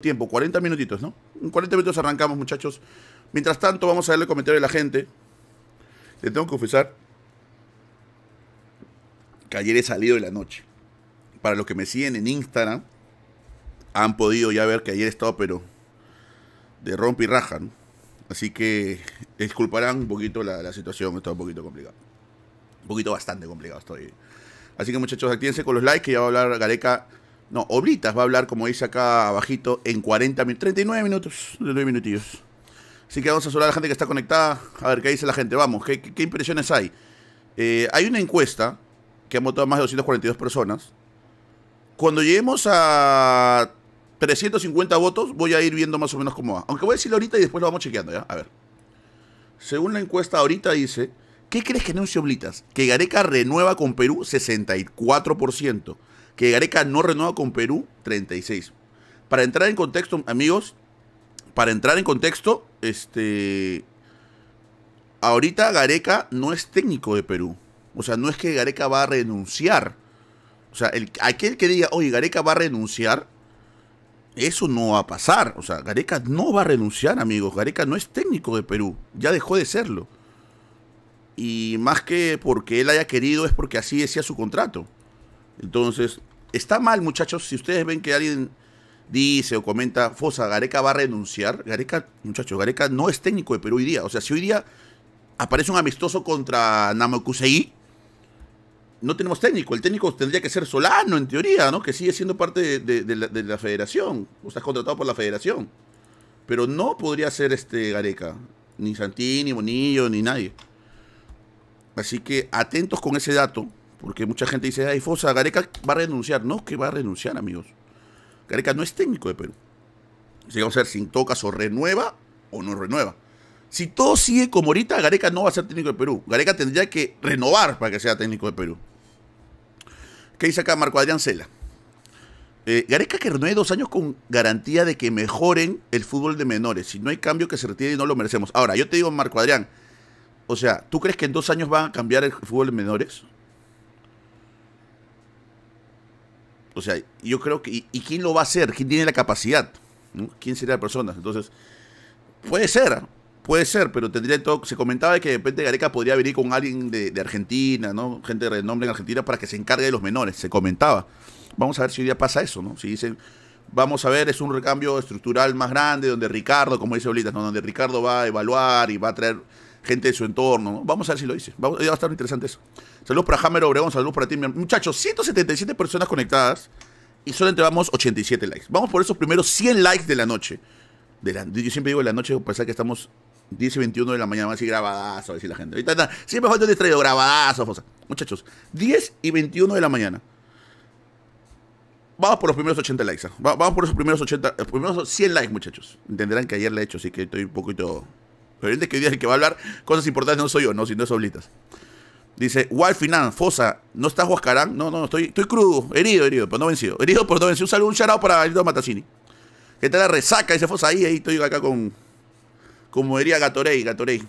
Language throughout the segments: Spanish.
tiempo, 40 minutitos, ¿no? En 40 minutos arrancamos, muchachos. Mientras tanto, vamos a ver el comentario de la gente. Le tengo que confesar que ayer he salido de la noche. Para los que me siguen en Instagram, han podido ya ver que ayer he estado, pero de rompe y raja, ¿no? Así que disculparán un poquito la, situación, está un poquito complicado. Un poquito bastante complicado estoy. Así que muchachos, actívense con los likes, que ya va a hablar Gareca no, Oblitas va a hablar, como dice acá abajito, en 40 minutos. 39 minutos, 39 minutillos. Así que vamos a saludar a la gente que está conectada. A ver qué dice la gente. Vamos, ¿qué, impresiones hay? Eh, hay una encuesta que ha votado más de 242 personas. Cuando lleguemos a 350 votos, voy a ir viendo más o menos cómo va. Aunque voy a decirlo ahorita y después lo vamos chequeando, ¿ya? A ver. Según la encuesta ahorita dice, ¿qué crees que anuncia Oblitas? Que Gareca renueva con Perú 64% que Gareca no renueva con Perú, 36. Para entrar en contexto, amigos, para entrar en contexto, este. Ahorita Gareca no es técnico de Perú. O sea, no es que Gareca va a renunciar. O sea, aquel que diga, oye, Gareca va a renunciar, eso no va a pasar. O sea, Gareca no va a renunciar, amigos. Gareca no es técnico de Perú. Ya dejó de serlo. Y más que porque él haya querido, es porque así decía su contrato. Entonces, está mal, muchachos, si ustedes ven que alguien dice o comenta, Fosa, Gareca va a renunciar. Gareca, muchachos, Gareca no es técnico de Perú hoy día. O sea, si hoy día aparece un amistoso contra Namokusei, no tenemos técnico. El técnico tendría que ser Solano, en teoría, ¿no? Que sigue siendo parte de, la, federación. O estás contratado por la federación. Pero no podría ser este Gareca. Ni Santini, ni Bonillo, ni nadie. Así que atentos con ese dato. Porque mucha gente dice, ay, Fosa, Gareca va a renunciar. No, que va a renunciar, amigos. Gareca no es técnico de Perú. Si vamos a ver, sin tocas o renueva o no renueva. Si todo sigue como ahorita, Gareca no va a ser técnico de Perú. Gareca tendría que renovar para que sea técnico de Perú. ¿Qué dice acá Marco Adrián Cela? Eh, Gareca que renueve dos años con garantía de que mejoren el fútbol de menores. Si no hay cambio, que se retire y no lo merecemos. Ahora, yo te digo, Marco Adrián, o sea, ¿tú crees que en dos años van a cambiar el fútbol de menores? O sea, yo creo que... ¿Y, quién lo va a hacer? ¿Quién tiene la capacidad? ¿Quién sería la persona? Entonces, puede ser, puede ser, pero tendría todo... Se comentaba que de repente Gareca podría venir con alguien de, Argentina, ¿no? Gente de renombre en Argentina para que se encargue de los menores, se comentaba. Vamos a ver si hoy día pasa eso, ¿no? Si dicen vamos a ver, es un recambio estructural más grande, donde Ricardo, como dice ahorita, donde Ricardo va a evaluar y va a traer gente de su entorno. Vamos a ver si lo dice. va a estar interesante eso. Saludos para Hammer Obregón, saludos para ti. Muchachos, 177 personas conectadas y solo entregamos 87 likes. Vamos por esos primeros 100 likes de la noche. yo siempre digo de la noche, pensar que estamos 10 y 21 de la mañana, así grabadazo, decir la gente. Ahorita, siempre falta un distraído, grabazo. Muchachos, 10 y 21 de la mañana. Vamos por los primeros 80 likes. Ah. vamos por esos primeros 80, 100 likes, muchachos. Entenderán que ayer la he hecho, así que estoy un poquito... Pero que hoy día el que va a hablar cosas importantes no soy yo, no, sino es Oblitas. Dice, Walfinan, Fosa, ¿no estás Huascarán? No, no, estoy, estoy crudo, herido, herido, pero no vencido. Herido, pero no vencido. Un saludo, un charado para el Matacini. Que te la resaca, dice Fosa ahí, ahí estoy acá con. Como diría Gatorade, Gatorade. No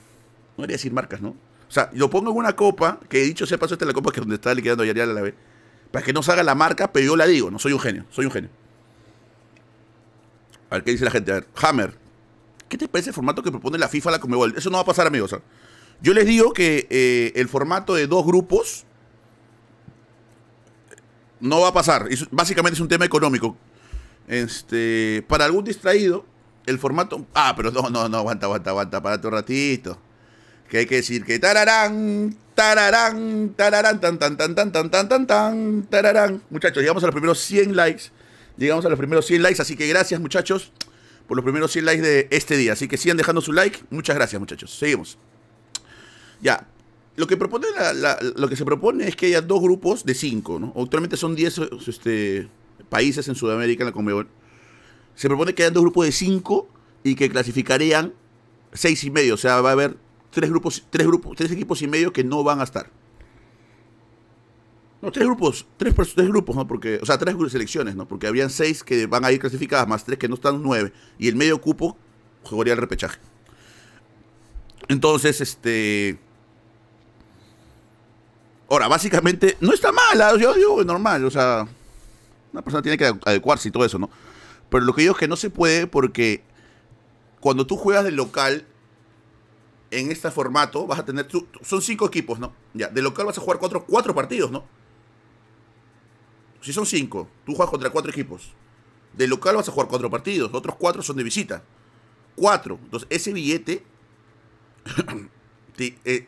debería decir marcas, ¿no? O sea, lo pongo en una copa, que he dicho sea paso, esta es la copa que donde está liquidando Yarial a la vez. Para que no salga la marca, pero yo la digo, no soy un genio, soy un genio. A ver qué dice la gente. A ver, Hammer. ¿Qué te parece el formato que propone la FIFA la Comebol? Eso no va a pasar, amigos. ¿ah? Yo les digo que eh, el formato de dos grupos no va a pasar. básicamente es un tema económico. Este, para algún distraído, el formato. Ah, pero no, no, no, aguanta, aguanta, aguanta, para un ratito. Que hay que decir que tararán, tararán, tararán, tan, tan, tan, tan, tan, tan, tan, tan, tararán. Muchachos, llegamos a los primeros 100 likes. Llegamos a los primeros 100 likes, así que gracias, muchachos, por los primeros 100 likes de este día. Así que sigan dejando su like. Muchas gracias, muchachos. Seguimos. Ya, lo que, propone lo que se propone es que haya dos grupos de cinco, ¿no? Actualmente son diez este, países en Sudamérica, en la Conmebol. Se propone que haya dos grupos de cinco y que clasificarían seis y medio. O sea, va a haber tres grupos, tres grupos, tres equipos y medio que no van a estar. No, tres grupos, tres, tres grupos, ¿no? Porque, o sea, tres selecciones, ¿no? Porque habrían seis que van a ir clasificadas, más tres que no están, nueve. Y el medio cupo jugaría el repechaje. Entonces, este Ahora, básicamente, no está mala, yo digo normal, o sea, una persona tiene que adecuarse y todo eso, ¿no? Pero lo que digo es que no se puede porque cuando tú juegas de local en este formato, vas a tener, son cinco equipos, ¿no? Ya, de local vas a jugar cuatro, cuatro partidos, ¿no? Si son cinco, tú juegas contra cuatro equipos. De local vas a jugar cuatro partidos, otros cuatro son de visita. Cuatro. Entonces, ese billete Eh,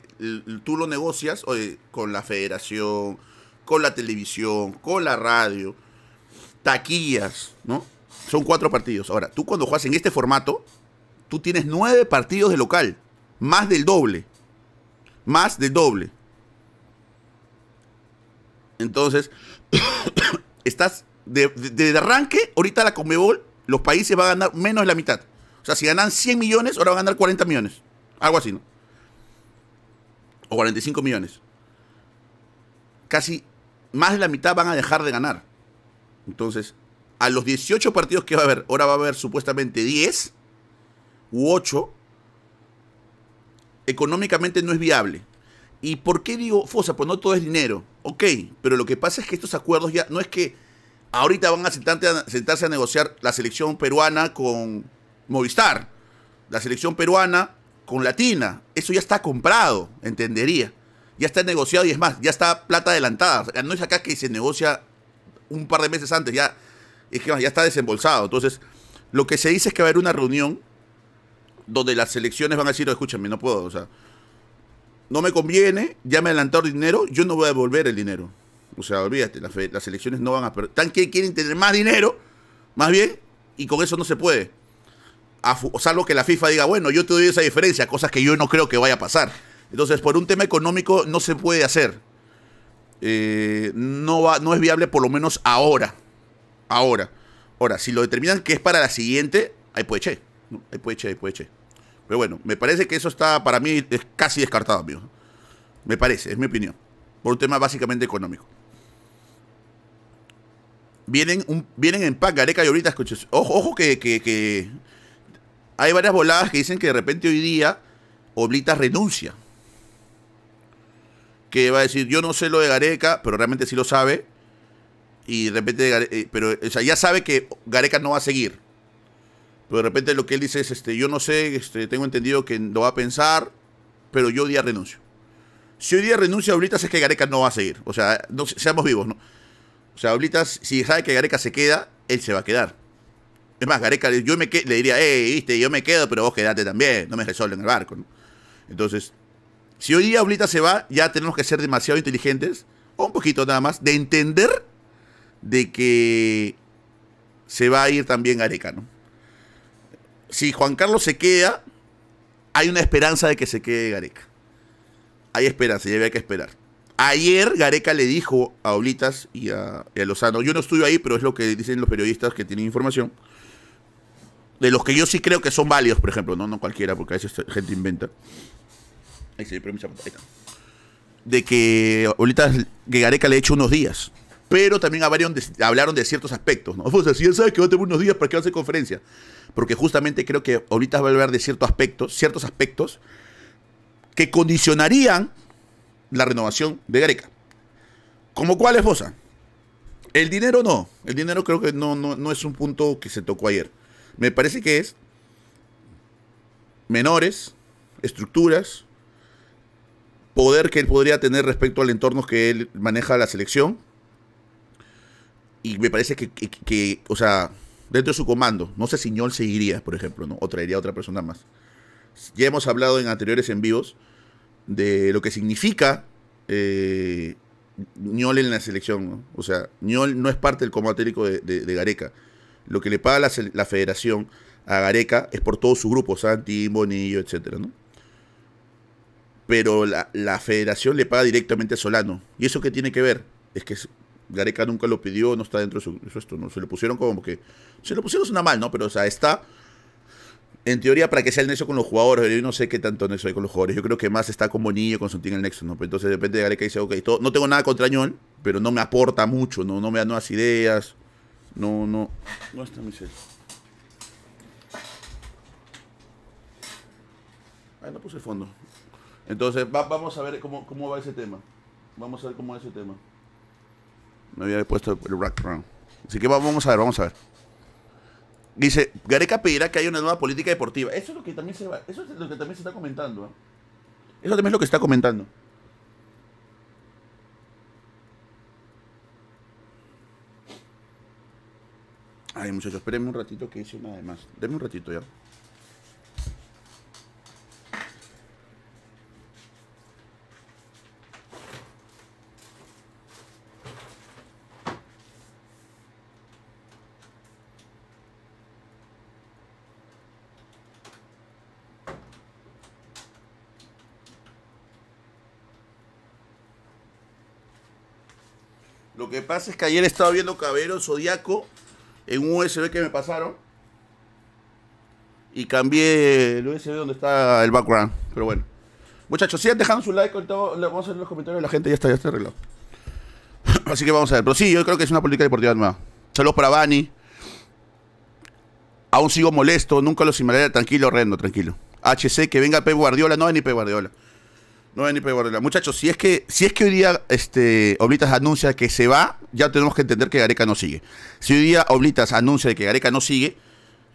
tú lo negocias con la federación, con la televisión, con la radio, taquillas, ¿no? Son cuatro partidos. Ahora, tú cuando juegas en este formato, tú tienes nueve partidos de local, más del doble, más del doble. Entonces, estás de, arranque, ahorita la Comebol, los países van a ganar menos de la mitad. O sea, si ganan 100 millones, ahora van a ganar 40 millones. Algo así, ¿no? o 45 millones. Casi más de la mitad van a dejar de ganar. Entonces, a los 18 partidos que va a haber, ahora va a haber supuestamente 10 u 8, económicamente no es viable. ¿Y por qué digo, Fosa, pues no todo es dinero? Ok, pero lo que pasa es que estos acuerdos ya no es que ahorita van a sentarse a negociar la selección peruana con Movistar, la selección peruana con Latina, eso ya está comprado, entendería. Ya está negociado y es más, ya está plata adelantada. no es acá que se negocia un par de meses antes, ya, es que ya está desembolsado. Entonces, lo que se dice es que va a haber una reunión donde las elecciones van a decir, escúchame, no puedo, o sea, no me conviene, ya me adelantaron dinero, yo no voy a devolver el dinero. O sea, olvídate, las, elecciones no van a perder. que quieren tener más dinero, más bien, y con eso no se puede a, salvo que la FIFA diga, bueno, yo te doy esa diferencia, cosas que yo no creo que vaya a pasar. Entonces, por un tema económico no se puede hacer. Eh, no, va, no es viable por lo menos ahora. Ahora. Ahora, si lo determinan que es para la siguiente, ahí puede che. Ahí puede che, ahí puede che. Pero bueno, me parece que eso está para mí es casi descartado, amigo. Me parece, es mi opinión. Por un tema básicamente económico. Vienen, vienen en pack Gareca y ahorita escuches. Ojo, ojo que, que hay varias voladas que dicen que de repente hoy día Oblitas renuncia. Que va a decir, yo no sé lo de Gareca, pero realmente sí lo sabe. Y de repente, eh, pero ya sabe que Gareca no va a seguir. Pero de repente lo que él dice es, este, yo no sé, este, tengo entendido que lo va a pensar, pero yo hoy día renuncio. Si hoy día renuncia Oblitas es que Gareca no va a seguir. O sea, no, seamos vivos, ¿no? O sea, Oblitas, si sabe que Gareca se queda, él se va a quedar. Es más, Gareca, yo me le diría, hey, viste, yo me quedo, pero vos quedate también, no me resuelven el barco. Entonces, si hoy día Oblita se va, ya tenemos que ser demasiado inteligentes, o un poquito nada más, de entender de que se va a ir también Gareca, ¿no? Si Juan Carlos se queda, hay una esperanza de que se quede Gareca. Hay esperanza, ya había que esperar. Ayer Gareca le dijo a Oblitas y a, y a Lozano, yo no estuve ahí, pero es lo que dicen los periodistas que tienen información, de los que yo sí creo que son válidos, por ejemplo, no, no cualquiera, porque a veces gente inventa. Ahí se De que ahorita Gareca le he hecho unos días. Pero también hablaron de, hablaron de ciertos aspectos, ¿no? O sea, si él sabe que va a tener unos días, ¿para que hace conferencia? Porque justamente creo que ahorita va a hablar de ciertos aspectos, ciertos aspectos que condicionarían la renovación de Gareca. ¿Como cuál es, El dinero no. El dinero creo que no, no es un punto que se tocó ayer. Me parece que es menores, estructuras, poder que él podría tener respecto al entorno que él maneja la selección. Y me parece que, que, o sea, dentro de su comando, no sé si Ñol seguiría, por ejemplo, ¿no? o traería a otra persona más. Ya hemos hablado en anteriores envíos de lo que significa eh, Ñol en la selección. O sea, Ñol no es parte del comando técnico de, de Gareca lo que le paga la, federación a Gareca es por todos sus grupos, Santi, Bonillo, etcétera, ¿no? Pero la, federación le paga directamente a Solano. ¿Y eso qué tiene que ver? Es que Gareca nunca lo pidió, no está dentro de su, esto, ¿no? Se lo pusieron como que. Se lo pusieron una mal, ¿no? Pero, o sea, está. En teoría, para que sea el nexo con los jugadores, yo no sé qué tanto nexo hay con los jugadores. Yo creo que más está con Bonillo, con en el nexo, ¿no? Pues entonces, de repente Gareca dice, ok, no tengo nada contra pero no me aporta mucho, ¿no? No me da nuevas ideas no, no. No está Michelle? Ahí no puse el fondo. Entonces, vamos a ver cómo, va ese tema. Vamos a ver cómo va ese tema. Me había puesto el background. Así que vamos a ver, vamos a ver. Dice, Gareca pedirá que haya una nueva política deportiva. Eso es lo que también se va, eso es lo que también se está comentando. ¿eh? Eso también es lo que está comentando. Ay, muchachos, espérenme un ratito que hice una de más. Denme un ratito ya. Lo que pasa es que ayer estaba viendo Cabero Zodíaco en un USB que me pasaron. Y cambié el USB donde está el background. Pero bueno. Muchachos, sigan dejando su like. le vamos a hacer los comentarios de la gente. Ya está, ya está arreglado. Así que vamos a ver. Pero sí, yo creo que es una política deportiva nueva. Saludos para Bani. Aún sigo molesto. Nunca lo simularé Tranquilo, Rendo, tranquilo. HC, que venga Pep Guardiola. No, ni Pep Guardiola. No hay ni Muchachos, si es que, si es que hoy día este, Oblitas anuncia que se va, ya tenemos que entender que Gareca no sigue. Si hoy día Oblitas anuncia que Gareca no sigue,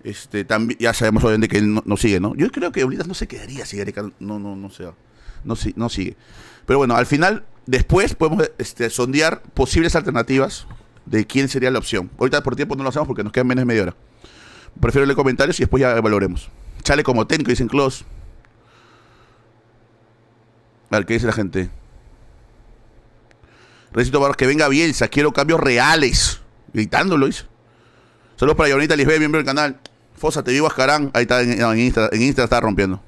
este, también, ya sabemos obviamente que él no, sigue, ¿no? Yo creo que Oblitas no se quedaría si Gareca no, no, no, se va. No, no sigue. Pero bueno, al final, después podemos este, sondear posibles alternativas de quién sería la opción. Ahorita por tiempo no lo hacemos porque nos quedan menos de media hora. Prefiero leer comentarios y después ya valoremos. Chale como técnico, dicen close a ver, ¿qué dice la gente? Recito Barros, que venga Bielsa, quiero cambios reales. Gritándolo, dice. Saludos para Jonita Lisbeth, miembro del canal. Fosa, te vivo Ascarán. Ahí está, en, Insta, está rompiendo.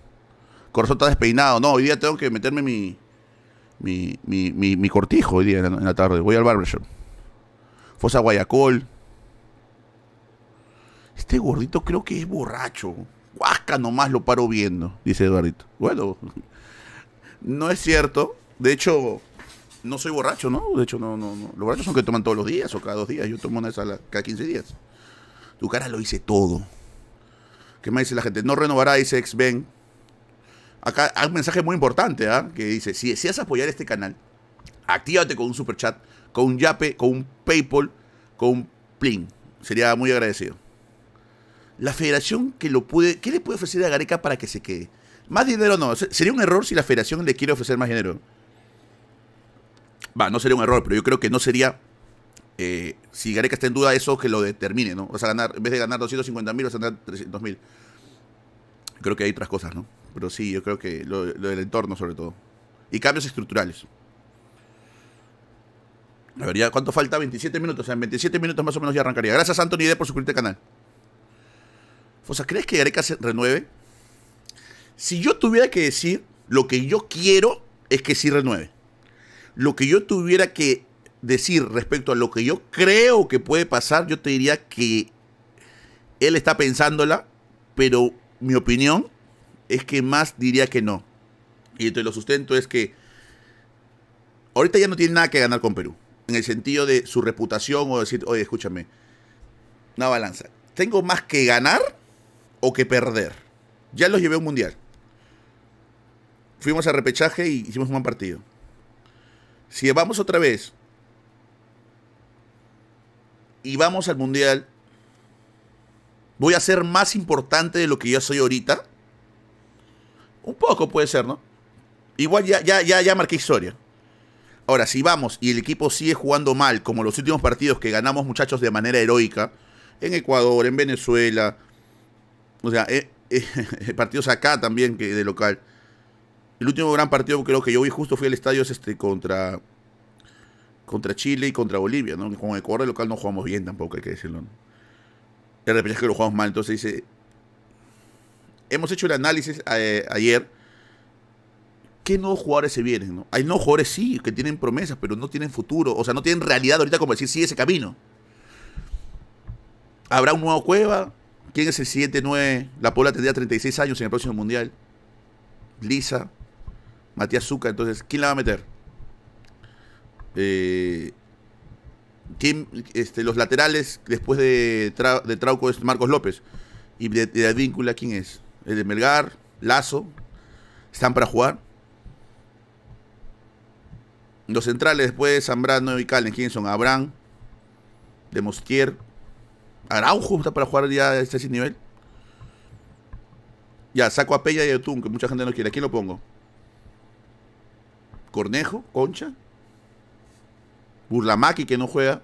Corazón está despeinado. No, hoy día tengo que meterme mi, mi, mi, mi, cortijo hoy día en la, tarde. Voy al barbershop. Fosa Guayacol. Este gordito creo que es borracho. Huasca nomás lo paro viendo, dice Eduardito. Bueno, no es cierto. De hecho, no soy borracho, ¿no? De hecho, no, no, no. Los borrachos son que toman todos los días o cada dos días. Yo tomo una vez cada 15 días. Tu cara lo hice todo. ¿Qué más dice la gente? No renovará, dice ven. Acá hay un mensaje muy importante, ¿ah? Que dice, si deseas apoyar este canal, actívate con un super chat, con un yape, con un Paypal, con un Plin. Sería muy agradecido. La federación que lo puede, ¿qué le puede ofrecer a Gareca para que se quede? Más dinero no. Sería un error si la federación le quiere ofrecer más dinero. Va, no sería un error, pero yo creo que no sería... Eh, si Gareca está en duda, eso que lo determine, ¿no? Vas a ganar, en vez de ganar 250 mil, vas a ganar 300 mil. Creo que hay otras cosas, ¿no? Pero sí, yo creo que lo, del entorno sobre todo. Y cambios estructurales. A ver, ¿cuánto falta? 27 minutos. O sea, en 27 minutos más o menos ya arrancaría. Gracias, Anthony D, por suscribirte al canal. Fosa, ¿crees que Gareca se renueve? Si yo tuviera que decir, lo que yo quiero es que sí renueve. Lo que yo tuviera que decir respecto a lo que yo creo que puede pasar, yo te diría que él está pensándola, pero mi opinión es que más diría que no. Y entonces lo sustento es que ahorita ya no tiene nada que ganar con Perú. En el sentido de su reputación o decir, oye, escúchame, una balanza. ¿Tengo más que ganar o que perder? Ya los llevé a un mundial. Fuimos a repechaje y hicimos un buen partido. Si vamos otra vez y vamos al Mundial, voy a ser más importante de lo que yo soy ahorita. Un poco puede ser, ¿no? Igual ya, ya, ya, ya marqué historia. Ahora, si vamos y el equipo sigue jugando mal, como los últimos partidos que ganamos muchachos de manera heroica, en Ecuador, en Venezuela, o sea, eh, eh, partidos acá también que de local, el último gran partido creo que yo vi justo fue el estadio es este, contra contra Chile y contra Bolivia, ¿no? Con Ecuador el local no jugamos bien tampoco, hay que decirlo. ¿no? El repente es que lo jugamos mal, entonces dice hemos hecho el análisis eh, ayer ¿Qué nuevos jugadores se vienen? ¿no? Hay nuevos jugadores sí, que tienen promesas, pero no tienen futuro. O sea, no tienen realidad ahorita como decir, sí, ese camino. ¿Habrá un nuevo Cueva? ¿Quién es el siguiente 9? La Puebla tendría 36 años en el próximo Mundial. Lisa. Matías Zucca, entonces, ¿quién la va a meter? Eh, ¿quién, este, los laterales después de, Trauco es Marcos López. Y de, de ¿quién es? El de Melgar, Lazo, están para jugar. Los centrales después de Zambrano y Calen, ¿quiénes son? Abraham, de Mosquier, Araujo está para jugar ya a este nivel. Ya, saco a Pella y a que mucha gente no quiere. ¿A quién lo pongo? Cornejo, Concha, Burlamaki que no juega.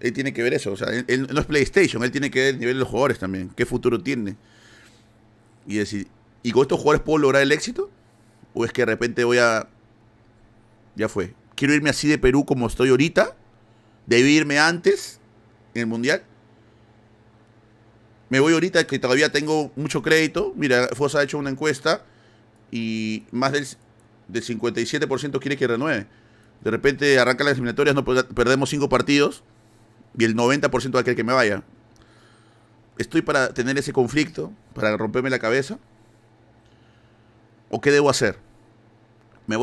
Él tiene que ver eso, o sea, él, no es PlayStation, él tiene que ver el nivel de los jugadores también, qué futuro tiene. Y decir, ¿y con estos jugadores puedo lograr el éxito? ¿O es que de repente voy a... Ya fue. Quiero irme así de Perú como estoy ahorita. Debí irme antes en el Mundial. Me voy ahorita que todavía tengo mucho crédito. Mira, Fosa ha hecho una encuesta y más del de 57% quiere que renueve. De repente arranca las eliminatorias, no perdemos 5 partidos y el 90% de aquel que me vaya. ¿Estoy para tener ese conflicto, para romperme la cabeza? ¿O qué debo hacer?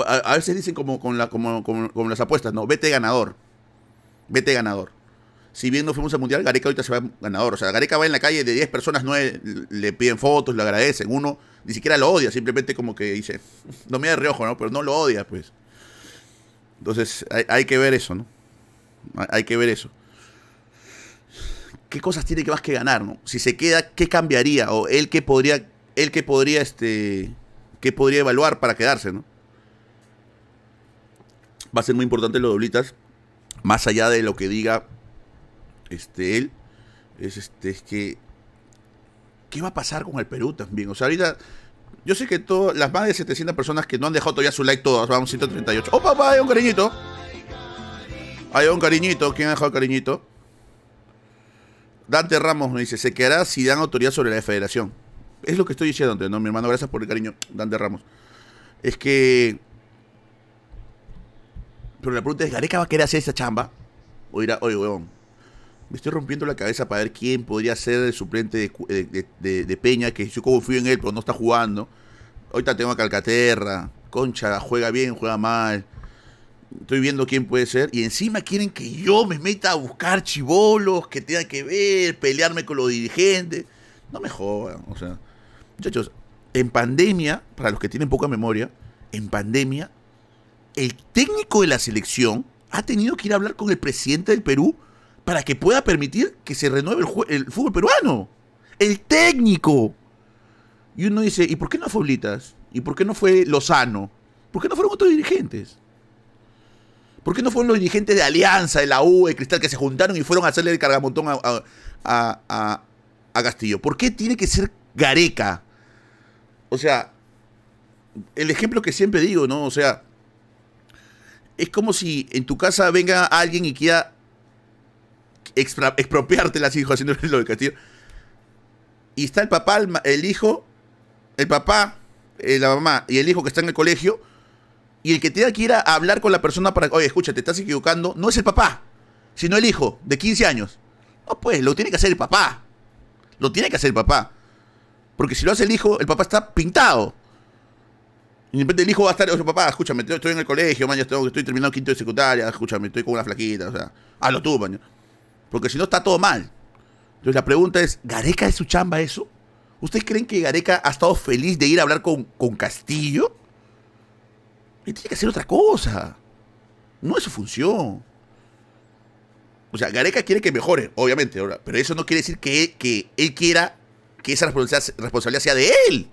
a, veces dicen como con, la, como las apuestas, no, vete ganador. Vete ganador si bien no fuimos al mundial, Gareca ahorita se va ganador. O sea, Gareca va en la calle de 10 personas, no le piden fotos, le agradecen. Uno ni siquiera lo odia, simplemente como que dice, no me da reojo, ¿no? Pero no lo odia, pues. Entonces, hay, que ver eso, ¿no? Hay, que ver eso. ¿Qué cosas tiene que más que ganar, no? Si se queda, ¿qué cambiaría? O él que podría, él que podría, este, qué podría evaluar para quedarse, ¿no? Va a ser muy importante lo doblitas. más allá de lo que diga este, él, es, este, es que, ¿qué va a pasar con el Perú también? O sea, ahorita, yo sé que todas, las más de 700 personas que no han dejado todavía su like, todas, vamos, 138. ¡Oh, papá! Hay un cariñito. Hay un cariñito. ¿Quién ha dejado el cariñito? Dante Ramos me dice, se quedará si dan autoridad sobre la federación. Es lo que estoy diciendo, ¿no? Mi hermano, gracias por el cariño, Dante Ramos. Es que... Pero la pregunta es, ¿Gareca va a querer hacer esa chamba? O irá, oye, huevón, me estoy rompiendo la cabeza para ver quién podría ser el suplente de, Peña, que yo confío en él, pero no está jugando. Ahorita tengo a Calcaterra, Concha juega bien, juega mal. Estoy viendo quién puede ser. Y encima quieren que yo me meta a buscar chivolos, que tenga que ver, pelearme con los dirigentes. No me jodan, o sea. Muchachos, en pandemia, para los que tienen poca memoria, en pandemia, el técnico de la selección ha tenido que ir a hablar con el presidente del Perú para que pueda permitir que se renueve el, fútbol peruano. El técnico. Y uno dice, ¿y por qué no fue Blitas? ¿Y por qué no fue Lozano? ¿Por qué no fueron otros dirigentes? ¿Por qué no fueron los dirigentes de Alianza, de la U, de Cristal, que se juntaron y fueron a hacerle el cargamontón a, a Castillo? ¿Por qué tiene que ser Gareca? O sea, el ejemplo que siempre digo, ¿no? O sea, es como si en tu casa venga alguien y quiera expropiarte las hijos haciendo lo del Y está el papá, el, hijo, el papá, eh, la mamá y el hijo que está en el colegio. Y el que tiene que ir a hablar con la persona para, oye, te estás equivocando, no es el papá, sino el hijo de 15 años. No, pues, lo tiene que hacer el papá. Lo tiene que hacer el papá. Porque si lo hace el hijo, el papá está pintado. Y de repente el hijo va a estar, oye, papá, escúchame, estoy en el colegio, mañana estoy, terminando quinto de secundaria, escúchame, estoy con una flaquita, o sea, hazlo tú, maño porque si no está todo mal. Entonces la pregunta es, ¿Gareca es su chamba eso? ¿Ustedes creen que Gareca ha estado feliz de ir a hablar con, Castillo? Él tiene que hacer otra cosa. No es su función. O sea, Gareca quiere que mejore, obviamente, ahora, pero eso no quiere decir que, él quiera que esa responsabilidad, sea de él.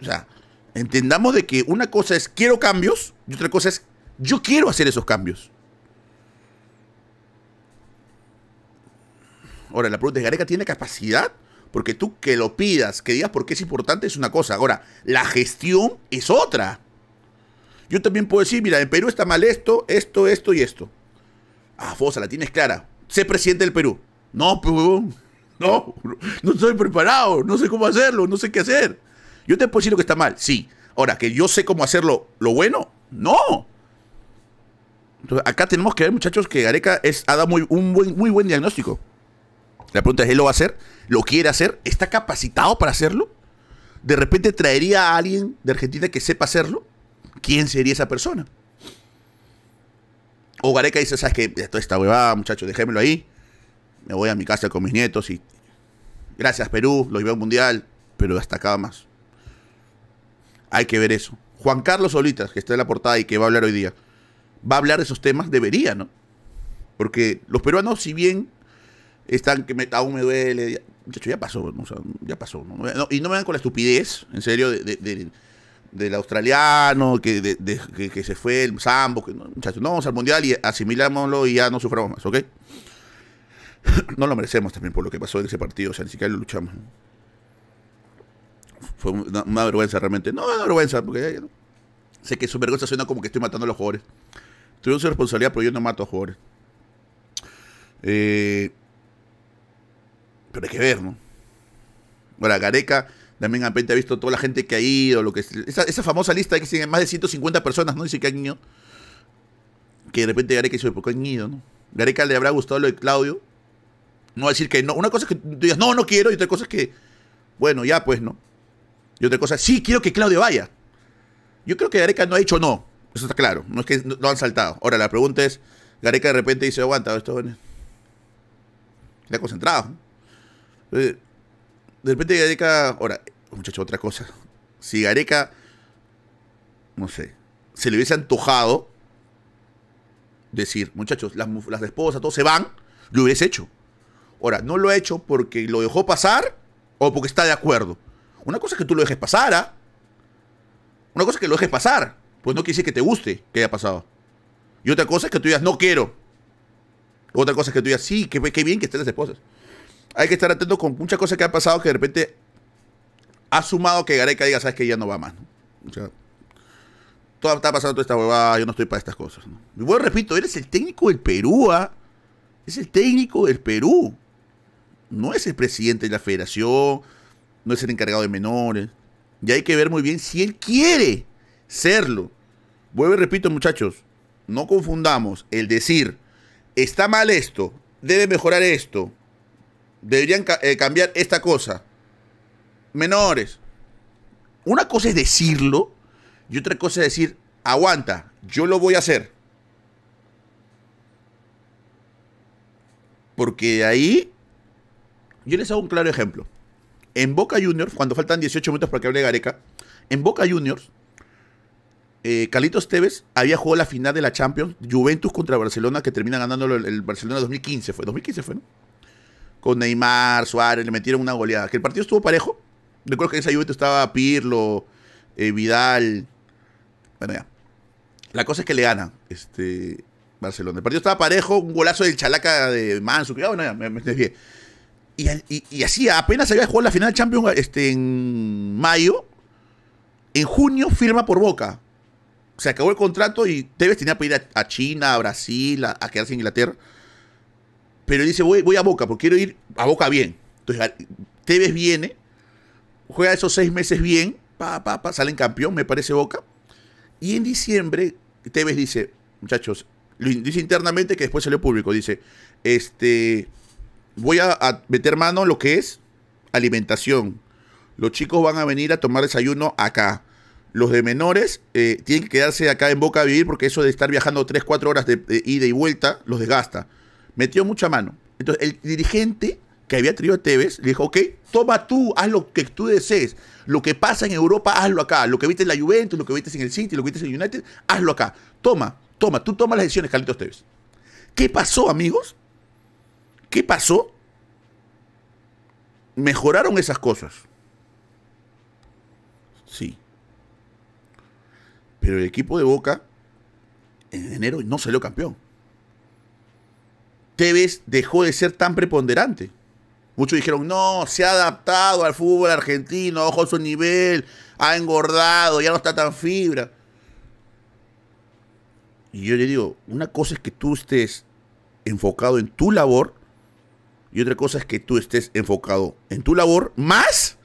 O sea, entendamos de que una cosa es quiero cambios y otra cosa es yo quiero hacer esos cambios. Ahora, la pregunta es, ¿Gareca tiene capacidad? Porque tú que lo pidas, que digas por qué es importante, es una cosa. Ahora, la gestión es otra. Yo también puedo decir, mira, en Perú está mal esto, esto, esto y esto. Ah, Fosa, la tienes clara. Sé presidente del Perú. No, pues, no, no estoy preparado, no sé cómo hacerlo, no sé qué hacer. Yo te puedo decir lo que está mal, sí. Ahora, que yo sé cómo hacerlo lo bueno, no. Entonces, acá tenemos que ver, muchachos, que Gareca ha dado muy, un muy buen diagnóstico. La pregunta es, ¿él lo va a hacer? ¿Lo quiere hacer? ¿Está capacitado para hacerlo? ¿De repente traería a alguien de Argentina que sepa hacerlo? ¿Quién sería esa persona? O Gareca dice, ¿sabes qué? Esto esta huevada, muchachos, déjémelo ahí. Me voy a mi casa con mis nietos y... Gracias Perú, lo llevé a un mundial, pero hasta acá más. Hay que ver eso. Juan Carlos Solitas, que está en la portada y que va a hablar hoy día, va a hablar de esos temas, debería, ¿no? Porque los peruanos, si bien están que me, aún me duele. Ya, muchacho, ya pasó, ya pasó. y no me dan con la estupidez, en serio, del australiano que, que, se fue, el Sambo. Que, no, muchachos, no vamos al mundial y asimilámoslo y ya no suframos más, ¿ok? no lo merecemos también por lo que pasó en ese partido, o sea, ni siquiera lo luchamos. Fue una, vergüenza realmente. No, una vergüenza, porque ya, sé que su vergüenza suena como que estoy matando a los jugadores. Tuvieron su responsabilidad, pero yo no mato a jugadores. Eh, pero hay que ver, ¿no? Ahora, Gareca también ha visto toda la gente que ha ido, lo que esa, esa famosa lista que siguen más de 150 personas, ¿no? Dice que han ido. Que de repente Gareca dice, ¿por qué han ido, no? Gareca le habrá gustado lo de Claudio. No va a decir que no. Una cosa es que tú digas, no, no quiero. Y otra cosa es que, bueno, ya pues, ¿no? Y otra cosa, sí, quiero que Claudio vaya. Yo creo que Gareca no ha dicho no. Eso está claro. No es que no, han saltado. Ahora, la pregunta es, Gareca de repente dice, aguanta, esto... Está concentrado. ¿no? Entonces, eh, de repente Gareca. Ahora, muchachos, otra cosa. Si Gareca. No sé. Se le hubiese antojado. Decir, muchachos, las, las esposas, todos se van. Lo hubiese hecho. Ahora, no lo ha hecho porque lo dejó pasar o porque está de acuerdo. Una cosa es que tú lo dejes pasar, ¿ah? Una cosa es que lo dejes pasar. Pues no quiere decir que te guste que haya pasado. Y otra cosa es que tú digas, no quiero. Otra cosa es que tú digas, sí, qué, qué bien que estén las esposas hay que estar atento con muchas cosas que han pasado que de repente ha sumado que Gareca diga, sabes que ya no va más. O sea, todo está pasando toda esta huevada, yo no estoy para estas cosas. ¿no? Y repito, repito, eres el técnico del Perú, ¿ah? Es el técnico del Perú. No es el presidente de la federación, no es el encargado de menores. Y hay que ver muy bien si él quiere serlo. Vuelvo y repito, muchachos, no confundamos el decir, está mal esto, debe mejorar esto, deberían eh, cambiar esta cosa. Menores. Una cosa es decirlo y otra cosa es decir, aguanta, yo lo voy a hacer. Porque ahí yo les hago un claro ejemplo. En Boca Juniors, cuando faltan 18 minutos para que hable Gareca, en Boca Juniors, eh, Carlitos Tevez había jugado la final de la Champions, Juventus contra Barcelona, que termina ganando el, Barcelona 2015, fue 2015 fue, ¿no? con Neymar, Suárez, le metieron una goleada. Que el partido estuvo parejo. Recuerdo que en esa Juventus estaba Pirlo, eh, Vidal. Bueno, ya. La cosa es que le gana este, Barcelona. El partido estaba parejo, un golazo del Chalaca de Mansu. Ah, bueno, ya, me, me desvié. Y, así, apenas había jugado la final Champions este, en mayo, en junio firma por Boca. Se acabó el contrato y Tevez tenía que ir a, China, a Brasil, a quedarse en Inglaterra. Pero dice, voy, voy a Boca, porque quiero ir a Boca bien. Entonces, Tevez viene, juega esos seis meses bien, pa, pa, pa, salen campeón, me parece Boca. Y en diciembre, Tevez dice, muchachos, lo dice internamente que después salió público, dice, este, voy a, meter mano en lo que es alimentación. Los chicos van a venir a tomar desayuno acá. Los de menores eh, tienen que quedarse acá en Boca a vivir porque eso de estar viajando tres, cuatro horas de ida y vuelta los desgasta metió mucha mano. Entonces, el dirigente que había traído a Tevez le dijo, ok, toma tú, haz lo que tú desees. Lo que pasa en Europa, hazlo acá. Lo que viste en la Juventus, lo que viste en el City, lo que viste en el United, hazlo acá. Toma, toma, tú toma las decisiones, Carlitos Tevez. ¿Qué pasó, amigos? ¿Qué pasó? Mejoraron esas cosas. Sí. Pero el equipo de Boca en enero no salió campeón. Tevez dejó de ser tan preponderante. Muchos dijeron, no, se ha adaptado al fútbol argentino, ojo su nivel, ha engordado, ya no está tan fibra. Y yo le digo, una cosa es que tú estés enfocado en tu labor y otra cosa es que tú estés enfocado en tu labor más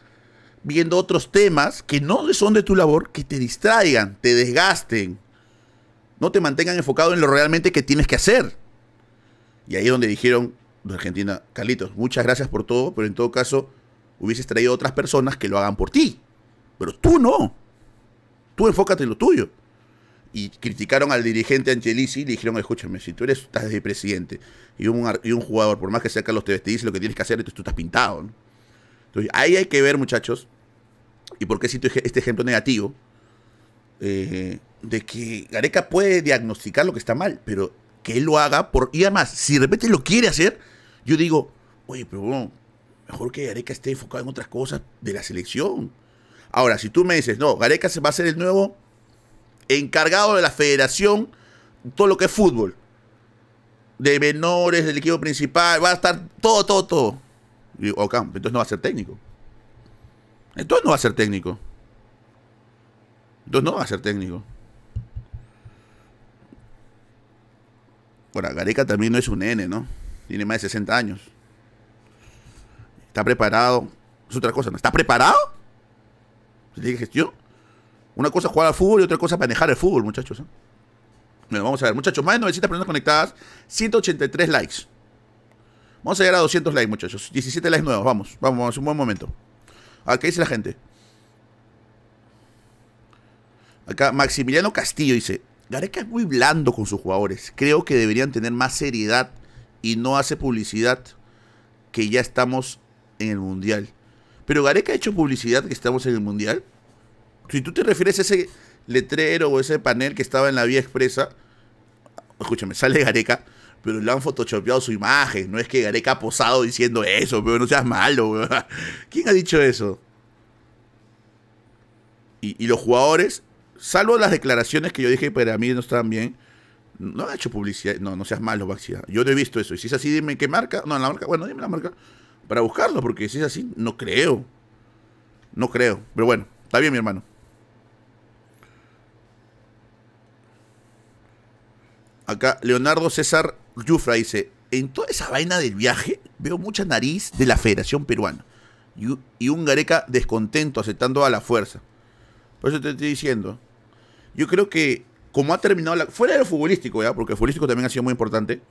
viendo otros temas que no son de tu labor, que te distraigan, te desgasten, no te mantengan enfocado en lo realmente que tienes que hacer. Y ahí es donde dijeron de Argentina, Carlitos, muchas gracias por todo, pero en todo caso hubieses traído otras personas que lo hagan por ti. Pero tú no. Tú enfócate en lo tuyo. Y criticaron al dirigente Angelici y le dijeron, escúchame, si tú eres, estás de presidente y un, un jugador, por más que sea Carlos Tevez, te dice lo que tienes que hacer, entonces tú estás pintado. Entonces ahí hay que ver, muchachos, y por qué siento este ejemplo negativo, eh, de que Gareca puede diagnosticar lo que está mal, pero que él lo haga, por, y además, si de repente lo quiere hacer, yo digo, oye, pero mejor que Gareca esté enfocado en otras cosas de la selección. Ahora, si tú me dices, no, Gareca se va a ser el nuevo encargado de la federación, todo lo que es fútbol, de menores, del equipo principal, va a estar todo, todo, todo. Y digo, entonces no va a ser técnico. Entonces no va a ser técnico. Entonces no va a ser técnico. Ahora, Gareca también no es un nene, ¿no? Tiene más de 60 años. Está preparado. Es otra cosa, ¿no? ¿Está preparado? ¿Se tiene gestión? Una cosa es jugar al fútbol y otra cosa es manejar el fútbol, muchachos. ¿eh? Bueno, vamos a ver, muchachos. Más de 900 personas conectadas, 183 likes. Vamos a llegar a 200 likes, muchachos. 17 likes nuevos, vamos. Vamos, es un buen momento. ver, ¿qué dice la gente? Acá Maximiliano Castillo dice, Gareca es muy blando con sus jugadores. Creo que deberían tener más seriedad y no hace publicidad que ya estamos en el Mundial. Pero Gareca ha hecho publicidad que estamos en el Mundial. Si tú te refieres a ese letrero o ese panel que estaba en la vía expresa, escúchame, sale Gareca, pero le han photoshopeado su imagen. No es que Gareca ha posado diciendo eso, pero no seas malo. ¿Quién ha dicho eso? y los jugadores salvo las declaraciones que yo dije pero a mí no estaban bien, no ha hecho publicidad. No, no seas malo, Baxi. ¿ah? Yo no he visto eso. Y si es así, dime qué marca. No, la marca. Bueno, dime la marca para buscarlo, porque si es así, no creo. No creo. Pero bueno, está bien, mi hermano. Acá, Leonardo César Yufra dice: En toda esa vaina del viaje, veo mucha nariz de la Federación Peruana y un Gareca descontento aceptando a la fuerza. Por eso te estoy diciendo yo creo que como ha terminado la... Fuera de lo futbolístico, ¿ya? Porque el futbolístico también ha sido muy importante.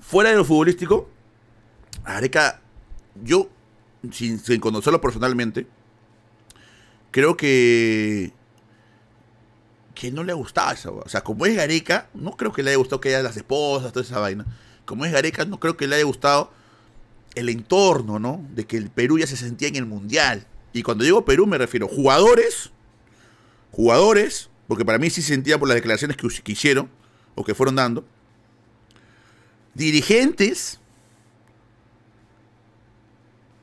Fuera de lo futbolístico, Areca, yo, sin, conocerlo personalmente, creo que que no le gustaba esa O sea, como es Gareca, no creo que le haya gustado que haya las esposas, toda esa vaina. Como es Gareca, no creo que le haya gustado el entorno, ¿no? De que el Perú ya se sentía en el Mundial. Y cuando digo Perú me refiero a jugadores, jugadores, porque para mí sí sentía por las declaraciones que, hicieron o que fueron dando, dirigentes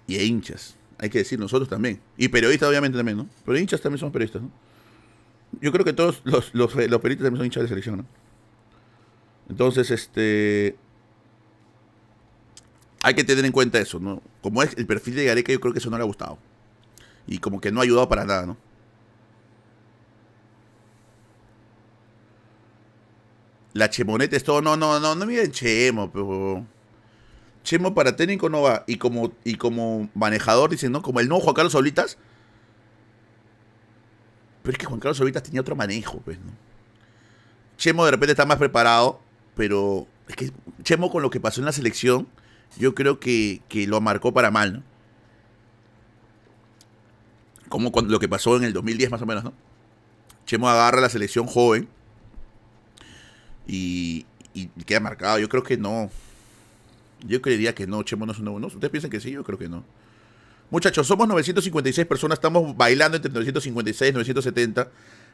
y hinchas. Hay que decir nosotros también. Y periodistas, obviamente, también, ¿no? Pero hinchas también somos periodistas, ¿no? Yo creo que todos los, los, los periodistas también son hinchas de selección, ¿no? Entonces, este. Hay que tener en cuenta eso, ¿no? Como es el perfil de Gareca, yo creo que eso no le ha gustado. Y como que no ha ayudado para nada, ¿no? La Chemoneta es todo. No, no, no, no miren Chemo, pero. Chemo para técnico no va. Y como, y como manejador, dicen, ¿no? Como el nuevo Juan Carlos Solitas. Pero es que Juan Carlos Solitas tenía otro manejo, pues, ¿no? Chemo de repente está más preparado, pero es que Chemo con lo que pasó en la selección, yo creo que, lo marcó para mal, ¿no? Como cuando, lo que pasó en el 2010 más o menos, ¿no? Chemo agarra la selección joven y, queda marcado. Yo creo que no. Yo creería que no, echémonos ¿Ustedes piensan que sí? Yo creo que no. Muchachos, somos 956 personas, estamos bailando entre 956 y 970.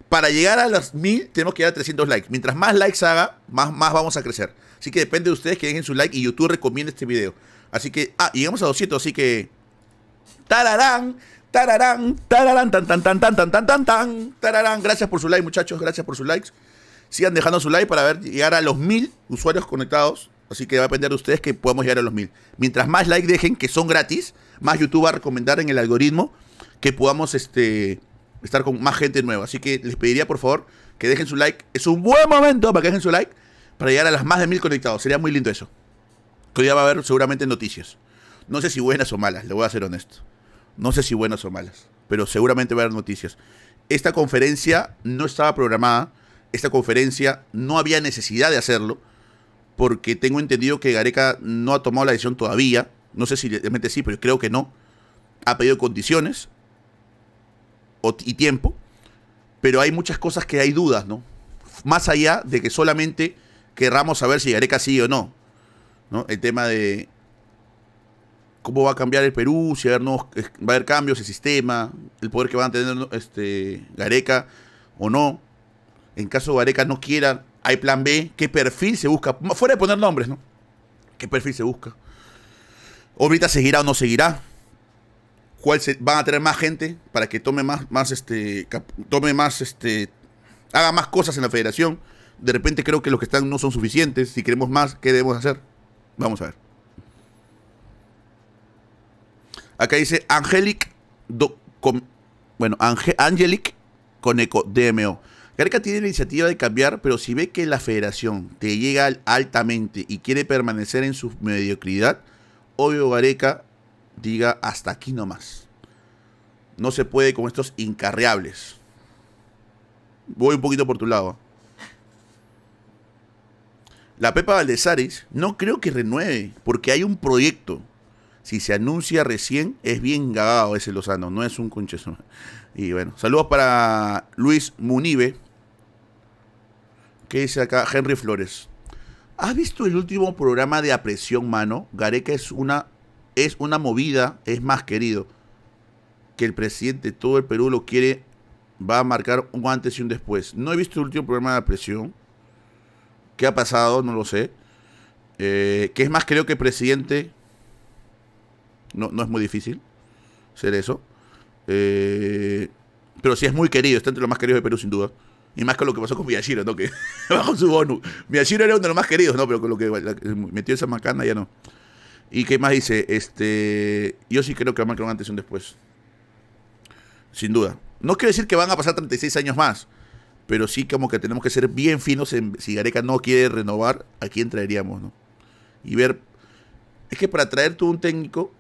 Para llegar a las 1000 tenemos que dar 300 likes. Mientras más likes haga, más, más vamos a crecer. Así que depende de ustedes que dejen su like y YouTube recomienda este video. Así que, ah, llegamos a 200, así que... Tararán, tararán, tararán, tan, tan, tan, tan, tan, tan, tan, tan, tararán. Gracias por su like, muchachos, gracias por sus likes sigan dejando su like para ver llegar a los mil usuarios conectados. Así que va a depender de ustedes que podamos llegar a los mil. Mientras más like dejen, que son gratis, más YouTube va a recomendar en el algoritmo que podamos este, estar con más gente nueva. Así que les pediría, por favor, que dejen su like. Es un buen momento para que dejen su like para llegar a las más de mil conectados. Sería muy lindo eso. Que hoy va a haber seguramente noticias. No sé si buenas o malas, le voy a ser honesto. No sé si buenas o malas, pero seguramente va a haber noticias. Esta conferencia no estaba programada esta conferencia no había necesidad de hacerlo, porque tengo entendido que Gareca no ha tomado la decisión todavía, no sé si realmente sí, pero creo que no, ha pedido condiciones y tiempo, pero hay muchas cosas que hay dudas, ¿no? Más allá de que solamente querramos saber si Gareca sí o no, ¿no? El tema de cómo va a cambiar el Perú, si va a haber, nuevos, va cambios, el sistema, el poder que van a tener este, Gareca o no en caso Vareca no quiera, hay plan B, qué perfil se busca, fuera de poner nombres, ¿no? ¿Qué perfil se busca? ¿Obrita seguirá o no seguirá? ¿Cuál se, van a tener más gente para que tome más, más este, tome más, este, haga más cosas en la federación? De repente creo que los que están no son suficientes. Si queremos más, ¿qué debemos hacer? Vamos a ver. Acá dice Angelic, bueno, Angelic eco DMO. Gareca tiene la iniciativa de cambiar, pero si ve que la federación te llega altamente y quiere permanecer en su mediocridad, obvio Gareca diga hasta aquí nomás. No se puede con estos incarreables. Voy un poquito por tu lado. La Pepa Valdesares no creo que renueve, porque hay un proyecto. Si se anuncia recién, es bien gagado ese Lozano, no es un conchezón. Y bueno, saludos para Luis Munive, ¿Qué dice acá Henry Flores? ¿Has visto el último programa de apresión, mano? Gareca es una, es una movida, es más querido. Que el presidente, todo el Perú lo quiere, va a marcar un antes y un después. No he visto el último programa de apresión. ¿Qué ha pasado? No lo sé. Eh, que es más creo que presidente? No, no es muy difícil ser eso. Eh, pero sí es muy querido, está entre los más queridos de Perú, sin duda. Y más que lo que pasó con Miyashiro, ¿no? Que bajó su bonus. Miyashiro era uno de los más queridos, ¿no? Pero con lo que metió esa macana ya no. ¿Y qué más dice? Este, yo sí creo que va a un antes y un después. Sin duda. No quiere decir que van a pasar 36 años más. Pero sí como que tenemos que ser bien finos en si Gareca no quiere renovar, ¿a quién traeríamos, no? Y ver... Es que para traer tú un técnico...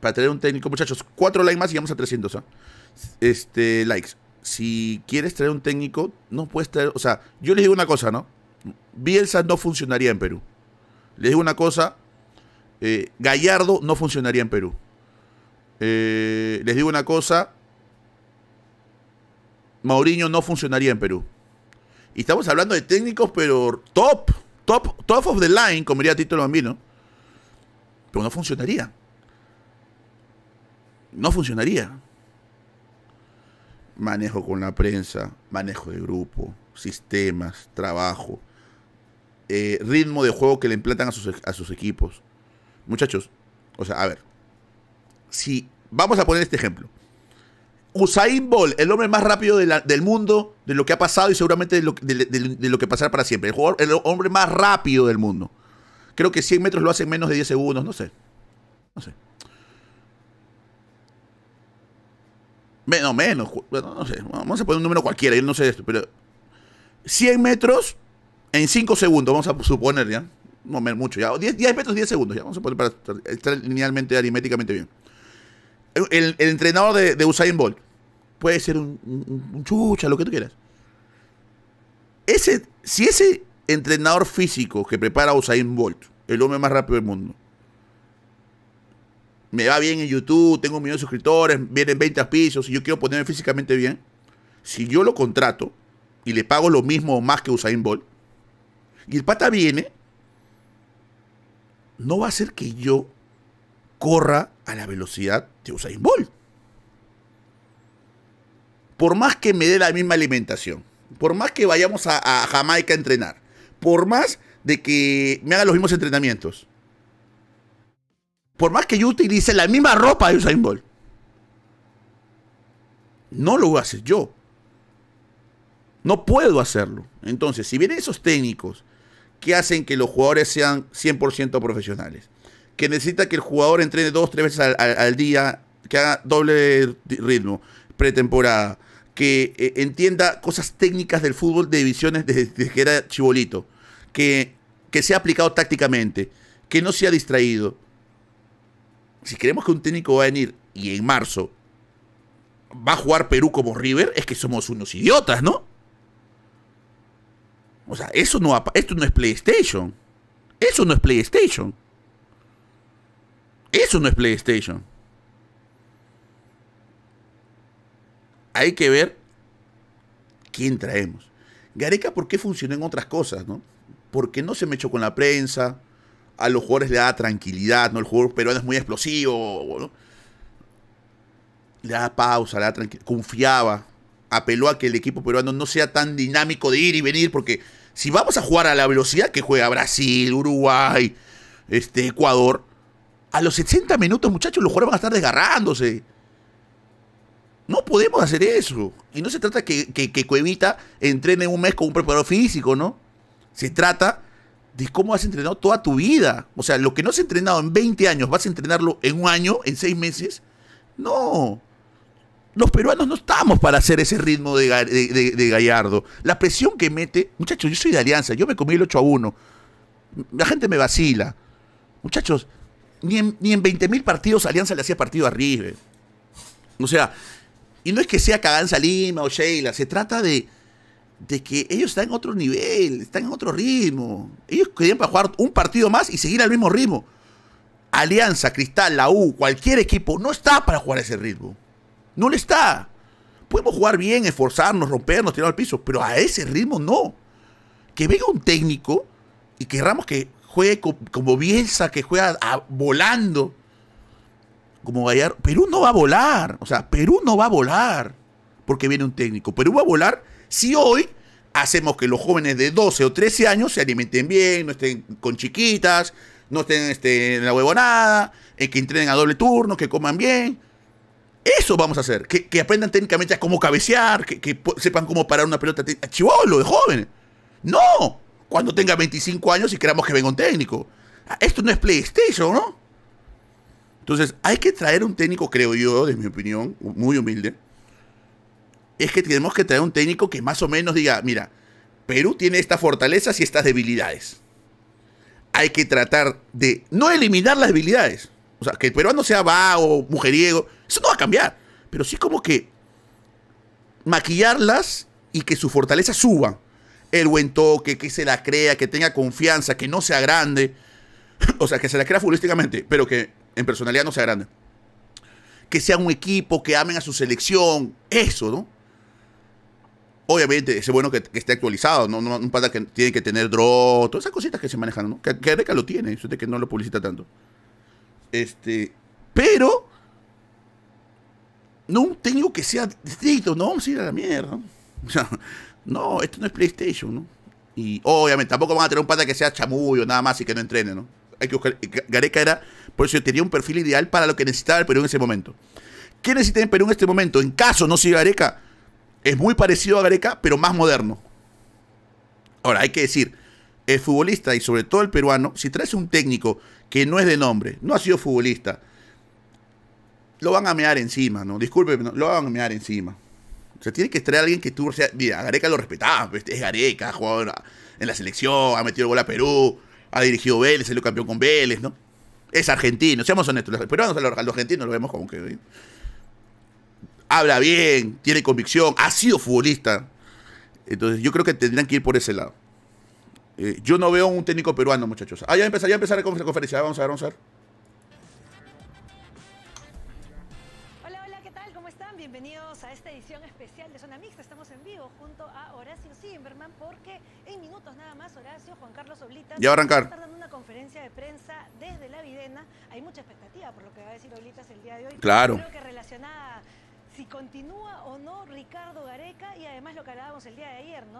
Para traer un técnico, muchachos, cuatro likes más y vamos a 300, ¿ah? Este, likes si quieres traer un técnico, no puedes traer. O sea, yo les digo una cosa, ¿no? Bielsa no funcionaría en Perú. Les digo una cosa. Eh, Gallardo no funcionaría en Perú. Eh, les digo una cosa. Mauriño no funcionaría en Perú. Y estamos hablando de técnicos, pero top, top, top of the line, como diría Tito Bambino. Pero no funcionaría. No funcionaría manejo con la prensa, manejo de grupo, sistemas, trabajo, eh, ritmo de juego que le implantan a sus, e-, a sus equipos. Muchachos, o sea, a ver, si vamos a poner este ejemplo. Usain Bolt, el hombre más rápido del mundo, de lo que ha pasado y seguramente de lo, lo que pasará para siempre. El, jugador, el, hombre más rápido del mundo. Creo que 100 metros lo hace en menos de 10 segundos, no sé. No sé. Menos, menos. No sé. Vamos a poner un número cualquiera. Yo no sé esto, pero. 100 metros en 5 segundos, vamos a suponer, ¿ya? No mucho, ya. 10, metros, 10 segundos, ya. Vamos a poner para estar linealmente, aritméticamente bien. El, entrenador de, Usain Bolt puede ser un, chucha, lo que tú quieras. Ese, si ese entrenador físico que prepara a Usain Bolt, el hombre más rápido del mundo, me va bien en YouTube, tengo un millón de suscriptores, vienen 20 pisos y yo quiero ponerme físicamente bien, si yo lo contrato y le pago lo mismo o más que Usain Bolt, y el pata viene, no va a ser que yo corra a la velocidad de Usain Bolt. Por más que me dé la misma alimentación, por más que vayamos a, a Jamaica a entrenar, por más de que me haga los mismos entrenamientos, por más que yo utilice la misma ropa de Usain Bolt. No lo voy yo. No puedo hacerlo. Entonces, si vienen esos técnicos que hacen que los jugadores sean 100% profesionales, que necesita que el jugador entrene dos, tres veces al, día, que haga doble ritmo, pretemporada, que eh, entienda cosas técnicas del fútbol de divisiones desde, que era chibolito, que, que sea aplicado tácticamente, que no sea distraído, si queremos que un técnico va a venir y en marzo va a jugar Perú como River, es que somos unos idiotas, ¿no? O sea, eso no, esto no es PlayStation. Eso no es PlayStation. Eso no es PlayStation. Hay que ver quién traemos. Gareca, ¿por qué funcionó en otras cosas, no? Porque no se me echó con la prensa, a los jugadores le da tranquilidad, ¿no? El jugador peruano es muy explosivo, ¿no? Le da pausa, le da confiaba, apeló a que el equipo peruano no sea tan dinámico de ir y venir, porque si vamos a jugar a la velocidad que juega Brasil, Uruguay, este, Ecuador, a los 60 minutos, muchachos, los jugadores van a estar desgarrándose. No podemos hacer eso. Y no se trata que, que, que Cuevita entrene un mes con un preparador físico, ¿no? Se trata cómo has entrenado toda tu vida. O sea, lo que no has entrenado en 20 años, ¿vas a entrenarlo en un año, en seis meses? No. Los peruanos no estamos para hacer ese ritmo de, Gallardo. La presión que mete, muchachos, yo soy de Alianza, yo me comí el 8 a 1. La gente me vacila. Muchachos, ni en, ni en 20.000 partidos Alianza le hacía partido a River. O sea, y no es que sea Caganza Lima o Sheila, se trata de, de que ellos están en otro nivel, están en otro ritmo. Ellos querían para jugar un partido más y seguir al mismo ritmo. Alianza, Cristal, la U, cualquier equipo, no está para jugar a ese ritmo. No le está. Podemos jugar bien, esforzarnos, rompernos, tirar al piso, pero a ese ritmo no. Que venga un técnico y querramos que juegue como Bielsa, que juega volando, como Gallardo. Perú no va a volar, o sea, Perú no va a volar porque viene un técnico. Perú va a volar si hoy hacemos que los jóvenes de 12 o 13 años se alimenten bien, no estén con chiquitas, no estén este, en la huevonada, eh, que entrenen a doble turno, que coman bien. Eso vamos a hacer, que, aprendan técnicamente a cómo cabecear, que, sepan cómo parar una pelota a chivolo de joven. No, cuando tenga 25 años y queramos que venga un técnico. Ah, esto no es PlayStation, ¿no? Entonces, hay que traer un técnico, creo yo, de mi opinión, muy humilde, es que tenemos que traer un técnico que más o menos diga, mira, Perú tiene estas fortalezas y estas debilidades. Hay que tratar de no eliminar las debilidades. O sea, que el peruano sea vago, mujeriego, eso no va a cambiar. Pero sí como que maquillarlas y que su fortaleza suba. El buen toque, que se la crea, que tenga confianza, que no sea grande. O sea, que se la crea futbolísticamente, pero que en personalidad no sea grande. Que sea un equipo, que amen a su selección. Eso, ¿no? obviamente es bueno que, esté actualizado, ¿no? No, que tiene que tener dro... todas esas cositas que se manejan, ¿no? Que, lo tiene, eso de que no lo publicita tanto. Este, pero no tengo que sea distrito, no vamos a ir a la mierda. O sea, no, esto no es PlayStation, ¿no? Y obviamente tampoco van a tener un pata que sea chamuyo, nada más y que no entrene, ¿no? Hay que buscar. Gareca era, por eso tenía un perfil ideal para lo que necesitaba el Perú en ese momento. ¿Qué necesita el Perú en este momento? En caso no siga Gareca, es muy parecido a Gareca, pero más moderno. Ahora, hay que decir, el futbolista y sobre todo el peruano, si traes un técnico que no es de nombre, no ha sido futbolista, lo van a mear encima, ¿no? Disculpe, no, lo van a mear encima. O sea, tiene que traer a alguien que tú, sea, mira, Gareca lo respetaba, pues, es Gareca, ha jugado en la selección, ha metido el gol a Perú, ha dirigido Vélez, salió campeón con Vélez, ¿no? Es argentino, seamos honestos, los peruanos a los argentinos lo vemos como que... ¿eh? habla bien, tiene convicción, ha sido futbolista. Entonces yo creo que tendrían que ir por ese lado. Eh, yo no veo un técnico peruano, muchachos. Ah, ya empezar, ya empezar con la conferencia. Vamos a ver, vamos a ver. Hola, hola, ¿qué tal? ¿Cómo están? Bienvenidos a esta edición especial de Zona Mixta. Estamos en vivo junto a Horacio Zimmerman porque en minutos nada más Horacio, Juan Carlos Oblitas... Ya va a arrancar. dando una conferencia de prensa desde la Videna. Hay mucha expectativa por lo que va a decir Oblitas el día de hoy. Claro.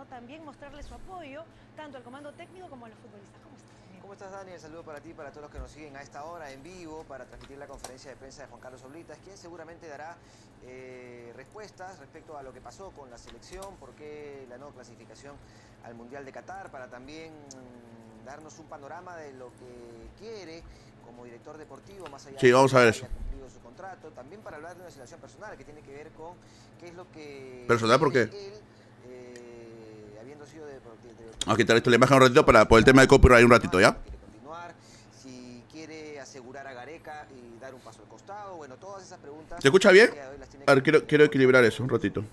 También mostrarle su apoyo, tanto al comando técnico como a los futbolistas. ¿Cómo estás? Daniel? ¿Cómo Saludo para ti, y para todos los que nos siguen a esta hora en vivo, para transmitir la conferencia de prensa de Juan Carlos Oblitas, quien seguramente dará eh, respuestas respecto a lo que pasó con la selección, por qué la no clasificación al Mundial de Qatar, para también mm, darnos un panorama de lo que quiere como director deportivo, más allá vamos de que a cumplido su contrato, también para hablar de una situación personal que tiene que ver con qué es lo que... ¿Personal por qué? Vamos a quitar esto la imagen un ratito para, por el tema de copyright un ratito, ¿ya? Ah, si quiere asegurar a Gareca y dar un paso al costado, bueno, todas esas preguntas... ¿Se escucha bien? A ver, quiero, quiero equilibrar eso un ratito.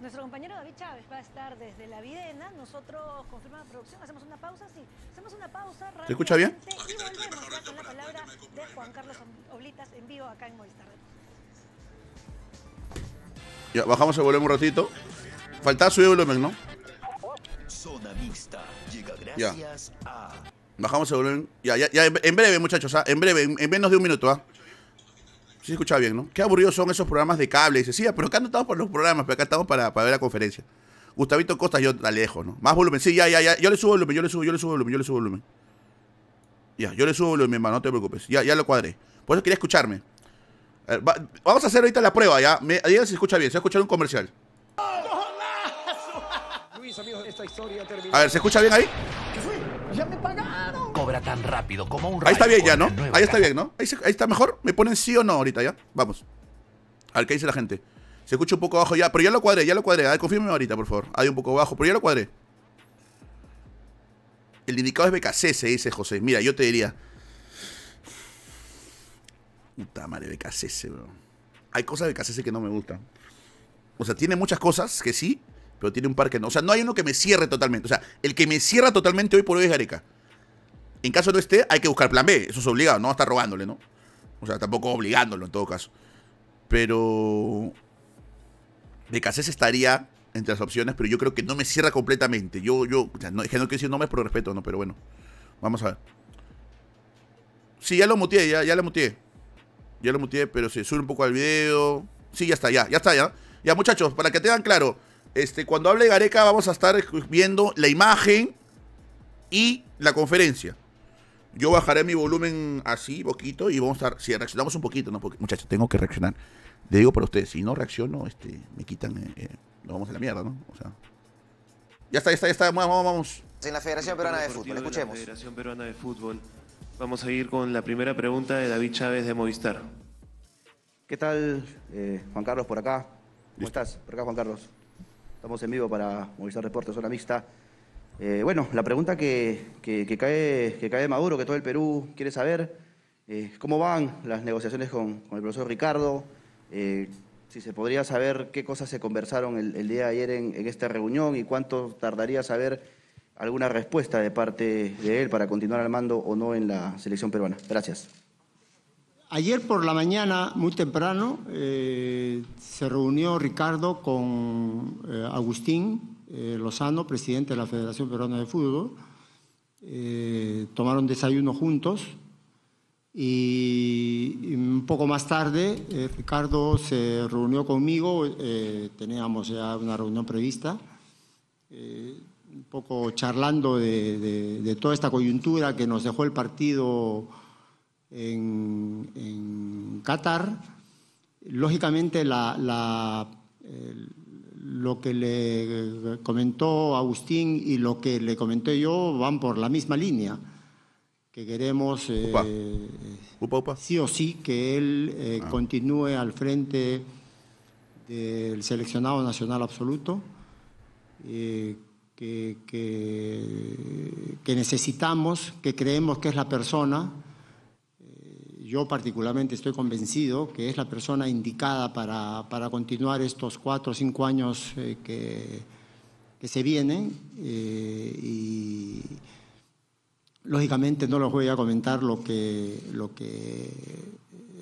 Nuestro compañero David Chávez va a estar desde la Videna. Nosotros confirmamos producción. ¿Hacemos una pausa? Sí. Hacemos una pausa. ¿Se escucha bien? Y volvemos ya con la palabra de Juan Carlos Oblitas en vivo acá en Movistar. Ya, bajamos el volumen un ratito. Faltaba subir volumen, ¿no? ya. Bajamos el volumen. Ya, ya, ya, en breve, muchachos, ah, en breve, en, menos de un minuto, ¿ah? Sí se escucha bien, ¿no? Qué aburridos son esos programas de cable. Dice, sí, pero acá no estamos por los programas, pero acá estamos para, ver la conferencia. Gustavito Costa, yo lejos, ¿no? Más volumen, sí, ya, ya, ya. Yo le subo volumen, yo le subo, yo le subo volumen, yo le subo volumen. Ya, yo le subo volumen, hermano, no te preocupes. Ya, ya lo cuadré. Por eso quería escucharme. vamos a hacer ahorita la prueba, ya. Me, si se escucha bien, se va a un comercial. A ver, ¿se escucha bien ahí? Ya me pagaron. Cobra tan rápido como un Ahí está bien ya, ¿no? Ahí está bien, ¿no? Ahí, está mejor. ¿Me ponen sí o no ahorita ya? Vamos. A ver qué dice la gente. Se escucha un poco abajo ya, pero ya lo cuadré, ya lo cuadré. A confírmeme ahorita, por favor. Hay un poco abajo pero ya lo cuadré. El indicado es BKC, se dice José. Mira, yo te diría. Puta madre, BKC, bro. Hay cosas de BKC que no me gustan. O sea, tiene muchas cosas que sí, pero tiene un parque no. O sea, no hay uno que me cierre totalmente. O sea, el que me cierra totalmente hoy por hoy es Areca. En caso no esté, hay que buscar plan B. Eso es obligado, no va a estar robándole, ¿no? O sea, tampoco obligándolo en todo caso. Pero. Becasés estaría entre las opciones, pero yo creo que no me cierra completamente. Yo, yo, no, es que no quiero decir nombres por respeto, no, pero bueno. Vamos a ver. Sí, ya lo muteé, ya, ya lo muteé. Ya lo muteé, pero se sube un poco al video. Sí, ya está, ya, ya está, ya. Ya, muchachos, para que tengan claro, este, cuando hable Gareca vamos a estar viendo la imagen y la conferencia. Yo bajaré mi volumen así, poquito, y vamos a estar, si reaccionamos un poquito, ¿no? muchachos, tengo que reaccionar. Le digo para ustedes, si no reacciono, este, me quitan, eh, eh, nos vamos a la mierda, ¿no? Ya está, ya está, ya está, vamos, vamos, vamos. En la Federación Peruana de Fútbol, escuchemos. en la Federación Peruana de Fútbol. Vamos a ir con la primera pregunta de David Chávez de Movistar. ¿Qué tal, eh, Juan Carlos, por acá? ¿Cómo estás? Por acá, Juan Carlos. Estamos en vivo para Movistar Deportes, zona mixta. Eh, bueno, la pregunta que, cae, que cae Maduro, que todo el Perú quiere saber, eh, ¿cómo van las negociaciones con, el profesor Ricardo? Eh, si se podría saber qué cosas se conversaron el, día de ayer en, esta reunión y cuánto tardaría saber alguna respuesta de parte de él para continuar al mando o no en la selección peruana. Gracias. Ayer por la mañana, muy temprano, eh, se reunió Ricardo con eh, Agustín eh, Lozano, presidente de la Federación Peruana de Fútbol. tomaron desayuno juntos y, un poco más tarde Ricardo se reunió conmigo, teníamos ya una reunión prevista, un poco charlando de toda esta coyuntura que nos dejó el partido en, Qatar, lógicamente lo que le comentó Agustín y lo que le comenté yo van por la misma línea, que queremos eh, sí o sí que él eh, ah. continúe al frente del seleccionado nacional absoluto. Eh, que necesitamos, que creemos que es la persona yo particularmente estoy convencido que es la persona indicada para, continuar estos cuatro o cinco años eh, que, que, se vienen. Eh, y lógicamente no les voy a comentar lo que, lo que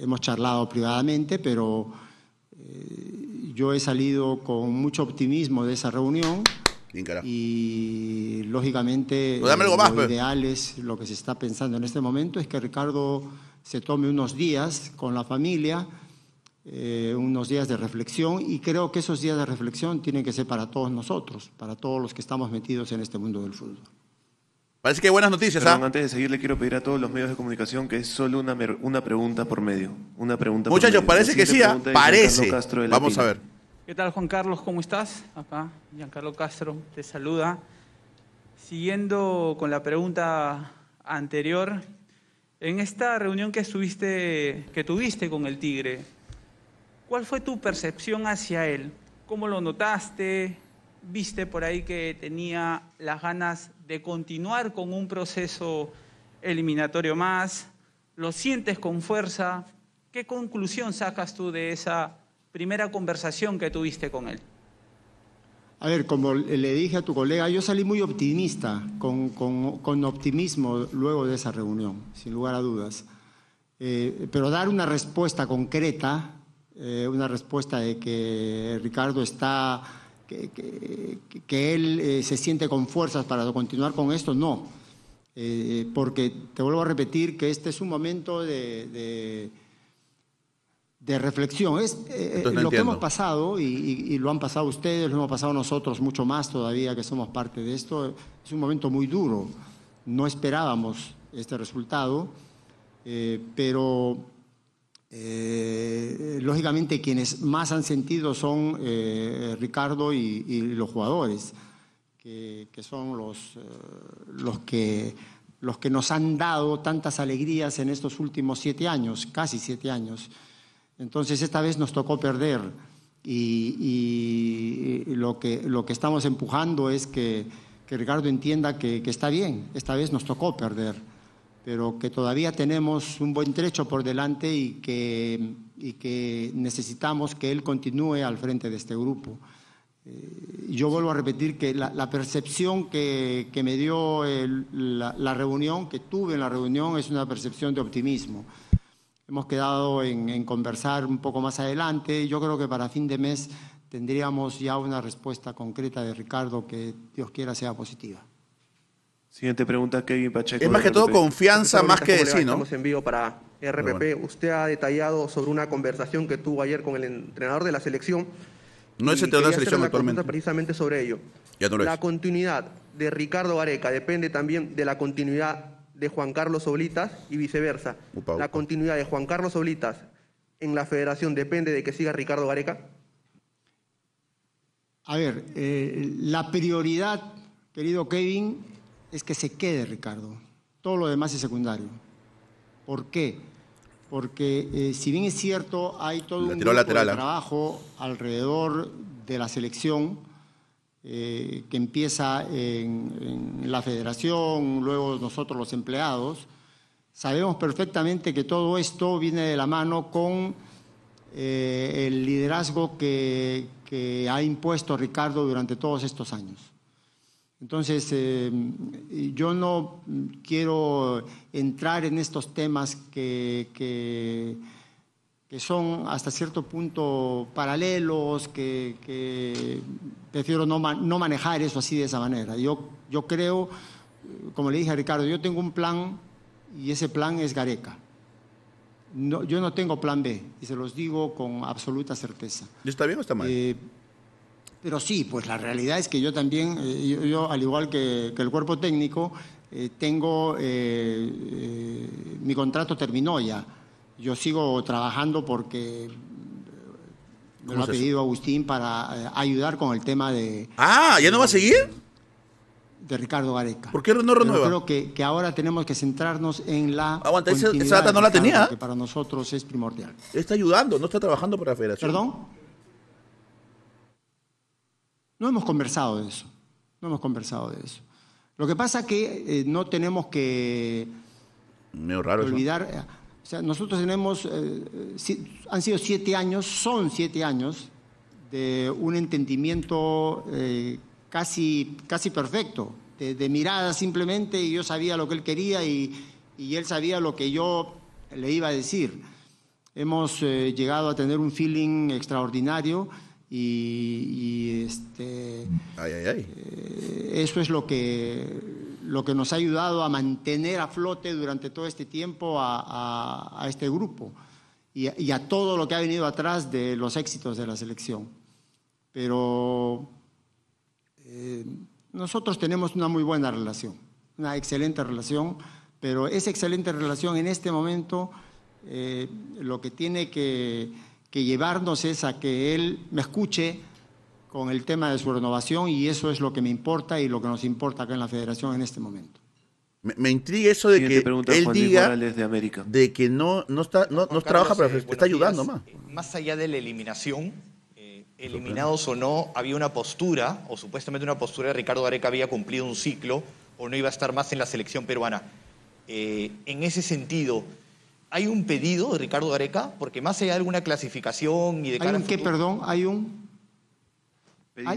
hemos charlado privadamente, pero eh, yo he salido con mucho optimismo de esa reunión. y lógicamente lo pues. ideal es lo que se está pensando en este momento es que Ricardo se tome unos días con la familia, eh, unos días de reflexión, y creo que esos días de reflexión tienen que ser para todos nosotros, para todos los que estamos metidos en este mundo del fútbol. Parece que hay buenas noticias. ¿ah? Antes de seguir, le quiero pedir a todos los medios de comunicación que es solo una, una pregunta por medio. Una pregunta Muchachos, parece que sí, ¿ah? parece. Vamos a ver. ¿Qué tal, Juan Carlos? ¿Cómo estás? Acá, Giancarlo Castro te saluda. Siguiendo con la pregunta anterior, en esta reunión que, tuviste con el Tigre, ¿cuál fue tu percepción hacia él? ¿Cómo lo notaste? ¿Viste por ahí que tenía las ganas de continuar con un proceso eliminatorio más? ¿Lo sientes con fuerza? ¿Qué conclusión sacas tú de esa primera conversación que tuviste con él? A ver, como le dije a tu colega, yo salí muy optimista, con, optimismo luego de esa reunión, sin lugar a dudas. Eh, pero dar una respuesta concreta, eh, una respuesta de que Ricardo está, que, él eh, se siente con fuerzas para continuar con esto, no. porque te vuelvo a repetir que este es un momento de de reflexión. Es eh, eh, lo que hemos pasado, y, lo han pasado ustedes, lo hemos pasado nosotros mucho más todavía que somos parte de esto, es un momento muy duro. No esperábamos este resultado, eh, pero lógicamente quienes más han sentido son Ricardo y, los jugadores, que, son los, los que los que nos han dado tantas alegrías en estos últimos siete años, casi siete años. Entonces esta vez nos tocó perder y, lo, que, lo que estamos empujando es que, Ricardo entienda que, está bien, esta vez nos tocó perder, pero que todavía tenemos un buen trecho por delante y que, necesitamos que él continúe al frente de este grupo. Eh, yo vuelvo a repetir que la, percepción que, me dio la reunión, que tuve en la reunión, es una percepción de optimismo. Hemos quedado en, conversar un poco más adelante. Yo creo que para fin de mes tendríamos ya una respuesta concreta de Ricardo que Dios quiera sea positiva. Siguiente pregunta, Kevin Pacheco. Es más que todo confianza, más que decir, ¿no? Estamos en vivo para RPP. Usted ha detallado sobre una conversación que tuvo ayer con el entrenador de la selección. No es entrenador de la selección actualmente. Precisamente sobre ello. la continuidad de Ricardo Areca depende también de la continuidad de Juan Carlos Oblitas y viceversa. ¿La continuidad de Juan Carlos Oblitas en la federación depende de que siga Ricardo Gareca? A ver, eh, la prioridad, querido Kevin, es que se quede Ricardo. Todo lo demás es secundario. ¿Por qué? Porque eh, si bien es cierto, hay todo un grupo de ¿ah? trabajo alrededor de la selección eh, que empieza en, la federación, luego nosotros los empleados, sabemos perfectamente que todo esto viene de la mano con eh, el liderazgo que, ha impuesto Ricardo durante todos estos años. Entonces, eh, yo no quiero entrar en estos temas que, que que son hasta cierto punto paralelos, que, prefiero no, manejar eso así de esa manera. Yo, yo creo, como le dije a Ricardo, yo tengo un plan y ese plan es Gareca. yo no tengo plan B y se los digo con absoluta certeza. está bien o está mal? Eh, pero sí, pues la realidad es que yo también, eh, yo, al igual que, el cuerpo técnico, eh, tengo, mi contrato terminó ya yo sigo trabajando porque eh, me lo ha pedido Agustín para eh, ayudar con el tema de... Ah, ¿ya no va a seguir? De Ricardo Gareca. ¿Por qué no renueva? Yo creo que, ahora tenemos que centrarnos en la... Aguanta, esa, data no la tenía. Que para nosotros es primordial. Está ayudando, no está trabajando para la federación. ¿Perdón? No hemos conversado de eso. No hemos conversado de eso. Lo que pasa es que eh, no tenemos que raro olvidar nosotros tenemos, eh, han sido siete años, son siete años de un entendimiento eh, casi, casi perfecto, de, mirada simplemente, y yo sabía lo que él quería y, él sabía lo que yo le iba a decir. Hemos eh, llegado a tener un feeling extraordinario y, este, ay, eso es lo que, lo que nos ha ayudado a mantener a flote durante todo este tiempo a, este grupo y, a todo lo que ha venido atrás de los éxitos de la selección. Pero eh, nosotros tenemos una muy buena relación, una excelente relación, pero esa excelente relación en este momento eh, lo que tiene que, que llevarnos es a que él me escuche, con el tema de su renovación y eso es lo que me importa y lo que nos importa acá en la federación en este momento. Me, intriga eso de que él diga de, América. de, que no, no, está, no, trabaja, eh, pero está ayudando más. Más allá de la eliminación, eh, eliminados o no, había una postura, o supuestamente una postura de Ricardo Gareca había cumplido un ciclo o no iba a estar más en la selección peruana. Eh, en ese sentido, ¿hay un pedido de Ricardo Gareca? Porque más allá de alguna clasificación y de... Cara ¿Hay un qué, perdón? ¿Hay un...? Ah,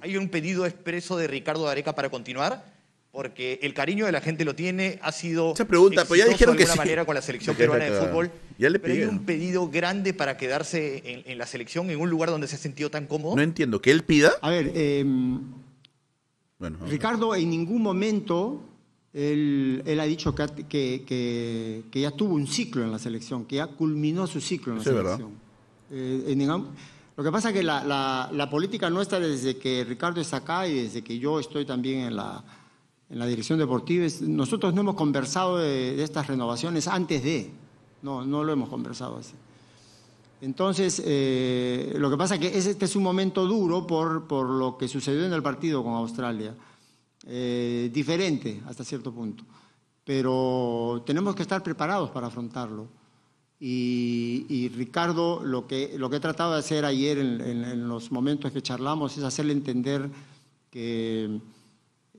¿Hay un pedido expreso de Ricardo Areca para continuar? porque el cariño de la gente lo tiene, ha sido Se pregunta, pues ya dijeron de alguna que manera con la selección peruana de fútbol. pero hay un pedido grande para quedarse en, la selección, en un lugar donde se ha sentido tan cómodo. No entiendo, ¿que él pida? A ver, em, Ricardo en ningún momento él, ha dicho que, ya tuvo un ciclo en la selección, que ya culminó su ciclo en la selección. verdad. Eh, lo que pasa es que la, la, la, política nuestra desde que Ricardo está acá y desde que yo estoy también en la, en la dirección deportiva, es, nosotros no hemos conversado de, estas renovaciones antes de, no, no lo hemos conversado así. Entonces, eh, lo que pasa es que este es un momento duro por, por lo que sucedió en el partido con Australia, eh, diferente hasta cierto punto, pero tenemos que estar preparados para afrontarlo. Y, Ricardo, lo que, lo que he tratado de hacer ayer en, los momentos que charlamos es hacerle entender que,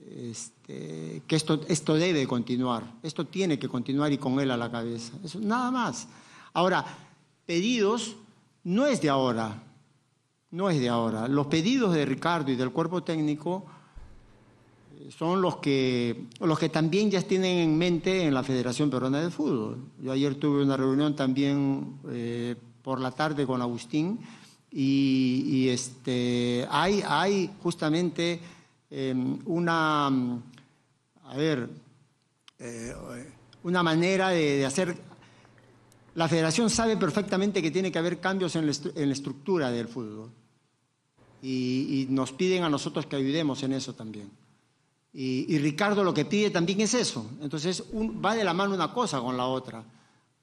este, esto, debe continuar, esto tiene que continuar y con él a la cabeza. Eso, nada más. Ahora, pedidos no es de ahora, no es de ahora. Los pedidos de Ricardo y del cuerpo técnico son los que, los que también ya tienen en mente en la Federación Peruana de Fútbol. Yo ayer tuve una reunión también eh, por la tarde con Agustín y, este, hay, justamente em, una, a ver, eh, una manera de, hacer... La federación sabe perfectamente que tiene que haber cambios en la, estructura del fútbol y nos piden a nosotros que ayudemos en eso también. Y, Ricardo lo que pide también es eso. Entonces va de la mano una cosa con la otra.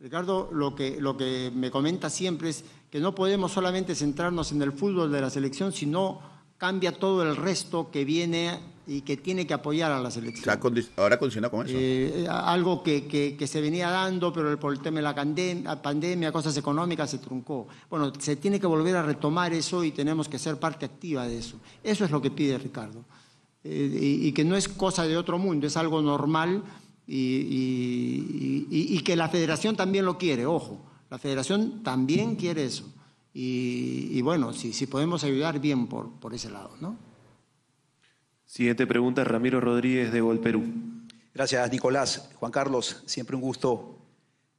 Ricardo lo que, me comenta siempre es que no podemos solamente centrarnos en el fútbol de la selección, sino cambia todo el resto que viene y que tiene que apoyar a la selección. ahora condiciona con eso. Eh, eh, algo que, se venía dando, pero por el tema de la pandemia, cosas económicas, se truncó. Bueno, se tiene que volver a retomar eso y tenemos que ser parte activa de eso. Eso es lo que pide Ricardo. Eh, y, que no es cosa de otro mundo, es algo normal y, que la federación también lo quiere, ojo, la federación también quiere eso. Y, bueno, si, si, podemos ayudar bien por, por ese lado, ¿no? Siguiente pregunta, Ramiro Rodríguez de Gol Perú. Gracias, Nicolás. Juan Carlos, siempre un gusto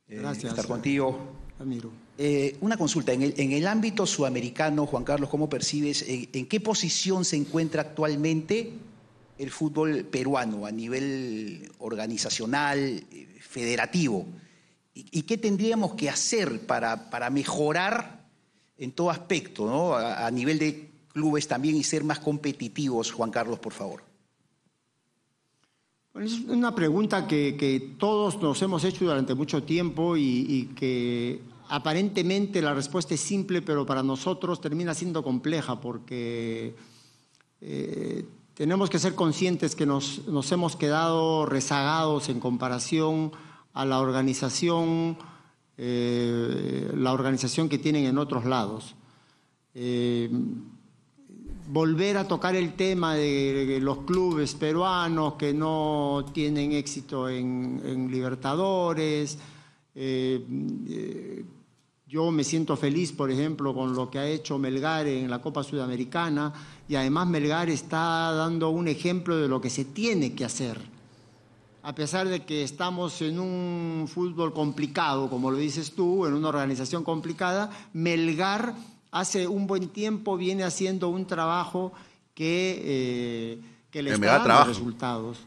eh, estar eh, contigo. Ramiro. una consulta, en el, en el, ámbito sudamericano, Juan Carlos, ¿cómo percibes en qué posición se encuentra actualmente el fútbol peruano a nivel organizacional, eh, federativo? ¿Y, qué tendríamos que hacer para, mejorar en todo aspecto, a, nivel de clubes también y ser más competitivos, Juan Carlos, por favor? Es una pregunta que, todos nos hemos hecho durante mucho tiempo y, que aparentemente la respuesta es simple, pero para nosotros termina siendo compleja porque eh, tenemos que ser conscientes que nos, hemos quedado rezagados en comparación a la organización, eh, la organización que tienen en otros lados. Eh, volver a tocar el tema de los clubes peruanos que no tienen éxito en, Libertadores. Eh, yo me siento feliz, por ejemplo, con lo que ha hecho Melgar en la Copa Sudamericana y además Melgar está dando un ejemplo de lo que se tiene que hacer. A pesar de que estamos en un fútbol complicado, como lo dices tú, en una organización complicada, Melgar hace un buen tiempo viene haciendo un trabajo que, eh, le está dando resultados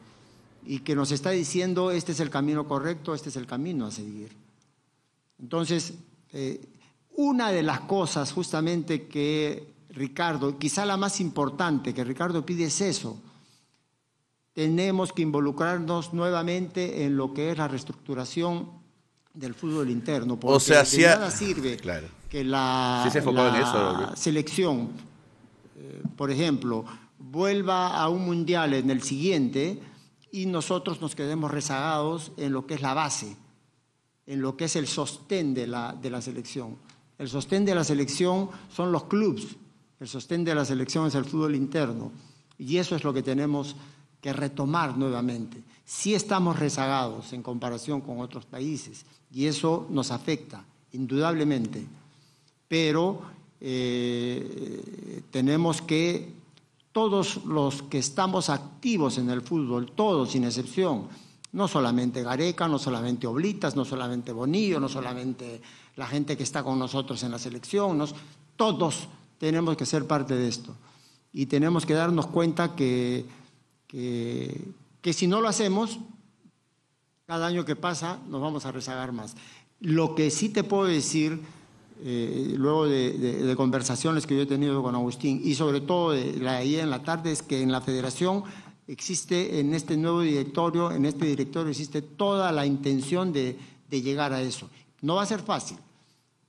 y que nos está diciendo este es el camino correcto, este es el camino a seguir. Entonces, eh, una de las cosas justamente que Ricardo, quizá la más importante que Ricardo pide es eso. Tenemos que involucrarnos nuevamente en lo que es la reestructuración del fútbol interno, porque o sea, nada sirve que la, se la selección, eh, por ejemplo, vuelva a un mundial en el siguiente y nosotros nos quedemos rezagados en lo que es la base, en lo que es el sostén de la, de la selección. El sostén de la selección son los clubes, el sostén de la selección es el fútbol interno y eso es lo que tenemos que retomar nuevamente. Sí estamos rezagados en comparación con otros países y eso nos afecta, indudablemente, pero eh, tenemos que todos los que estamos activos en el fútbol, todos sin excepción, no solamente Gareca, no solamente Oblitas, no solamente Bonillo, no solamente la gente que está con nosotros en la selección, nos, todos tenemos que ser parte de esto. Y tenemos que darnos cuenta que, que, si no lo hacemos, cada año que pasa nos vamos a rezagar más. Lo que sí te puedo decir, eh, luego de, conversaciones que yo he tenido con Agustín y sobre todo de ayer en la tarde, es que en la federación existe, en este nuevo directorio, en este directorio existe toda la intención de llegar a eso. No va a ser fácil,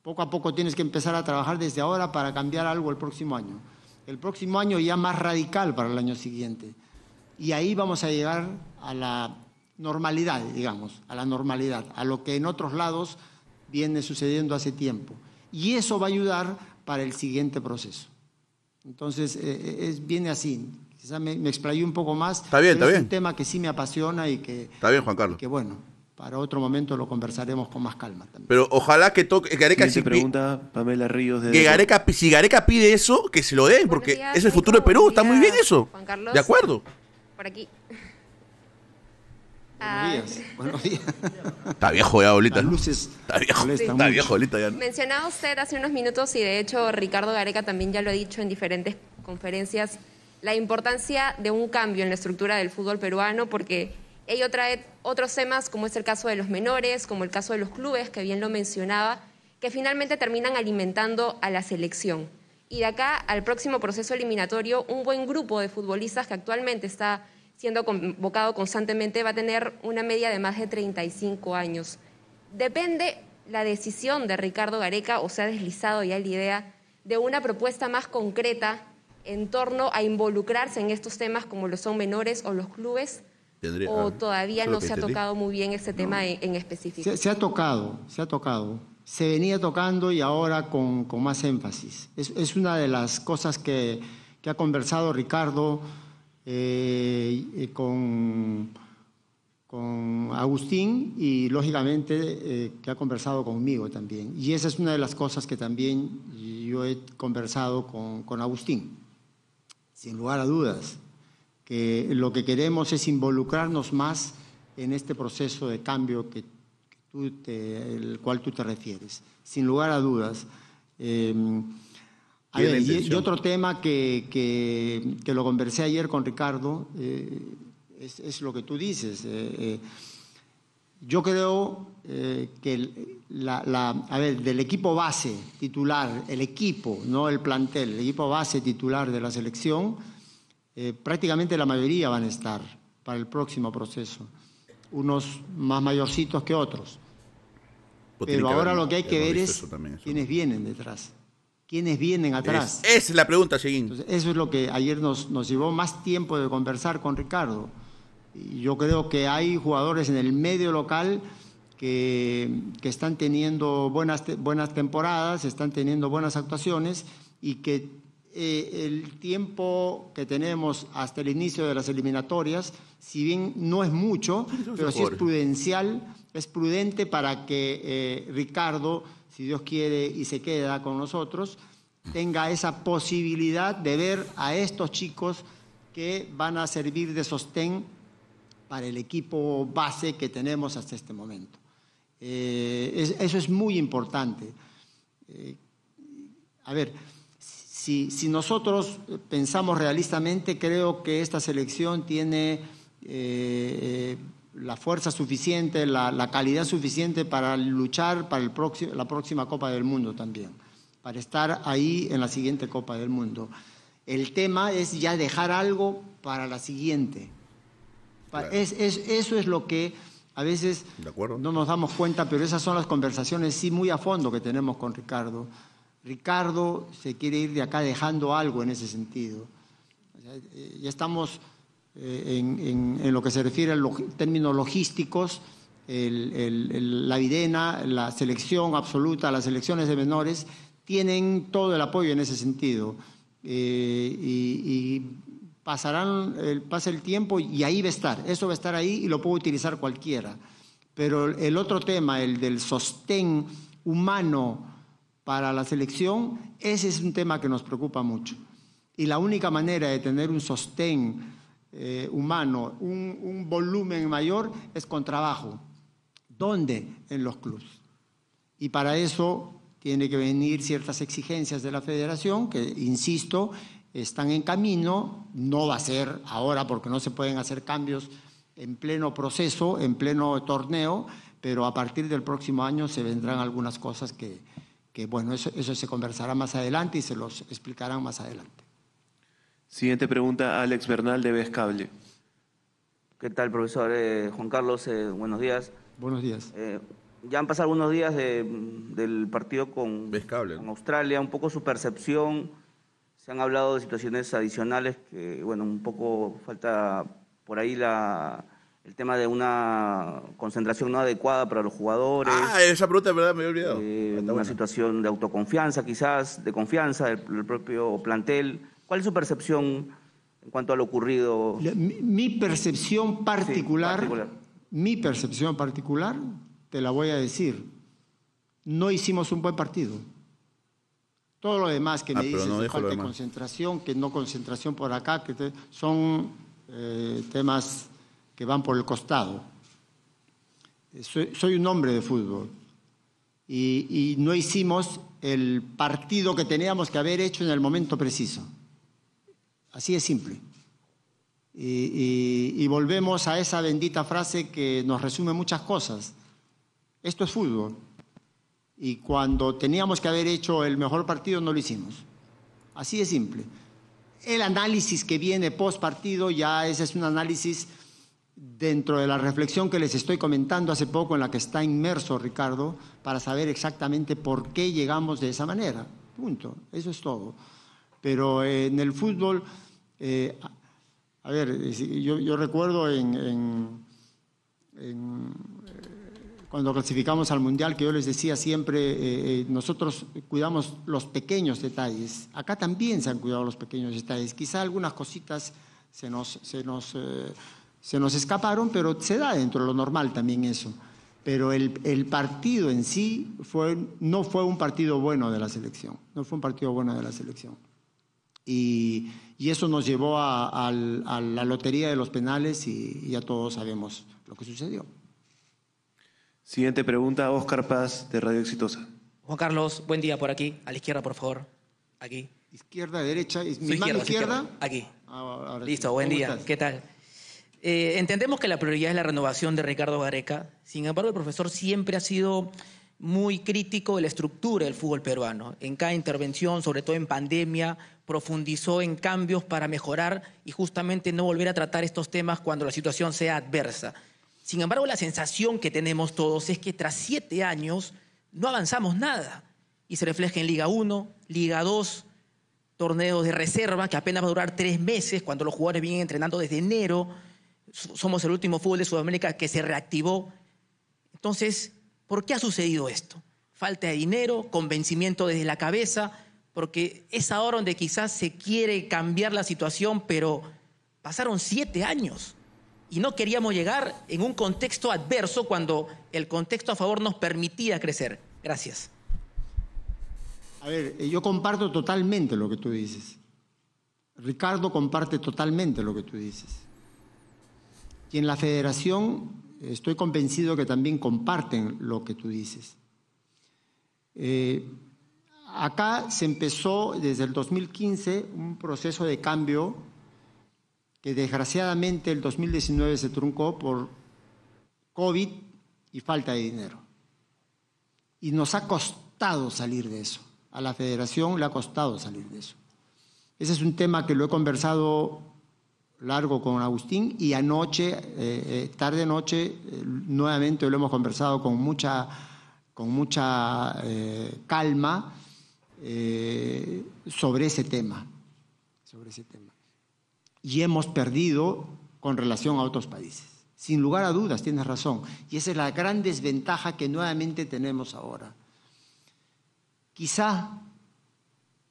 poco a poco tienes que empezar a trabajar desde ahora para cambiar algo el próximo año. El próximo año ya más radical para el año siguiente. Y ahí vamos a llegar a la normalidad, digamos, a la normalidad, a lo que en otros lados viene sucediendo hace tiempo. Y eso va a ayudar para el siguiente proceso. Entonces, eh, eh, es, viene así. Quizá me, me, explayé un poco más. Está bien, está bien. Es un tema que sí me apasiona y que. Está bien, Juan Carlos. Que bueno, para otro momento lo conversaremos con más calma también. Pero ojalá que toque. Gareca si pregunta Pamela Ríos Gareca, pide eso, que se lo den, porque es el futuro de Perú. Está muy bien eso. Juan Carlos. De acuerdo. Por aquí. Buenos días. Buenos días. Está viejo ya, abuelita. luces. Está viejo. está viejo, Ya. Mencionaba usted hace unos minutos, y de hecho Ricardo Gareca también ya lo ha dicho en diferentes conferencias, la importancia de un cambio en la estructura del fútbol peruano, porque Ello trae otros temas como es el caso de los menores, como el caso de los clubes, que bien lo mencionaba, que finalmente terminan alimentando a la selección. Y de acá al próximo proceso eliminatorio, un buen grupo de futbolistas que actualmente está siendo convocado constantemente va a tener una media de más de 35 años. Depende la decisión de Ricardo Gareca, o se ha deslizado ya la idea de una propuesta más concreta en torno a involucrarse en estos temas como lo son menores o los clubes. ¿O ah, todavía no se ha tocado muy bien ese tema en, específico? Se, ha tocado, se ha tocado. Se venía tocando y ahora con, más énfasis. Es, una de las cosas que, ha conversado Ricardo eh, eh, con, con Agustín y lógicamente eh, que ha conversado conmigo también. Y esa es una de las cosas que también yo he conversado con Agustín, sin lugar a dudas lo que queremos es involucrarnos más en este proceso de cambio que el cual tú te refieres, sin lugar a dudas. Eh, y, otro tema que, que, que, lo conversé ayer con Ricardo eh, es, lo que tú dices. Eh, eh, yo creo que la, a ver, del equipo base titular, el equipo, no el plantel, el equipo base titular de la selección, eh, prácticamente la mayoría van a estar para el próximo proceso, unos más mayorcitos que otros. Pues Pero ahora lo que hay que ver es quiénes vienen detrás, quiénes vienen atrás. Es, esa es la pregunta, siguiente Eso es lo que ayer nos, llevó más tiempo de conversar con Ricardo. Yo creo que hay jugadores en el medio local que, que, están teniendo buenas, buenas temporadas, están teniendo buenas actuaciones y que eh, el tiempo que tenemos hasta el inicio de las eliminatorias, si bien no es mucho, pero sí es prudencial, es prudente para que eh, Ricardo, si Dios quiere y se queda con nosotros, tenga esa posibilidad de ver a estos chicos que van a servir de sostén para el equipo base que tenemos hasta este momento. Eh, eso es muy importante. a ver, si, nosotros eh, pensamos realistamente, creo que esta selección tiene eh, eh, la fuerza suficiente, la, calidad suficiente para luchar para el próximo, la próxima Copa del Mundo también, para estar ahí en la siguiente Copa del Mundo. El tema es ya dejar algo para la siguiente. eso es lo que a veces no nos damos cuenta, pero esas son las conversaciones sí muy a fondo que tenemos con Ricardo. Ricardo se quiere ir de acá dejando algo en ese sentido. Eh, ya estamos eh, en, lo que se refiere a los términos logísticos, la videna, la selección absoluta, las selecciones de menores, tienen todo el apoyo en ese sentido. Eh, y, y, pasarán, pasa el tiempo y ahí va a estar, eso va a estar ahí y lo puede utilizar cualquiera. Pero el otro tema, el del sostén humano, para la selección, ese es un tema que nos preocupa mucho. Y la única manera de tener un sostén eh, humano, un, un volumen mayor, es con trabajo. ¿Dónde? En los clubes. Y para eso tiene que venir ciertas exigencias de la federación, que, insisto, están en camino, no va a ser ahora porque no se pueden hacer cambios en pleno proceso, en pleno torneo, pero a partir del próximo año se vendrán algunas cosas que, que bueno, eso, se conversará más adelante y se los explicarán más adelante. Siguiente pregunta, Alex Bernal de Vescable. ¿Qué tal, profesor? Eh, Juan Carlos, eh, buenos días. Buenos días. Eh, ya han pasado unos días del partido con, con Australia, un poco su percepción. Se han hablado de situaciones adicionales que, bueno, un poco falta por ahí la, el tema de una concentración no adecuada para los jugadores. Ah, esa pregunta verdad, me había olvidado. Eh, una situación de autoconfianza, quizás, de confianza del, propio plantel. ¿Cuál es su percepción en cuanto a lo ocurrido? mi, percepción particular, mi percepción particular, te la voy a decir. No hicimos un buen partido. Todo lo demás que ah, me dices, falta de concentración, que no concentración por acá, que son eh, temas que van por el costado. Eh, soy, un hombre de fútbol y, no hicimos el partido que teníamos que haber hecho en el momento preciso. Así es simple. Y, volvemos a esa bendita frase que nos resume muchas cosas. Esto es fútbol. Y cuando teníamos que haber hecho el mejor partido, no lo hicimos. Así es simple. El análisis que viene post partido ya ese es un análisis dentro de la reflexión que les estoy comentando hace poco, en la que está inmerso Ricardo, para saber exactamente por qué llegamos de esa manera. Punto. Eso es todo. Pero eh, en el fútbol, eh, a ver, yo, recuerdo en, eh, cuando clasificamos al Mundial, que yo les decía siempre, nosotros cuidamos los pequeños detalles. Acá también se han cuidado los pequeños detalles. Quizá algunas cositas se nos, se nos se nos escaparon, pero se da dentro de lo normal también eso. Pero el, partido en sí fue, no fue un partido bueno de la selección, no fue un partido bueno de la selección. Y, eso nos llevó a, la lotería de los penales y, ya todos sabemos lo que sucedió. Siguiente pregunta, Oscar Paz de Radio Exitosa. Juan Carlos, buen día por aquí, a la izquierda por favor, aquí. Izquierda, derecha, mi mano izquierda. Aquí. Ah, Listo, buen día. ¿Qué tal? Eh, entendemos que la prioridad es la renovación de Ricardo Gareca, sin embargo el profesor siempre ha sido muy crítico de la estructura del fútbol peruano. En cada intervención, sobre todo en pandemia, profundizó en cambios para mejorar y justamente no volver a tratar estos temas cuando la situación sea adversa. Sin embargo, la sensación que tenemos todos es que tras siete años no avanzamos nada y se refleja en Liga 1, Liga 2, torneos de reserva que apenas va a durar tres meses cuando los jugadores vienen entrenando desde enero somos el último fútbol de Sudamérica que se reactivó. Entonces, ¿por qué ha sucedido esto? Falta de dinero, convencimiento desde la cabeza, porque es ahora donde quizás se quiere cambiar la situación, pero pasaron siete años y no queríamos llegar en un contexto adverso cuando el contexto a favor nos permitía crecer. Gracias. A ver, eh, yo comparto totalmente lo que tú dices. Ricardo comparte totalmente lo que tú dices y en la federación estoy convencido que también comparten lo que tú dices. Eh, acá se empezó desde el 2015 un proceso de cambio que desgraciadamente el 2019 se truncó por COVID y falta de dinero. Y nos ha costado salir de eso. A la federación le ha costado salir de eso. Ese es un tema que lo he conversado largo con Agustín y anoche, eh, eh, tarde noche, eh, nuevamente lo hemos conversado con mucha, con mucha calma sobre ese tema, sobre ese tema. Y hemos perdido con relación a otros países. Sin lugar a dudas, tienes razón. Y esa es la gran desventaja que nuevamente tenemos ahora. Quizá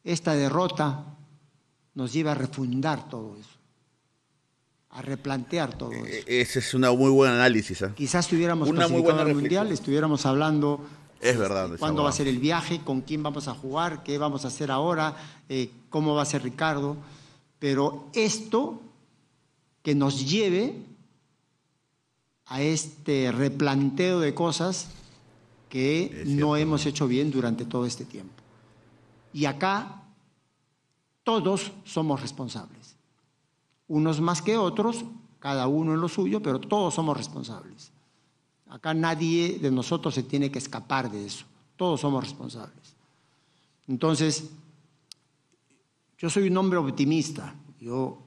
esta derrota nos lleve a refundar todo eso a replantear todo e-, eso. Ese es un muy buen análisis. ¿ah? Quizás estuviéramos una muy buena Mundial, estuviéramos hablando es verdad, cuándo va a ser el viaje, con quién vamos a jugar, qué vamos a hacer ahora, eh, cómo va a ser Ricardo. Pero esto que nos lleve a este replanteo de cosas que no hemos hecho bien durante todo este tiempo. Y acá todos somos responsables unos más que otros, cada uno en lo suyo, pero todos somos responsables. Acá nadie de nosotros se tiene que escapar de eso, todos somos responsables. Entonces, yo soy un hombre optimista, yo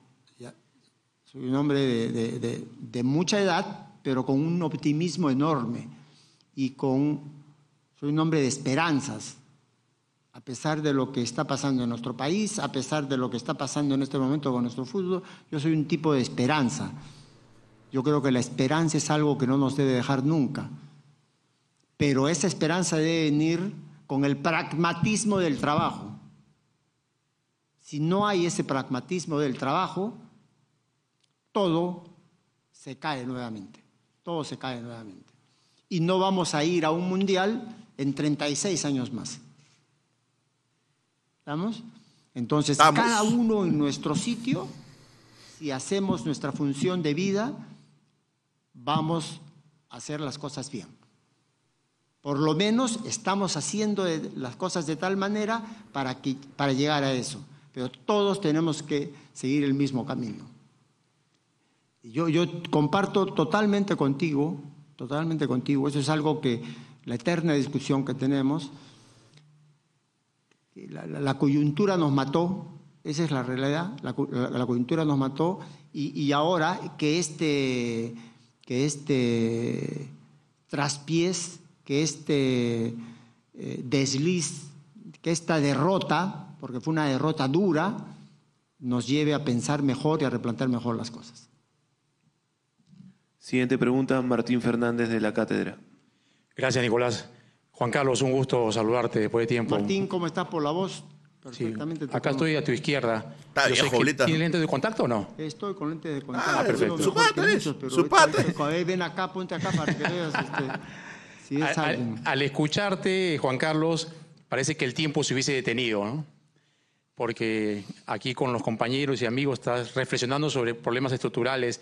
soy un hombre de, de, mucha edad, pero con un optimismo enorme y con, soy un hombre de esperanzas a pesar de lo que está pasando en nuestro país, a pesar de lo que está pasando en este momento con nuestro fútbol, yo soy un tipo de esperanza. Yo creo que la esperanza es algo que no nos debe dejar nunca. Pero esa esperanza debe venir con el pragmatismo del trabajo. Si no hay ese pragmatismo del trabajo, todo se cae nuevamente. Todo se cae nuevamente. Y no vamos a ir a un mundial en 36 años más. ¿Estamos? Entonces, cada uno en nuestro sitio, si hacemos nuestra función de vida, vamos a hacer las cosas bien. Por lo menos estamos haciendo las cosas de tal manera para, que, para llegar a eso. Pero todos tenemos que seguir el mismo camino. Yo, yo comparto totalmente contigo, totalmente contigo. Eso es algo que la eterna discusión que tenemos la, coyuntura nos mató, esa es la realidad, la, coyuntura nos mató y, ahora que este, que este traspiés, que este eh, desliz, que esta derrota, porque fue una derrota dura, nos lleve a pensar mejor y a replantear mejor las cosas. Siguiente pregunta, Martín Fernández de la Cátedra. Gracias, Nicolás. Juan Carlos, un gusto saludarte después de tiempo. Martín, ¿cómo estás por la voz? Perfectamente. Acá estoy a tu izquierda. ¿Tienes ¿Tiene lentes de contacto o no? Estoy con lentes de ah, contacto. Ah, perfecto. Su padre, su padre. Ven acá, ponte acá para que veas. Este, es al, al, escucharte, Juan Carlos, parece que el tiempo se hubiese detenido, ¿no? Porque aquí con los compañeros y amigos estás reflexionando sobre problemas estructurales.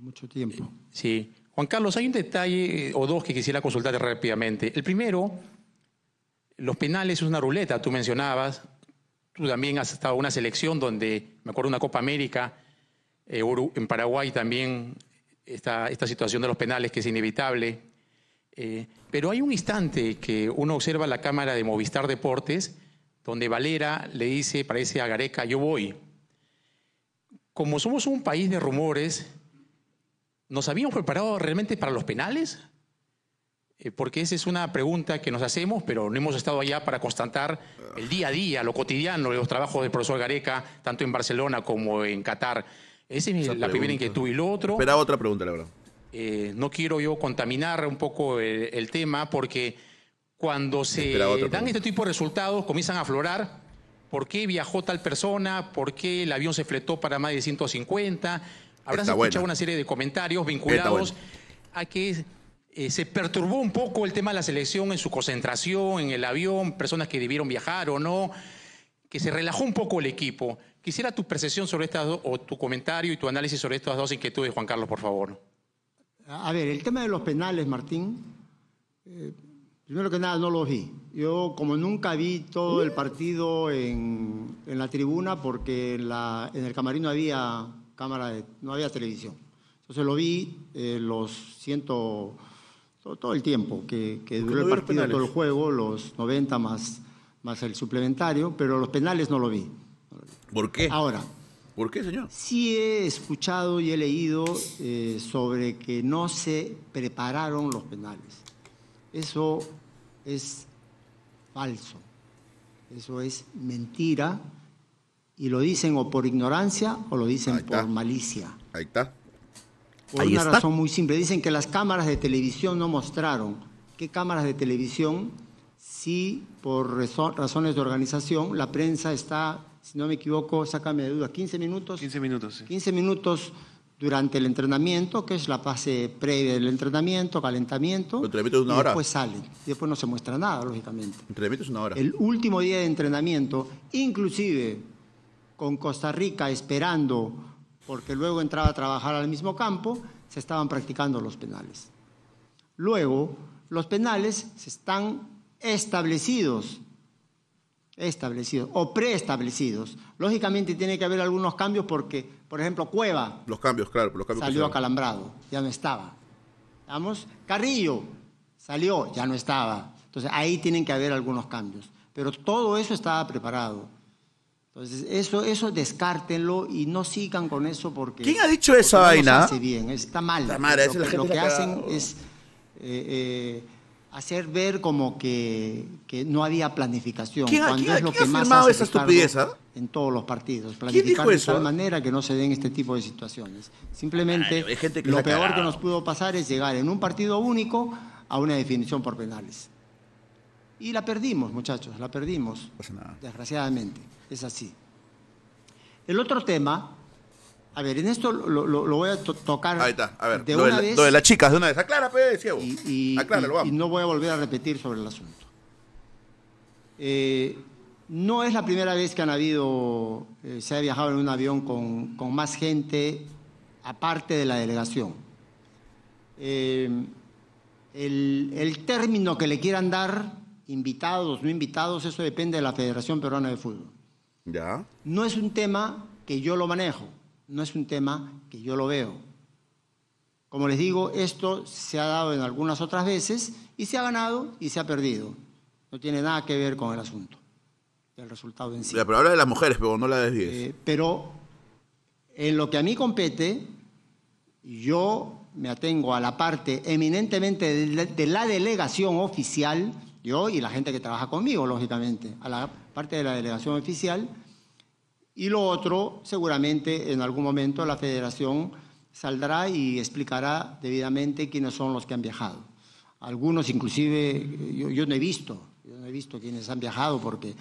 Mucho tiempo. Sí. Juan Carlos, hay un detalle eh, o dos que quisiera consultarte rápidamente. El primero, los penales es una ruleta, tú mencionabas. Tú también has estado en una selección donde, me acuerdo, una Copa América, eh, en Paraguay también esta, esta situación de los penales que es inevitable. Eh, pero hay un instante que uno observa la cámara de Movistar Deportes, donde Valera le dice, parece a Gareca, yo voy. Como somos un país de rumores, ¿Nos habíamos preparado realmente para los penales? Eh, porque esa es una pregunta que nos hacemos, pero no hemos estado allá para constatar el día a día, lo cotidiano, los trabajos del profesor Gareca, tanto en Barcelona como en Qatar. Esa es la primera inquietud. Y lo otro... Espera, otra pregunta, la verdad. Eh, no quiero yo contaminar un poco el, el tema, porque cuando se dan este tipo de resultados comienzan a aflorar por qué viajó tal persona, por qué el avión se fletó para más de 150 habrás escuchado una serie de comentarios vinculados a que eh, se perturbó un poco el tema de la selección en su concentración, en el avión, personas que debieron viajar o no, que se relajó un poco el equipo. Quisiera tu percepción sobre estas dos, o tu comentario y tu análisis sobre estas dos inquietudes, Juan Carlos, por favor. A ver, el tema de los penales, Martín, eh, primero que nada no los vi. Yo como nunca vi todo el partido en, la tribuna porque la, en el camarino había cámara, de, no había televisión. Entonces lo vi eh, los ciento, todo, el tiempo que, duró el partido, todo el juego, los 90 más, más el suplementario, pero los penales no lo vi. ¿Por qué? Ahora. ¿Por qué, señor? Sí he escuchado y he leído eh, sobre que no se prepararon los penales. Eso es falso. Eso es mentira y lo dicen o por ignorancia o lo dicen por malicia. Ahí está. Por una razón muy simple. Dicen que las cámaras de televisión no mostraron. ¿Qué cámaras de televisión? Si por razones de organización la prensa está, si no me equivoco, sácame de duda, 15 minutos. 15 minutos, sí. 15 minutos durante el entrenamiento, que es la fase previa del entrenamiento, calentamiento. El entrenamiento es una y hora. Después sale Después no se muestra nada, lógicamente. El entrenamiento es una hora. El último día de entrenamiento, inclusive con Costa Rica esperando, porque luego entraba a trabajar al mismo campo, se estaban practicando los penales. Luego, los penales se están establecidos, establecidos o preestablecidos. Lógicamente tiene que haber algunos cambios porque, por ejemplo, Cueva. Los cambios, claro, los cambios Salió acalambrado, ya no estaba. Carrillo salió, ya no estaba. Entonces ahí tienen que haber algunos cambios. Pero todo eso estaba preparado. Entonces, eso, eso descártenlo y no sigan con eso porque... ¿Quién ha dicho esa vaina? No bien, está mal. Está mal, lo, que, hacen es hacer ver como que, no había planificación. ¿Quién, cuando es que ha firmado esa estupidez? Ah? En todos los partidos. Planificar de tal manera que no se den este tipo de situaciones. Simplemente, lo peor que nos pudo pasar es llegar en un partido único a una definición por penales. Y la perdimos, muchachos, la perdimos, desgraciadamente es así. El otro tema, a ver, en esto lo, voy a tocar. Ahí está, a ver, de lo, una de de las chicas, de una vez. Aclara, pues, ciego. Y, vamos. no voy a volver a repetir sobre el asunto. Eh, no es la primera vez que han habido, eh, se ha viajado en un avión con, más gente aparte de la delegación. Eh, el, término que le quieran dar, invitados, no invitados, eso depende de la Federación Peruana de Fútbol. No es un tema que yo lo manejo, no es un tema que yo lo veo. Como les digo, esto se ha dado en algunas otras veces y se ha ganado y se ha perdido. No tiene nada que ver con el asunto, el resultado en sí. La pero habla de las mujeres, pero no la desvíes. Eh, pero en lo que a mí compete, yo me atengo a la parte eminentemente de la delegación oficial yo y la gente que trabaja conmigo, lógicamente, a la parte de la delegación oficial. Y lo otro, seguramente en algún momento la federación saldrá y explicará debidamente quiénes son los que han viajado. Algunos inclusive, yo, no he visto, yo no he visto quiénes han viajado porque,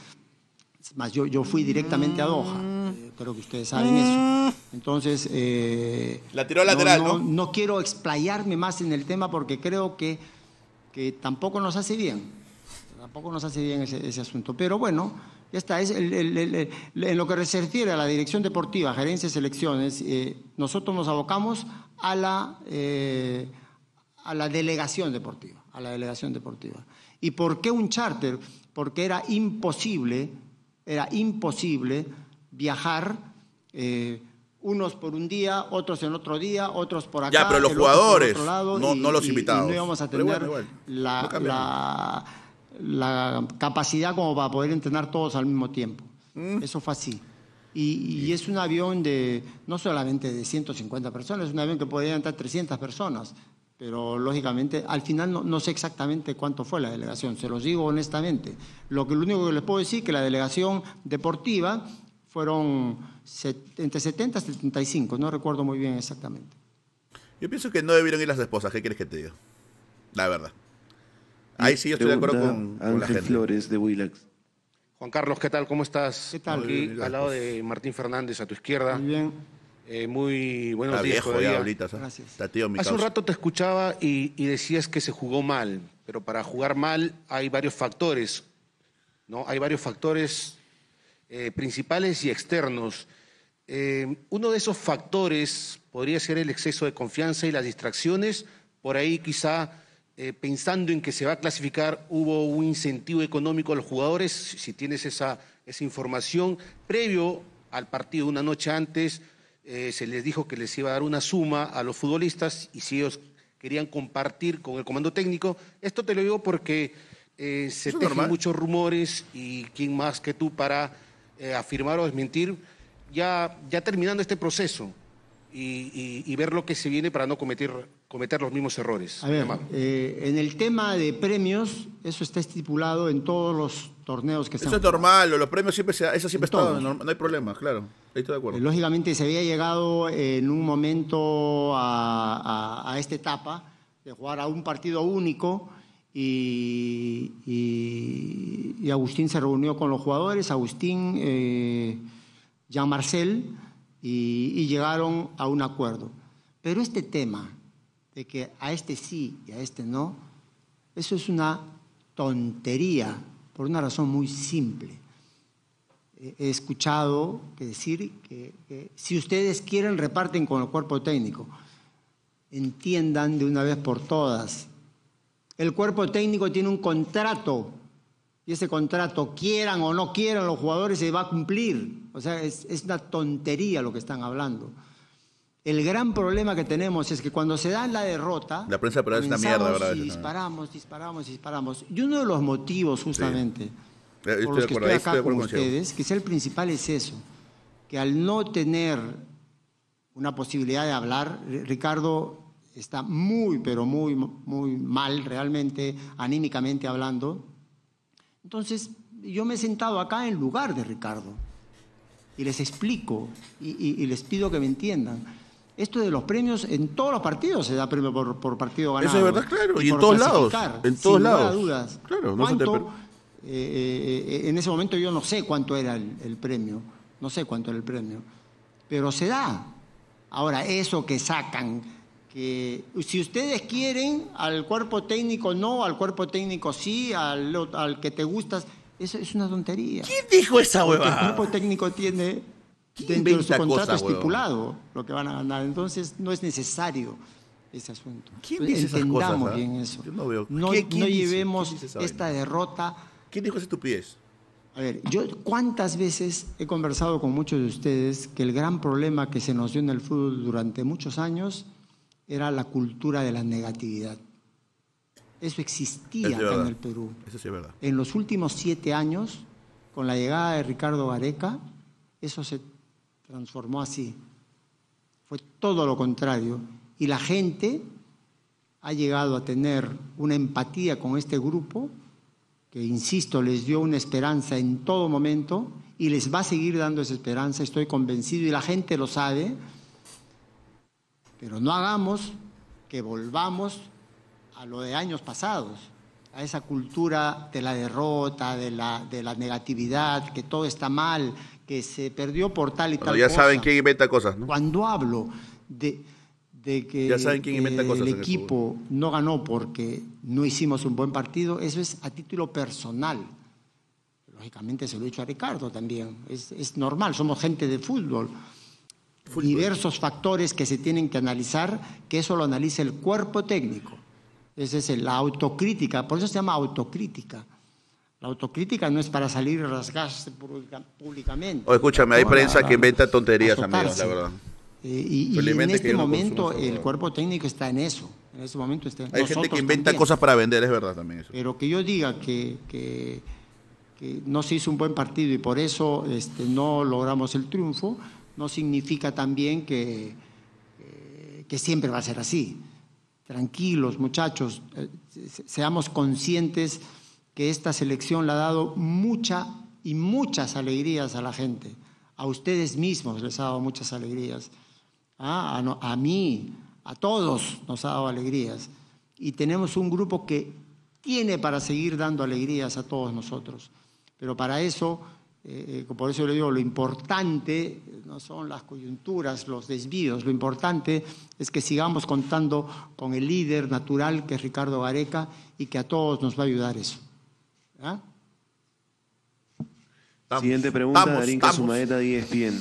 más yo, fui directamente a Doha, eh, creo que ustedes saben eso. Entonces, eh, la lateral, no, no, quiero explayarme más en el tema porque creo que, que tampoco nos hace bien tampoco nos hace bien ese, asunto. Pero bueno, ya Es en lo que se refiere a la dirección deportiva, gerencia y selecciones, eh, nosotros nos abocamos a la, eh, a la delegación deportiva. A la delegación deportiva. ¿Y por qué un charter? Porque era imposible, era imposible viajar. Eh, unos por un día, otros en otro día, otros por acá. Ya, pero los jugadores no, los invitados. no íbamos a tener la la capacidad como para poder entrenar todos al mismo tiempo. Mm. Eso fue así. Y, es un avión de no solamente de 150 personas, es un avión que podría entrar 300 personas. Pero lógicamente, al final no, sé exactamente cuánto fue la delegación, se los digo honestamente. Lo, que, lo único que les puedo decir es que la delegación deportiva fueron entre 70 y 75, no recuerdo muy bien exactamente. Yo pienso que no debieron ir las esposas, ¿qué quieres que te diga? La verdad. Ahí sí yo estoy de acuerdo con, la Flores de Juan Carlos, ¿qué tal? ¿Cómo estás? ¿Qué tal? Aquí, al lado de Martín Fernández, a tu izquierda. Muy bien. Eh, muy buenos días. Viejo, Gracias. Hace un rato te escuchaba y, decías que se jugó mal, pero para jugar mal hay varios factores, ¿no? Hay varios factores eh, principales y externos. Eh, uno de esos factores podría ser el exceso de confianza y las distracciones. Por ahí quizá eh, pensando en que se va a clasificar, hubo un incentivo económico a los jugadores, si tienes esa, esa información, previo al partido una noche antes, eh, se les dijo que les iba a dar una suma a los futbolistas y si ellos querían compartir con el comando técnico, esto te lo digo porque eh, se tejen muchos rumores y quién más que tú para afirmar o desmentir, ya, ya terminando este proceso y, y ver lo que se viene para no cometer cometer los mismos errores. A ver, eh, en el tema de premios, eso está estipulado en todos los torneos que se Eso es normal, los premios siempre se, eso siempre está, no, no, hay problema, claro. Ahí estoy de acuerdo. Eh, lógicamente se había llegado en un momento a, esta etapa de jugar a un partido único y, y, Agustín se reunió con los jugadores, Agustín, eh, Jean Marcel, y, y llegaron a un acuerdo. Pero este tema de que a este sí y a este no, eso es una tontería por una razón muy simple. He escuchado que decir que, si ustedes quieren reparten con el cuerpo técnico. Entiendan de una vez por todas, el cuerpo técnico tiene un contrato y ese contrato, quieran o no quieran los jugadores, se va a cumplir. O sea, es una tontería lo que están hablando. El gran problema que tenemos es que cuando se da la derrota, la prensa es una mierda, ¿verdad? Y disparamos, disparamos, disparamos. Y uno de los motivos justamente eh, los que estoy acá con ustedes, que el principal es eso, que al no tener una posibilidad de hablar, Ricardo está muy pero muy muy mal realmente anímicamente hablando. Entonces, yo me he sentado acá en lugar de Ricardo y les explico y les pido que me entiendan esto de los premios en todos los partidos se da premio por, partido ganado. Eso es verdad, claro, y, en todos lados. En todos lados. Claro, no se te eh, eh, eh, en ese momento yo no sé cuánto era el, premio, no sé cuánto era el premio, pero se da. Ahora, eso que sacan, que si ustedes quieren, al cuerpo técnico no, al cuerpo técnico sí, al, que te gustas, eso es una tontería. ¿Quién dijo esa huevada? el cuerpo técnico tiene dentro de su contrato estipulado lo que van a ganar. Entonces no es necesario ese asunto. ¿Quién Entendamos ah? bien eso. Yo no, veo. llevemos esta derrota. ¿Quién dijo tu pies? A ver, yo cuántas veces he conversado con muchos de ustedes que el gran problema que se nos dio en el fútbol durante muchos años era la cultura de la negatividad. Eso existía en el Perú. Eso sí es verdad. En los últimos siete años, con la llegada de Ricardo Gareca, eso se transformó así. Fue todo lo contrario. Y la gente ha llegado a tener una empatía con este grupo que, insisto, les dio una esperanza en todo momento y les va a seguir dando esa esperanza, estoy convencido, y la gente lo sabe. Pero no hagamos que volvamos a lo de años pasados, a esa cultura de la derrota, de la, de la negatividad, que todo está mal, que se perdió por tal y tal cosa. ya saben quién inventa cosas, ¿no? Cuando hablo de, que, el equipo no ganó porque no hicimos un buen partido, eso es a título personal. Lógicamente se lo he dicho a Ricardo también, es, normal, somos gente de fútbol. Diversos factores que se tienen que analizar, que eso lo analice el cuerpo técnico. Esa es la autocrítica, por eso se llama autocrítica la autocrítica no es para salir y rasgarse públicamente. O escúchame, hay prensa que inventa tonterías, también. la verdad. Eh, y, en este momento el cuerpo técnico está en eso. En este momento está. Hay gente que inventa cosas para vender, es verdad también eso. Pero que yo diga que, no se hizo un buen partido y por eso este, no logramos el triunfo, no significa también que, eh, que siempre va a ser así. Tranquilos, muchachos, eh, seamos conscientes que esta selección le ha dado mucha y muchas alegrías a la gente. A ustedes mismos les ha dado muchas alegrías. Ah, a, mí, a todos nos ha dado alegrías. Y tenemos un grupo que tiene para seguir dando alegrías a todos nosotros. Pero para eso, eh, eh, por eso le digo, lo importante eh, no son las coyunturas, los desvíos, lo importante es que sigamos contando con el líder natural que es Ricardo Gareca y que a todos nos va a ayudar eso. ¿Ah? Siguiente pregunta, estamos, Darín Casumaeta, ESPN. E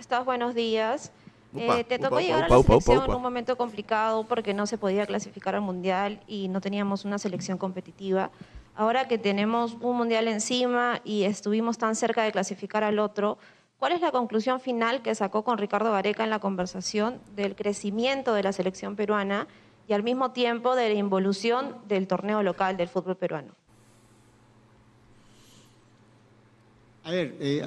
Estás, buenos días. Eh, te tocó llegar a la selección en un momento complicado porque no se podía clasificar al mundial y no teníamos una selección competitiva. Ahora que tenemos un mundial encima y estuvimos tan cerca de clasificar al otro, ¿cuál es la conclusión final que sacó con Ricardo Vareca en la conversación del crecimiento de la selección peruana y al mismo tiempo de la involución del torneo local del fútbol peruano? A ver, eh,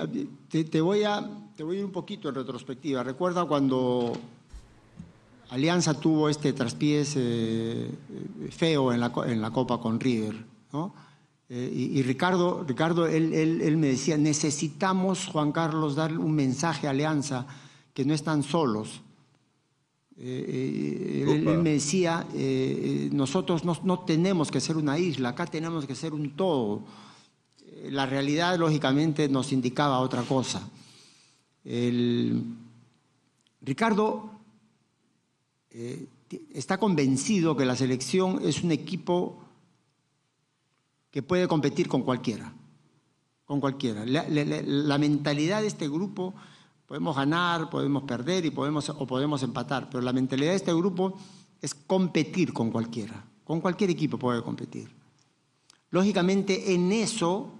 te, voy a, te voy a ir un poquito en retrospectiva. Recuerda cuando Alianza tuvo este traspiés eh, eh, feo en la, en la, Copa con River, ¿no? y, Ricardo, Ricardo él, me decía, necesitamos, Juan Carlos, dar un mensaje a Alianza, que no están solos. él, me decía, nosotros no, no, tenemos que ser una isla, acá tenemos que ser un todo la realidad lógicamente nos indicaba otra cosa. Ricardo eh, está convencido que la selección es un equipo que puede competir con cualquiera, con cualquiera. La, la, mentalidad de este grupo, podemos ganar, podemos perder y podemos, o podemos empatar, pero la mentalidad de este grupo es competir con cualquiera, con cualquier equipo puede competir. Lógicamente en eso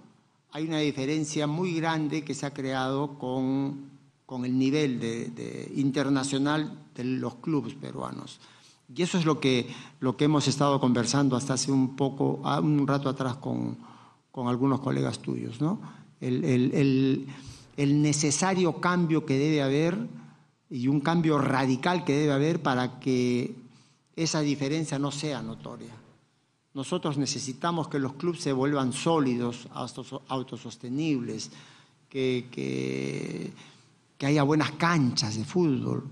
hay una diferencia muy grande que se ha creado con, el nivel de, internacional de los clubes peruanos. Y eso es lo que, lo que hemos estado conversando hasta hace un poco, un rato atrás con, con algunos colegas tuyos, el, necesario cambio que debe haber y un cambio radical que debe haber para que esa diferencia no sea notoria. Nosotros necesitamos que los clubes se vuelvan sólidos, autosostenibles, que, haya buenas canchas de fútbol,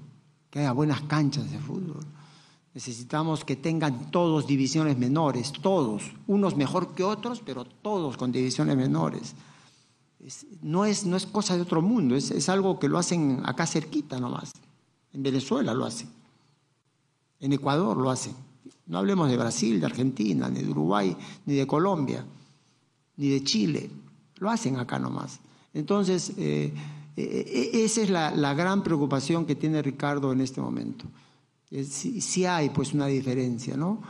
que haya buenas canchas de fútbol. Necesitamos que tengan todos divisiones menores, todos, unos mejor que otros, pero todos con divisiones menores. no, es, no es cosa de otro mundo, es, es, algo que lo hacen acá cerquita nomás. En Venezuela lo hacen, en Ecuador lo hacen. No hablemos de Brasil, de Argentina, ni de Uruguay, ni de Colombia, ni de Chile. Lo hacen acá nomás. Entonces, eh, eh, eh, esa es la, gran preocupación que tiene Ricardo en este momento. Si hay pues una diferencia, ¿no?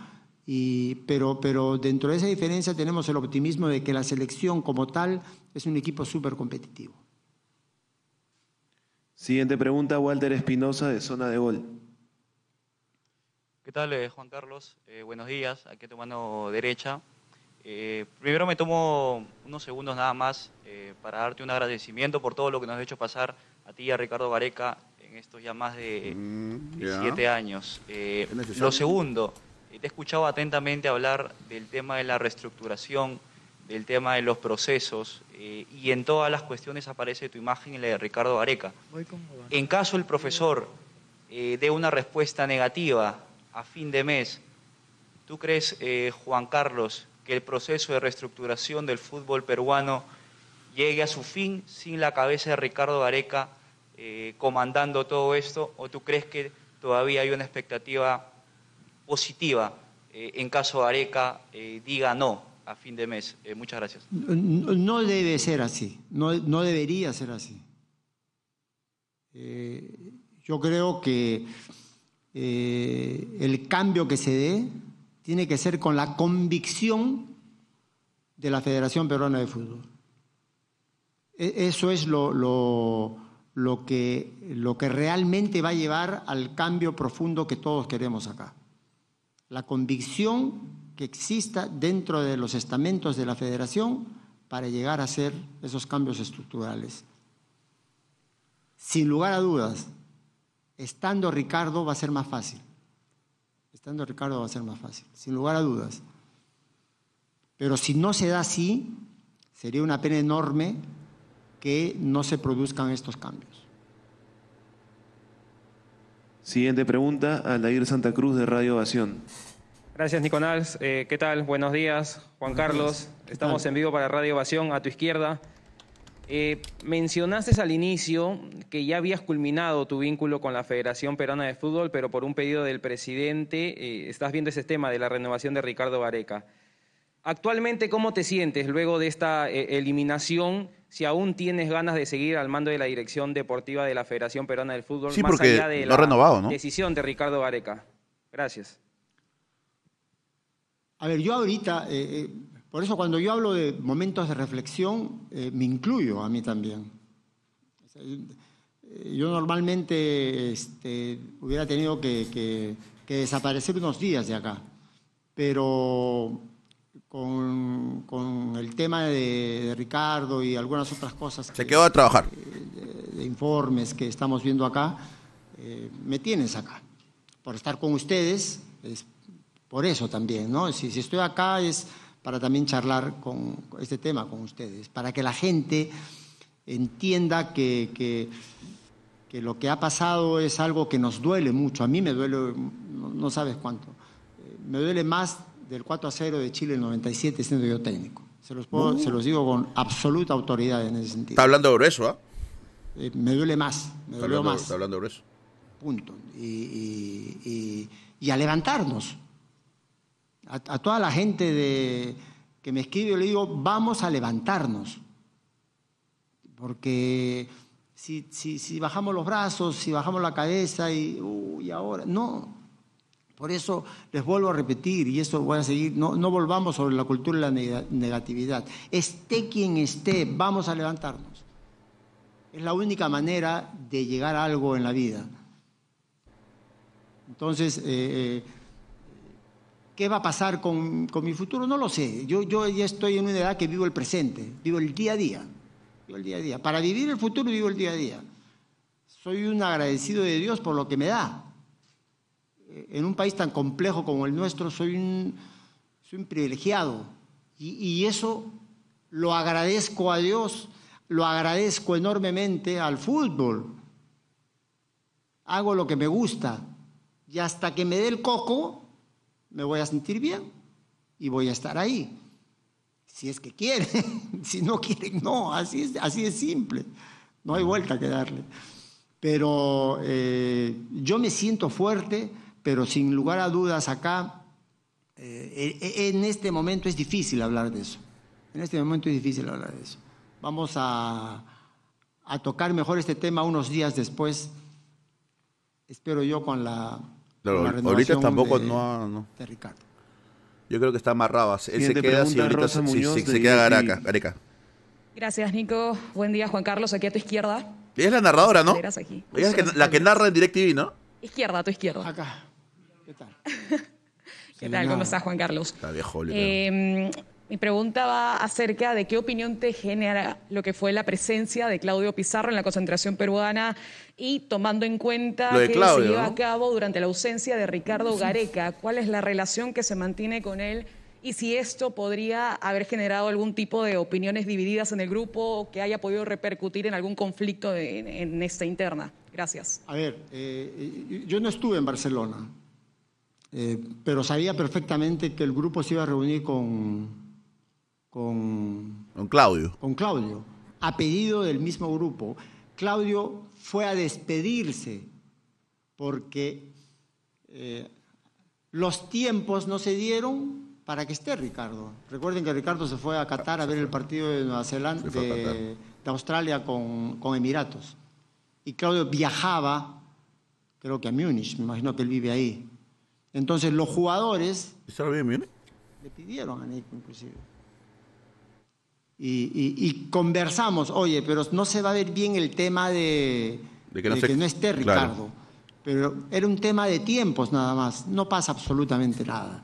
pero, pero dentro de esa diferencia tenemos el optimismo de que la selección como tal es un equipo súper competitivo. Siguiente pregunta, Walter Espinosa de Zona de Gol. ¿Qué tal, eh, Juan Carlos? Eh, buenos días, aquí a tu mano derecha. Eh, primero me tomo unos segundos nada más para darte un agradecimiento por todo lo que nos has hecho pasar a ti y a Ricardo Bareca en estos ya más de, mm, siete años. lo segundo, te he escuchado atentamente hablar del tema de la reestructuración, del tema de los procesos, y en todas las cuestiones aparece tu imagen y la de Ricardo Gareca. En caso el profesor dé una respuesta negativa a fin de mes, ¿tú crees, eh, Juan Carlos, que el proceso de reestructuración del fútbol peruano llegue a su fin sin la cabeza de Ricardo Areca eh, comandando todo esto? ¿O tú crees que todavía hay una expectativa positiva eh, en caso Areca diga no a fin de mes? muchas gracias. No, debe ser así, no, no debería ser así. yo creo que eh, el cambio que se dé tiene que ser con la convicción de la Federación Peruana de Fútbol. E, eso es lo, que, lo que realmente va a llevar al cambio profundo que todos queremos acá. La convicción que exista dentro de los estamentos de la Federación para llegar a hacer esos cambios estructurales. Sin lugar a dudas, Estando Ricardo va a ser más fácil. Estando Ricardo va a ser más fácil, sin lugar a dudas. Pero si no se da así, sería una pena enorme que no se produzcan estos cambios. Siguiente pregunta, Aldair Santa Cruz de Radio Ovación. Gracias, Nicolás. Eh, ¿Qué tal? Buenos días, Juan Carlos. Estamos en vivo para Radio Ovación, a tu izquierda. Eh, mencionaste al inicio que ya habías culminado tu vínculo con la Federación Peruana de Fútbol, pero por un pedido del presidente eh, estás viendo ese tema de la renovación de Ricardo Vareca. Actualmente, ¿cómo te sientes luego de esta eh, eliminación? Si aún tienes ganas de seguir al mando de la dirección deportiva de la Federación Peruana del Fútbol, más allá de la decisión de Ricardo Vareca. Gracias. A ver, yo ahorita, por eso cuando yo hablo de momentos de reflexión, eh, me incluyo a mí también. Eh, yo normalmente este, hubiera tenido que, desaparecer unos días de acá, pero con, el tema de, Ricardo y algunas otras cosas... Se quedó a trabajar. Eh, de, informes que estamos viendo acá, me tienes acá. Por estar con ustedes, por eso también, ¿no? si estoy acá es para también charlar con este tema con ustedes, para que la gente entienda que, lo que ha pasado es algo que nos duele mucho. A mí me duele, no, sabes cuánto, eh, me duele más del 4 a 0 de Chile en 97 siendo yo técnico. Se los, se los digo con absoluta autoridad en ese sentido. Está hablando grueso, ¿ah? Eh, me duele más, me duele más. Está hablando eso Punto. Y, y a levantarnos a, toda la gente de, que me escribe, le digo, vamos a levantarnos. Porque si, bajamos los brazos, si bajamos la cabeza y, ahora, no. Por eso les vuelvo a repetir, y eso voy a seguir, no, volvamos sobre la cultura de la negatividad. Esté quien esté, vamos a levantarnos. Es la única manera de llegar a algo en la vida. Entonces, eh, eh, ¿Qué va a pasar con, mi futuro? No lo sé. Yo, yo ya estoy en una edad que vivo el presente, vivo el día a día. el día a día. Para vivir el futuro vivo el día a día. Soy un agradecido de Dios por lo que me da. Eh, en un país tan complejo como el nuestro soy un, soy privilegiado. Y, y eso lo agradezco a Dios, lo agradezco enormemente al fútbol. Hago lo que me gusta. Y hasta que me dé el coco, me voy a sentir bien y voy a estar ahí. Si es que quieren, si no quieren, no, así es, así simple, no hay vuelta que darle. Pero eh, yo me siento fuerte, pero sin lugar a dudas acá, eh, eh, en este momento es difícil hablar de eso. En este momento es difícil hablar de eso. Vamos a, a tocar mejor este tema unos días después, espero yo con la ahorita tampoco no, Ricardo. Yo creo que está amarrado. Él se queda si ahorita se, queda Gareca, Gracias, Nico. Buen día, Juan Carlos, aquí a tu izquierda. Ella es la narradora, ¿no? Ella es que, la que narra en DirecTV, ¿no? Izquierda, a tu izquierda. Acá. ¿Qué tal? ¿Qué tal? ¿Cómo estás, Juan Carlos? Está viejo, eh, mi pregunta va acerca de qué opinión te genera lo que fue la presencia de Claudio Pizarro en la concentración peruana y tomando en cuenta lo que se llevó a cabo durante la ausencia de Ricardo Gareca, ¿cuál es la relación que se mantiene con él? y si esto podría haber generado algún tipo de opiniones divididas en el grupo que haya podido repercutir en algún conflicto en, esta interna. Gracias. A ver, eh, eh, yo no estuve en Barcelona, eh, pero sabía perfectamente que el grupo se iba a reunir con, con, Claudio. Con Claudio, a pedido del mismo grupo. Claudio fue a despedirse porque eh, los tiempos no se dieron para que esté Ricardo. Recuerden que Ricardo se fue a Qatar a ver el partido de Nueva Zelanda, de, Australia con, Emiratos. Y Claudio viajaba, creo que a Múnich, me imagino que él vive ahí. Entonces los jugadores... Le pidieron a Nico inclusive y, conversamos, oye, pero no se va a ver bien el tema de, que, no, esté Ricardo. Pero era un tema de tiempos nada más, no pasa absolutamente nada.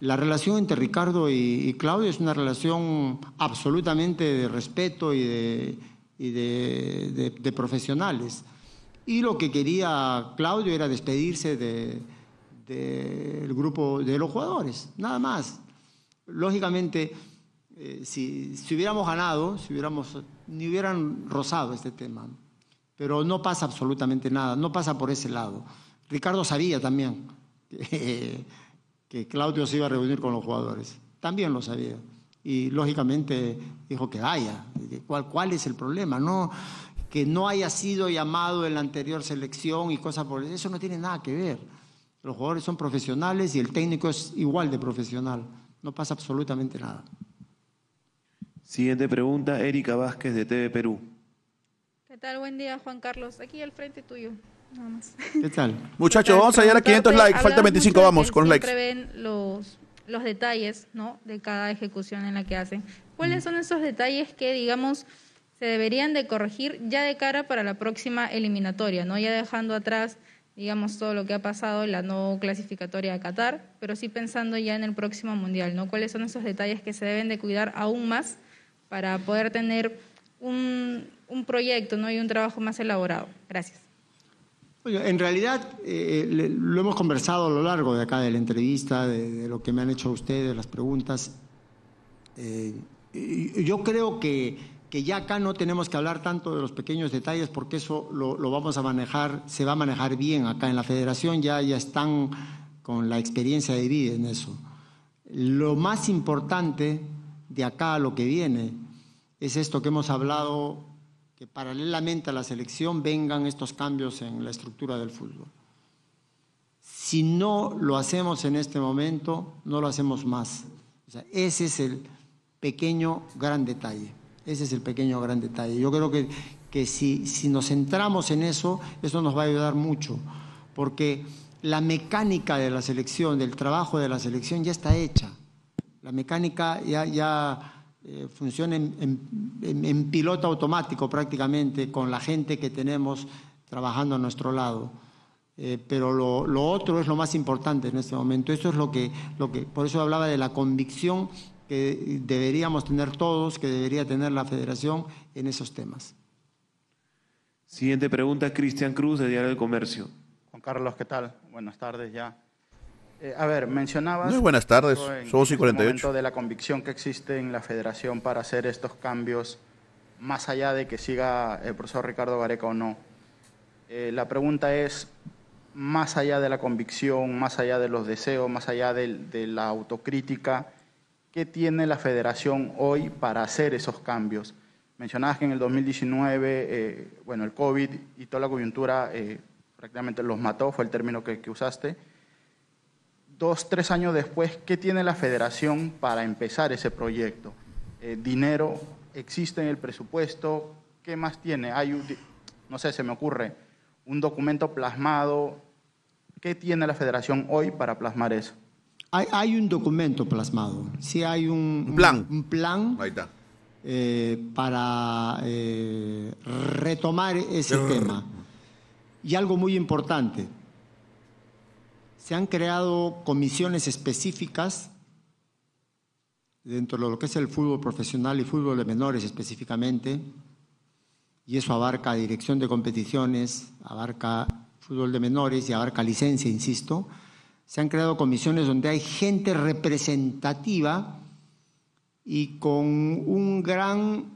La relación entre Ricardo y, Claudio es una relación absolutamente de respeto y de, de profesionales. Y lo que quería Claudio era despedirse del grupo de los jugadores, nada más. Lógicamente, eh, si, hubiéramos ganado, si hubiéramos, ni hubieran rozado este tema. Pero no pasa absolutamente nada, no pasa por ese lado. Ricardo sabía también que, Claudio se iba a reunir con los jugadores, también lo sabía. Y lógicamente dijo que vaya, ¿cuál, es el problema? que no haya sido llamado en la anterior selección y cosas por eso no tiene nada que ver. Los jugadores son profesionales y el técnico es igual de profesional. No pasa absolutamente nada. Siguiente pregunta, Erika Vázquez de TV Perú. ¿Qué tal? Buen día, Juan Carlos. Aquí al frente tuyo. ¿Qué tal? Muchachos, vamos a llegar a 500 likes. Falta 25, vamos con los likes. ven los, los detalles ¿no? de cada ejecución en la que hacen. ¿Cuáles mm. son esos detalles que, digamos, se deberían de corregir ya de cara para la próxima eliminatoria? ¿no? Ya dejando atrás, digamos, todo lo que ha pasado, en la no clasificatoria de Qatar, pero sí pensando ya en el próximo Mundial. ¿no? ¿Cuáles son esos detalles que se deben de cuidar aún más? para poder tener un, un proyecto ¿no? y un trabajo más elaborado. Gracias. En realidad, eh, eh, lo hemos conversado a lo largo de acá de la entrevista, de, lo que me han hecho ustedes, las preguntas. Eh, yo creo que, que, ya acá no tenemos que hablar tanto de los pequeños detalles porque eso lo, lo, vamos a manejar, se va a manejar bien acá en la federación, ya, ya están con la experiencia de vida en eso. Lo más importante de acá a lo que viene es esto que hemos hablado, que paralelamente a la selección vengan estos cambios en la estructura del fútbol. Si no lo hacemos en este momento, no lo hacemos más. ese es el pequeño gran detalle. Ese es el pequeño gran detalle. Yo creo que, que si, si nos centramos en eso, eso nos va a ayudar mucho, porque la mecánica de la selección, del trabajo de la selección ya está hecha. La mecánica ya eh, funciona en, piloto automático prácticamente con la gente que tenemos trabajando a nuestro lado. Eh, pero lo, otro es lo más importante en este momento. Eso es lo que, lo que, por eso hablaba de la convicción que deberíamos tener todos, que debería tener la Federación en esos temas. Siguiente pregunta, Cristian Cruz, de Diario del Comercio. Juan Carlos, ¿qué tal? Buenas tardes ya. Eh, a ver, mencionabas... Muy buenas tardes, somos y 48. ...de la convicción que existe en la federación para hacer estos cambios, más allá de que siga el profesor Ricardo Gareca o no. Eh, la pregunta es, más allá de la convicción, más allá de los deseos, más allá de, la autocrítica, ¿qué tiene la federación hoy para hacer esos cambios? Mencionabas que en el 2019, eh, bueno, el COVID y toda la coyuntura prácticamente los mató, fue el término que usaste dos, tres años después, ¿qué tiene la federación para empezar ese proyecto? Eh, ¿Dinero existe en el presupuesto? ¿Qué más tiene? Hay, no sé, se me ocurre, un documento plasmado. ¿Qué tiene la federación hoy para plasmar eso? Hay, un documento plasmado, sí hay un, plan, un, plan Ahí está. Eh, para eh, retomar ese tema. Y algo muy importante, se han creado comisiones específicas dentro de lo que es el fútbol profesional y fútbol de menores específicamente, y eso abarca dirección de competiciones, abarca fútbol de menores y abarca licencia, insisto. Se han creado comisiones donde hay gente representativa y con un gran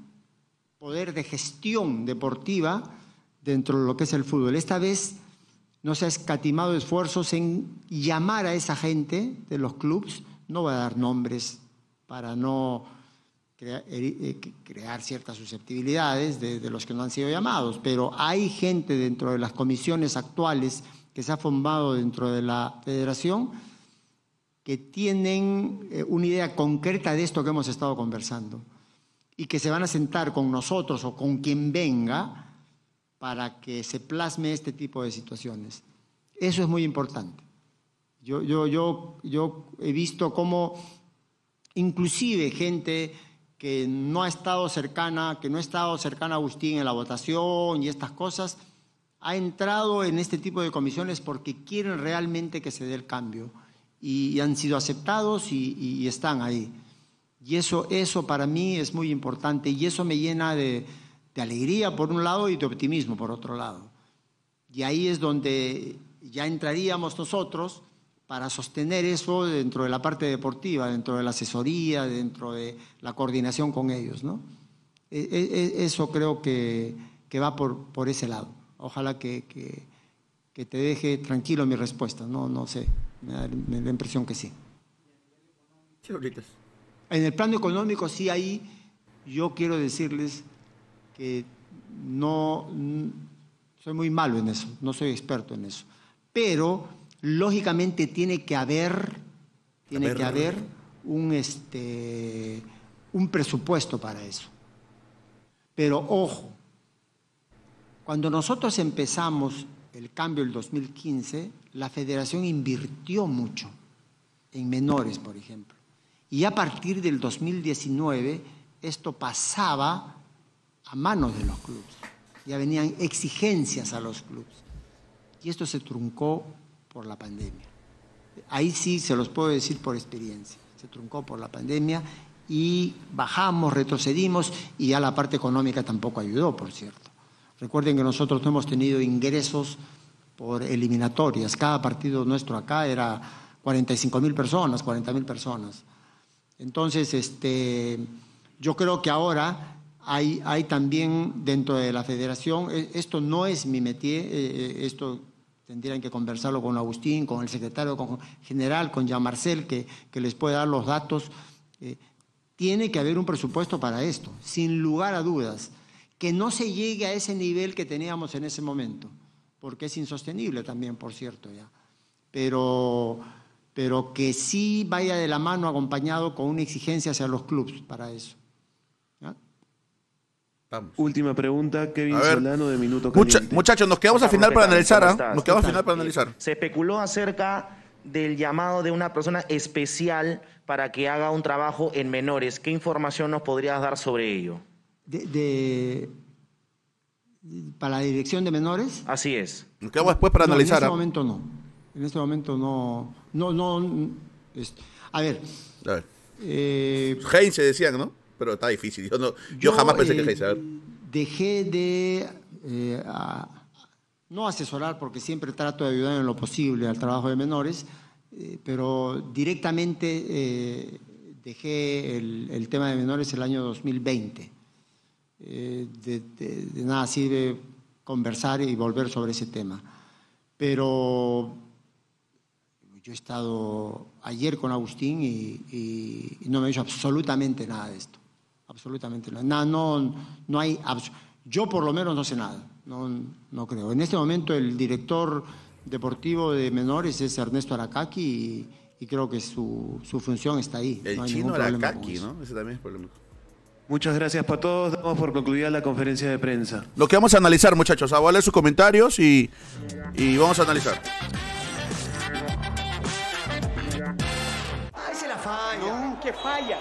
poder de gestión deportiva dentro de lo que es el fútbol. Esta vez no se ha escatimado esfuerzos en llamar a esa gente de los clubes, no voy a dar nombres para no eh, eh, crear ciertas susceptibilidades de, los que no han sido llamados, pero hay gente dentro de las comisiones actuales que se ha formado dentro de la federación que tienen eh, una idea concreta de esto que hemos estado conversando y que se van a sentar con nosotros o con quien venga para que se plasme este tipo de situaciones. Eso es muy importante. Yo, yo, yo, yo he visto cómo inclusive gente que no ha estado cercana, que no ha estado cercana a Agustín en la votación y estas cosas, ha entrado en este tipo de comisiones porque quieren realmente que se dé el cambio y, han sido aceptados y, y, están ahí. Y eso, eso para mí es muy importante y eso me llena de, de alegría por un lado y de optimismo por otro lado. Y ahí es donde ya entraríamos nosotros para sostener eso dentro de la parte deportiva, dentro de la asesoría, dentro de la coordinación con ellos. ¿no? E, e, e, eso creo que, que va por, por ese lado. Ojalá que, que, te deje tranquilo mi respuesta. No, no sé, me da, la impresión que sí. En el plano económico sí ahí yo quiero decirles que no mm, soy muy malo en eso, no soy experto en eso. Pero lógicamente tiene que haber, tiene que haber un, este, un presupuesto para eso. Pero ojo, cuando nosotros empezamos el cambio el 2015, la federación invirtió mucho en menores, por ejemplo. Y a partir del 2019 esto pasaba a manos de los clubes. Ya venían exigencias a los clubes. Y esto se truncó por la pandemia. Ahí sí se los puedo decir por experiencia. Se truncó por la pandemia y bajamos, retrocedimos y ya la parte económica tampoco ayudó, por cierto. Recuerden que nosotros no hemos tenido ingresos por eliminatorias. Cada partido nuestro acá era 45 mil personas, 40 mil personas. Entonces, este, yo creo que ahora hay, también dentro de la federación, e, esto no es mi métier, e, e, esto tendrían que conversarlo con Agustín, con el secretario general, con Jean Marcel, que, que les puede dar los datos. Eh, tiene que haber un presupuesto para esto, sin lugar a dudas. Que no se llegue a ese nivel que teníamos en ese momento, porque es insostenible también, por cierto, ya. Pero, pero que sí vaya de la mano acompañado con una exigencia hacia los clubes para eso. Última pregunta, Kevin Solano de Minuto Muchachos, nos quedamos al final para analizar, ¿ah? para analizar. Eh, se especuló acerca del llamado de una persona especial para que haga un trabajo en menores. ¿Qué información nos podrías dar sobre ello? ¿Para la dirección de menores? Así es. Nos quedamos después para analizar. En este ¿ah? momento no. En este momento no. No, no. a ver. A ver. Eh, Heinz se decían, ¿no? pero está difícil. Yo, no, yo, jamás pensé que eh, Dejé de eh, no asesorar, porque siempre trato de ayudar en lo posible al trabajo de menores, eh, pero directamente dejé el, tema de menores el año 2020. De, nada sirve conversar y volver sobre ese tema. Pero yo he estado ayer con Agustín y, no me he dicho absolutamente nada de esto absolutamente nada. No, no hay, yo por lo menos no sé nada, no, no creo. En este momento el director deportivo de menores es Ernesto Aracaki y, creo que su, función está ahí. El chino Aracaki, ¿no? Ese también es problema. Muchas gracias para todos. Damos por concluida la conferencia de prensa. Lo que vamos a analizar, muchachos, a valer sus comentarios y, vamos a analizar. se la falla. falla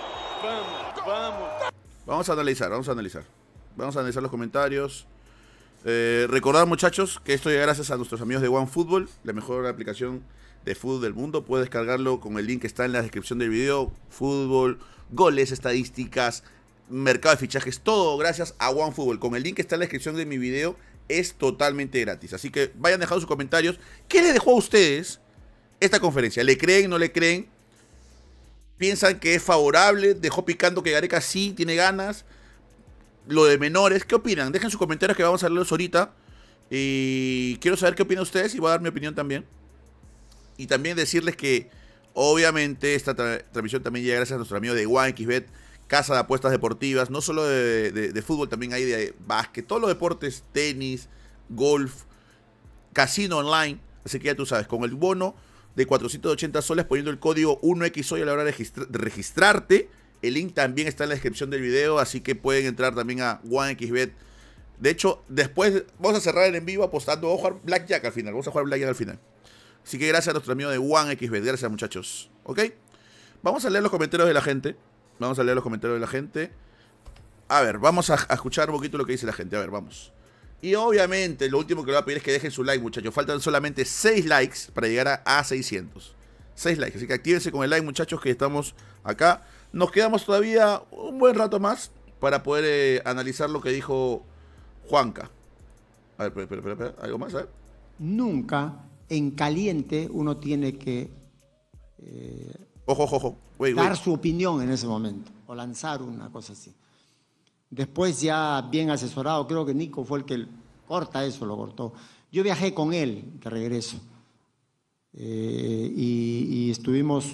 vamos. a analizar, vamos a analizar. Vamos a analizar los comentarios. Eh, recordad muchachos que esto es gracias a nuestros amigos de OneFootball, la mejor aplicación de fútbol del mundo. Puedes descargarlo con el link que está en la descripción del video. Fútbol, goles, estadísticas, mercado de fichajes, todo gracias a OneFootball. Con el link que está en la descripción de mi video es totalmente gratis. Así que vayan dejando sus comentarios. ¿Qué les dejó a ustedes esta conferencia? ¿Le creen, no le creen? piensan que es favorable, dejó picando que Gareca sí tiene ganas. Lo de menores, ¿qué opinan? Dejen sus comentarios que vamos a leerlos ahorita. Y quiero saber qué opinan ustedes y voy a dar mi opinión también. Y también decirles que obviamente esta transmisión también llega gracias a nuestro amigo de OneXBet, casa de apuestas deportivas, no solo de, de fútbol, también hay de básquet, todos los deportes, tenis, golf, casino online. Así que ya tú sabes, con el bono de 480 soles poniendo el código 1XOY a la hora de registrarte. El link también está en la descripción del video, así que pueden entrar también a OneXBet. De hecho, después vamos a cerrar el en vivo apostando. Vamos a jugar Blackjack al final. Vamos a jugar Blackjack al final. Así que gracias a nuestro amigo de OneXBet. Gracias, muchachos. ¿Ok? Vamos a leer los comentarios de la gente. Vamos a leer los comentarios de la gente. A ver, vamos a escuchar un poquito lo que dice la gente. A ver, vamos. Y obviamente, lo último que le voy a pedir es que dejen su like, muchachos. Faltan solamente 6 likes para llegar a, a 600. 6 likes. Así que actívense con el like, muchachos, que estamos acá. Nos quedamos todavía un buen rato más para poder eh, analizar lo que dijo Juanca. A ver, espera, espera, espera. ¿Algo más? Nunca en caliente uno tiene que eh, ojo, ojo, dar su opinión en ese momento o lanzar una cosa así. Después ya bien asesorado, creo que Nico fue el que corta eso, lo cortó. Yo viajé con él de regreso eh, y, estuvimos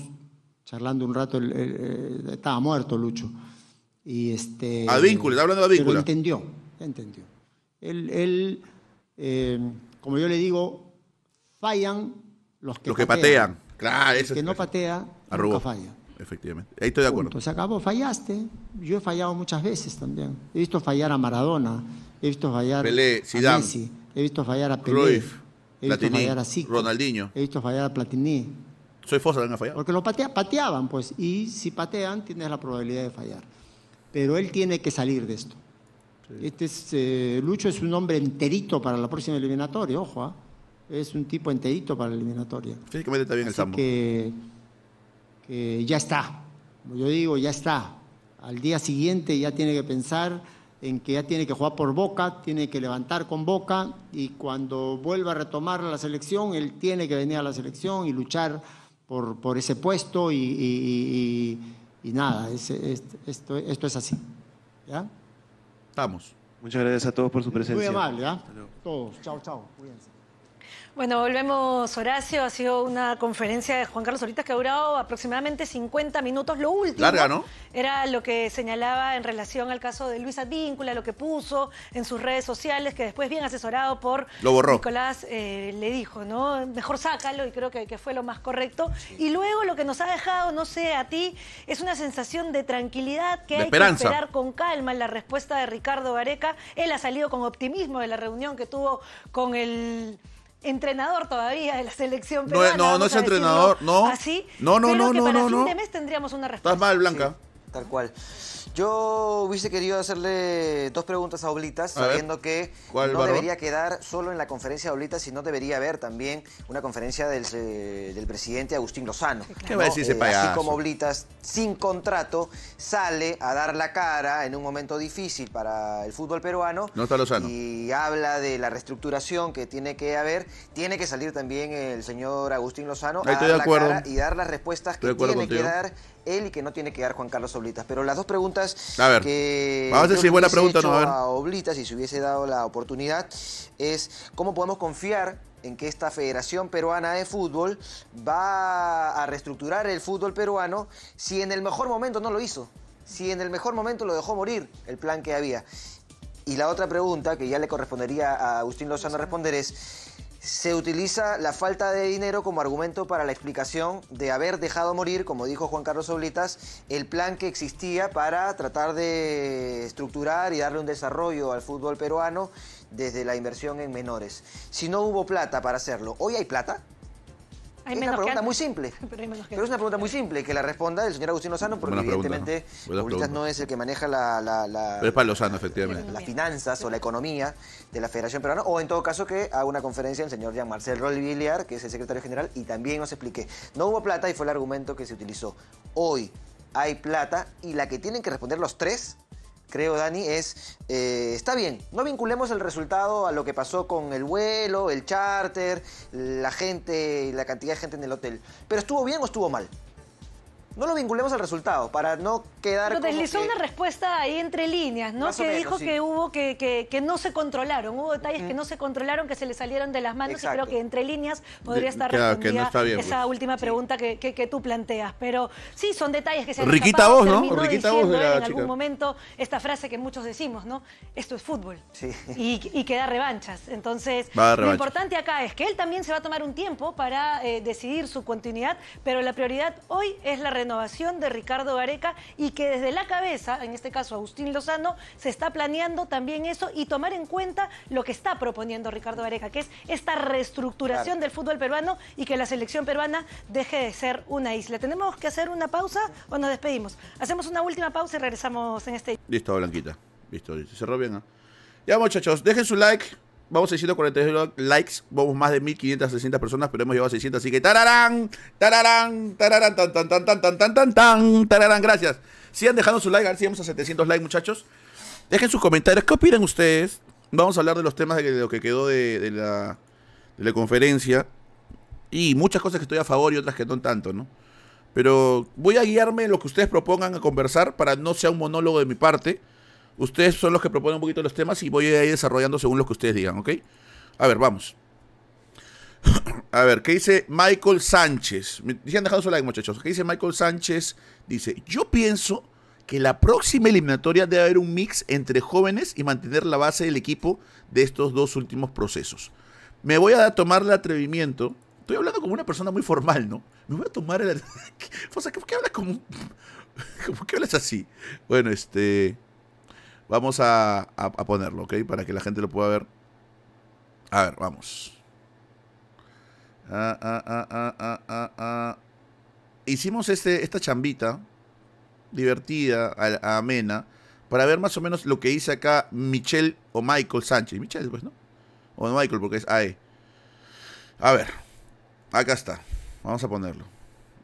charlando un rato, estaba muerto Lucho. Y este, está hablando de vínculo. entendió, entendió. Él, él eh, como yo le digo, fallan los que, los que patean. patean. Claro, que no patea, nunca falla efectivamente. Ahí estoy de acuerdo. Punto. Se acabó, fallaste. Yo he fallado muchas veces también. He visto fallar a Maradona, he visto fallar Pelé, Zidane, he visto fallar a Pelé, Cruyff, he visto fallar a Ronaldinho, he visto fallar a Platini. Soy Fosa, lo han fallado. Porque lo pateaban, pues. Y si patean, tienes la probabilidad de fallar. Pero él tiene que salir de esto. Este es, eh, Lucho es un hombre enterito para la próxima eliminatoria, ojo, ¿ah? es un tipo enterito para la eliminatoria. Físicamente está bien el Que eh, ya está. Como yo digo, ya está. Al día siguiente ya tiene que pensar en que ya tiene que jugar por Boca, tiene que levantar con Boca y cuando vuelva a retomar la selección, él tiene que venir a la selección y luchar por, por ese puesto y, nada, esto, esto es así. ¿Ya? Estamos. Muchas gracias a todos por su presencia. Muy amable, ¿ya? ¿ah? Todos. Chao, chao. Cuídense. Bueno, volvemos, Horacio. Ha sido una conferencia de Juan Carlos Oritas que ha durado aproximadamente 50 minutos. Lo último Larga, ¿no? era lo que señalaba en relación al caso de Luis Advíncula, lo que puso en sus redes sociales, que después, bien asesorado por Nicolás, eh, le dijo, ¿no? Mejor sácalo, y creo que, fue lo más correcto. Y luego lo que nos ha dejado, no sé, a ti, es una sensación de tranquilidad que hay que esperar con calma la respuesta de Ricardo Gareca. Él ha salido con optimismo de la reunión que tuvo con el entrenador todavía de la selección peruana. No, no, es entrenador, no. ¿Así? ¿Ah, no, no, pero no, no, para no, fin de mes tendríamos una respuesta. Estás mal, Blanca. tal cual. Yo hubiese querido hacerle dos preguntas a Oblitas, sabiendo que no debería quedar solo en la conferencia de Oblitas, sino debería haber también una conferencia del, eh, del presidente Agustín Lozano. ¿Qué va a decir ese eh, Así como Oblitas, sin contrato, sale a dar la cara en un momento difícil para el fútbol peruano. No está Lozano. Y habla de la reestructuración que tiene que haber. Tiene que salir también el señor Agustín Lozano a dar la cara y dar las respuestas que tiene que dar él y que no tiene que dar Juan Carlos Oblitas. Pero las dos preguntas a ver, que vamos a ver buena pregunta no, a, ver. Oblitas, si se hubiese dado la oportunidad, es cómo podemos confiar en que esta Federación Peruana de Fútbol va a reestructurar el fútbol peruano si en el mejor momento no lo hizo, si en el mejor momento lo dejó morir el plan que había. Y la otra pregunta que ya le correspondería a Agustín Lozano responder es, se utiliza la falta de dinero como argumento para la explicación de haber dejado morir, como dijo Juan Carlos Oblitas, el plan que existía para tratar de estructurar y darle un desarrollo al fútbol peruano desde la inversión en menores. Si no hubo plata para hacerlo, ¿hoy hay plata? es una pregunta muy simple. Pero, es una pregunta muy simple, que la responda el señor Agustín Lozano, porque evidentemente ¿no? es el que maneja Las finanzas o la economía de la Federación Peruana, o en todo caso que haga una conferencia el señor Jean-Marcel Viliar, que es el secretario general, y también os explique. No hubo plata y fue el argumento que se utilizó. Hoy hay plata y la que tienen que responder los tres creo, Dani, es, eh, está bien, no vinculemos el resultado a lo que pasó con el vuelo, el charter, la gente, la cantidad de gente en el hotel. Pero estuvo bien o estuvo mal. No lo vinculemos al resultado para no quedar. Pero deslizó una respuesta ahí entre líneas, ¿no? que dijo que hubo que, que, no se controlaron, hubo detalles que no se controlaron, que se le salieron de las manos y creo que entre líneas podría estar esa última pregunta que, tú planteas. Pero sí, son detalles que se Riquita ¿no? Riquita voz eh, en algún momento esta frase que muchos decimos, ¿no? Esto es fútbol sí. y, que da revanchas. Entonces, lo importante acá es que él también se va a tomar un tiempo para eh, decidir su continuidad, pero la prioridad hoy es la revancha renovación de Ricardo Areca y que desde la cabeza, en este caso Agustín Lozano, se está planeando también eso y tomar en cuenta lo que está proponiendo Ricardo Gareca, que es esta reestructuración del fútbol peruano y que la selección peruana deje de ser una isla. ¿Tenemos que hacer una pausa o nos despedimos? Hacemos una última pausa y regresamos en este... Listo, Blanquita. Listo, se cerró bien. ¿no? Ya muchachos, dejen su like vamos a 642 likes, vamos más de 1500, personas, pero hemos llegado a 600, así que tararán, tararán, tararán, tan, tan, tan, tan, tan, tan, tan, tan, tararán, gracias. Sigan dejando su like, a ver si vamos a 700 likes, muchachos. Dejen sus comentarios, ¿qué opinan ustedes? Vamos a hablar de los temas de, lo que quedó de, la, de la conferencia. Y muchas cosas que estoy a favor y otras que no tanto, ¿no? Pero voy a guiarme en lo que ustedes propongan a conversar para no sea un monólogo de mi parte Ustedes son los que proponen un poquito los temas y voy a ir desarrollando según lo que ustedes digan, ¿ok? A ver, vamos. a ver, ¿qué dice Michael Sánchez? Me han dejado su like, muchachos. ¿Qué dice Michael Sánchez? Dice, yo pienso que la próxima eliminatoria debe haber un mix entre jóvenes y mantener la base del equipo de estos dos últimos procesos. Me voy a tomar el atrevimiento. Estoy hablando como una persona muy formal, ¿no? Me voy a tomar el... o sea, como... ¿Cómo qué hablas así? Bueno, este... Vamos a, ponerlo, ¿ok? Para que la gente lo pueda ver. A ver, vamos. Ah, ah, ah, Hicimos este, esta chambita divertida, amena, para ver más o menos lo que dice acá Michelle o Michael Sánchez. Michelle, pues, ¿no? O Michael, porque es AE. A ver, acá está. Vamos a ponerlo.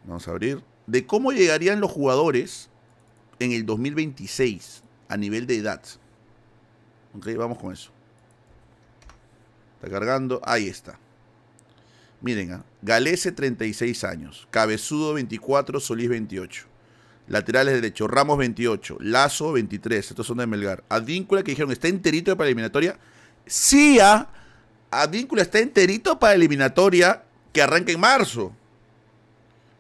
Vamos a abrir. De cómo llegarían los jugadores en el 2026 a nivel de edad. Ok, vamos con eso. Está cargando. Ahí está. Miren, ¿ah? Galece 36 años. Cabezudo 24, Solís 28. Laterales derecho, Ramos 28, Lazo 23, estos son de Melgar. Adíncula que dijeron, ¿está enterito para eliminatoria? Sí, Adíncula ¿ah? Advíncula está enterito para eliminatoria que arranca en marzo.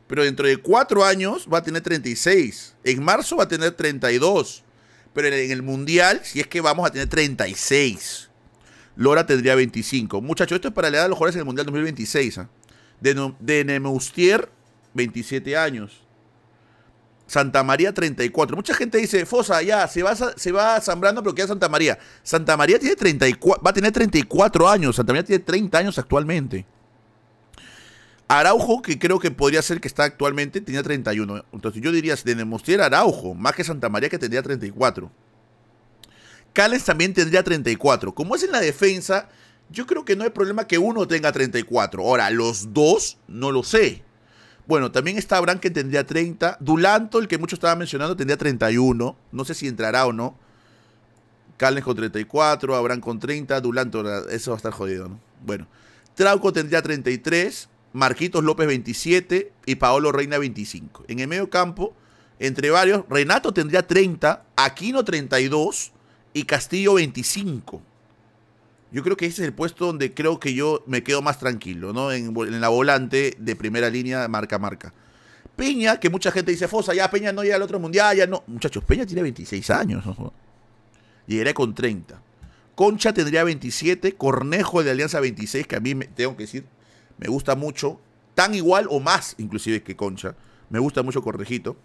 Pero dentro de cuatro años va a tener 36. En marzo va a tener 32. Pero en el Mundial, si es que vamos a tener 36, Lora tendría 25. Muchachos, esto es para la edad de los jugadores en el Mundial 2026. ¿ah? De, 27 años. Santa María 34. Mucha gente dice, Fosa, ya, se va, se va Zambrano, pero queda Santa María. Santa María tiene 34, va a tener 34 años. Santa María tiene 30 años actualmente. Araujo, que creo que podría ser que está actualmente, tenía 31. Entonces yo diría, de Nemostier Araujo, más que Santa María que tendría 34. Calens también tendría 34. Como es en la defensa, yo creo que no hay problema que uno tenga 34. Ahora, los dos, no lo sé. Bueno, también está Abraham que tendría 30. Dulanto, el que muchos estaba mencionando, tendría 31. No sé si entrará o no. Calnes con 34, Abraham con 30, Dulanto, eso va a estar jodido, ¿no? Bueno, Trauco tendría 33, Marquitos López 27 y Paolo Reina 25. En el medio campo, entre varios, Renato tendría 30, Aquino 32 y Castillo 25. Yo creo que ese es el puesto donde creo que yo me quedo más tranquilo, ¿no? En, la volante de primera línea, marca marca. Peña, que mucha gente dice, Fosa, ya Peña no llega al otro mundial, ya no. Muchachos, Peña tiene 26 años. ¿no? Llegaría con 30. Concha tendría 27, Cornejo de Alianza 26, que a mí me, tengo que decir, me gusta mucho, tan igual o más inclusive que Concha. Me gusta mucho Correjito.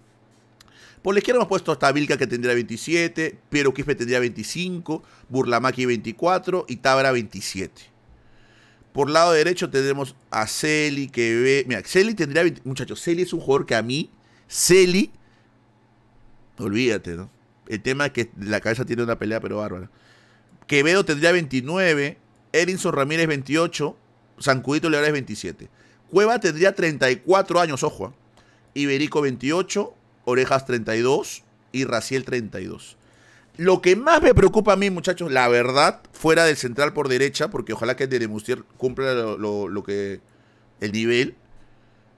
Por la izquierda hemos puesto hasta Vilca que tendría 27, Piero Quispe tendría 25, Burlamaki 24 y Tabra 27. Por lado derecho tenemos a Celi que ve. Mira, Celi tendría Muchachos, Celi es un jugador que a mí, Celi. Olvídate, ¿no? El tema es que la cabeza tiene una pelea, pero bárbara. Quevedo tendría 29, Erinson Ramírez 28, Sancudito es 27. Cueva tendría 34 años, ojo. ¿eh? Iberico 28, Orejas 32 y Raciel 32. Lo que más me preocupa a mí, muchachos, la verdad, fuera del central por derecha, porque ojalá que Deremustier cumpla lo, que. el nivel.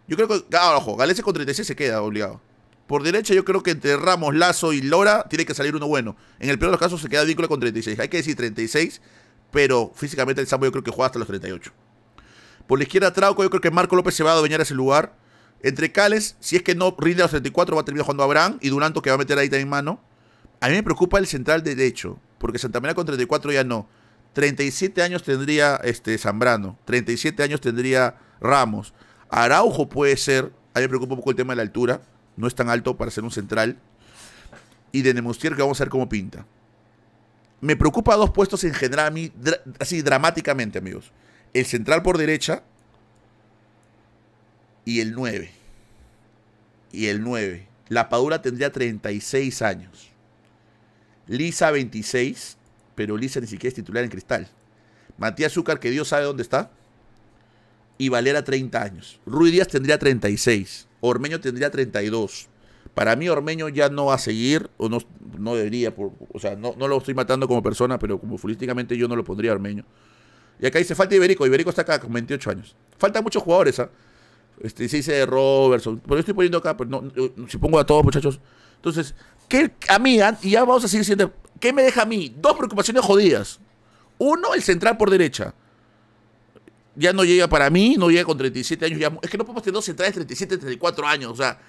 Yo creo que. Ah, ojo, Galese con 36 se queda obligado. Por derecha, yo creo que entre Ramos, Lazo y Lora tiene que salir uno bueno. En el peor de los casos se queda vínculo con 36. Hay que decir 36, pero físicamente el Sambo yo creo que juega hasta los 38. Por la izquierda Trauco, yo creo que Marco López se va a adueñar ese lugar. Entre Cales, si es que no rinde a los 34, va a terminar jugando Abraham y Duranto que va a meter ahí también mano. A mí me preocupa el central derecho, porque Santamaría con 34 ya no. 37 años tendría este Zambrano, 37 años tendría Ramos. Araujo puede ser, a mí me preocupa un poco el tema de la altura, no es tan alto para ser un central. Y de Nemustier que vamos a ver cómo pinta. Me preocupa dos puestos en general a mí, así dramáticamente, amigos el central por derecha y el 9. Y el 9. La Padula tendría 36 años. Lisa 26, pero Lisa ni siquiera es titular en cristal. Matías Zúcar, que Dios sabe dónde está. Y Valera 30 años. Ruiz Díaz tendría 36. Ormeño tendría 32. Para mí Ormeño ya no va a seguir, o no, no debería, o sea, no, no, lo estoy matando como persona, pero como futbolísticamente yo no lo pondría a Ormeño. Y acá dice, falta Iberico. Iberico está acá con 28 años. falta muchos jugadores, ¿ah? Este, se dice Robertson. Pero yo estoy poniendo acá, pero pues, no, si pongo a todos, muchachos. Entonces, ¿qué a mí, ah? y ya vamos a seguir siendo, ¿qué me deja a mí? Dos preocupaciones jodidas. Uno, el central por derecha. Ya no llega para mí, no llega con 37 años. es que no podemos tener dos centrales de 37, 34 años. O sea,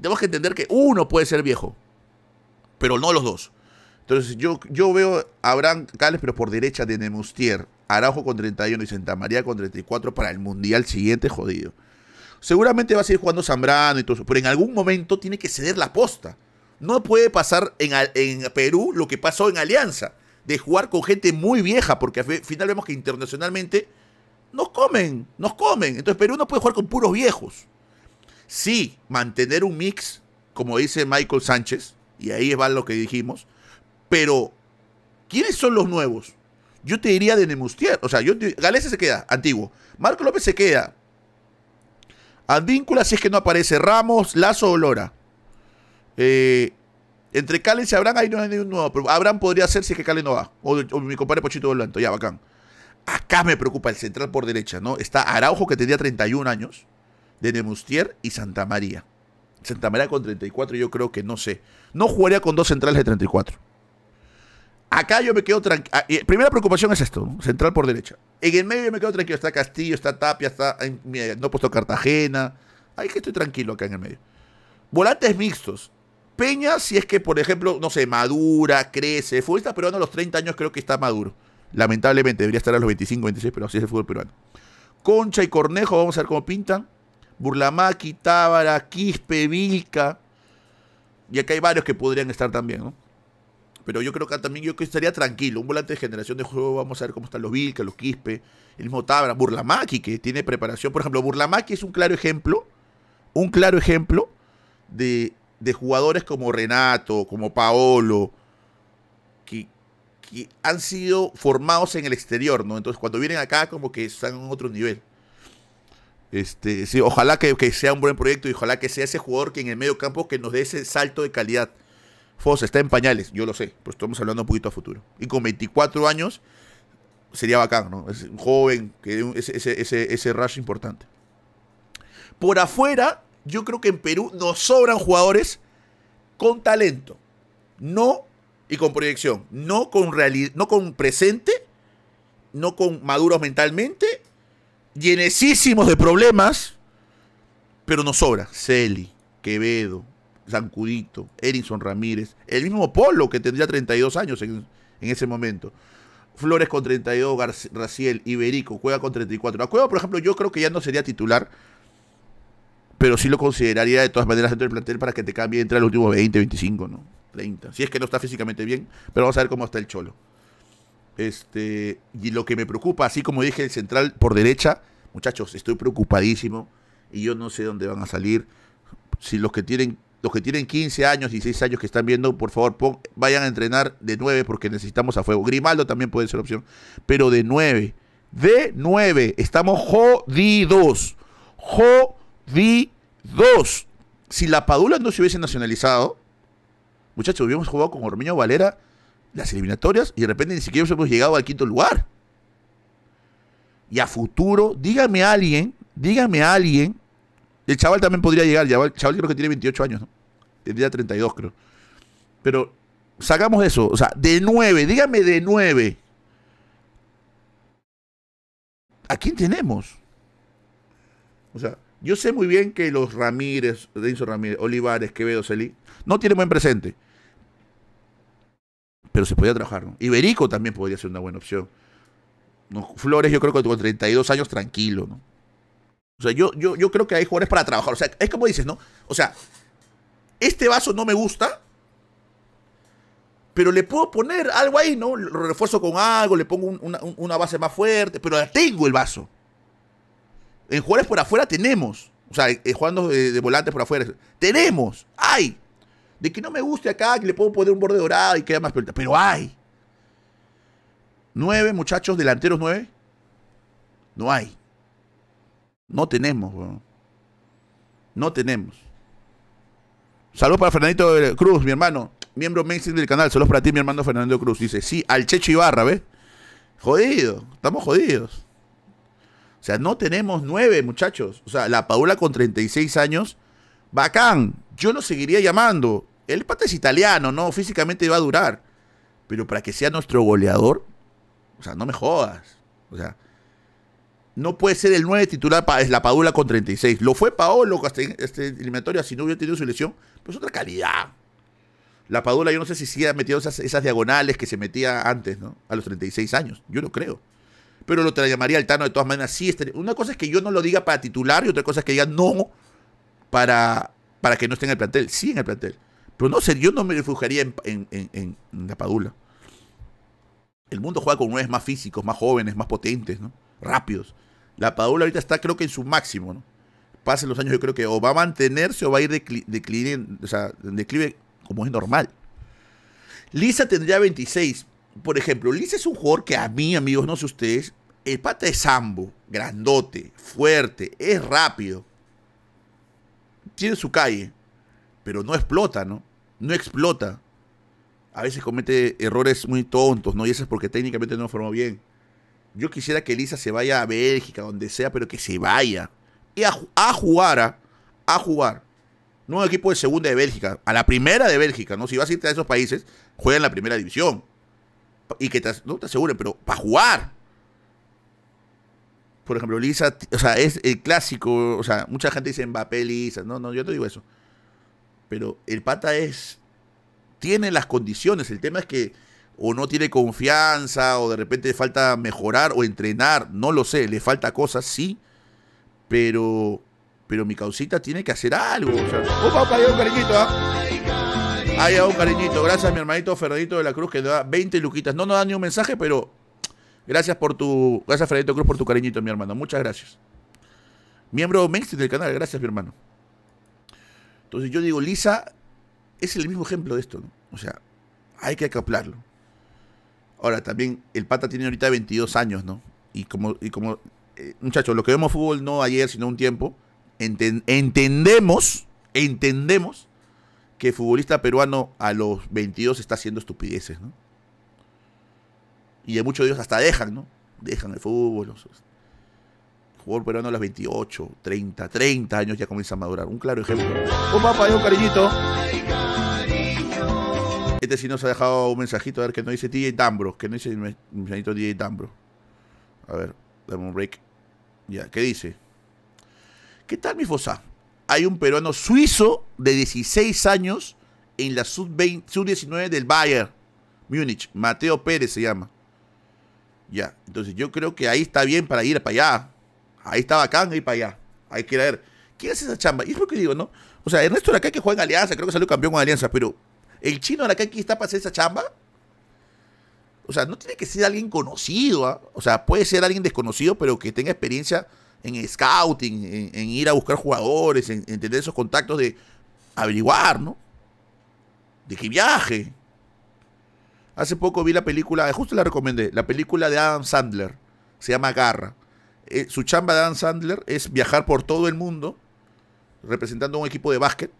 tenemos que entender que uno puede ser viejo, pero no los dos. Entonces yo, yo veo a Abraham Cales, pero por derecha de Nemustier, Araujo con 31 y Santa María con 34 para el Mundial siguiente, jodido. Seguramente va a seguir jugando Zambrano y todo eso, pero en algún momento tiene que ceder la posta. No puede pasar en, en Perú lo que pasó en Alianza, de jugar con gente muy vieja, porque al final vemos que internacionalmente nos comen, nos comen. Entonces Perú no puede jugar con puros viejos. Sí, mantener un mix, como dice Michael Sánchez, y ahí va lo que dijimos, pero, ¿quiénes son los nuevos? Yo te diría de Nemustier. O sea, yo se queda, antiguo. Marco López se queda. Andíncula, si es que no aparece. Ramos, Lazo o Lora. Eh, entre Calen y Abraham, ahí no hay ningún nuevo. Pero Abraham podría ser si es que Calen no va. O, mi compadre Pochito Volanto, ya, bacán. Acá me preocupa el central por derecha, ¿no? Está Araujo, que tenía 31 años, de Nemustier y Santa María. Santa María con 34, yo creo que no sé. No jugaría con dos centrales de 34. Acá yo me quedo tranquilo. Ah, primera preocupación es esto, central por derecha. En el medio yo me quedo tranquilo. Está Castillo, está Tapia, está. No he puesto Cartagena. Ahí que estoy tranquilo acá en el medio. Volantes mixtos. Peña, si es que, por ejemplo, no sé, madura, crece. fuerza peruano a los 30 años creo que está maduro. Lamentablemente, debería estar a los 25, 26, pero así es el fútbol peruano. Concha y Cornejo, vamos a ver cómo pintan. Burlamaki, Tábara, Quispe, Vilca. Y acá hay varios que podrían estar también, ¿no? Pero yo creo que también yo estaría tranquilo. Un volante de generación de juego, vamos a ver cómo están los Vilca, los Quispe, el mismo Tabra, Burlamaki, que tiene preparación. Por ejemplo, Burlamaki es un claro ejemplo, un claro ejemplo de, jugadores como Renato, como Paolo, que, han sido formados en el exterior, ¿no? Entonces cuando vienen acá como que están en otro nivel. Este, sí, ojalá que, que, sea un buen proyecto y ojalá que sea ese jugador que en el medio campo que nos dé ese salto de calidad fosa, está en pañales, yo lo sé, pero estamos hablando un poquito a futuro. Y con 24 años sería bacán, ¿no? Es un joven, que ese, ese, ese, importante. Por afuera, yo creo que en Perú nos sobran jugadores con talento, no y con proyección, no con no con presente, no con maduros mentalmente, llenesísimos de problemas, pero nos sobra Celi, Quevedo, Zancudito, Erinson Ramírez, el mismo Polo que tendría 32 años en, ese momento. Flores con 32, Raciel, Iberico, Cueva con 34. La Cueva, por ejemplo, yo creo que ya no sería titular, pero sí lo consideraría de todas maneras dentro del plantel para que te cambie entre los últimos 20, 25, ¿no? 30. Si es que no está físicamente bien, pero vamos a ver cómo está el Cholo. Este, y lo que me preocupa, así como dije, el central por derecha, muchachos, estoy preocupadísimo y yo no sé dónde van a salir. Si los que tienen los que tienen 15 años, 16 años que están viendo, por favor, vayan a entrenar de 9 porque necesitamos a fuego. Grimaldo también puede ser opción, pero de 9. De 9. Estamos jodidos. Jodidos. Si la Padula no se hubiese nacionalizado, muchachos, hubiéramos jugado con Ormeño Valera las eliminatorias y de repente ni siquiera hemos llegado al quinto lugar. Y a futuro, dígame alguien, dígame alguien el chaval también podría llegar. El chaval creo que tiene 28 años, ¿no? Tendría 32, creo. Pero sacamos eso. O sea, de nueve, dígame de 9. ¿A quién tenemos? O sea, yo sé muy bien que los Ramírez, Denso Ramírez, Olivares, Quevedo, Celí, no tienen buen presente. Pero se podría trabajar, ¿no? Iberico también podría ser una buena opción. Flores, yo creo que con 32 años tranquilo, ¿no? O sea, yo, yo, creo que hay jugadores para trabajar. O sea, es como dices, ¿no? O sea, este vaso no me gusta, pero le puedo poner algo ahí, ¿no? Lo refuerzo con algo, le pongo una, base más fuerte, pero tengo el vaso. En jugadores por afuera tenemos. O sea, eh, jugando de, volantes por afuera. Tenemos, hay. De que no me guste acá, que le puedo poner un borde dorado y queda más pelota. Pero hay. Nueve muchachos, delanteros nueve. No hay. No tenemos, No tenemos. Saludos para Fernando Cruz, mi hermano. Miembro mainstream del canal. Saludos para ti, mi hermano Fernando Cruz. Dice, sí, al Checho Ibarra, ¿ves? Jodido. Estamos jodidos. O sea, no tenemos nueve, muchachos. O sea, la Paula con 36 años. Bacán. Yo lo seguiría llamando. El pata es italiano, ¿no? Físicamente va a durar. Pero para que sea nuestro goleador. O sea, no me jodas. O sea, no puede ser el 9 titular, es la Padula con 36. Lo fue Paolo este, este eliminatorio, si no hubiera tenido su lesión, pues otra calidad. La Padula, yo no sé si ha metido esas, diagonales que se metía antes, ¿no? A los 36 años, yo no creo. Pero lo te llamaría el Tano de todas maneras. Sí, este, una cosa es que yo no lo diga para titular y otra cosa es que diga no para, para que no esté en el plantel. Sí, en el plantel. Pero no sé, yo no me refugiaría en, en, la Padula. El mundo juega con nueve más físicos, más jóvenes, más potentes, ¿no? rápidos. La Padula ahorita está creo que en su máximo, ¿no? Pasen los años, yo creo que o va a mantenerse o va a ir en declive como es normal. Lisa tendría 26. Por ejemplo, Lisa es un jugador que a mí, amigos, no sé ustedes, el pata es sambo, grandote, fuerte, es rápido. Tiene su calle, pero no explota, ¿no? No explota. A veces comete errores muy tontos, ¿no? Y eso es porque técnicamente no formó bien. Yo quisiera que Lisa se vaya a Bélgica, donde sea, pero que se vaya. Y a, jugar, ¿ah? a, jugar. No un equipo de segunda de Bélgica, a la primera de Bélgica, ¿no? Si vas a irte a esos países, juega en la primera división. Y que te, no te aseguren, pero para jugar. Por ejemplo, Lisa, o sea, es el clásico, o sea, mucha gente dice Mbappé, Lisa, no, no, yo te digo eso. Pero el pata es, tiene las condiciones, el tema es que o no tiene confianza, o de repente le falta mejorar o entrenar, no lo sé, le falta cosas, sí, pero, pero mi causita tiene que hacer algo. O sea, opa, un cariñito, ¿ah? ¡Hay un cariñito, gracias mi hermanito Fernandito de la Cruz que da 20 luquitas. No nos da ni un mensaje, pero gracias por tu. Gracias, Fernandito Cruz, por tu cariñito, mi hermano. Muchas gracias. Miembro mainstream del canal, gracias, mi hermano. Entonces yo digo, Lisa es el mismo ejemplo de esto, O sea, hay que acoplarlo. Ahora, también el pata tiene ahorita 22 años, ¿no? Y como, y como eh, muchachos, lo que vemos fútbol no ayer, sino un tiempo, entendemos, entendemos que el futbolista peruano a los 22 está haciendo estupideces, ¿no? Y de muchos de ellos hasta dejan, ¿no? Dejan el fútbol. peruano a los 28, 30, 30 años ya comienza a madurar. Un claro ejemplo. Un papá, un cariñito. Este sí nos ha dejado un mensajito, a ver, que no dice DJ Dambro. que no dice mensajito DJ Dambro? A ver, dame un break. Ya, ¿qué dice? ¿Qué tal mi fosa? Hay un peruano suizo de 16 años en la sub-19 del Bayern Múnich. Mateo Pérez se llama. Ya, entonces yo creo que ahí está bien para ir para allá. Ahí está bacán ir para allá. Hay que ver. ¿Quién hace esa chamba? Y es lo que digo, ¿no? O sea, Ernesto acá que juega en Alianza, creo que salió campeón con Alianza, pero el chino aquí está para hacer esa chamba. O sea, no tiene que ser alguien conocido, ¿ah? o sea, puede ser alguien desconocido, pero que tenga experiencia en scouting, en, ir a buscar jugadores, en, tener esos contactos de averiguar, ¿no? De que viaje. Hace poco vi la película, eh, justo la recomendé, la película de Adam Sandler, se llama Garra. Eh, su chamba de Adam Sandler es viajar por todo el mundo, representando a un equipo de básquet,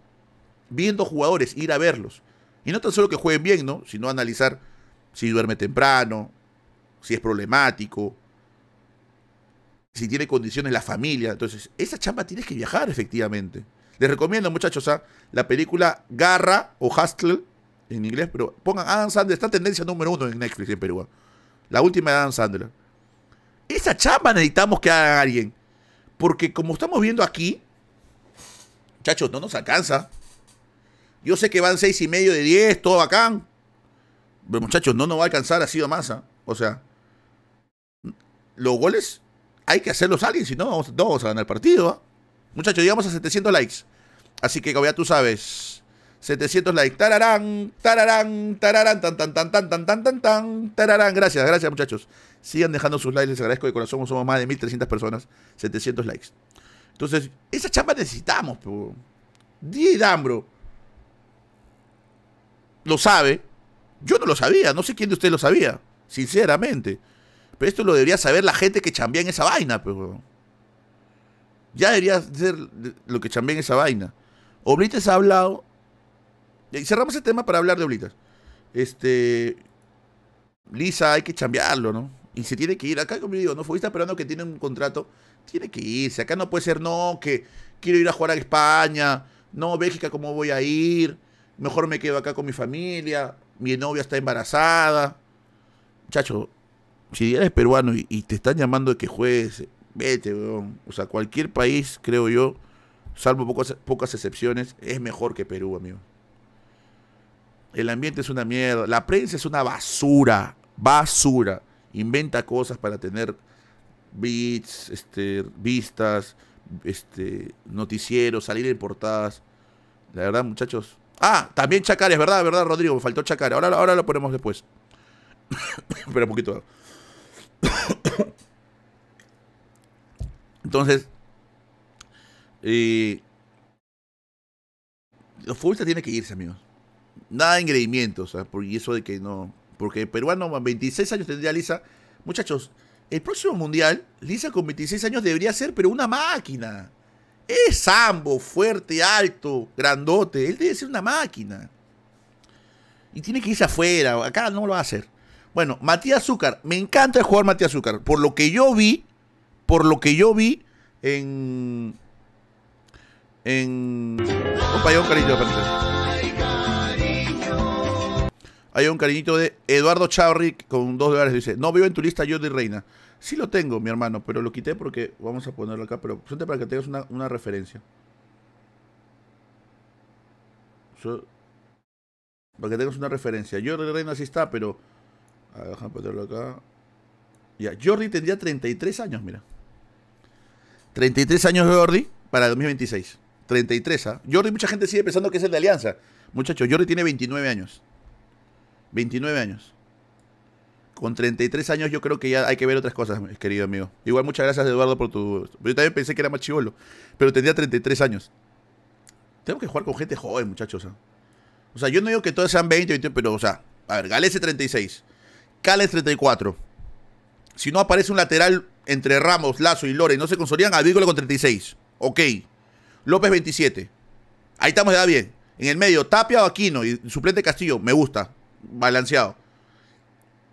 viendo jugadores, ir a verlos. Y no tan solo que jueguen bien, ¿no? Sino analizar si duerme temprano, si es problemático, si tiene condiciones la familia. Entonces, esa chamba tienes que viajar efectivamente. Les recomiendo, muchachos, ¿ah? la película Garra o Hustle en inglés, pero pongan Adam Sandler, está tendencia número uno en Netflix en Perú. ¿ah? La última de Adam Sandler. Esa chamba necesitamos que haga alguien. Porque como estamos viendo aquí, muchachos, no nos alcanza. Yo sé que van seis y medio de 10, todo bacán. Pero muchachos, no nos va a alcanzar así de masa, ¿ah? O sea, los goles hay que hacerlos alguien, si no, vamos, no vamos a ganar el partido. ¿ah? Muchachos, llegamos a 700 likes. Así que, como ya tú sabes, 700 likes. Tararán, tararán, tararán, tan, tan, tan, tan, tan, tan, tan, tan, tararán. Gracias, gracias, muchachos. Sigan dejando sus likes, les agradezco de corazón. Somos más de 1300 personas, 700 likes. Entonces, esa chamba necesitamos, Diez Di Dambro lo sabe. Yo no lo sabía, no sé quién de ustedes lo sabía, sinceramente. Pero esto lo debería saber la gente que chambea en esa vaina, pero. Pues, ya debería ser lo que chambea en esa vaina. Oblitas ha hablado. Y cerramos el tema para hablar de Oblitas. Este. Lisa, hay que chambearlo, ¿no? Y se tiene que ir. Acá, como digo, no vista esperando que tiene un contrato, tiene que irse. Acá no puede ser, no, que quiero ir a jugar a España. No, Bélgica, ¿cómo voy a ir? mejor me quedo acá con mi familia, mi novia está embarazada. Chacho, si eres peruano y, te están llamando de que juegues, vete, weón. O sea, cualquier país, creo yo, salvo pocas excepciones, es mejor que Perú, amigo. El ambiente es una mierda, la prensa es una basura, basura. Inventa cosas para tener bits, este, vistas, este, noticieros, salir en portadas. La verdad, muchachos, Ah, también Chacar, es verdad, verdad, Rodrigo, me faltó Chacar. Ahora, ahora lo ponemos después. Espera un poquito. Entonces, los futbolistas tienen que irse, amigos. Nada de sea, ¿ah? y eso de que no. Porque el peruano, 26 años tendría Lisa. Muchachos, el próximo mundial, Lisa con 26 años debería ser, pero una máquina es sambo, fuerte, alto, grandote. Él debe ser una máquina. Y tiene que irse afuera. Acá no lo va a hacer. Bueno, Matías Azúcar. Me encanta jugar jugador Matías Azúcar. Por lo que yo vi, por lo que yo vi en. En. hay un cariñito de Hay un de Eduardo Chavarri con dos dólares. Dice: No veo en tu lista yo Reina. Sí lo tengo, mi hermano, pero lo quité porque vamos a ponerlo acá, pero suerte para que tengas una, referencia. para que tengas una referencia. Jordi Reina sí está, pero... A ver, déjame ponerlo acá. Ya, Jordi tendría 33 años, mira. 33 años de Jordi para 2026. 33, ¿ah? Jordi, mucha gente sigue pensando que es el de Alianza. Muchachos, Jordi tiene 29 años. 29 años con 33 años yo creo que ya hay que ver otras cosas, querido amigo. Igual muchas gracias Eduardo por tu... Yo también pensé que era más chivolo, pero tendría 33 años. Tengo que jugar con gente joven, muchachos. ¿ah? O sea, yo no digo que todos sean 20, 20, pero, o sea, a ver, Gales 36, Cales 34. Si no aparece un lateral entre Ramos, Lazo y Lore, no se a vigo con 36. Ok. López 27. Ahí estamos, ya bien. En el medio, Tapia o Aquino y suplente Castillo, me gusta. Balanceado.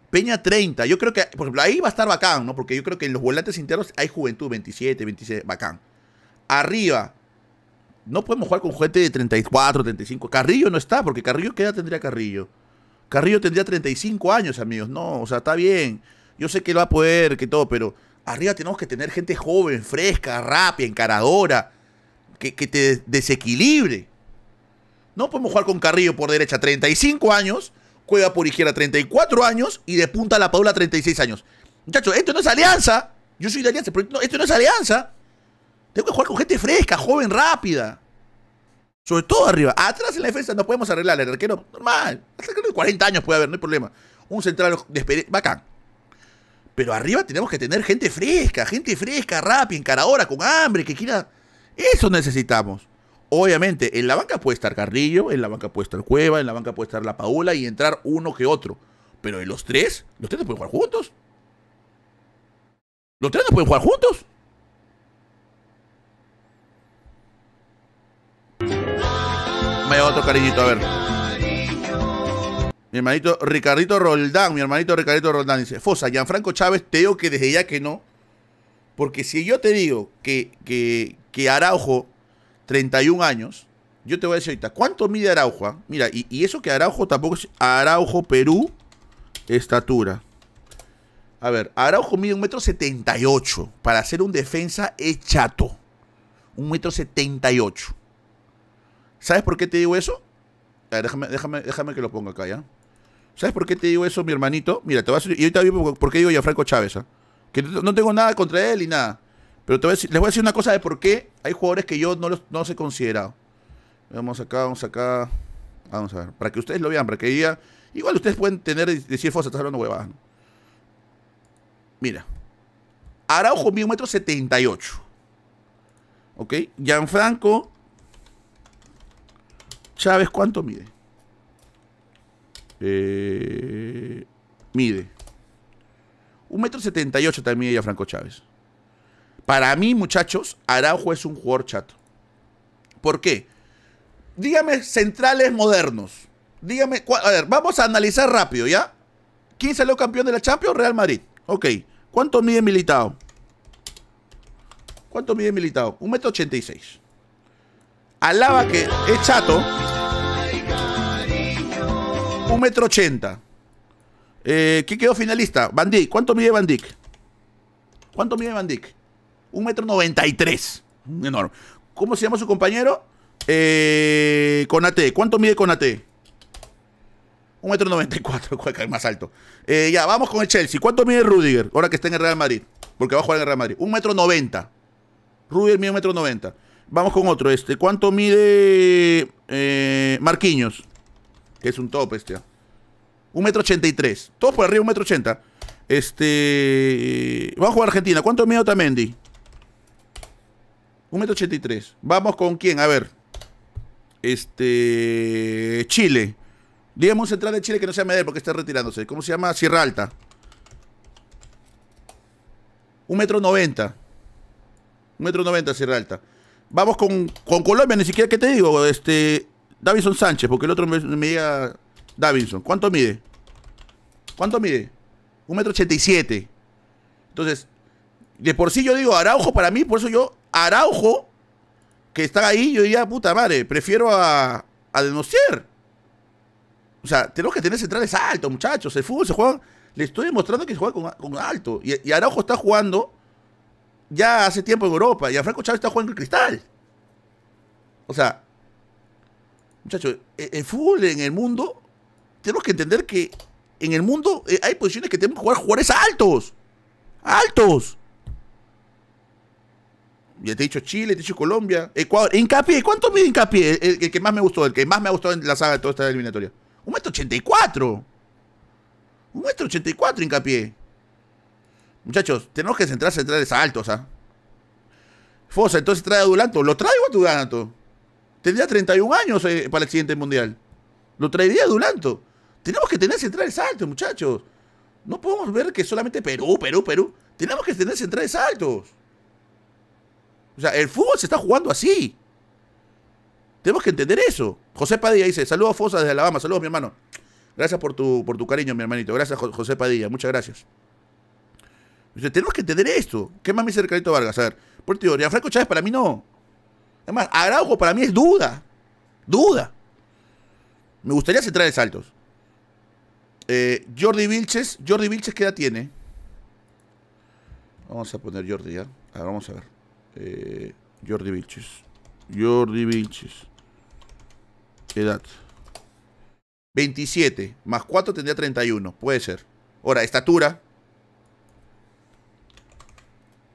Peña 30, yo creo que, por ejemplo, ahí va a estar bacán, ¿no? Porque yo creo que en los volantes internos hay juventud, 27, 26, bacán. Arriba, no podemos jugar con gente de 34, 35. Carrillo no está, porque Carrillo, queda tendría Carrillo? Carrillo tendría 35 años, amigos, no, o sea, está bien. Yo sé que lo va a poder, que todo, pero arriba tenemos que tener gente joven, fresca, rápida, encaradora, que te desequilibre. No podemos jugar con Carrillo por derecha, 35 años, Juega por izquierda 34 años y de punta a la Paula 36 años. Muchachos, esto no es alianza. Yo soy de alianza, pero esto no es alianza. Tengo que jugar con gente fresca, joven, rápida. Sobre todo arriba. Atrás en la defensa no podemos arreglar. El arquero, normal. Hasta que de 40 años puede haber, no hay problema. Un central de Bacán. Pero arriba tenemos que tener gente fresca, gente fresca, rápida, encaradora, con hambre, que quiera. Eso necesitamos. Obviamente, en la banca puede estar Carrillo, en la banca puede estar Cueva, en la banca puede estar La Paula y entrar uno que otro. Pero en los tres, los tres no pueden jugar juntos. Los tres no pueden jugar juntos. Me otro cariñito, a ver. Mi hermanito Ricardito Roldán, mi hermanito Ricardito Roldán dice, Fosa, Gianfranco Chávez, Teo que desde ya que no. Porque si yo te digo que, que, que Araujo 31 años, yo te voy a decir ahorita, ¿cuánto mide Araujo? Ah? Mira, y, eso que Araujo tampoco es Araujo Perú, estatura. A ver, Araujo mide un metro setenta y ocho. Para hacer un defensa es chato. Un metro setenta ¿Sabes por qué te digo eso? A ver, déjame, déjame, déjame que lo ponga acá, ¿ya? ¿Sabes por qué te digo eso, mi hermanito? Mira, te vas a... Y ahorita vi por, qué digo Franco Chávez, ¿ah? Que no tengo nada contra él y nada. Pero les voy a decir una cosa de por qué hay jugadores que yo no los, he considerado. Vamos acá, vamos acá. Vamos a ver, para que ustedes lo vean, para que digan. Igual ustedes pueden tener, decir, Fosa, estás hablando huevadas. ¿no? Mira. Araujo, mide 1,78 metro setenta ¿Ok? Gianfranco. Chávez, ¿cuánto mide? Eh, mide. Un metro setenta y también Gianfranco Chávez. Para mí, muchachos, Araujo es un jugador chato. ¿Por qué? Dígame centrales modernos. Dígame, a ver, vamos a analizar rápido, ¿ya? ¿Quién salió campeón de la Champions? Real Madrid. Ok. ¿Cuánto mide militado? ¿Cuánto mide militado? Un metro ochenta y seis. Alaba que es chato. Un metro ochenta. Eh, quedó finalista? Bandic. ¿Cuánto mide Bandic? ¿Cuánto mide Bandic? Un metro noventa y tres. Enorme. ¿Cómo se llama su compañero? Eh, Conate. ¿Cuánto mide Conate? Un metro noventa y cuatro, más alto. Eh, ya, vamos con el Chelsea. ¿Cuánto mide Rudiger? Ahora que está en el Real Madrid. Porque va a jugar en el Real Madrid. Un metro noventa. Rudiger mide un metro noventa. Vamos con otro. Este, ¿Cuánto mide eh, Marquinhos? Que es un top este. Ah. Un metro ochenta y tres. Todos por arriba, un metro ochenta. Este. Vamos a jugar Argentina. ¿Cuánto mide Otamendi? Un metro ochenta y tres. Vamos con quién, a ver. Este. Chile. Digamos un central de Chile que no sea Medellín porque está retirándose. ¿Cómo se llama? Sierra Alta. Un metro noventa. Un metro noventa, Sierra Alta. Vamos con, con Colombia, ni siquiera que te digo. Este. Davison Sánchez, porque el otro me, diga Davison. ¿Cuánto mide? ¿Cuánto mide? Un metro ochenta y siete. Entonces, de por sí yo digo Araujo para mí, por eso yo Araujo, que está ahí, yo ya puta madre, prefiero a, a O sea, tenemos que tener centrales altos, muchachos. El fútbol se juega. Le estoy demostrando que se juega con, alto. Y, Araujo está jugando ya hace tiempo en Europa. Y a Franco Chávez está jugando en cristal. O sea, muchachos, e, el, fútbol en el mundo. Tenemos que entender que en el mundo eh, hay posiciones que tenemos que jugar jugadores altos. Altos. Ya te he dicho Chile, te he dicho Colombia, Ecuador. Hincapié, ¿cuánto mide hincapié? El, que más me gustó, el que más me ha gustado en la saga de toda esta eliminatoria. Un metro ochenta Un metro ochenta y hincapié. Muchachos, tenemos que centrar centrales altos, ¿ah? Fosa, entonces trae a Dulanto. ¿Lo traigo a tu gato Tendría 31 años eh, para el siguiente mundial. Lo traería a Tenemos que tener centrales altos, muchachos. No podemos ver que solamente Perú, Perú, Perú. Tenemos que tener centrales altos. O sea, el fútbol se está jugando así. Tenemos que entender eso. José Padilla dice, saludos Fosa desde Alabama, saludos mi hermano. Gracias por tu, por tu cariño, mi hermanito. Gracias, José Padilla, muchas gracias. tenemos que entender esto. ¿Qué más me dice Ricardo Vargas? A ver, por teoría, Franco Chávez para mí no. Además, Araujo para mí es duda. Duda. Me gustaría trae saltos. Eh, Jordi Vilches, Jordi Vilches, ¿qué edad tiene? Vamos a poner Jordi ya. vamos a ver. Eh, Jordi Vilches. Jordi Vilches. Edad. 27. Más 4 tendría 31. Puede ser. Ahora, estatura.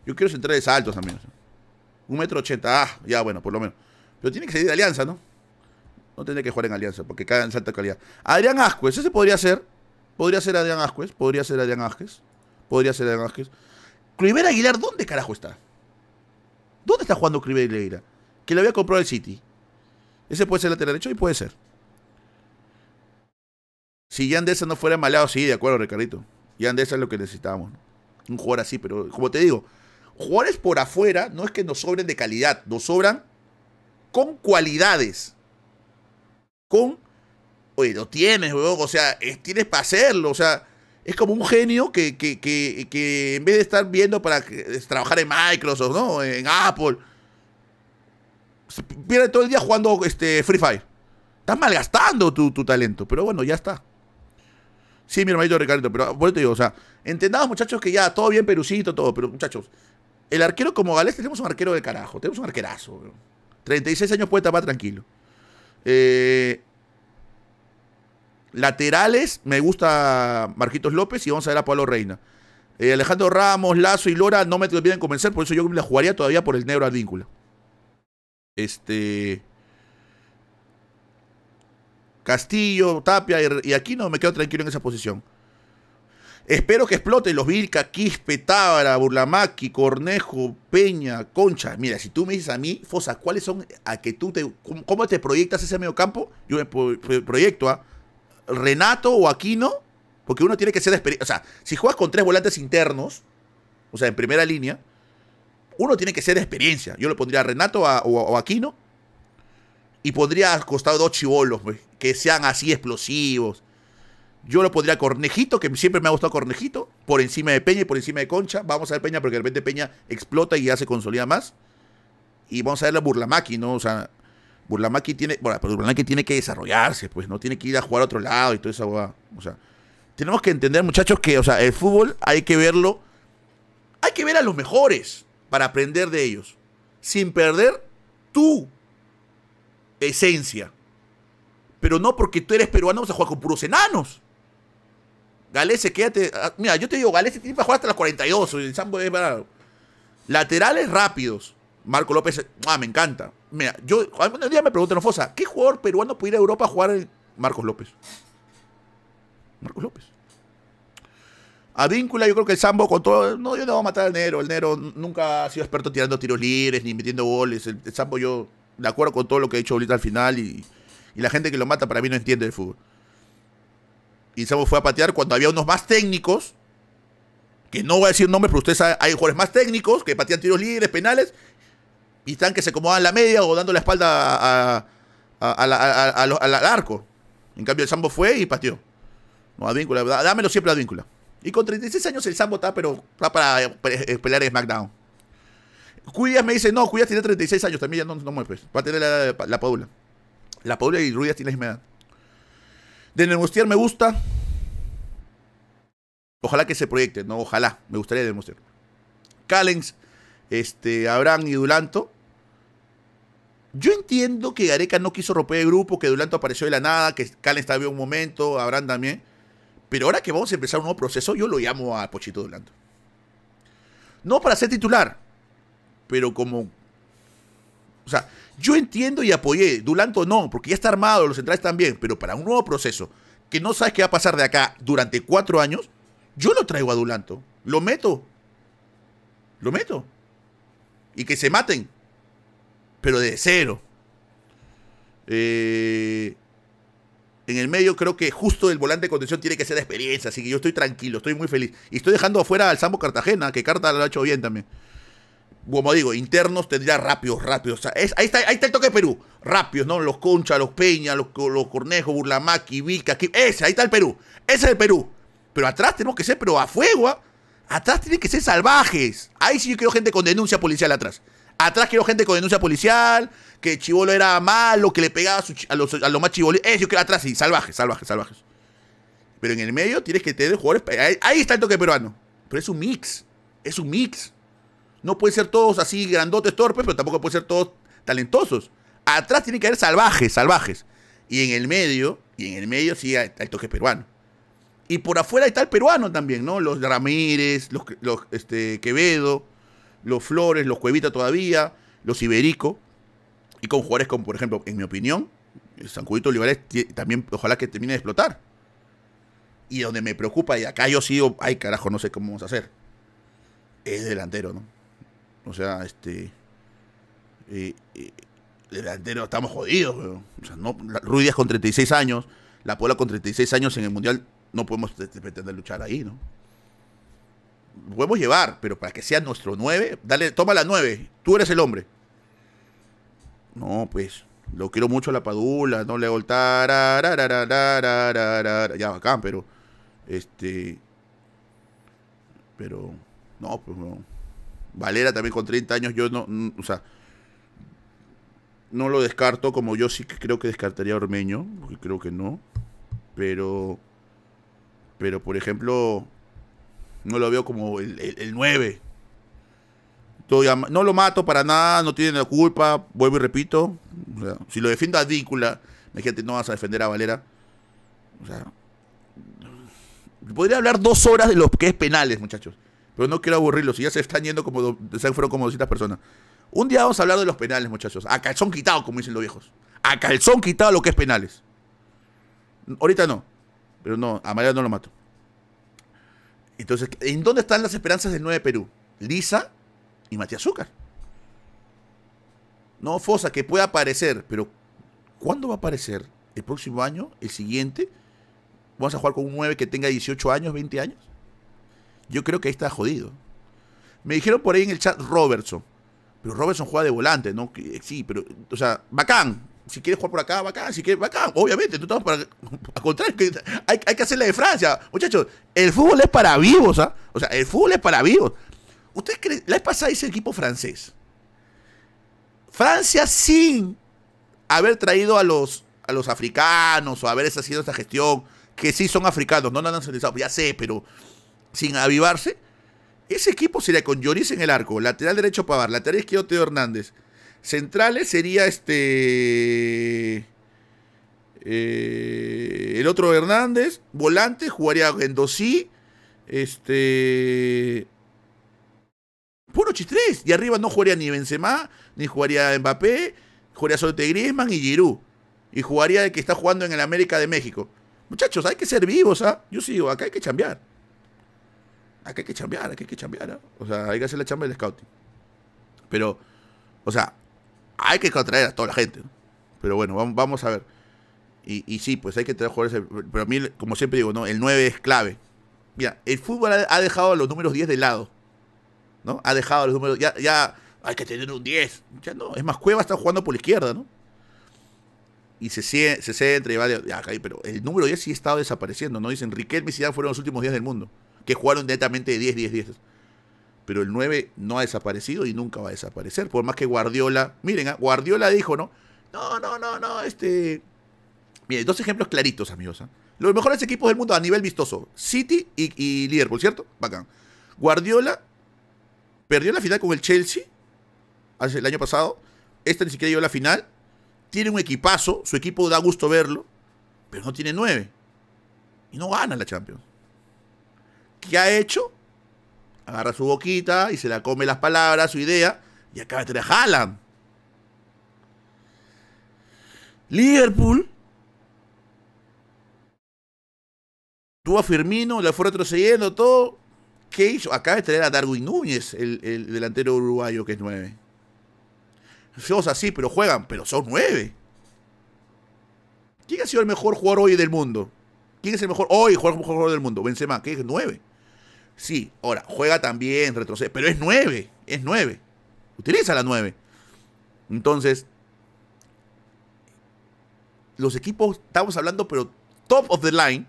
Yo quiero centrar de saltos, también Un metro ochenta. Ah, ya, bueno, por lo menos. Pero tiene que ser de Alianza, ¿no? No tendría que jugar en Alianza, porque cae en salta calidad. Adrián Ascuez, ese podría ser. Podría ser Adrián Ascuez. Podría ser Adrián Asques, Podría ser Adrián Asques. Cluiver Aguilar, ¿dónde carajo está? ¿Dónde está jugando Cribe Leira? Que le había comprado el City. Ese puede ser lateral derecho y puede ser. Si Yandesa no fuera malado, sí, de acuerdo, Ricardito. Yandesa es lo que necesitábamos. Un jugador así, pero como te digo, jugadores por afuera no es que nos sobren de calidad, nos sobran con cualidades. Con. Oye, lo tienes, O sea, tienes para hacerlo. O sea, es como un genio que, en vez de estar viendo para trabajar en Microsoft, ¿no? En Apple, se pierde todo el día jugando este, Free Fire. Estás malgastando tu, tu talento, pero bueno, ya está. Sí, mi hermanito Ricardo, pero vuelvo digo, o sea, entendamos muchachos que ya, todo bien, perucito, todo, pero muchachos, el arquero como Galés, tenemos un arquero de carajo, tenemos un arquerazo. 36 años puede va tranquilo. Eh, Laterales, me gusta Marquitos López y vamos a ver a Pablo Reina. Eh, Alejandro Ramos, Lazo y Lora no me olviden convencer, por eso yo la jugaría todavía por el negro vínculo Este. Castillo, Tapia y, aquí no me quedo tranquilo en esa posición. Espero que explote los Vilca, Quispe, Tábara, Burlamaki, Cornejo, Peña, Concha. Mira, si tú me dices a mí, Fosa, ¿cuáles son a que tú te. ¿Cómo te proyectas ese medio campo? Yo me proyecto a ¿ah? Renato o Aquino, porque uno tiene que ser de experiencia. O sea, si juegas con tres volantes internos, o sea, en primera línea, uno tiene que ser de experiencia. Yo le pondría a Renato o, Aquino y pondría costar costado dos chivolos, pues, que sean así explosivos. Yo lo pondría a Cornejito, que siempre me ha gustado Cornejito, por encima de Peña y por encima de Concha. Vamos a ver Peña porque de repente Peña explota y ya se consolida más. Y vamos a ver la Burlamaki, ¿no? O sea, Burlamaki tiene, bueno, pero pues tiene que desarrollarse, pues, no tiene que ir a jugar a otro lado y toda esa O sea, tenemos que entender, muchachos, que, o sea, el fútbol hay que verlo, hay que ver a los mejores para aprender de ellos, sin perder tu esencia. Pero no porque tú eres peruano vas a jugar con puros enanos. Galece quédate. Ah, mira, yo te digo, Galese tiene que jugar hasta las 42. Laterales rápidos. Marco López, ah, me encanta. Mira, yo, algún día me preguntan, Fosa, ¿qué jugador peruano puede ir a Europa a jugar Marcos López? Marcos López. A Víncula, yo creo que el Sambo con todo. No, yo no voy a matar al Nero. El Nero nunca ha sido experto tirando tiros libres ni metiendo goles. El, Sambo, yo de acuerdo con todo lo que ha dicho ahorita al final. Y, y, la gente que lo mata para mí no entiende el fútbol. Y Sambo fue a patear cuando había unos más técnicos. Que no voy a decir nombres, pero ustedes saben, hay jugadores más técnicos que patean tiros libres, penales y están que se acomodan la media o dando la espalda al arco. En cambio, el Sambo fue y pateó. No, Advíncula, dámelo siempre a víncula. Y con 36 años el Sambo está, pero está para eh, eh, pelear en SmackDown. Cuyas me dice, no, Cuyas tiene 36 años, también ya no, no mueves. Pues. Va a tener la, la, Paula. La Paula y Ruidas tienen la misma edad. De Nemustier me gusta. Ojalá que se proyecte, no, ojalá. Me gustaría de Callens, este, Abraham y Dulanto. Yo entiendo que Gareca no quiso romper el grupo, que Dulanto apareció de la nada, que Calen estaba bien un momento, Abraham también. Pero ahora que vamos a empezar un nuevo proceso, yo lo llamo a Pochito Dulanto. No para ser titular, pero como. O sea, yo entiendo y apoyé. Dulanto no, porque ya está armado, los centrales también. Pero para un nuevo proceso, que no sabes qué va a pasar de acá durante cuatro años, yo lo traigo a Dulanto. Lo meto. Lo meto y que se maten, pero de cero. Eh, en el medio creo que justo el volante de contención tiene que ser de experiencia, así que yo estoy tranquilo, estoy muy feliz. Y estoy dejando afuera al Sambo Cartagena, que Carta lo ha hecho bien también. Como digo, internos tendría rápidos, rápidos. ahí, está, ahí está el toque de Perú. Rápidos, ¿no? Los Concha, los Peña, los, los Cornejo, Burlamaki, Vilca. Ese, ahí está el Perú. Ese es el Perú. Pero atrás tenemos que ser, pero a fuego, ¿ah? Atrás tienen que ser salvajes. Ahí sí yo quiero gente con denuncia policial atrás. Atrás quiero gente con denuncia policial, que Chivolo era malo, que le pegaba a, los, a los más chivolitos. Eso eh, yo quiero atrás sí, salvajes, salvajes, salvajes. Pero en el medio tienes que tener jugadores. Ahí, está el toque peruano. Pero es un mix. Es un mix. No pueden ser todos así grandotes, torpes, pero tampoco pueden ser todos talentosos. Atrás tienen que haber salvajes, salvajes. Y en el medio, y en el medio sí hay, hay toque peruano. Y por afuera está el peruano también, ¿no? Los Ramírez, los, este, Quevedo, los Flores, los Cuevita todavía, los Iberico. Y con jugadores como, por ejemplo, en mi opinión, el San Cudito Olivares también, ojalá que termine de explotar. Y donde me preocupa, y acá yo sigo, ay carajo, no sé cómo vamos a hacer. Es delantero, ¿no? O sea, este. Eh, eh, delantero, estamos jodidos, no, Ruiz con 36 años, La Puebla con 36 años en el Mundial no podemos pretender luchar ahí, ¿no? podemos llevar, pero para que sea nuestro 9, dale, toma la 9, tú eres el hombre. No, pues, lo quiero mucho a la Padula, no le voltará, ya bacán, pero este pero no, pues Valera también con 30 años yo no, mm, o sea, no lo descarto como yo sí que creo que descartaría a Ormeño, creo que no, pero pero, por ejemplo, no lo veo como el, 9. no lo mato para nada, no tiene la culpa, vuelvo y repito. si lo defiendo a Dícula, gente no vas a defender a Valera. podría hablar dos horas de lo que es penales, muchachos. Pero no quiero aburrirlos, si ya se están yendo como, fueron como 200 personas. Un día vamos a hablar de los penales, muchachos. A calzón quitado, como dicen los viejos. A calzón quitado lo que es penales. Ahorita no. Pero no, a Mariano no lo mató. Entonces, ¿en dónde están las esperanzas del 9 Perú? Lisa y Matías Azúcar No, Fosa, que pueda aparecer, pero ¿cuándo va a aparecer? ¿El próximo año? ¿El siguiente? ¿Vamos a jugar con un 9 que tenga 18 años, 20 años? Yo creo que ahí está jodido. Me dijeron por ahí en el chat Robertson. Pero Robertson juega de volante, ¿no? Sí, pero, o sea, bacán si quieres jugar por acá, va acá, si quieres, acá, obviamente, tú estamos para, al contrario, hay, que hacerle de Francia, muchachos, el fútbol es para vivos, ¿ah? o sea, el fútbol es para vivos. Ustedes creen, la vez pasada ese equipo francés, Francia sin haber traído a los, a los africanos o haber haciendo esa gestión, que sí son africanos, no la han nacionalizado, ya sé, pero sin avivarse, ese equipo sería con Lloris en el arco, lateral derecho Pavar, lateral izquierdo Teo Hernández, Centrales sería este. Eh, el otro Hernández. Volante jugaría en dosí Este. Puro chistrés. Y arriba no jugaría ni Benzema, ni jugaría Mbappé, jugaría Solte este Griezmann y Giroud. Y jugaría el que está jugando en el América de México. Muchachos, hay que ser vivos, ¿ah? Yo sigo, acá hay que cambiar Acá hay que cambiar acá hay que cambiar ¿ah? O sea, hay que hacer la chamba del scouting. Pero, o sea, hay que contraer a toda la gente. Pero bueno, vamos a ver. Y, sí, pues hay que traer jugadores. Pero a mí, como siempre digo, ¿no? el 9 es clave. Mira, el fútbol ha, dejado a los números 10 de lado. ¿No? Ha dejado a los números. Ya, ya hay que tener un 10. no. Es más, Cueva está jugando por la izquierda, ¿no? Y se, se centra y va de Pero el número 10 sí ha estado desapareciendo, ¿no? Dicen, Riquelme y Zidane fueron los últimos 10 del mundo. Que jugaron netamente de 10, 10, 10 pero el 9 no ha desaparecido y nunca va a desaparecer. Por más que Guardiola, miren, ¿eh? Guardiola dijo, ¿no? No, no, no, no, este... Miren, dos ejemplos claritos, amigos. ¿eh? Los mejores equipos del mundo a nivel vistoso, City y, y Liverpool, ¿cierto? Bacán. Guardiola perdió la final con el Chelsea hace el año pasado. este ni siquiera llegó a la final. Tiene un equipazo, su equipo da gusto verlo, pero no tiene 9. Y no gana la Champions. ¿Qué ha hecho? agarra su boquita y se la come las palabras, su idea, y acaba de tener a Haaland. Liverpool tuvo a Firmino, la fue retrocediendo, todo. ¿Qué hizo? Acaba de traer a Darwin Núñez, el, delantero uruguayo que es 9. Somos así, pero juegan, pero son nueve ¿Quién ha sido el mejor jugador hoy del mundo? ¿Quién es el mejor hoy jugador, mejor del mundo? Benzema, que es nueve Sí, ahora, juega también, retrocede, pero es 9, es 9. Utiliza la 9. Entonces, los equipos, estamos hablando, pero top of the line,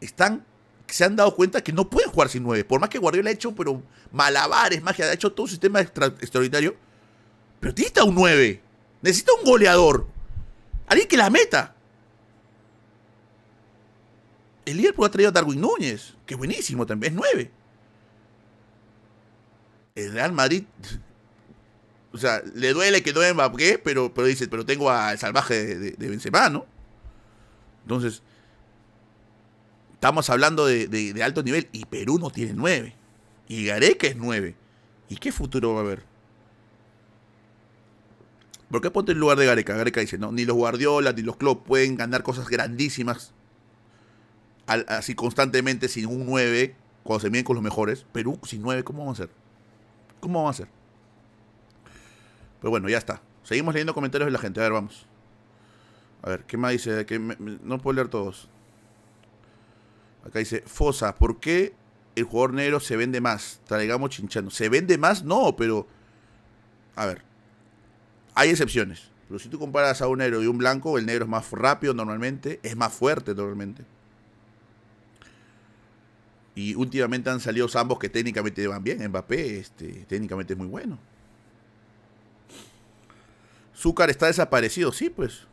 están, se han dado cuenta que no pueden jugar sin 9. Por más que Guardiola ha hecho, pero malabares, magia, ha hecho todo un sistema extraordinario. Pero necesita un 9. Necesita un goleador. Alguien que la meta. El Liverpool ha traído a Darwin Núñez, que es buenísimo también, es 9. El Real Madrid, o sea, le duele que no más, Mbappé, pero, pero dice, pero tengo al salvaje de, de, Benzema, ¿no? Entonces, estamos hablando de, alto nivel y Perú no tiene 9. Y Gareca es 9. ¿Y qué futuro va a haber? ¿Por qué ponte en lugar de Gareca? Gareca dice, no, ni los Guardiola ni los Klopp pueden ganar cosas grandísimas así constantemente sin un 9, cuando se miden con los mejores, Perú sin 9, ¿cómo vamos a hacer? ¿Cómo vamos a hacer? Pero bueno, ya está. Seguimos leyendo comentarios de la gente. A ver, vamos. A ver, ¿qué más dice? no puedo leer todos. Acá dice, Fosa, ¿por qué el jugador negro se vende más? Traigamos chinchando. ¿Se vende más? No, pero... A ver, hay excepciones. Pero si tú comparas a un negro y un blanco, el negro es más rápido normalmente, es más fuerte normalmente. Y últimamente han salido ambos que técnicamente van bien. Mbappé, este, técnicamente es muy bueno. Zúcar está desaparecido, sí, pues.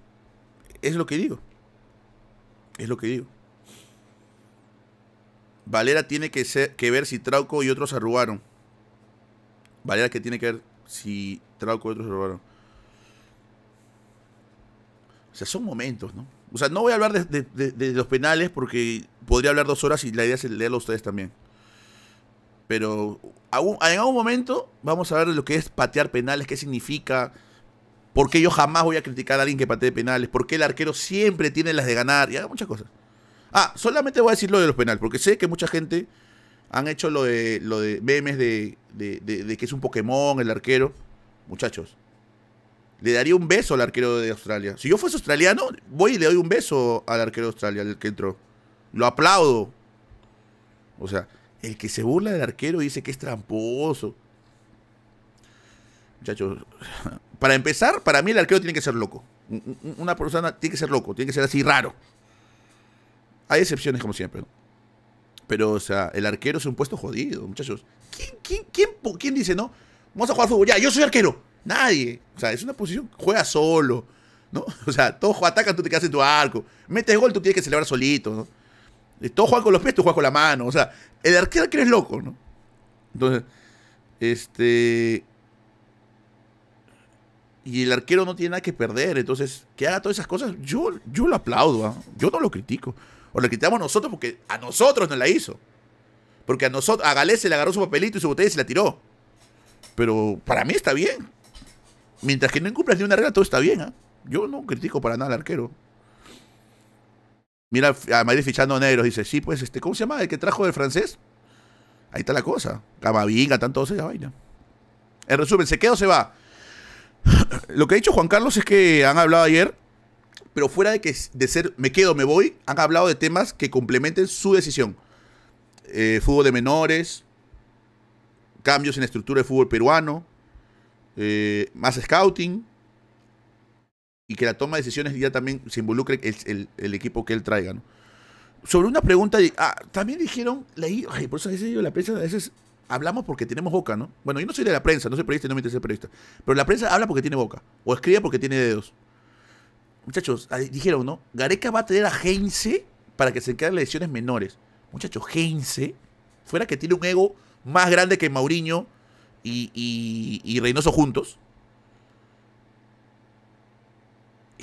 Es lo que digo. Es lo que digo. Valera tiene que, ver si Trauco y otros arrugaron. Valera que tiene que ver si Trauco y otros arrugaron. O sea, son momentos, ¿no? O sea, no voy a hablar de, los penales porque podría hablar dos horas y la idea es leerlo a ustedes también. Pero en algún momento vamos a ver lo que es patear penales, qué significa, por qué yo jamás voy a criticar a alguien que patee penales, por qué el arquero siempre tiene las de ganar y muchas cosas. Ah, solamente voy a decir lo de los penales, porque sé que mucha gente han hecho lo de, lo de memes de, de que es un Pokémon el arquero. Muchachos, le daría un beso al arquero de Australia. Si yo fuese australiano, voy y le doy un beso al arquero de Australia, el que entró. Lo aplaudo. O sea, el que se burla del arquero dice que es tramposo. Muchachos, para empezar, para mí el arquero tiene que ser loco. Una persona tiene que ser loco, tiene que ser así raro. Hay excepciones como siempre, Pero, o sea, el arquero es un puesto jodido, muchachos. ¿Quién, quién dice, no? Vamos a jugar fútbol. Ya, yo soy arquero. Nadie. O sea, es una posición que juega solo, ¿no? O sea, todos atacan, tú te quedas en tu arco. Metes gol, tú tienes que celebrar solito, ¿no? Eh, todos juegan con los pies, tú juegas con la mano. O sea, el arquero que eres loco, ¿no? Entonces, este... Y el arquero no tiene nada que perder, entonces, que haga todas esas cosas, yo, yo lo aplaudo, ¿ah? yo no lo critico. O lo criticamos nosotros porque a nosotros no la hizo. Porque a nosotros, a Galés se le agarró su papelito y su botella y se la tiró. Pero para mí está bien. Mientras que no incumplas ni una regla, todo está bien. ¿eh? Yo no critico para nada al arquero. Mira a Madrid fichando negros, dice, sí, pues, este, ¿cómo se llama? ¿El que trajo del francés? Ahí está la cosa. Camavinga, tanto esa vaina. En resumen, ¿se queda o se va? Lo que ha dicho Juan Carlos es que han hablado ayer, pero fuera de que de ser me quedo, me voy, han hablado de temas que complementen su decisión. Eh, fútbol de menores, cambios en la estructura de fútbol peruano, eh, más scouting y que la toma de decisiones ya también se involucre el, equipo que él traiga. ¿no? Sobre una pregunta, ah, también dijeron, leí, por eso a veces la prensa, a veces hablamos porque tenemos boca, ¿no? Bueno, yo no soy de la prensa, no soy periodista, no me interesa ser periodista, pero la prensa habla porque tiene boca, o escribe porque tiene dedos. Muchachos, dijeron, ¿no? Gareca va a tener a Heinze para que se queden decisiones menores. Muchachos, Heinze, fuera que tiene un ego más grande que Mauriño, y, y, y Reynoso juntos,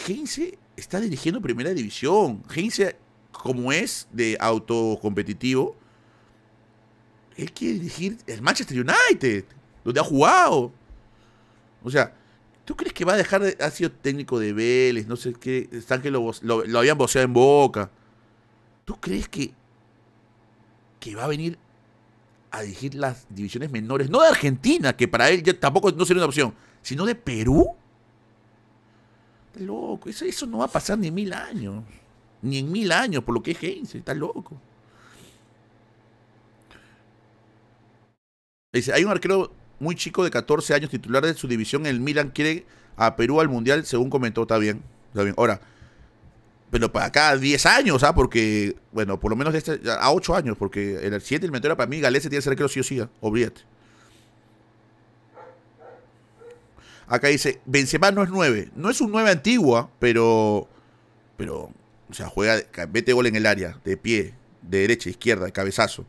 Heinze está dirigiendo primera división. Heinze, como es de autocompetitivo, él quiere dirigir el Manchester United, donde ha jugado. O sea, ¿tú crees que va a dejar de, ha sido técnico de Vélez? No sé qué, están que lo, lo, habían boceado en boca. ¿Tú crees que, que va a venir a dirigir las divisiones menores, no de Argentina, que para él tampoco no sería una opción, sino de Perú. Está loco, eso, no va a pasar ni en mil años, ni en mil años, por lo que es Heinz, está loco. Dice, hay un arquero muy chico de 14 años, titular de su división, el Milan quiere a Perú al Mundial, según comentó, está bien, está bien. Ahora, pero para acá 10 años, ¿ah? Porque, bueno, por lo menos este, a 8 años, porque en el 7 y el era para mí, Galese tiene que ser sí o sí, ¿ah? Acá dice, Benzema no es 9, no es un 9 antigua, ¿ah? pero, pero, o sea, juega, mete gol en el área, de pie, de derecha, izquierda, de cabezazo.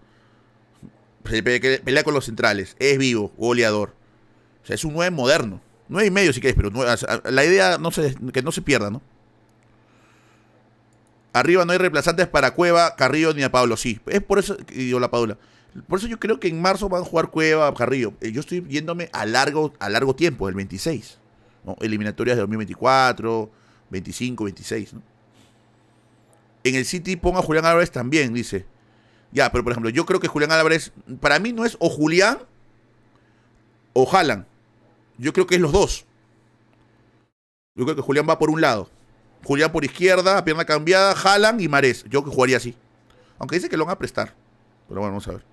Pelea con los centrales, es vivo, goleador. O sea, es un 9 moderno. 9 y medio si quieres, pero la idea no que no se pierda, ¿no? Arriba no hay reemplazantes para Cueva, Carrillo ni a Pablo. Sí, es por eso, dio la Paula. Por eso yo creo que en marzo van a jugar Cueva, Carrillo. Eh, yo estoy yéndome a largo, a largo tiempo, el 26. Eliminatorias de 2024, 25, 26. ¿no? En el City ponga a Julián Álvarez también, dice. Ya, pero por ejemplo, yo creo que Julián Álvarez, para mí no es o Julián o Jalan. Yo creo que es los dos. Yo creo que Julián va por un lado. Julián por izquierda, pierna cambiada, Jalan y Mares. Yo que jugaría así. Aunque dice que lo van a prestar. Pero bueno, vamos a ver.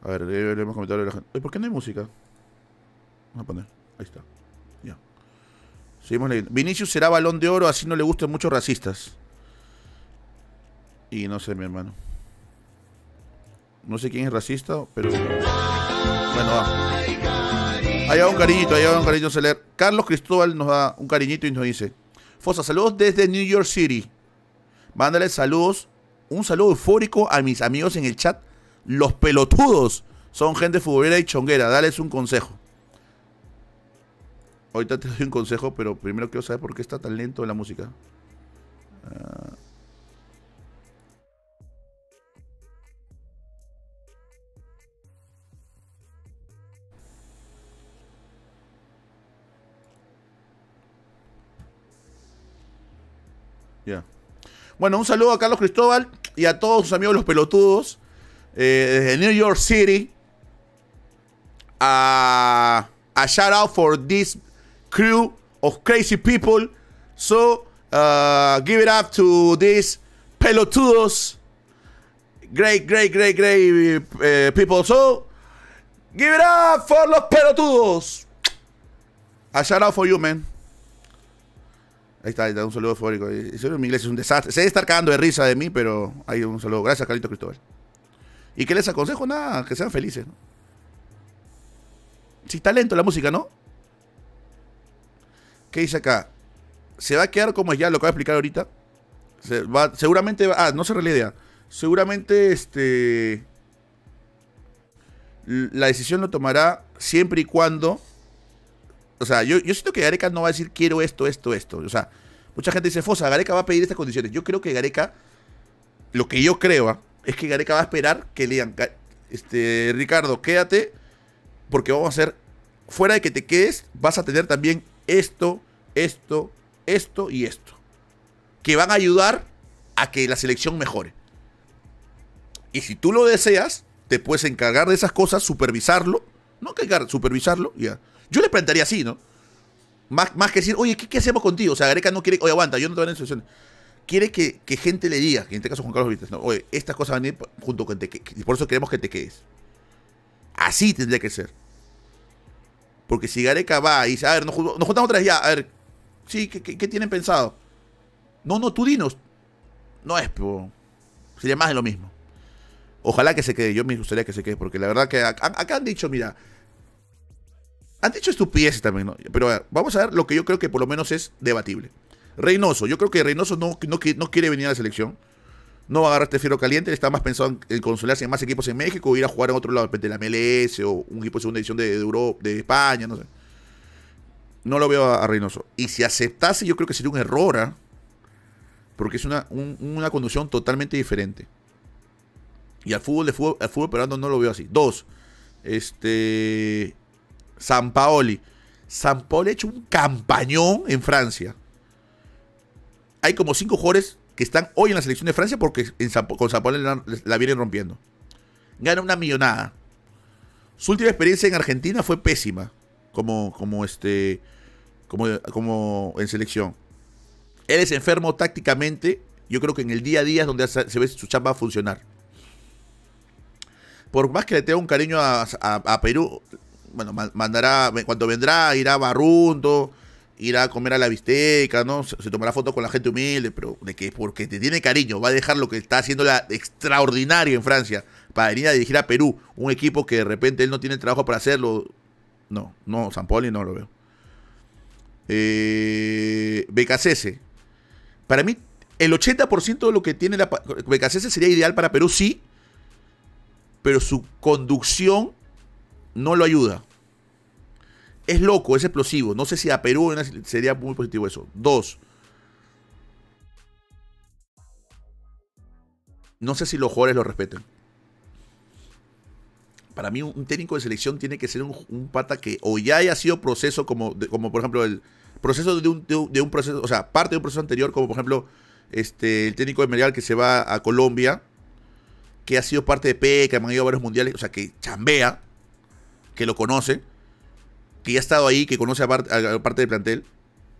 A ver, le, hemos comentado a la gente. Eh, ¿Por qué no hay música? Vamos a poner. Ahí está. Ya. Seguimos leyendo. Vinicius será balón de oro, así no le gustan muchos racistas. Y no sé, mi hermano. No sé quién es racista, pero. Bueno, va. va un cariñito, ahí va un cariñito Carlos Cristóbal nos da un cariñito y nos dice: Fosa, saludos desde New York City. Mándale saludos, un saludo eufórico a mis amigos en el chat. Los pelotudos son gente futbolera y chonguera. Dales un consejo. Ahorita te doy un consejo, pero primero quiero saber por qué está tan lento la música. Ah, Bueno, un saludo a Carlos Cristóbal y a todos sus amigos los pelotudos. Eh, desde New York City. A, a shout out for this crew of crazy people. So, uh, give it up to these pelotudos. Great, great, great, great eh, people. So, give it up for los pelotudos. A shout out for you, man. Ahí está, un saludo eufórico. Mi inglés es un desastre. Se debe estar cagando de risa de mí, pero hay un saludo. Gracias, Carlito Cristóbal. ¿Y qué les aconsejo? Nada, que sean felices. Si está lento la música, ¿no? ¿Qué dice acá? Se va a quedar como es ya, lo que voy a explicar ahorita. seguramente va, Ah, no se la Seguramente este. La decisión lo tomará siempre y cuando o sea, yo, siento que Gareca no va a decir quiero esto, esto, esto. O sea, mucha gente dice, Fosa, Gareca va a pedir estas condiciones. Yo creo que Gareca, lo que yo creo, ¿ah? es que Gareca va a esperar que le este, Ricardo, quédate, porque vamos a hacer, fuera de que te quedes, vas a tener también esto, esto, esto y esto. Que van a ayudar a que la selección mejore. Y si tú lo deseas, te puedes encargar de esas cosas, supervisarlo. No que supervisarlo, ya. Yo le plantearía así, ¿no? Más, más que decir, oye, ¿qué, hacemos contigo? O sea, Gareca no quiere, oye, aguanta, yo no te voy a dar Quiere que, gente le diga, que en este caso Juan Carlos Víctor, ¿no? oye, estas cosas van a ir junto con te y por eso queremos que te quedes. Así tendría que ser. Porque si Gareca va y dice, a ver, nos, nos juntamos otra vez ya, a ver, sí, ¿qué, tienen pensado? No, no, tú dinos. No es, pero sería más de lo mismo. Ojalá que se quede, yo me gustaría que se quede, porque la verdad que acá han dicho, mira, han dicho estupideces también, ¿no? Pero a ver, vamos a ver lo que yo creo que por lo menos es debatible. Reynoso, yo creo que Reynoso no, no, quiere venir a la selección. No va a agarrar este fierro caliente, está más pensado en, consolarse en más equipos en México o ir a jugar en otro lado, de la MLS o un equipo de segunda edición de, de España, no sé. No lo veo a, Reynoso. Y si aceptase, yo creo que sería un error, ¿ah? porque es una, una conducción totalmente diferente. Y al fútbol, de fútbol, al fútbol peruano no lo veo así. Dos, este, San Paoli. San Paoli ha hecho un campañón en Francia. Hay como cinco jugadores que están hoy en la selección de Francia porque con San la, vienen rompiendo. Gana una millonada. Su última experiencia en Argentina fue pésima. Como, como este. Como, como en selección. Él es enfermo tácticamente. Yo creo que en el día a día es donde se ve su a funcionar por más que le tenga un cariño a, Perú, bueno, mandará, cuando vendrá, irá a barrunto, irá a comer a la bisteca, ¿no? Se, tomará fotos con la gente humilde, pero de que porque te tiene cariño, va a dejar lo que está haciendo la extraordinaria en Francia para venir a dirigir a Perú, un equipo que de repente él no tiene trabajo para hacerlo. No, no, San Poli no lo veo. Eh, Becasese. Para mí, el 80% de lo que tiene la Becasese sería ideal para Perú, sí. Pero su conducción no lo ayuda. Es loco, es explosivo. No sé si a Perú sería muy positivo eso. Dos. No sé si los jugadores lo respeten. Para mí, un técnico de selección tiene que ser un, pata que o ya haya sido proceso, como, como por ejemplo el proceso de un, de, un, proceso, o sea, parte de un proceso anterior, como por ejemplo este, el técnico de Merial que se va a Colombia, que ha sido parte de PECA, que han ido a varios mundiales, o sea, que chambea que lo conoce, que ya ha estado ahí, que conoce a, parte del plantel,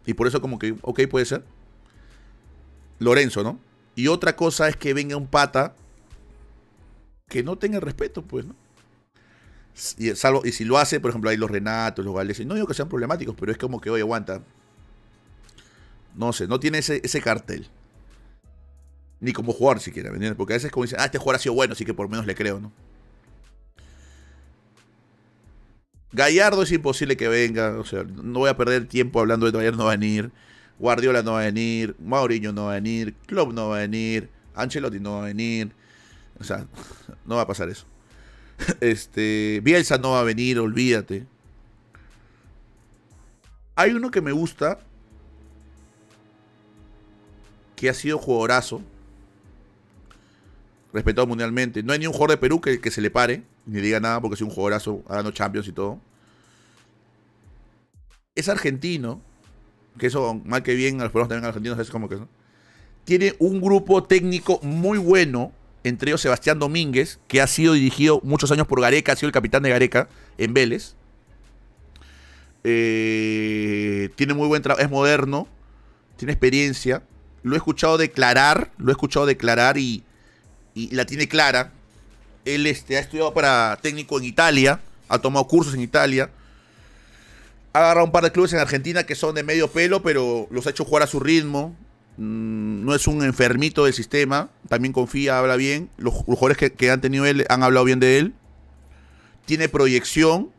y por eso como que, ok, puede ser. Lorenzo, ¿no? Y otra cosa es que venga un pata que no tenga respeto, pues, ¿no? Y, y si lo hace, por ejemplo, hay los Renatos, los Gales, no digo que sean problemáticos, pero es como que, hoy aguanta. No sé, no tiene ese, cartel. Ni como jugador siquiera, ¿me Porque a veces como dicen, ah, este jugador ha sido bueno, así que por menos le creo, ¿no? Gallardo es imposible que venga, o sea, no voy a perder tiempo hablando de Gallardo no va a venir. Guardiola no va a venir, Mauriño no va a venir, Klopp no va a venir, Ancelotti no va a venir. O sea, no va a pasar eso. Este, Bielsa no va a venir, olvídate. Hay uno que me gusta que ha sido jugadorazo, respetado mundialmente. No hay ni un jugador de Perú que, que se le pare ni diga nada porque es un jugadorazo, ganando Champions y todo. Es argentino, que eso, mal que bien, a los problemas también argentinos es como que... eso Tiene un grupo técnico muy bueno, entre ellos Sebastián Domínguez, que ha sido dirigido muchos años por Gareca, ha sido el capitán de Gareca en Vélez. Eh, tiene muy buen trabajo, es moderno, tiene experiencia. Lo he escuchado declarar, lo he escuchado declarar y la tiene clara él este, ha estudiado para técnico en Italia, ha tomado cursos en Italia. Ha agarrado un par de clubes en Argentina que son de medio pelo, pero los ha hecho jugar a su ritmo. Mm, no es un enfermito del sistema. También confía, habla bien. Los jugadores que, han tenido él han hablado bien de él. Tiene proyección.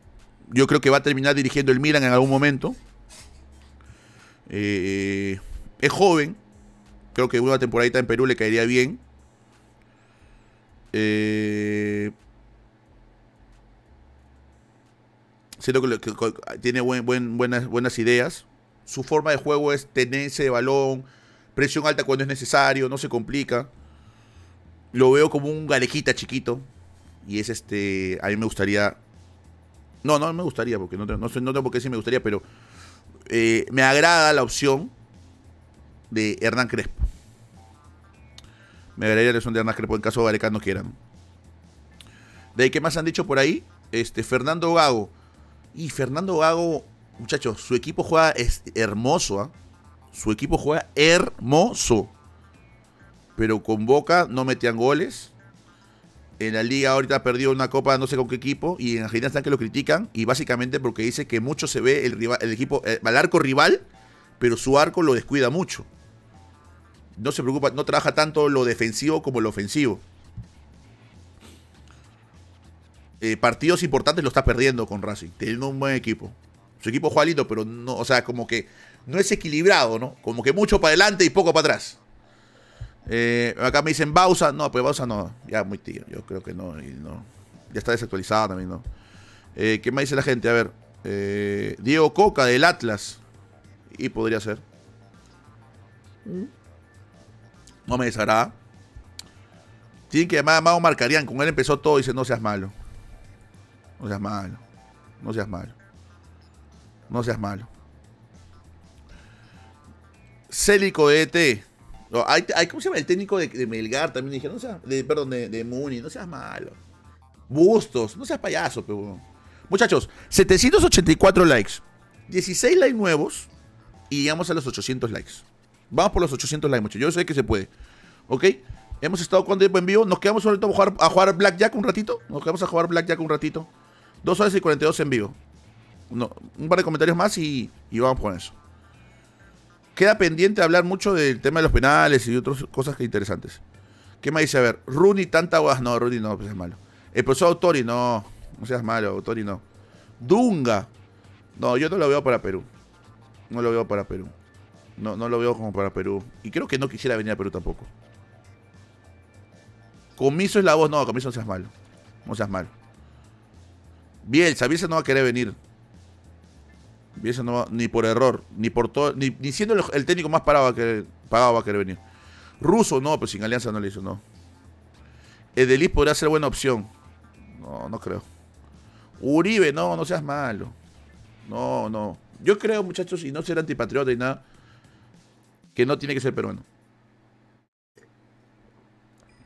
Yo creo que va a terminar dirigiendo el Milan en algún momento. Eh, es joven. Creo que una temporadita en Perú le caería bien. Eh, siento que, tiene buenas, buenas ideas. Su forma de juego es Tenerse de balón, presión alta cuando es necesario, no se complica. Lo veo como un galejita chiquito. Y es este. A mí me gustaría. No, no me gustaría, porque no, no, no tengo por qué decir me gustaría, pero eh, me agrada la opción de Hernán Crespo. Me agregaría la de que Crepo, en caso Varecán no quieran. De ahí, ¿qué más han dicho por ahí? Este, Fernando Gago. Y Fernando Gago, muchachos, su equipo juega es hermoso, ¿ah? Su equipo juega hermoso. Pero con Boca no metían goles. En la liga ahorita ha perdido una copa no sé con qué equipo. Y en Argentina están que lo critican. Y básicamente porque dice que mucho se ve el, rival, el equipo, eh, el arco rival, pero su arco lo descuida mucho. No se preocupa, no trabaja tanto lo defensivo como lo ofensivo. Eh, partidos importantes lo está perdiendo con Racing, tiene un buen equipo. Su equipo Jualito, pero no, o sea, como que no es equilibrado, ¿no? Como que mucho para adelante y poco para atrás. Eh, acá me dicen Bausa, no, pues Bausa no, ya muy tío, yo creo que no, no. Ya está desactualizada también, ¿no? Eh, ¿Qué me dice la gente? A ver, Diego Coca del Atlas, y podría ser. Mm. No me desagrada. Tienen que llamar a Mago Marcarían. Con él empezó todo dice, no seas malo. No seas malo. No seas malo. No seas malo. Célico ET. E hay, ¿Cómo se llama? El técnico de, Melgar también dije, no seas, perdón, de, de, Muni, no seas malo. Bustos, no seas payaso, pero Muchachos, 784 likes, 16 likes nuevos y llegamos a los 800 likes. Vamos por los 800 likes, muchachos. Yo sé que se puede. ¿Ok? Hemos estado con tiempo en vivo. Nos quedamos ahorita a jugar, a jugar Blackjack un ratito. Nos quedamos a jugar Blackjack un ratito. Dos horas y 42 en vivo. un par de comentarios más y, y vamos con eso. Queda pendiente hablar mucho del tema de los penales y otras cosas que interesantes. ¿Qué me dice? A ver, Rooney, tanta guas. No, Rooney no, pues es malo. El profesor Autori, no. No seas malo, Autori no. Dunga. No, yo no lo veo para Perú. No lo veo para Perú. No, no lo veo como para Perú. Y creo que no quisiera venir a Perú tampoco. Comiso es la voz. No, Comiso no seas malo. No seas malo. Bielsa, Bielsa no va a querer venir. Bielsa no ni por error, ni por todo, ni, siendo el, técnico más parado va a querer, pagado va a querer venir. Ruso no, Pero sin alianza no le hizo, no. Edelis podría ser buena opción. No, no creo. Uribe, no, no seas malo. No, no. Yo creo, muchachos, y no ser antipatriota y nada, que no tiene que ser peruano.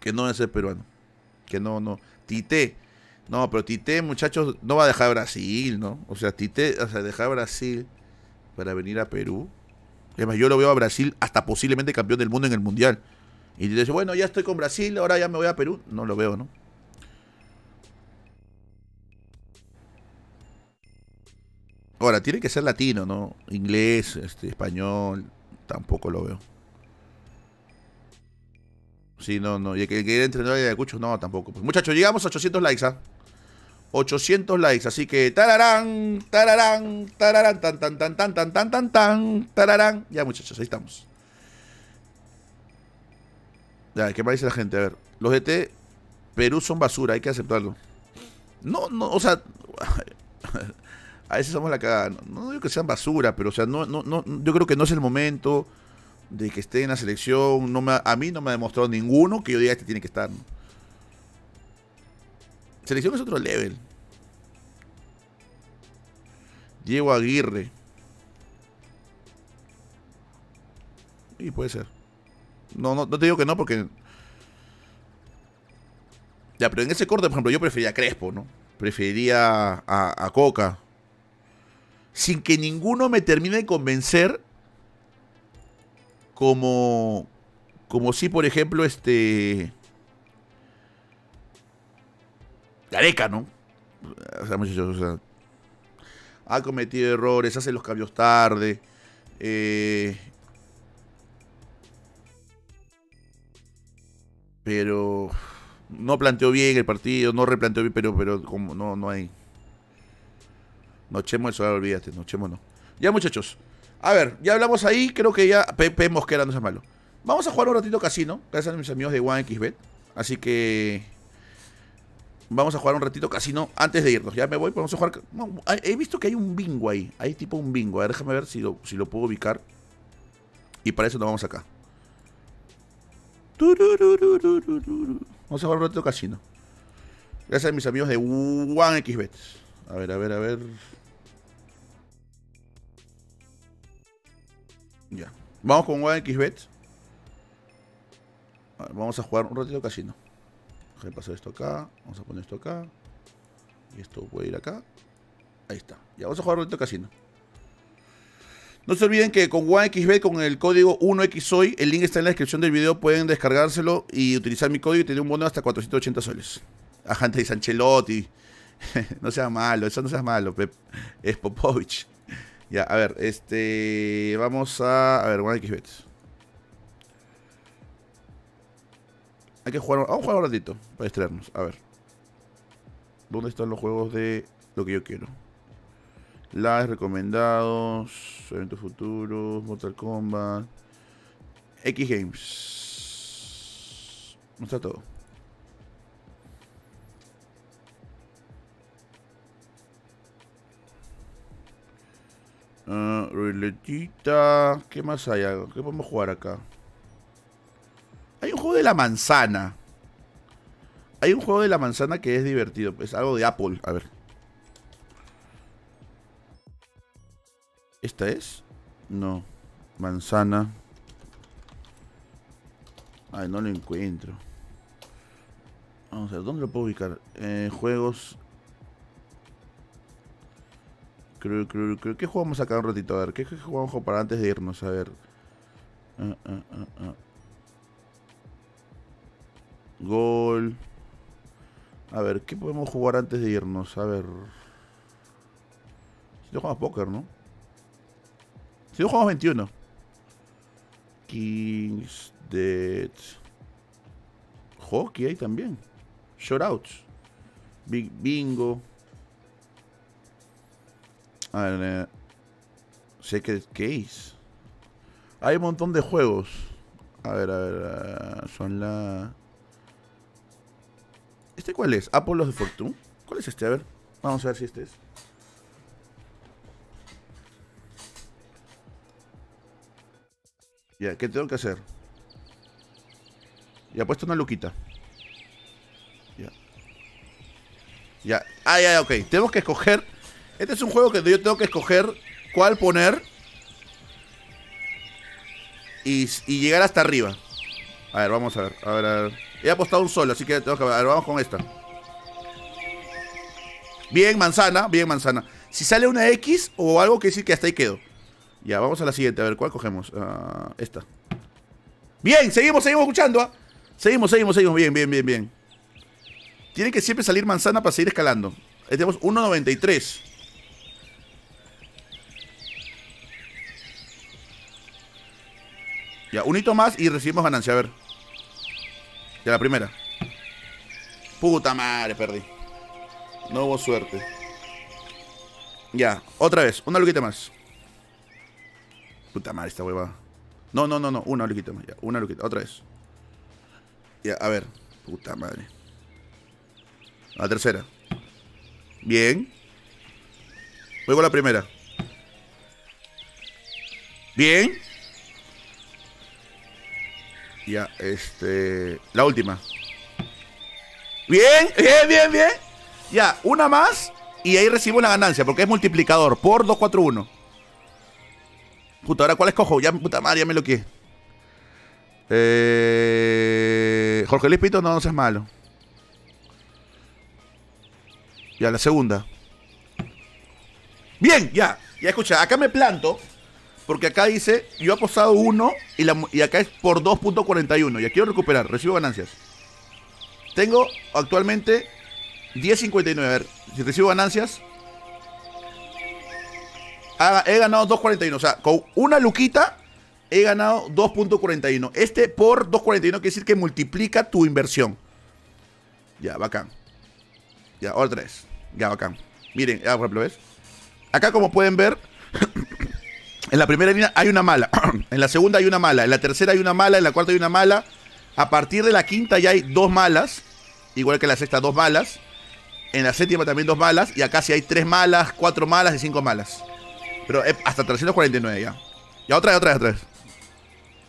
Que no es ser peruano. Que no, no. Tite. No, pero Tite, muchachos, no va a dejar Brasil, ¿no? O sea, Tite, o sea, dejar Brasil para venir a Perú. más, yo lo veo a Brasil hasta posiblemente campeón del mundo en el Mundial. Y dice, bueno, ya estoy con Brasil, ahora ya me voy a Perú. No lo veo, ¿no? Ahora, tiene que ser latino, ¿no? Inglés, este, español, Tampoco lo veo. Sí, no, no. Y el que quiere entrenar a Ayacucho, no, tampoco. Pues, muchachos, llegamos a 800 likes, ¿ah? 800 likes, así que tararán, tararán, tararán, tan, tan, tan, tan, tan, tan, tan, tan, tararán. Ya, muchachos, ahí estamos. Ya, ¿qué más dice la gente? A ver, los GT Perú son basura, hay que aceptarlo. No, no, o sea, a veces somos la cagada. No, digo que sean basura, pero o sea, no, no, no, yo creo que no es el momento de que esté en la selección. No a mí no me ha demostrado ninguno que yo diga este tiene que estar. Selección es otro level. Diego Aguirre. Y puede ser. No, no, te digo que no porque. Ya, pero en ese corte, por ejemplo, yo prefería Crespo, ¿no? Prefería a Coca sin que ninguno me termine de convencer, como, como si, por ejemplo, este... Gareca, ¿no? O sea, muchachos, o sea, ha cometido errores, hace los cambios tarde. Eh, pero no planteó bien el partido, no replanteó bien, pero, pero como no, no hay. Nochemo el solar, olvídate, Nochemos no. Ya, muchachos. A ver, ya hablamos ahí, creo que ya Pepe Mosquera no es malo. Vamos a jugar un ratito casino, gracias a mis amigos de OneXBet. Así que vamos a jugar un ratito casino antes de irnos. Ya me voy, vamos a jugar. he visto que hay un bingo ahí. Hay tipo un bingo. A ver, déjame ver si lo, si lo puedo ubicar. Y para eso nos vamos acá. Vamos a jugar un ratito casino. Gracias a mis amigos de OneXBet. A ver, a ver, a ver. Vamos con OneXBet. Vamos a jugar un ratito casino. Voy esto acá. Vamos a poner esto acá. Y esto puede ir acá. Ahí está. Ya vamos a jugar un ratito casino. No se olviden que con OneXBet, con el código 1XOY, el link está en la descripción del video, pueden descargárselo y utilizar mi código y tener un bono hasta 480 soles. Ajante y Sanchelotti. no sea malo, eso no seas malo, Es Popovich. Ya, a ver, este. Vamos a. A ver, 1XB. Hay que jugar. Vamos a jugar un ratito para distraernos. A ver. ¿Dónde están los juegos de lo que yo quiero? Live, recomendados, eventos futuros, Mortal Kombat, X Games. No está todo. Uh, ruletita. ¿Qué más hay? ¿Qué podemos jugar acá? Hay un juego de la manzana. Hay un juego de la manzana que es divertido. Es algo de Apple. A ver. ¿Esta es? No. Manzana. Ay, no lo encuentro. Vamos a ver, ¿dónde lo puedo ubicar? Eh, juegos ¿Qué jugamos acá un ratito? A ver, ¿qué jugamos para antes de irnos? A ver. Ah, ah, ah, Gol. A ver, ¿qué podemos jugar antes de irnos? A ver. Si no jugamos póker, ¿no? Si no jugamos 21. Kings, Dead. Hockey ahí también. Shortouts Big Bingo. A Ver, eh, Secret Case. Hay un montón de juegos. A ver, a ver. Eh, son la. ¿Este cuál es? ¿Apolos de Fortune? ¿Cuál es este? A ver. Vamos a ver si este es. Ya, ¿qué tengo que hacer? Ya, puesto una luquita. Ya. Ya. Ah, ya, ok. Tenemos que escoger este es un juego que yo tengo que escoger cuál poner y, llegar hasta arriba. A ver, vamos a ver, a ver, a He apostado un solo, así que tengo que... A ver, vamos con esta. Bien, manzana, bien, manzana. Si sale una X o algo, que decir que hasta ahí quedo. Ya, vamos a la siguiente. A ver, ¿cuál cogemos? Ah, esta. Bien, seguimos, seguimos escuchando. ¿ah? Seguimos, seguimos, seguimos. Bien, bien, bien, bien. Tiene que siempre salir manzana para seguir escalando. tenemos 1.93. Ya, un hito más y recibimos ganancia, a ver. Ya, la primera. Puta madre, perdí. No hubo suerte. Ya, otra vez, una luquita más. Puta madre esta hueva. No, no, no, no, una luquita más, una luquita, otra vez. Ya, a ver. Puta madre. La tercera. Bien. Luego la primera. Bien. Ya, este. La última. Bien, bien, bien, bien. Ya, una más. Y ahí recibo una ganancia, porque es multiplicador. Por 241. Puta, ahora cuál escojo. Ya, puta madre, ya me lo quie. Eh, Jorge Lispito no, no seas malo. Ya, la segunda. Bien, ya. Ya escucha, acá me planto. Porque acá dice, yo he apostado 1 y, y acá es por 2.41. Ya quiero recuperar, recibo ganancias. Tengo actualmente 10.59. A ver, si recibo ganancias. Ah, he ganado 2.41. O sea, con una luquita he ganado 2.41. Este por 2.41 quiere decir que multiplica tu inversión. Ya, bacán. Ya, otra vez. Ya, bacán. Miren, ya, ah, por ejemplo, ¿ves? Acá como pueden ver, En la primera línea hay una mala, en la segunda hay una mala, en la tercera hay una mala, en la cuarta hay una mala. A partir de la quinta ya hay dos malas, igual que en la sexta dos malas. En la séptima también dos malas y acá sí hay tres malas, cuatro malas y cinco malas. Pero eh, hasta 349 ya. Ya otra, otra, otra vez.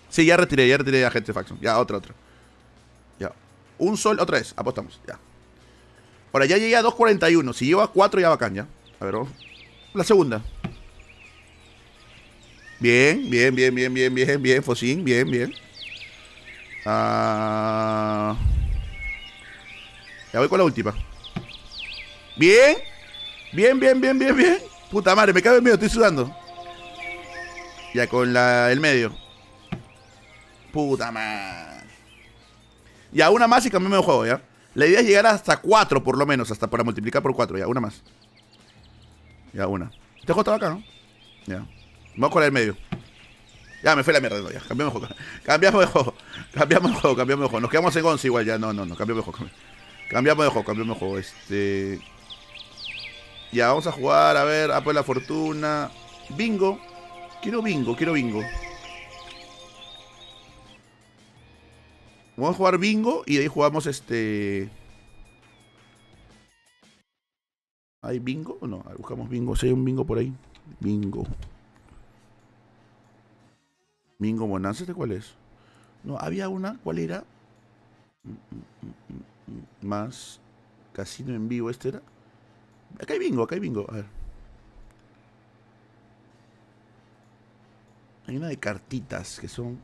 Sí, ya retiré, ya retiré a gente faction. Ya otra, otra. Ya. Un sol, otra vez. Apostamos. Ya. Ahora ya llegué a 241. Si lleva cuatro ya bacán, ya. A ver, vamos. La segunda. Bien, bien, bien, bien, bien, bien, bien, Fosín, bien, bien. Ah, ya voy con la última. Bien, bien, bien, bien, bien, bien. Puta madre, me cago en medio, estoy sudando. Ya con la el medio. Puta madre. Ya, una más y cambiamos de juego, ya. La idea es llegar hasta cuatro, por lo menos, hasta para multiplicar por cuatro, ya, una más. Ya, una. Te este juego acá, ¿no? Ya. Vamos con el medio. Ya, me fue la mierda, ya. Cambiamos de juego. Cambiamos de juego. Cambiamos de juego, cambiamos de juego. Nos quedamos en once igual, ya. No, no, no. Cambiamos de juego. Cambiamos de juego, cambiamos de juego. Este. Ya, vamos a jugar, a ver, Apoyo la Fortuna. Bingo. Quiero bingo, quiero bingo. Vamos a jugar bingo y de ahí jugamos este. ¿Hay bingo o no? buscamos bingo. Si hay un bingo por ahí. Bingo. Mingo Bonanza, ¿este cuál es? No, había una, ¿cuál era? Mm, mm, mm, más casino en vivo, ¿este era? Acá hay bingo, acá hay bingo, a ver. Hay una de cartitas que son...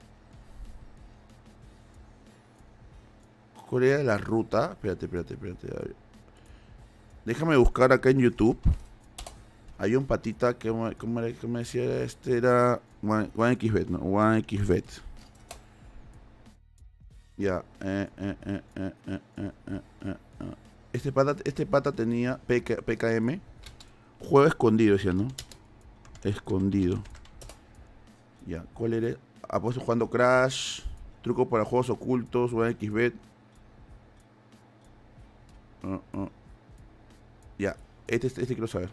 Corea de la ruta? Espérate, espérate, espérate. Déjame buscar acá en YouTube. Hay un patita que, me que me decía, este era One no, OneXBet. Ya, eh, eh, eh, Este pata, este pata tenía PKM. Juego escondido, decía, ¿no? Escondido. Ya, ¿cuál era? Apuesto jugando Crash. Truco para juegos ocultos, One Uh, Ya, este, este quiero saber.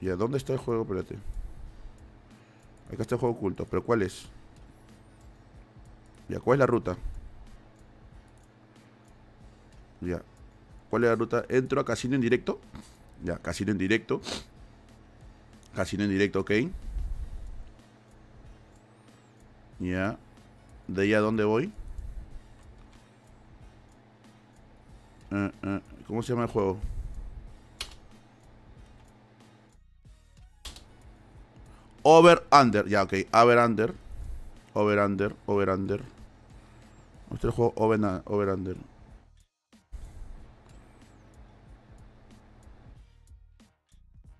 Ya, dónde está el juego? Espérate. Acá está el juego oculto. ¿Pero cuál es? Ya, ¿cuál es la ruta? Ya. ¿Cuál es la ruta? Entro a casino en directo. Ya, casino en directo. Casino en directo, ok. Ya. ¿De ahí a dónde voy? Ah, ah. ¿Cómo se llama el juego? Over, under. Ya, ok. Over, under. Over, under. Over, under. el este juego over, over, under.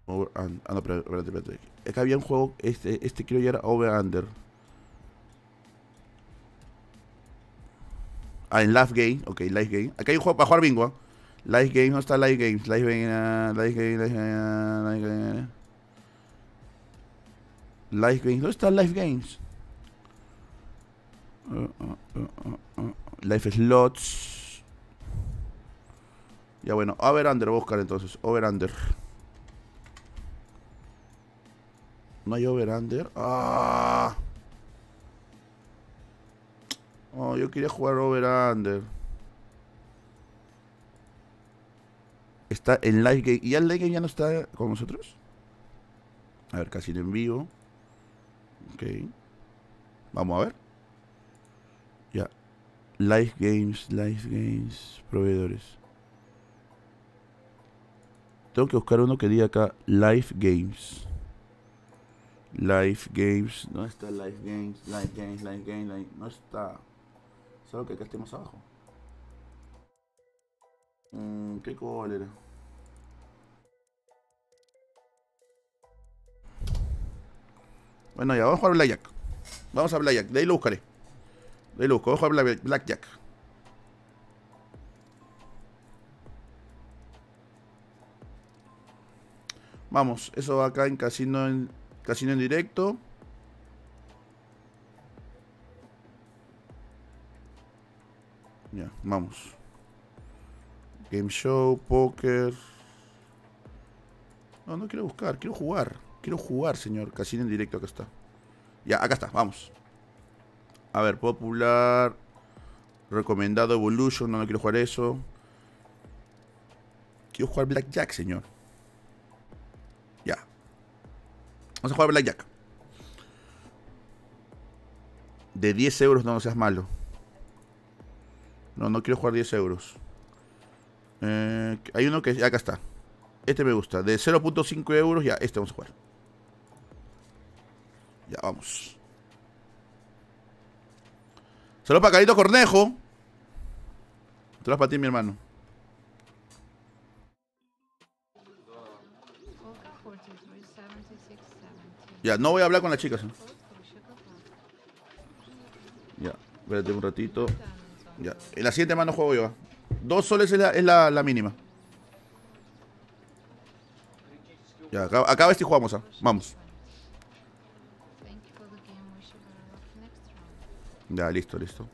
Over, under. Ah, no, espérate, espérate. Es había un juego. Este, este creo ya era over, under. Ah, en Live Game. Ok, Live Game. Acá hay un juego para jugar bingo. ¿ah? Live Game, no está Live Games. Live Game, Live Game, Live Game, Live Game. Life Games. ¿Dónde está Life Games? Life Slots. Ya bueno, over under, voy a buscar entonces. Over under. No hay over under. ¡Ah! Oh, yo quería jugar over under. Está en live ¿Y el live game ya no está con nosotros? A ver, casi en vivo. Ok. Vamos a ver. Ya. Live Games, Live Games, proveedores. Tengo que buscar uno que diga acá Live Games. Live Games. No está Live Games? Live Games, Live Games, No está. Solo que acá estemos abajo. Mmm, qué cólera. Bueno, ya, vamos a jugar Blackjack. Vamos a Blackjack, de ahí lo buscaré. De ahí lo busco, vamos a jugar Blackjack. Vamos, eso va acá en casino en, casino en directo. Ya, vamos. Game show, poker No, no quiero buscar, quiero jugar. Quiero jugar, señor. Casino en directo, acá está. Ya, acá está, vamos. A ver, popular. Recomendado Evolution, no, no quiero jugar eso. Quiero jugar Blackjack, señor. Ya. Vamos a jugar Blackjack. De 10 euros, no, seas malo. No, no quiero jugar 10 euros. Eh, hay uno que... Acá está. Este me gusta. De 0.5 euros, ya, este vamos a jugar. Ya vamos. Saludos para Carito Cornejo. Saludos para ti, mi hermano. Ya, no voy a hablar con las chicas. ¿eh? Ya, espérate un ratito. Ya, en la siguiente mano juego yo. ¿ah? Dos soles es la, mínima. Ya, acaba, este y jugamos. ¿ah? Vamos. Ya, listo, listo.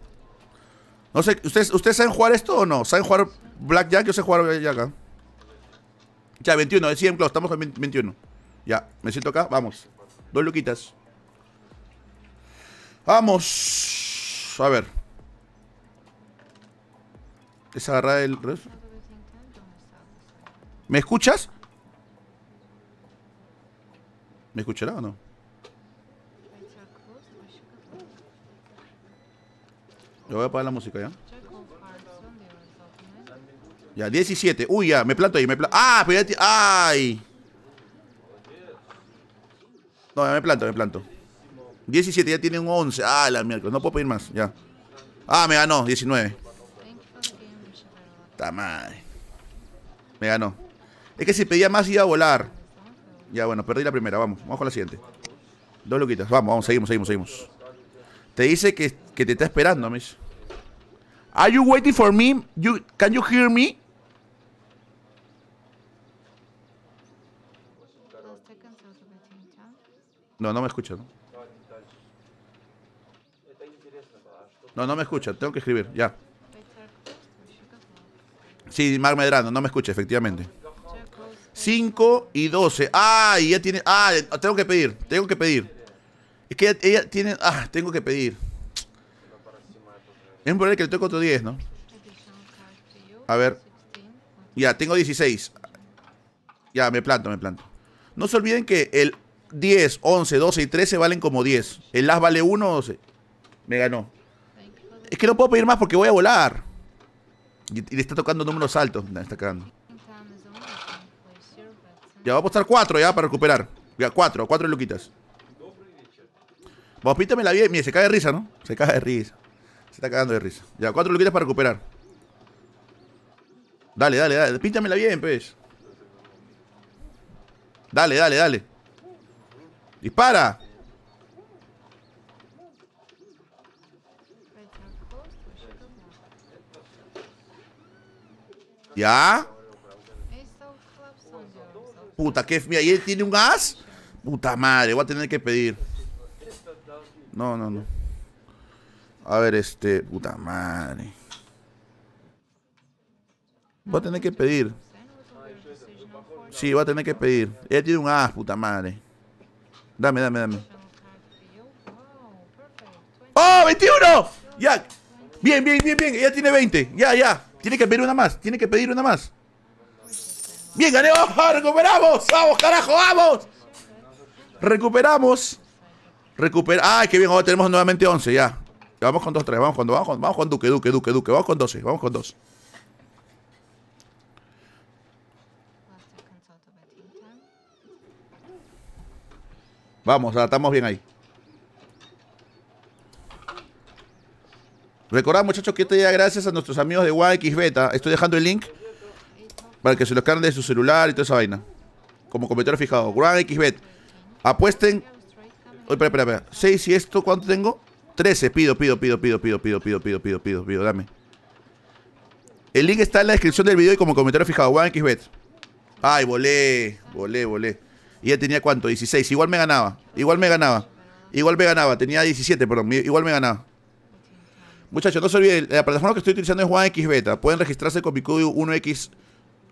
No sé, ¿ustedes, ¿ustedes saben jugar esto o no? ¿Saben jugar Blackjack? Yo sé jugar Blackjack. Ya, 21, es 100 estamos en 21. Ya, me siento acá, vamos. Dos luquitas. Vamos. A ver. Es agarrar el... ¿Me escuchas? ¿Me escuchará o no? Yo voy a apagar la música ya. Ya, 17. Uy, ya, me planto ahí, me ¡Ah! Pero ¡Ay! No, ya me planto, me planto. 17, ya tiene un 11. ¡Ah, la mierda! No puedo pedir más, ya. Ah, me ganó, 19. está Me ganó. Es que si pedía más iba a volar. Ya, bueno, perdí la primera, vamos. Vamos con la siguiente. Dos loquitas. Vamos, vamos, seguimos, seguimos, seguimos. Te dice que, te está esperando, Mish. Are you waiting for me? You, can you hear me? No, no me escucha, ¿no? No, me escucha, tengo que escribir, ya. Sí, Mar Medrano, no me escucha, efectivamente. 5 y 12. Ah, ya tiene. Ah, tengo que pedir, tengo que pedir. Es que ella, tiene. Ah, tengo que pedir. Es problema que le toque otro 10, ¿no? A ver. Ya, tengo 16. Ya, me planto, me planto. No se olviden que el 10, 11, 12 y 13 valen como 10. El las vale 1, 12. Me ganó. Es que no puedo pedir más porque voy a volar. Y, le está tocando números altos. está cagando. Ya va a apostar 4 ya para recuperar. Ya, 4, 4 luquitas. Vos me la bien, Mire, se cae de risa, ¿no? Se cae de risa. Se está cagando de risa. Ya, cuatro luquitas para recuperar. Dale, dale, dale. Píntamela bien, pez pues. Dale, dale, dale. Dispara. ¿Ya? Puta, que... Mira, y él tiene un gas? Puta madre, voy a tener que pedir. No, no, no. A ver, este. Puta madre. Va a tener que pedir. Sí, va a tener que pedir. Ella tiene un as, puta madre. Dame, dame, dame. ¡Oh, 21! Ya. Bien, bien, bien, bien. Ella tiene 20. Ya, ya. Tiene que pedir una más. Tiene que pedir una más. Bien, gané. recuperamos! ¡Vamos, carajo! ¡Vamos! Recuperamos. Recupera. ¡Ay, ah, qué bien! Ahora tenemos nuevamente 11, ya. Vamos con 2-3, vamos con, vamos, con, vamos con Duque, Duque, Duque, Duque. Vamos con 12, vamos con 12. Vamos, estamos bien ahí. Recordad, muchachos, que este día gracias a nuestros amigos de YX Estoy dejando el link para que se los carguen de su celular y toda esa vaina. Como comentario fijado. YX Apuesten Oye, espera, espera, espera. 6 y esto, ¿cuánto tengo? 13. Pido, pido, pido, pido, pido, pido, pido, pido, pido, pido, pido. Dame. El link está en la descripción del video y como comentario fijado. Beta Ay, volé, volé, volé. Y ya tenía cuánto? 16. Igual me ganaba. Igual me ganaba. Igual me ganaba. Tenía 17, perdón. Igual me ganaba. Muchachos, no se olviden, la plataforma que estoy utilizando es Beta Pueden registrarse con mi código 1X,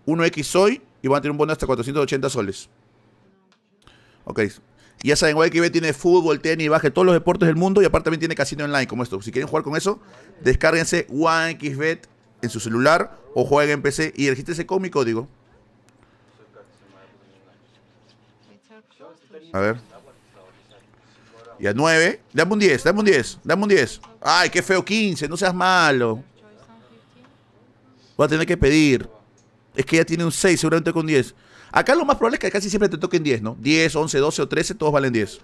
1X hoy y van a tener un bono hasta 480 soles. Ok, y ya saben, OXB tiene fútbol, tenis, baje, todos los deportes del mundo y aparte también tiene casino online como esto. Si quieren jugar con eso, descárguense OneXBet en su celular o jueguen en PC y regístrese con mi código. A ver. Y a 9. Dame un 10, dame un 10, dame un 10. Ay, qué feo 15, no seas malo. Voy a tener que pedir. Es que ya tiene un 6, seguramente con 10. Acá lo más probable es que casi siempre te toquen 10, ¿no? 10, 11, 12 o 13, todos valen 10.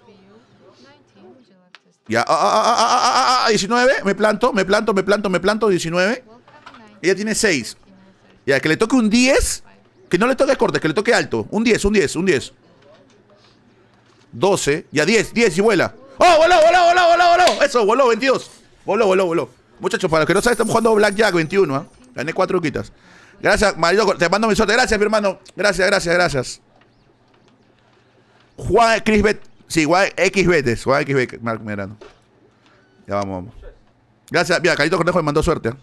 Ya, ah, ah, ah, 19, ah, ah, ah, me planto, me planto, me planto, me planto, 19. Ella tiene 6. Ya, que le toque un 10, que no le toque corte, que le toque alto. Un 10, un 10, un 10. 12, ya 10, 10 y vuela. ¡Oh, voló, voló, voló, voló, voló! Eso, voló, 22. Voló, voló, voló. Muchachos, para los que no saben, estamos jugando Blackjack 21, ¿eh? Gané 4 quitas. Gracias, Marido, te mando mi suerte. Gracias, mi hermano. Gracias, gracias, gracias. Juan Crisbet. Sí, Juan XBet. Juan XBet, Marco Merano. Ya vamos, vamos. Gracias. Mira, Carito Cornejo me mandó suerte. ¿ah?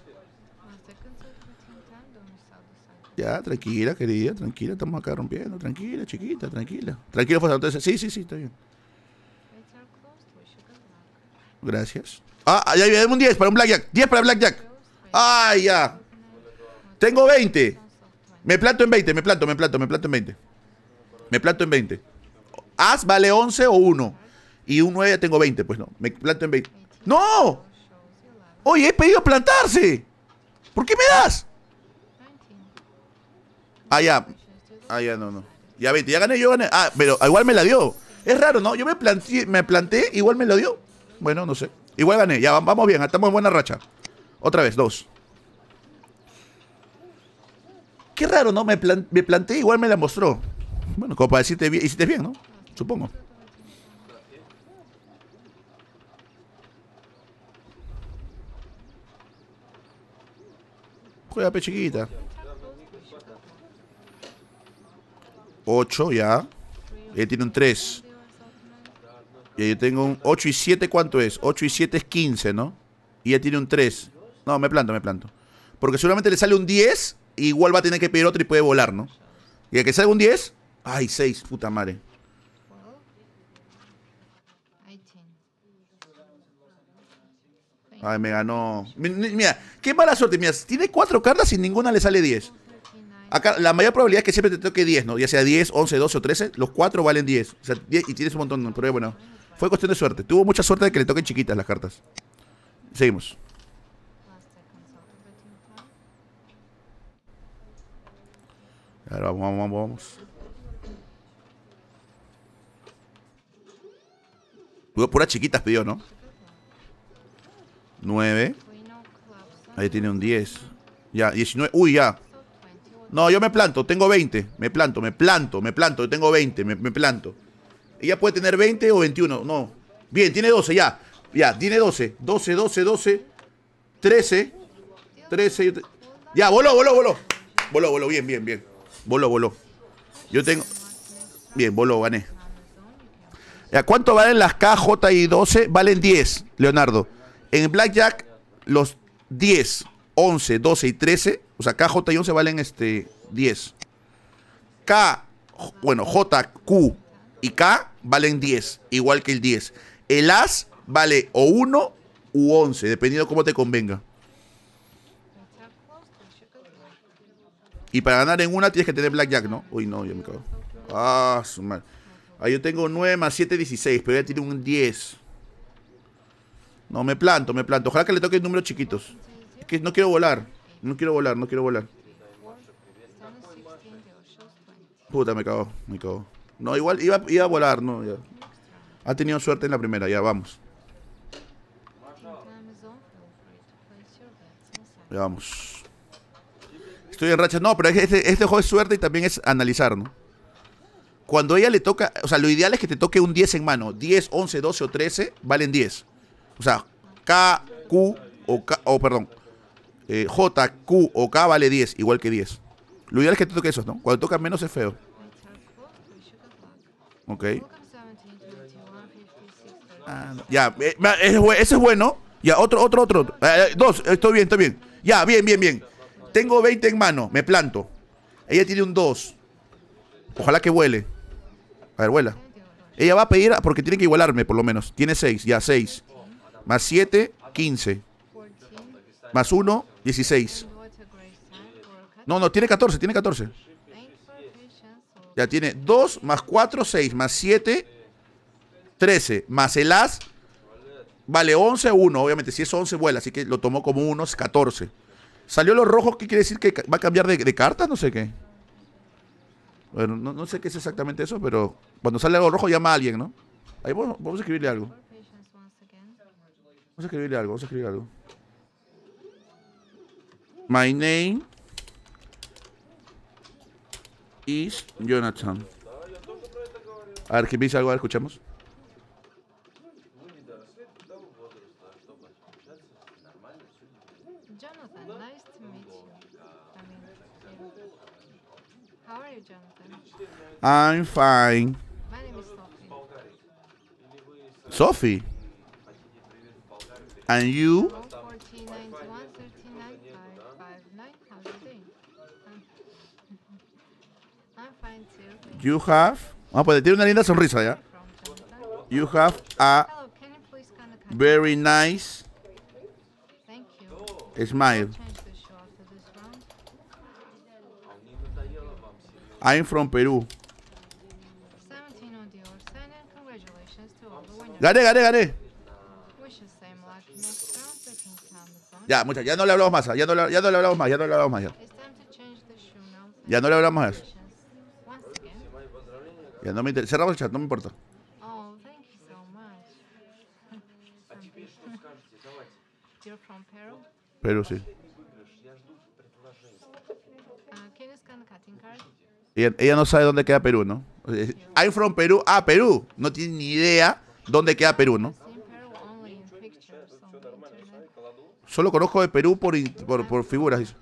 Ya, tranquila, querida, tranquila, estamos acá rompiendo, tranquila, chiquita, tranquila. Tranquilo, entonces sí, sí, sí, está bien. Gracias. Ah, ya hay un 10 para un Blackjack. 10 para Blackjack. Ay, ah, ya. Tengo 20. Me planto en 20, me planto, me planto, me planto en 20. Me planto en 20. As vale 11 o 1. Y un 9 tengo 20, pues no. Me planto en 20. ¡No! Oye, he pedido plantarse. ¿Por qué me das? Ah, ya. Ah, ya, no, no. Ya 20, ya gané, yo gané. Ah, pero igual me la dio. Es raro, ¿no? Yo me planté, me planté igual me la dio. Bueno, no sé. Igual gané, ya vamos bien, estamos en buena racha. Otra vez, dos. Qué raro, ¿no? Me, plan me planteé, igual me la mostró. Bueno, como para decirte bien, bien, ¿no? Supongo. Juega chiquita. 8 ya. Él tiene un 3. Y yo tengo un 8 y 7, ¿cuánto es? 8 y 7 es 15, ¿no? Y ella tiene un 3. No, me planto, me planto. Porque solamente le sale un 10 igual va a tener que pedir otro y puede volar, ¿no? Y el que salga un 10, ay, 6, puta madre. Ay, me ganó. Mira, qué mala suerte. Mira, tiene 4 cartas y ninguna le sale 10. Acá la mayor probabilidad es que siempre te toque 10, ¿no? Ya sea 10, 11, 12 o 13. Los 4 valen 10. O sea, 10 y tienes un montón, pero bueno. Fue cuestión de suerte. Tuvo mucha suerte de que le toquen chiquitas las cartas. Seguimos. A vamos, vamos, vamos. Puras chiquitas pidió, ¿no? 9. Ahí tiene un 10. Ya, 19. Uy, ya. No, yo me planto, tengo 20. Me planto, me planto, me planto. Yo tengo 20, me, me planto. Ella puede tener 20 o 21, no. Bien, tiene 12, ya. Ya, tiene 12. 12, 12, 12. 13. 13. Ya, voló, voló, voló. Voló, voló, bien, bien, bien. Voló, voló. Yo tengo. Bien, voló, gané. ¿A ¿Cuánto valen las K, J y 12? Valen 10, Leonardo. En Blackjack, los 10, 11, 12 y 13, o sea, J y 11 valen este, 10. K, bueno, J, Q y K valen 10, igual que el 10. El As vale o 1 u 11, dependiendo cómo te convenga. Y para ganar en una tienes que tener Blackjack, ¿no? Uy, no, ya me cago. Ah, su madre. Ahí yo tengo 9 más 7, 16, pero ya tiene un 10. No, me planto, me planto. Ojalá que le toque números chiquitos. Es que no quiero volar. No quiero volar, no quiero volar. Puta, me cago, me cago. No, igual iba, iba a volar, no, ya. Ha tenido suerte en la primera, ya, vamos. Ya vamos estoy en racha. No, pero este, este, juego es suerte y también es analizar, ¿no? Cuando ella le toca, o sea, lo ideal es que te toque un 10 en mano. 10, 11, 12 o 13 valen 10. O sea, K, Q o K, o perdón, eh, J, Q o K vale 10, igual que 10. Lo ideal es que te toque eso, ¿no? Cuando toca menos es feo. Ok. Ah, ya, eh, ese es bueno. Ya, otro, otro, otro. Eh, eh, dos, estoy bien, estoy bien. Ya, bien, bien, bien. Tengo 20 en mano, me planto. Ella tiene un 2. Ojalá que vuele. A ver, vuela. Ella va a pedir, ah, porque tiene que igualarme por lo menos. Tiene 6, ya 6. Más 7, 15. Más 1, 16. No, no, tiene 14, tiene 14. Ya tiene 2 más 4, 6 más 7, 13. Más el as, vale 11, 1. Obviamente, si es 11, vuela. Así que lo tomó como 1, 14. Salió los rojos, ¿qué quiere decir? ¿Que va a cambiar de, carta? No sé qué. Bueno, no, sé qué es exactamente eso, pero cuando sale algo rojo llama a alguien, ¿no? Ahí vamos, a escribirle algo. Vamos a escribirle algo, vamos a escribir algo. My name is Jonathan. A ver, dice algo? A ver, escuchamos. I'm fine. My name is Sophie. Sophie? And you? i You have... Ah, pues tiene una linda sonrisa ya. You have a very nice smile. I'm from Peru. Gané, gané, gané. Ya, muchachos, ya no le hablamos más, ya no le, ya no le hablamos más, ya no le hablamos más. Ya, no le hablamos más. Ya no me interesa. Cerramos el chat, no me importa. Oh, Perú, sí. Ah, ella, no sabe dónde queda Perú, ¿no? Eh, I'm from Perú. Ah, Perú. No tiene ni idea ¿Dónde queda Perú, no? Solo conozco de Perú por, por, figuras.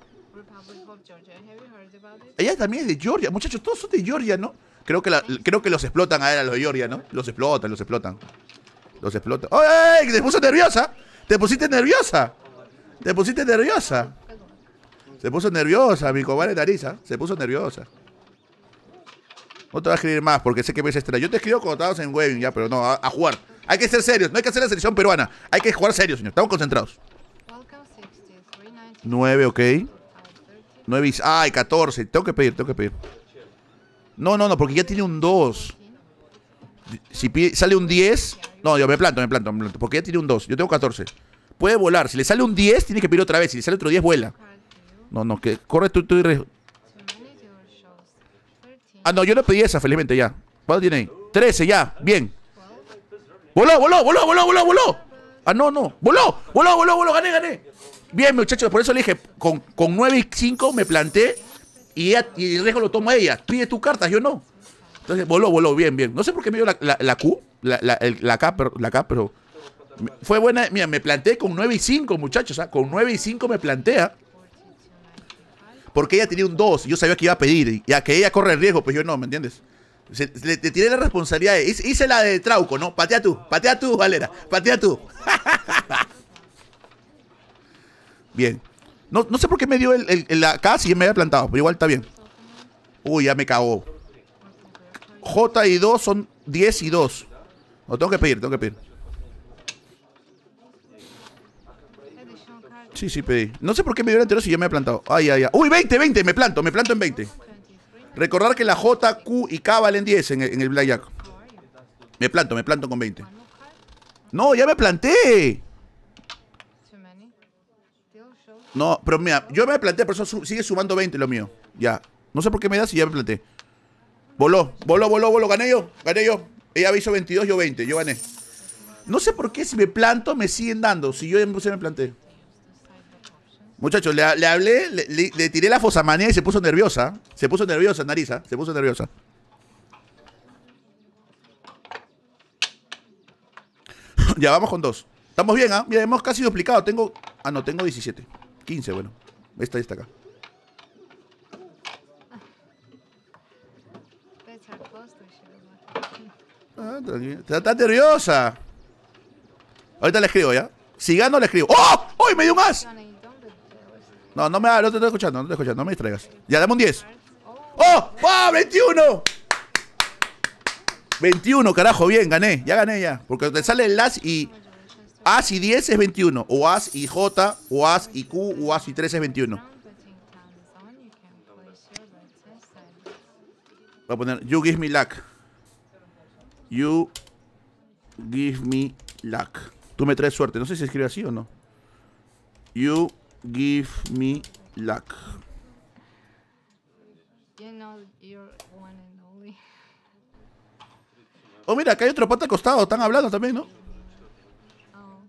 Ella también es de Georgia. Muchachos, todos son de Georgia, ¿no? Creo que, creo que los explotan a, él, a los de Georgia, ¿no? Los explotan, los explotan. Los explotan. ¡Ay! ¡Te puso nerviosa! ¡Te pusiste nerviosa! ¡Te pusiste nerviosa! Se puso nerviosa, mi cobarde Tarisa. Se puso nerviosa. No te voy a escribir más porque sé que ves estrella. Yo te escribo cuando en Webbing ya, pero no, a, jugar. Hay que ser serios, no hay que hacer la selección peruana. Hay que jugar serios, señor. Estamos concentrados. 9, ok. 9 y... Ay, 14. Tengo que pedir, tengo que pedir. No, no, no, porque ya tiene un 2. Si sale un 10... No, yo me planto, me planto, me planto. Porque ya tiene un 2. Yo tengo 14. Puede volar. Si le sale un 10, tiene que pedir otra vez. Si le sale otro 10, vuela. No, no, que corre tú, tú y Ah, no, yo le pedí esa, felizmente, ya. ¿Cuánto tiene ahí? 13, ya. Bien. Voló, voló, voló, voló, voló, voló. Ah, no, no. Voló, voló, voló, voló. Gané, gané. Bien, muchachos. Por eso le dije, con, con 9 y 5 me planté y, el riesgo lo toma ella. Pide tus cartas, yo no. Entonces, voló, voló. Bien, bien. No sé por qué me dio la, la, Q, la, la, la, K, pero, la K, pero... Fue buena. Mira, me planté con 9 y 5, muchachos. ¿ah? Con 9 y 5 me plantea. Porque ella tenía un 2 y yo sabía que iba a pedir. Y a que ella corre el riesgo, pues yo no, ¿me entiendes? le, tiré la responsabilidad. Hice, la de Trauco, ¿no? Patea tú, patea tú, Valera. Patea tú. bien. No, sé por qué me dio el, el, el acá si me había plantado, pero igual está bien. Uy, ya me cagó. J y 2 son 10 y 2. Lo tengo que pedir, tengo que pedir. Sí, sí, pedí. No sé por qué me dio el anterior si ya me he plantado. Ay, ay, ay. Uy, 20, 20. Me planto, me planto en 20. Recordar que la J, Q y K valen 10 en el, en Blackjack. Me planto, me planto con 20. No, ya me planté. No, pero mira, yo me planté, pero eso sigue sumando 20 lo mío. Ya. No sé por qué me da si ya me planté. Voló, voló, voló, voló. Gané yo, gané yo. Ella me hizo 22, yo 20, yo gané. No sé por qué si me planto me siguen dando, si yo ya me planté. Muchachos, le, hablé, le, tiré la fosamanía y se puso nerviosa. Se puso nerviosa, nariza. Se puso nerviosa. ya vamos con dos. Estamos bien, ¿ah? Mira, hemos casi duplicado. Tengo. Ah, no, tengo 17. 15, bueno. Esta y esta acá. Ah, está, nerviosa. Ahorita le escribo, ¿ya? Si gano, le escribo. ¡Oh! ¡Uy! me dio más! No, no me ah, no te estoy escuchando, no te escuchando, no me distraigas. Ya, dame un 10. ¡Oh! ¡Ah! ¡21! 21, carajo, bien, gané, ya gané ya. Porque te sale el as y. As y 10 es 21. O as y J, o as y Q, o as y 3 es 21. Voy a poner You give me luck. You give me luck. Tú me traes suerte. No sé si escribe así o no. You Give me luck. Oh, mira, acá hay otro pata acostado? Están hablando también, ¿no? Oh.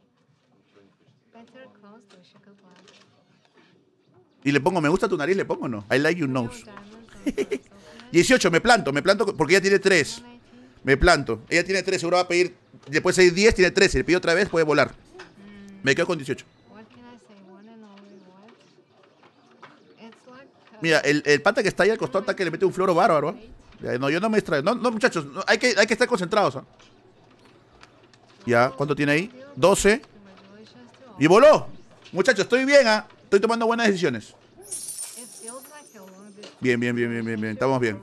y le pongo, me gusta tu nariz, le pongo no. I like your nose. 18, me planto, me planto porque ella tiene 3. Me planto. Ella tiene 3, seguro va a pedir. Después hay 10, tiene 13. Le pido otra vez, puede volar. Mm. Me quedo con 18. Mira, el, pata que está ahí al costado Está que le mete un floro bárbaro. ¿eh? no, yo no me distraigo. No, no muchachos, hay, que, hay que estar concentrados. ¿ah? Ya, ¿cuánto tiene ahí? 12. Y voló. Muchachos, estoy bien, ¿ah? Estoy tomando buenas decisiones. Bien, bien, bien, bien, bien, bien. Estamos bien.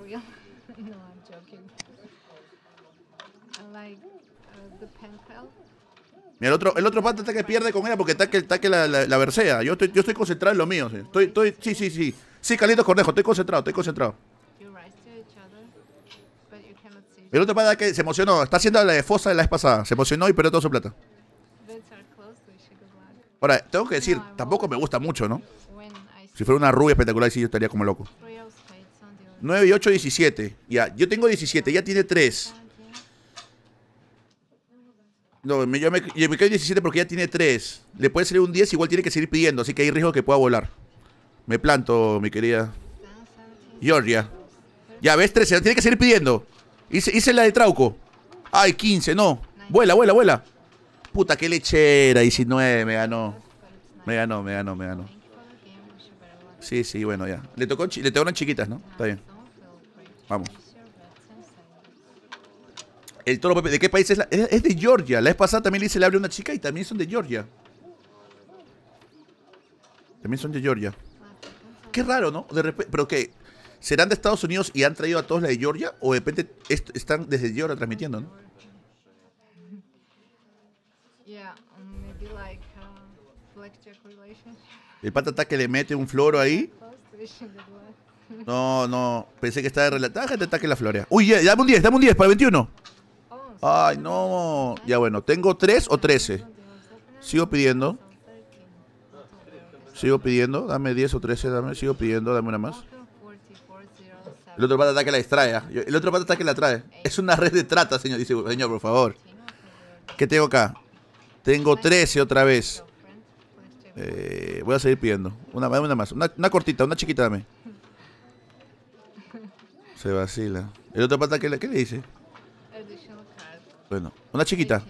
Mira, el otro, el otro pata está que pierde con ella porque está que, está que la, la, versea. Yo estoy, yo estoy concentrado en lo mío. Estoy, estoy, sí, sí, sí. Sí, Carlitos Cornejo, estoy concentrado, estoy concentrado. El otro para que se emocionó, está haciendo la de Fosa de la vez pasada, se emocionó y perdió todo su plata. Ahora, tengo que decir, tampoco me gusta mucho, ¿no? Si fuera una rubia espectacular, sí, yo estaría como loco. 9 y 8, 17. Ya, yo tengo 17, ya tiene 3. No, yo me, yo me quedo 17 porque ya tiene 3. Le puede salir un 10, igual tiene que seguir pidiendo, así que hay riesgo que pueda volar. Me planto, mi querida. Georgia. Ya ves, 13. Tiene que seguir pidiendo. Hice, la de Trauco. Ay, 15, no. Vuela, vuela, vuela. Puta, qué lechera. 19, me ganó. Me ganó, me ganó, me ganó. Sí, sí, bueno, ya. Le tocó, le tocaron chiquitas, ¿no? Está bien. Vamos. ¿de qué país es la? Es, de Georgia. La vez pasada también le hice le abre una chica y también son de Georgia. También son de Georgia qué raro, ¿no? pero que serán de Estados Unidos y han traído a todos la de Georgia o de repente están desde Georgia transmitiendo, ¿no? Um, uh, el pata ataque que le mete un floro ahí. No, no. Pensé que estaba de relataje. Ah, te ataque la florea. Uy, ya, dame un 10, dame un 10 para 21. Ay, no. Ya bueno, tengo 3 o 13. Sigo pidiendo. Sigo pidiendo, dame 10 o 13, dame, sigo pidiendo, dame una más. El otro pata que la extrae. ¿ah? El otro pata que la trae. Es una red de trata, señor. Dice, señor, por favor. ¿Qué tengo acá? Tengo 13 otra vez. Eh, voy a seguir pidiendo. Una, dame una más. Una, cortita, una chiquita dame. Se vacila. El otro pata, que qué le dice? Bueno, una chiquita.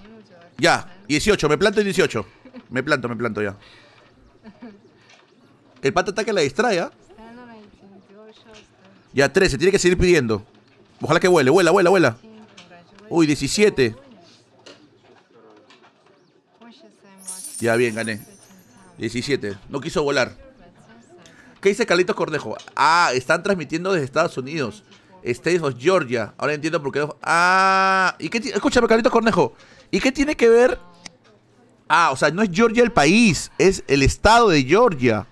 Ya, 18. Me planto en 18. Me planto, me planto ya. El pata ataque la distrae, ¿ah? Ya, 13, tiene que seguir pidiendo. Ojalá que vuele, vuela, vuela, vuela. Uy, 17. Ya, bien, gané. 17. No quiso volar. ¿Qué dice Carlitos Cornejo? Ah, están transmitiendo desde Estados Unidos. States of Georgia. Ahora entiendo por qué. Ah, ¿y qué Escúchame, Carlitos Cornejo. ¿Y qué tiene que ver? Ah, o sea, no es Georgia el país, es el estado de Georgia.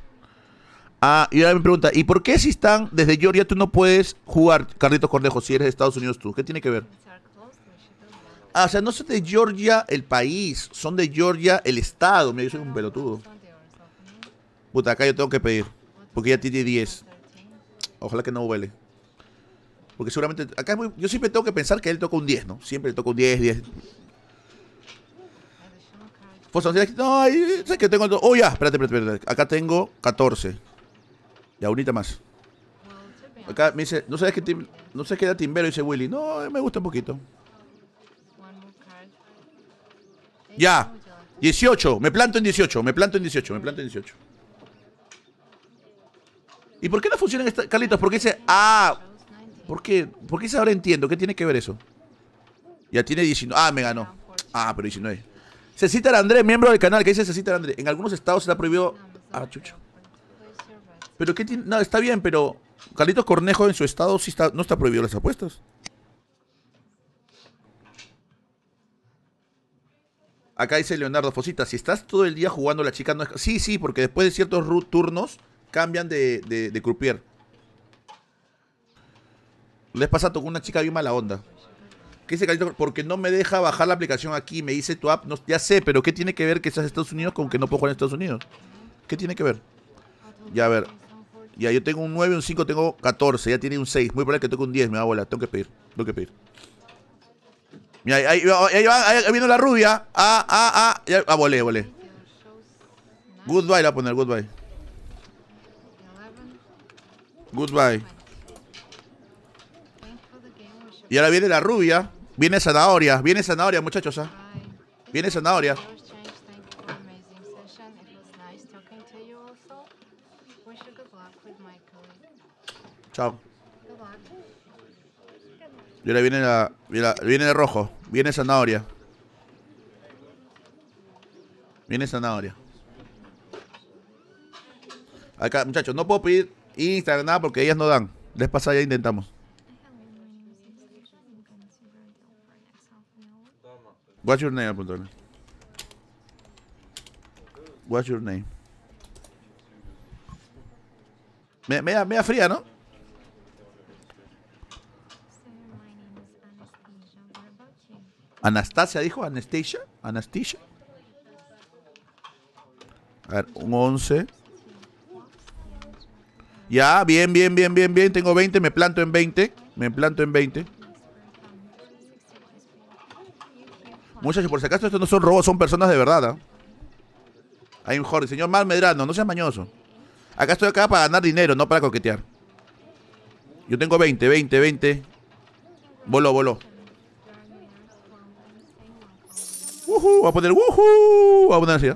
Ah, y ahora me pregunta, ¿y por qué si están desde Georgia tú no puedes jugar, Carlitos Cornejo, si eres de Estados Unidos tú? ¿Qué tiene que ver? Ah, o sea, no son de Georgia el país, son de Georgia el estado. Mira, yo soy un pelotudo. Puta, acá yo tengo que pedir, porque ya tiene 10. Ojalá que no huele. Porque seguramente, acá yo siempre tengo que pensar que él toca un 10, ¿no? Siempre le toca un 10, 10. Fosa, no, sé que tengo... Oh, ya, espérate, espérate, espérate. Acá tengo 14. Ya, unita más. Acá me dice, ¿no sabes qué, no sabes qué da timbero? Dice Willy. No, me gusta un poquito. Ya. 18. Me planto en 18. Me planto en 18. Me planto en 18. ¿Y por qué no funcionan estas, Carlitos? Porque dice, ah, ¿por qué? ¿Por qué ahora entiendo? ¿Qué tiene que ver eso? Ya tiene 19. Ah, me ganó. Ah, pero 19. Cecita Andrés, miembro del canal. ¿Qué dice necesita André En algunos estados se ha prohibido... Ah, chucho. Pero qué tiene. No, está bien, pero Carlitos Cornejo en su estado sí está, no está prohibido las apuestas. Acá dice Leonardo Fosita, si estás todo el día jugando la chica no es... Sí, sí, porque después de ciertos turnos cambian de, de, croupier. Les pasa con una chica bien mala onda. ¿Qué dice Carlitos? Porque no me deja bajar la aplicación aquí. Me dice tu app. No, ya sé, pero ¿qué tiene que ver que estás en Estados Unidos con que no puedo jugar en Estados Unidos? ¿Qué tiene que ver? Ya, a ver. Ya, yo tengo un 9, un 5, tengo 14. Ya tiene un 6. Muy probable que toque un 10, me va a volar. Tengo que pedir. Tengo que pedir. Mira, ahí, ahí, viene la rubia. Ah, ah, ah. ah, volé, volé. Goodbye la poner, goodbye. Goodbye. Y ahora viene la rubia. Viene zanahoria. Viene zanahoria, muchachos. ¿ah? Viene zanahoria. Chao. Y viene la, Viene de rojo. Viene zanahoria. Viene zanahoria. Acá, muchachos, no puedo pedir Instagram porque ellas no dan. Les pasa ya intentamos. What's your name, What's your name? Me, media, fría, ¿no? Anastasia dijo, Anastasia, Anastasia. A ver, un 11. Ya, bien, bien, bien, bien, bien. Tengo 20, me planto en 20. Me planto en 20. Muchachos, por si acaso estos no son robos, son personas de verdad. ¿ah? Hay señor Mal Medrano, no seas mañoso. Acá estoy acá para ganar dinero, no para coquetear. Yo tengo 20, 20, 20. Voló, voló. Vamos a poner ¡Wuhu! Voy a poner así,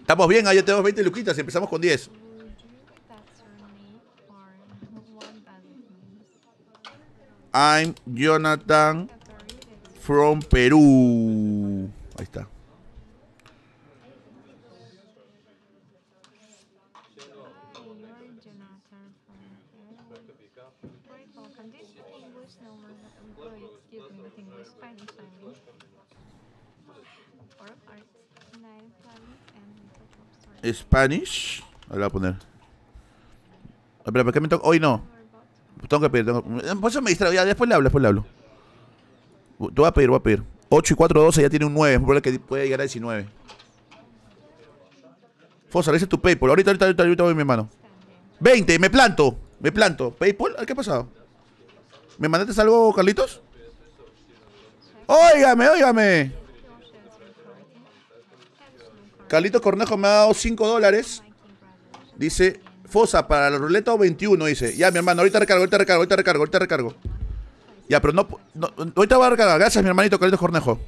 Estamos bien, ahí tenemos 20 luquitas empezamos con 10. I'm Jonathan from Perú. Ahí está. Spanish. Ahora voy a poner. ¿por qué me toca? Hoy no. Tengo que pedir, tengo que... Por eso me distraigo, ya después le hablo, después le hablo. Te voy a pedir, voy a pedir. 8 y 4, 12, ya tiene un 9. Es probable que pueda llegar a 19. Fosa, ese es tu PayPal. Ahorita, ahorita, ahorita, ahorita voy mi mano 20, me planto. Me planto. ¿PayPal? ¿Qué ha pasado? ¿Me mandaste algo, Carlitos? Óigame, óigame. Carlitos Cornejo me ha dado 5 dólares. Dice, Fosa, para la ruleta o 21, dice. Ya, mi hermano, ahorita recargo, ahorita recargo, ahorita recargo, ahorita recargo. Ya, pero no, ahorita voy a recargar. Gracias, mi hermanito Carlitos Cornejo.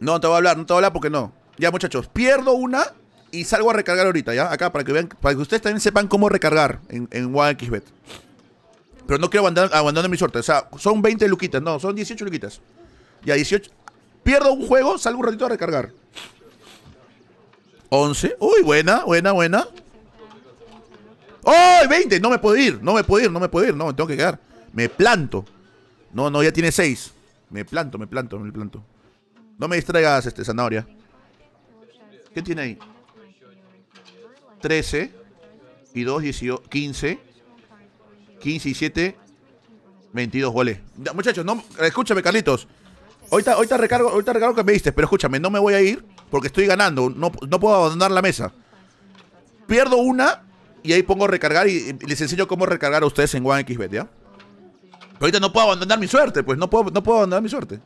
No, te voy a hablar, no te voy a hablar porque no. Ya, muchachos, pierdo una y salgo a recargar ahorita, ¿ya? Acá, para que vean, para que ustedes también sepan cómo recargar en, en OneXBet. Pero no quiero abandonar, mi suerte. O sea, son 20 luquitas. No, son 18 luquitas. Ya, 18. Pierdo un juego, salgo un ratito a recargar. 11. Uy, buena, buena, buena. ¡Oh, 20! No me puedo ir, no me puedo ir, no me puedo ir. No, me tengo que quedar. Me planto. No, no, ya tiene 6. Me planto, me planto, me planto. No me distraigas, este, zanahoria. ¿Qué tiene ahí? 13 y 2, 15. 15 y 7, 22 goles. muchachos, no, escúchame, Carlitos. Ahorita, ahorita, recargo, ahorita recargo que me diste, pero escúchame, no me voy a ir porque estoy ganando. No, puedo abandonar la mesa. Pierdo una y ahí pongo recargar y, les enseño cómo recargar a ustedes en 1xbet, ¿ya? Pero ahorita no puedo abandonar mi suerte, pues no puedo, no puedo abandonar mi suerte.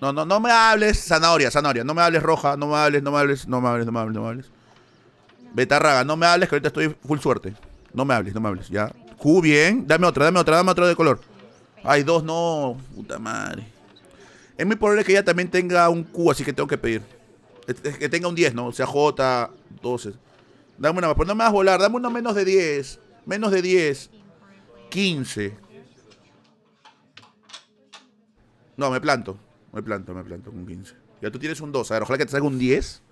No, no, no me hables zanahoria, zanahoria. No me hables roja, no me hables, no me hables, no me hables, no me hables, no me hables. Betarraga, no me hables que ahorita estoy full suerte. No me hables, no me hables. Ya. Q, bien. Dame otra, dame otra, dame otra de color. Hay dos, no. Puta madre. Es muy probable que ella también tenga un Q, así que tengo que pedir. que tenga un 10, ¿no? O sea, J, 12. Dame una más, pero pues no me vas a volar. Dame una menos de 10. Menos de 10. 15. No, me planto. Me planto, me planto con 15. Ya tú tienes un 2. A ver, ojalá que te salga un 10.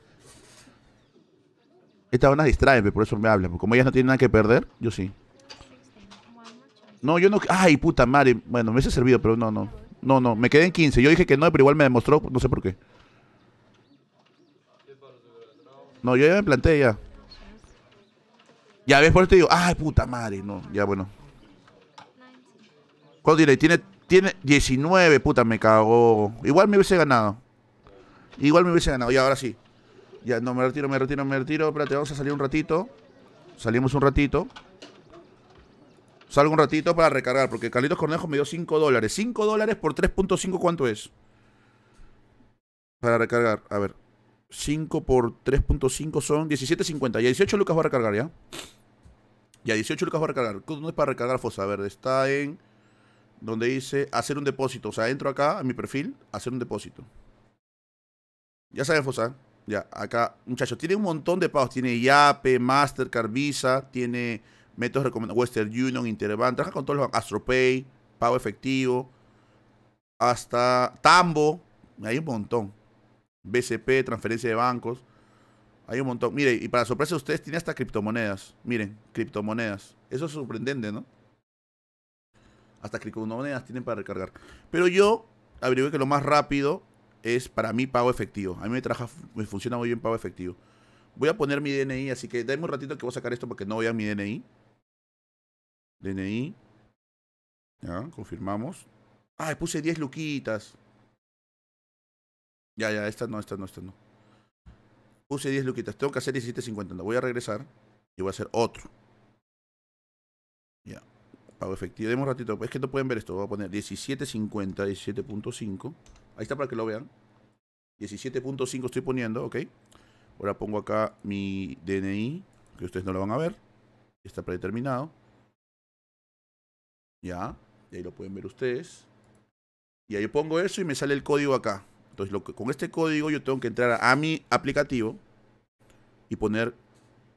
Estas a distraen, por eso me hablan. Como ellas no tienen nada que perder, yo sí. No, yo no. Ay, puta madre. Bueno, me hubiese servido, pero no, no. No, no. Me quedé en 15. Yo dije que no, pero igual me demostró, no sé por qué. No, yo ya me planté ya. Ya ves, por eso te digo, ay, puta madre. No, ya bueno. ¿Cuánto diré? Tiene, tiene 19, puta, me cago. Igual me hubiese ganado. Igual me hubiese ganado, y ahora sí. Ya, no, me retiro, me retiro, me retiro. Espérate, vamos a salir un ratito. Salimos un ratito. Salgo un ratito para recargar, porque Carlitos Cornejo me dio 5 dólares. 5 dólares por 3.5, ¿cuánto es? Para recargar, a ver. 5 por 3.5 son 17.50. Ya 18 lucas va a recargar, ¿ya? Ya 18 lucas va a recargar. ¿Dónde es para recargar Fosa? A ver, está en... Donde dice hacer un depósito. O sea, entro acá a mi perfil, hacer un depósito. Ya sabes, Fosa. Ya, acá, muchachos, tiene un montón de pagos. Tiene yape Mastercard, Visa, tiene métodos recomendados, Western Union, Interbank, trabaja con todos los AstroPay, pago efectivo, hasta Tambo, hay un montón. BCP, transferencia de bancos, hay un montón. Mire, y para sorpresa de ustedes tiene hasta criptomonedas. Miren, criptomonedas. Eso es sorprendente, ¿no? Hasta criptomonedas tienen para recargar. Pero yo averigué que lo más rápido es para mí pago efectivo. A mí me, trabaja me funciona muy bien pago efectivo. Voy a poner mi DNI, así que dame un ratito que voy a sacar esto porque no voy a mi DNI. DNI. Ya, confirmamos. Ah, puse 10 luquitas. Ya, ya, esta no, esta no, esta no. Puse 10 luquitas. Tengo que hacer 17.50. Voy a regresar y voy a hacer otro. Ya. Pago efectivo. Demos un ratito. Es que no pueden ver esto. Voy a poner 17.50, 17.5. Ahí está para que lo vean. 17.5 estoy poniendo, ok. Ahora pongo acá mi DNI, que ustedes no lo van a ver. Está predeterminado. Ya, y ahí lo pueden ver ustedes. Y ahí pongo eso y me sale el código acá. Entonces, con este código yo tengo que entrar a, mi aplicativo y poner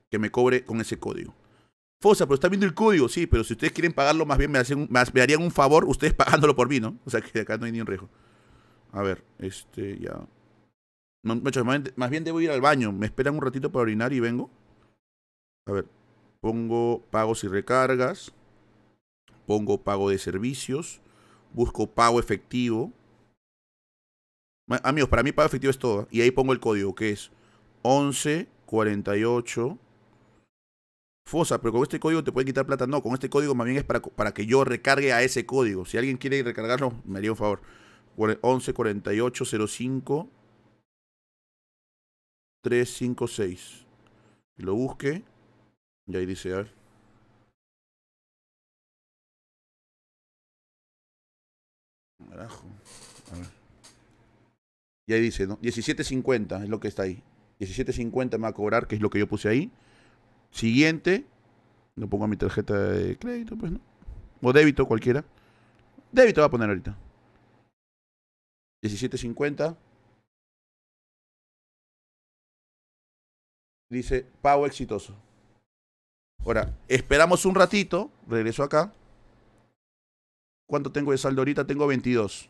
que me cobre con ese código. Fosa, pero está viendo el código, sí, pero si ustedes quieren pagarlo, más bien me, hacen, me harían un favor ustedes pagándolo por mí, ¿no? O sea que acá no hay ni un riesgo. A ver, este, ya. más bien debo ir al baño. ¿Me esperan un ratito para orinar y vengo? A ver, pongo pagos y recargas. Pongo pago de servicios. Busco pago efectivo. Amigos, para mí pago efectivo es todo. Y ahí pongo el código que es 1148. Fosa, pero con este código te puede quitar plata. No, con este código más bien es para, para que yo recargue a ese código. Si alguien quiere recargarlo, me haría un favor. 11 48 05 356. Lo busque. Y ahí dice, a ver. Y ahí dice, ¿no? 17.50 es lo que está ahí. 17.50 me va a cobrar, que es lo que yo puse ahí. Siguiente. No pongo mi tarjeta de crédito, pues, ¿no? O débito, cualquiera. Débito va a poner ahorita. 17.50. Dice, pago exitoso. Ahora, esperamos un ratito. Regreso acá. ¿Cuánto tengo de saldo ahorita? Tengo 22.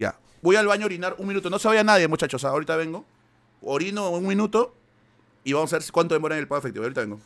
Ya. Voy al baño a orinar un minuto. No se vaya nadie, muchachos. Ahorita vengo. Orino un minuto. Y vamos a ver cuánto demora en el pago efectivo. Ahorita vengo.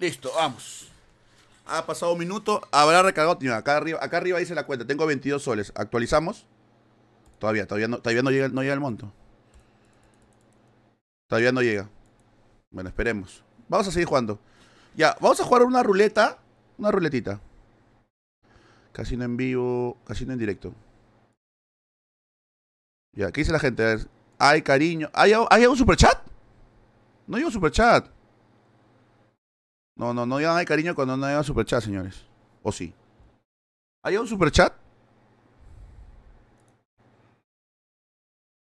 Listo, vamos. Ha pasado un minuto, habrá recargado. acá arriba, acá arriba dice la cuenta, tengo 22 soles. Actualizamos. Todavía, todavía no, todavía no llega, el monto. Todavía no llega. Bueno, esperemos. Vamos a seguir jugando. Ya, vamos a jugar una ruleta. Una ruletita. Casino en vivo, Casi no en directo. Ya, ¿qué dice la gente? A ver. Ay, cariño. ¿Hay, ¿Hay algún superchat? No hay un superchat. No, no, no llevan hay cariño cuando no super superchat, señores. ¿O sí? ¿Hay un superchat?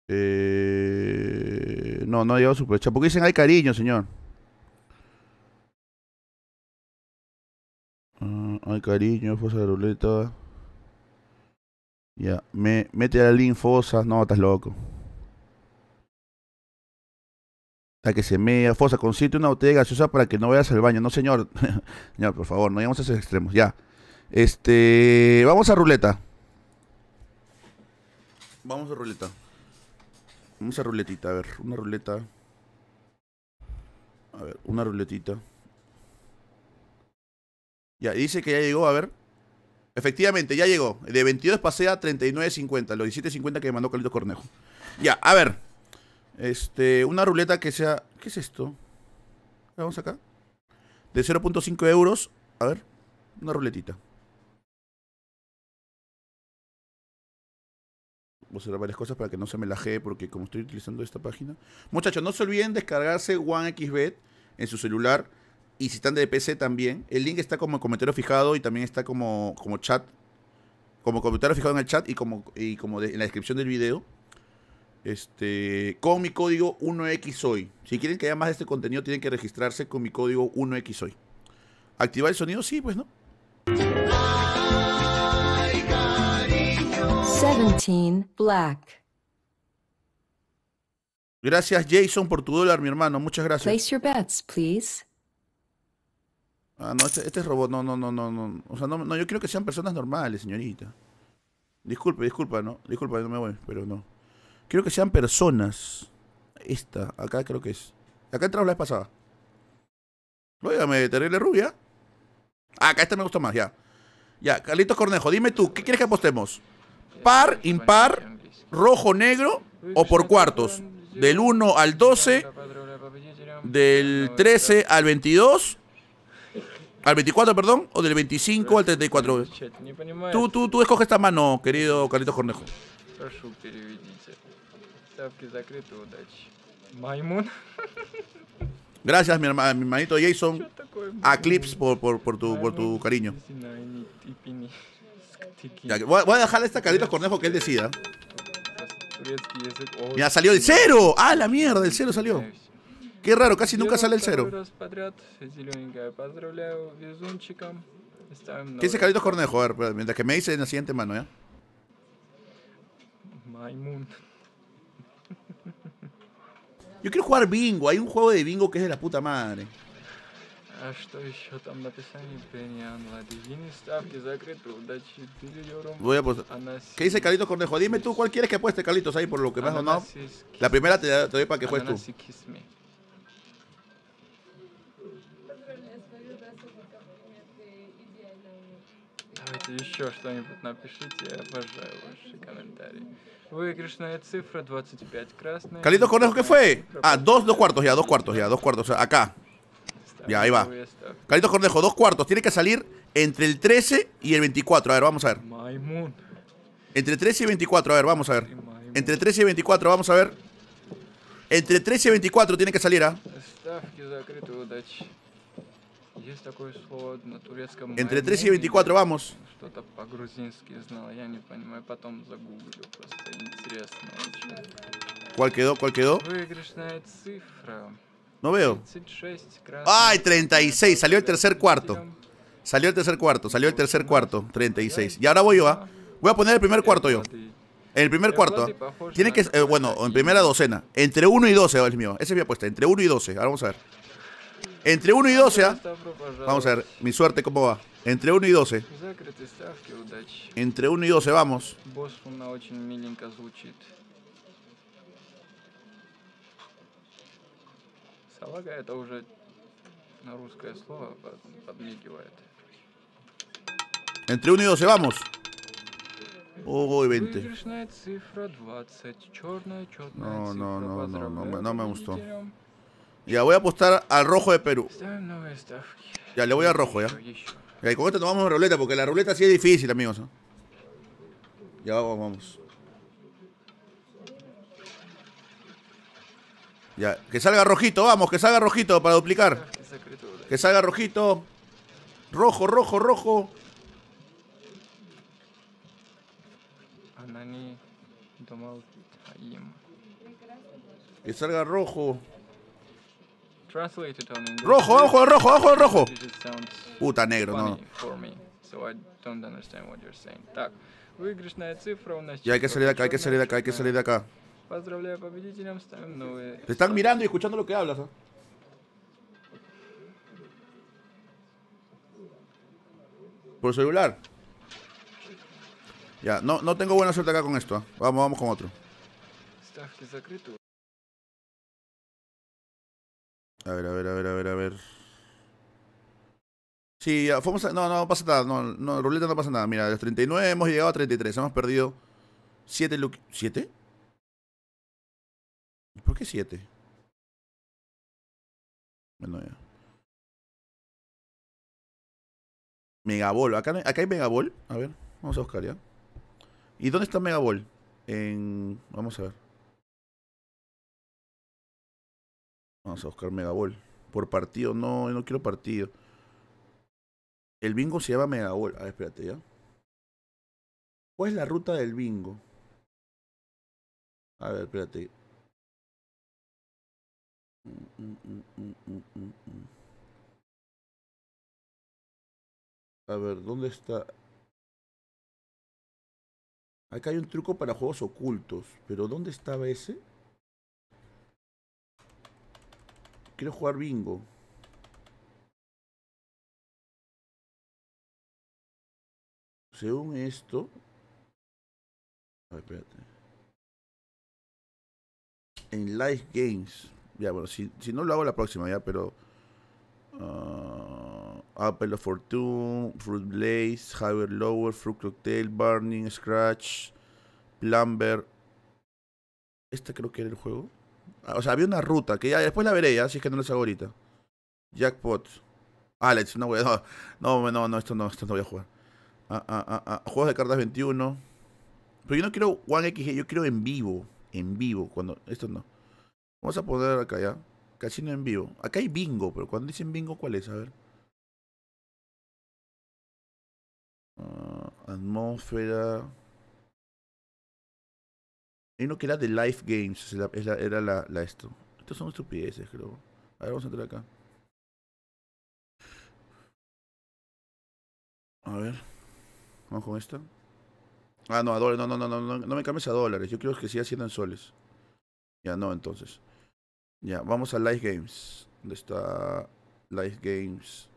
Eh, no, no ha super superchat. ¿Por qué dicen hay cariño, señor? Ah, hay cariño, fosa de ruleta. Ya, me, mete la link, fosas. No, estás loco. que se mea, fosa, consiste una botella gaseosa para que no vayas al baño. No, señor. señor, por favor, no llegamos a esos extremos. Ya. Este. Vamos a ruleta. Vamos a ruleta. Vamos a ruletita, a ver, una ruleta. A ver, una ruletita. Ya, dice que ya llegó, a ver. Efectivamente, ya llegó. De 22 pasea a 39.50, los 17.50 que me mandó Carlitos Cornejo. Ya, a ver. Este, una ruleta que sea. ¿Qué es esto? Vamos acá. De 0.5 euros. A ver, una ruletita. Voy a hacer varias cosas para que no se me laje, porque como estoy utilizando esta página. Muchachos, no se olviden descargarse OneXBet en su celular. Y si están de PC también. El link está como comentario fijado y también está como, como chat. Como comentario fijado en el chat y como, como en la descripción del video este, con mi código 1XOY. Si quieren que haya más de este contenido, tienen que registrarse con mi código 1XOY. ¿Activar el sonido? Sí, pues no. Black. Gracias, Jason, por tu dólar, mi hermano. Muchas gracias. Place your bets, please. Ah, no, este, este, es robot. No, no, no, no, no. O sea, no, no, yo quiero que sean personas normales, señorita. Disculpe, disculpa, ¿no? Disculpa, no me voy, pero no. Quiero que sean personas. Esta, acá creo que es. Acá entramos la vez pasada. Óigame, terrible rubia. Ah, acá esta me gusta más, ya. Ya, Carlitos Cornejo, dime tú, ¿qué quieres que apostemos? ¿Par, impar, rojo, negro o por cuartos? Del 1 al 12, del 13 al 22 al 24, perdón, o del 25 al 34. Tú, tú, tú escoges esta mano, querido Carlitos Cornejo. Gracias, mi, hermanito Jason. A Clips por, por, tu, por tu cariño. voy, a, a dejarle esta carita Cornejo que él decida. Mira, salió el cero. ¡Ah, la mierda! El cero salió. Qué raro, casi nunca sale el cero. ¿Qué dice Carlitos Cornejo? A ver, mientras que me dice en la siguiente mano, yo quiero jugar bingo. Hay un juego de bingo que es de la puta madre. Voy a apostar. ¿Qué dice Carlitos Cornejo? Dime tú, ¿cuál quieres que apueste, Carlitos, ahí por lo que más has donado? La primera te, doy para que juegues tú. Давайте что-нибудь Calito Cornejo, ¿qué fue? Ah, dos, cuartos ya, dos cuartos ya, dos cuartos. acá. Ya, ahí va. Calito Cornejo, dos cuartos. Tiene que salir entre el 13 y el 24. A ver, vamos a ver. Entre 13 y 24, a ver, vamos a ver. Entre 13 y 24, vamos a ver. Entre 13 y 24 tiene que salir, ¿ah? Entre 3 y 24, vamos. ¿Cuál quedó? ¿Cuál quedó? No veo. ¡Ay, 36! Salió el tercer cuarto. Salió el tercer cuarto, salió el tercer cuarto. 36. Y ahora voy yo, ¿ah? Voy a poner el primer cuarto yo. En el primer cuarto, ¿ah? Tiene que... Eh, bueno, en primera docena. Entre 1 y 12, es mío. Esa es mi apuesta. Entre 1 y 12. Ahora vamos a ver. Entre 1 y 12, ¿ah? Vamos a ver, mi suerte cómo va. Entre 1 y 12. Entre 1 y 12, vamos. Entre 1 y 12, vamos. Uy, 20. no, no, no, no, no me gustó. Ya voy a apostar al rojo de Perú. Ya, le voy al rojo, ya. Ya, y eh, con esto tomamos vamos ruleta, porque la ruleta sí es difícil, amigos. Ya vamos, vamos. Ya, que salga rojito, vamos, que salga rojito para duplicar. Ah, que salga rojito. Rojo, rojo, rojo. Que salga rojo. Rojo, ojo, rojo, ojo, rojo. Puta negro, no. Ya hay que salir de acá, hay que salir de acá, hay que salir de acá. Te están mirando y escuchando lo que hablas, ¿ah? Por celular. Ya, no, no tengo buena suerte acá con esto. ¿ah? Vamos, vamos con otro. A ver, a ver, a ver, a ver, a ver. Sí, ya, fuimos a, no, no pasa nada, no, no, ruleta no pasa nada. Mira, de los 39 hemos llegado a 33, hemos perdido 7 look... ¿7? ¿Por qué 7? Bueno, ya. Megabol, acá, acá hay Megabol, a ver, vamos a buscar ya. ¿Y dónde está Megabol? En... Vamos a ver. Vamos a buscar Megaball. Por partido, no, yo no quiero partido. El bingo se llama Megaball. A ver, espérate ya. ¿Cuál es la ruta del bingo? A ver, espérate. A ver, ¿dónde está? Acá hay un truco para juegos ocultos, pero ¿dónde estaba ese? Quiero jugar bingo. Según esto... A ver, espérate. En Life Games. Ya, bueno, si, si, no lo hago la próxima ya, pero... Ah, Apple of Fortune, Fruit Blaze, Higher Lower, Fruit Cocktail, Burning, Scratch, Plumber. Esta creo que era el juego. Ah, o sea, había una ruta que ya después la veré, ya, si es que no la hago ahorita. Jackpot. Alex, no voy a. No, no, no, esto no, esto no voy a jugar. Ah, ah, ah, ah. Juegos de cartas 21. Pero yo no quiero One XG, yo quiero en vivo. En vivo, cuando. Esto no. Vamos a poner acá ya. Casino en vivo. Acá hay bingo, pero cuando dicen bingo, ¿cuál es? A ver. Ah, atmósfera. Hay uno que era de Life Games, era la, esto. Estos son estupideces, creo. A ver, vamos a entrar acá. A ver. Vamos con esta. Ah, no, a dólares. No, no, no, no, no, me cambies a dólares. Yo creo que sí siendo en soles. Ya, no, entonces. Ya, vamos a Life Games. ¿Dónde está Life Games?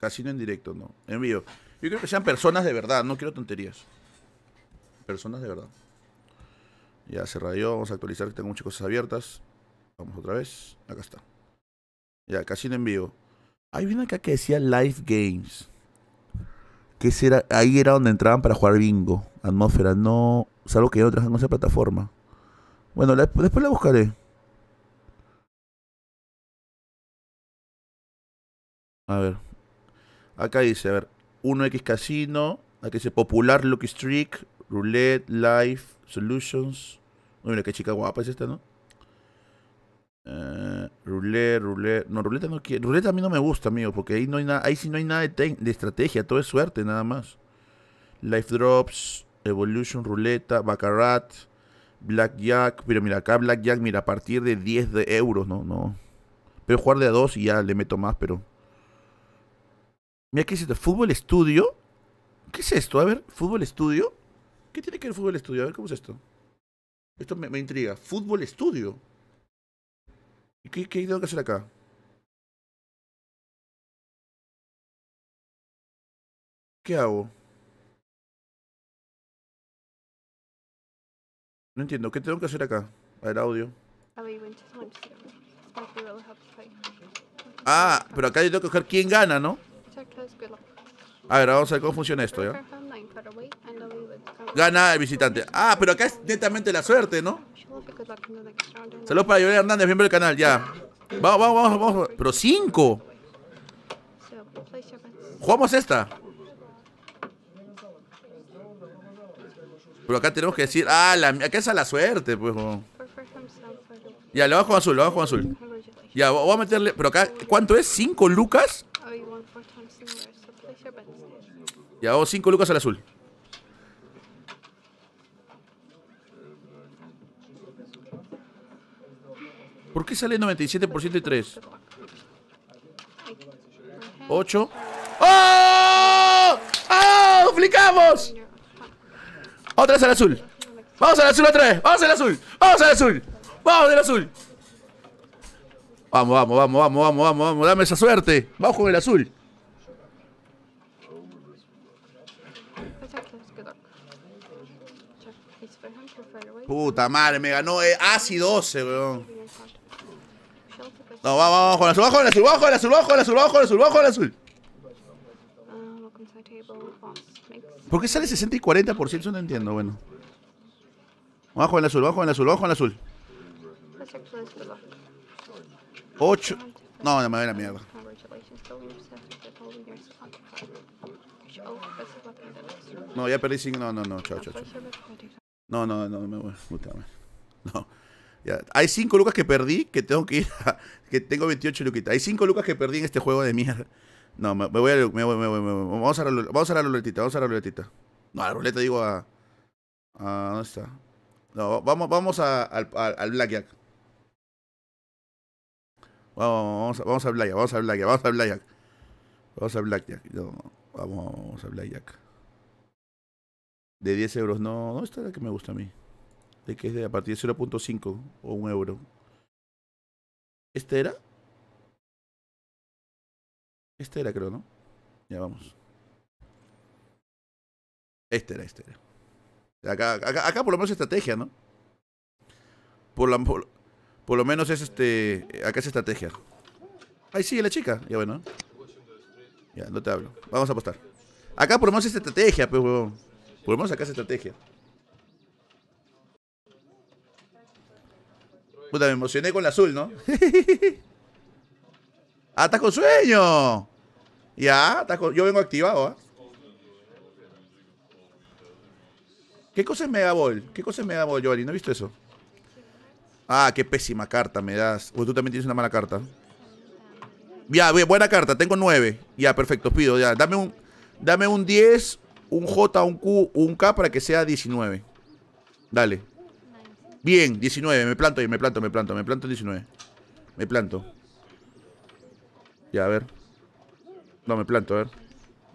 Casino en directo, no. En vivo. Yo creo que sean personas de verdad, no quiero tonterías personas de verdad. Ya se vamos a actualizar que tengo muchas cosas abiertas. Vamos otra vez, acá está. Ya, casino en vivo. Hay viene acá que decía Live Games. Que será? ahí era donde entraban para jugar bingo. Atmósfera, no. Salvo que ya no En plataforma. Bueno, después la buscaré. A ver. Acá dice, a ver. 1X Casino. Aquí dice Popular Lucky Streak. Roulette, Life, Solutions. Uy, mira qué chica guapa es esta, ¿no? Uh, roulette, roulette. No, ruleta no Ruleta a mí no me gusta, amigo, porque ahí no hay nada. Ahí sí no hay nada de, estrategia, todo es suerte, nada más. Life Drops, Evolution, Ruleta, Baccarat, Blackjack. Pero mira, acá Blackjack, mira, a partir de 10 de euros, no, no. Pero jugar de a 2 y ya le meto más, pero. Mira, ¿qué es esto? ¿Fútbol Estudio? ¿Qué es esto? A ver, ¿Fútbol Estudio? ¿Qué tiene que ver fútbol estudio? A ver cómo es esto. Esto me, intriga. Fútbol estudio. ¿Y qué, qué tengo que hacer acá? ¿Qué hago? No entiendo, ¿qué tengo que hacer acá? A ver, audio. Ah, pero acá yo tengo que coger quién gana, ¿no? A ver, vamos a ver cómo funciona esto, ¿ya? Gana el visitante. Ah, pero acá es netamente la suerte, ¿no? Saludos para Yolanda Hernández, miembro del canal, ya. Vamos, vamos, vamos, vamos. Pero cinco. Jugamos esta. Pero acá tenemos que decir. Ah, la, acá es a la suerte, pues. Ya, lo bajo azul, lo bajo azul. Ya, voy a meterle. Pero acá, ¿cuánto es? ¿Cinco lucas? Ya, vamos cinco lucas al azul. ¿Por qué sale 97 y 3? 8. ¡Oh! ¡Oh! ¡Flicamos! Otra vez al azul. Vamos al azul otra vez. Vamos al azul. Vamos al azul. Vamos al azul. Vamos, vamos, vamos, vamos, vamos, vamos, vamos. Dame esa suerte. Vamos con el azul. Puta madre, me ganó eh, Así 12, weón. No, va, va, va, con azul, con azul, con azul, con azul, con azul, con azul. ¿Por qué sale 60 y 40%? Eso no entiendo, bueno. Bajo el azul, bajo el azul, bajo el azul. 8. No, no me ve la mierda. No, ya perdí sin. No, no, no, chao, chao, chao. No, no, no, me voy. Puta, no hay 5 lucas que perdí, que tengo que ir que tengo 28 lucitas. Hay 5 lucas que perdí en este juego de mierda. No, me, voy a Vamos a la, vamos a la ruletita, vamos a la ruletita. No, a la ruleta digo a, ah ¿dónde está? No, vamos vamos a, al, al blackjack. Vamos, vamos, a, blackjack, vamos a blackjack, vamos a blackjack. Vamos a blackjack. vamos, a blackjack. De 10 euros, no, no, esta es la que me gusta a mí de que es de a partir de 0.5 o un euro. ¿Este era? Este era, creo, ¿no? Ya vamos. Este era, este era. Acá, acá, por lo menos estrategia, ¿no? Por, por, lo menos es este. Acá es estrategia. Ahí sigue la chica. Ya bueno. Ya, no te hablo. Vamos a apostar. Acá por lo menos es estrategia, Pero... Por lo menos acá es estrategia. Puta, me emocioné con el azul, ¿no? ah, estás con sueño. Ya, yo vengo activado, ¿ah? ¿Qué cosa es Megaball? ¿Qué cosa es Megaball, Giovanni? No he visto eso. Ah, qué pésima carta me das. O tú también tienes una mala carta. Ya, buena carta, tengo nueve Ya, perfecto, pido, ya. Dame un, dame un 10, un J, un Q, un K para que sea 19. Dale. Bien, 19. Me planto ahí, me planto, me planto, me planto 19. Me planto. Ya, a ver. No, me planto, a ver.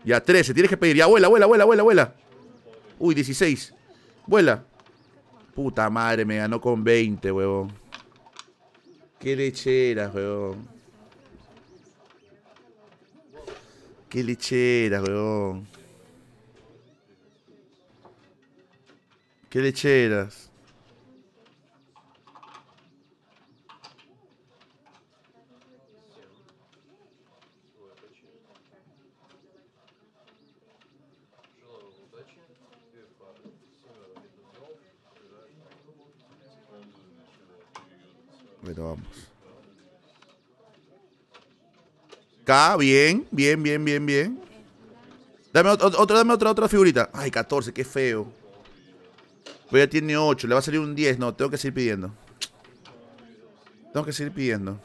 Ya, 13. Tienes que pedir. Ya, vuela, vuela, vuela, vuela, vuela. Uy, 16. Vuela. Puta madre, me ganó con 20, huevón. Qué lecheras, huevón. Qué lecheras, huevón. Qué lecheras. pero vamos. bien, bien, bien, bien, bien. Dame otra, otra, otra figurita. Ay, 14, qué feo. Pero ya tiene 8, le va a salir un 10. No, tengo que seguir pidiendo. Tengo que seguir pidiendo.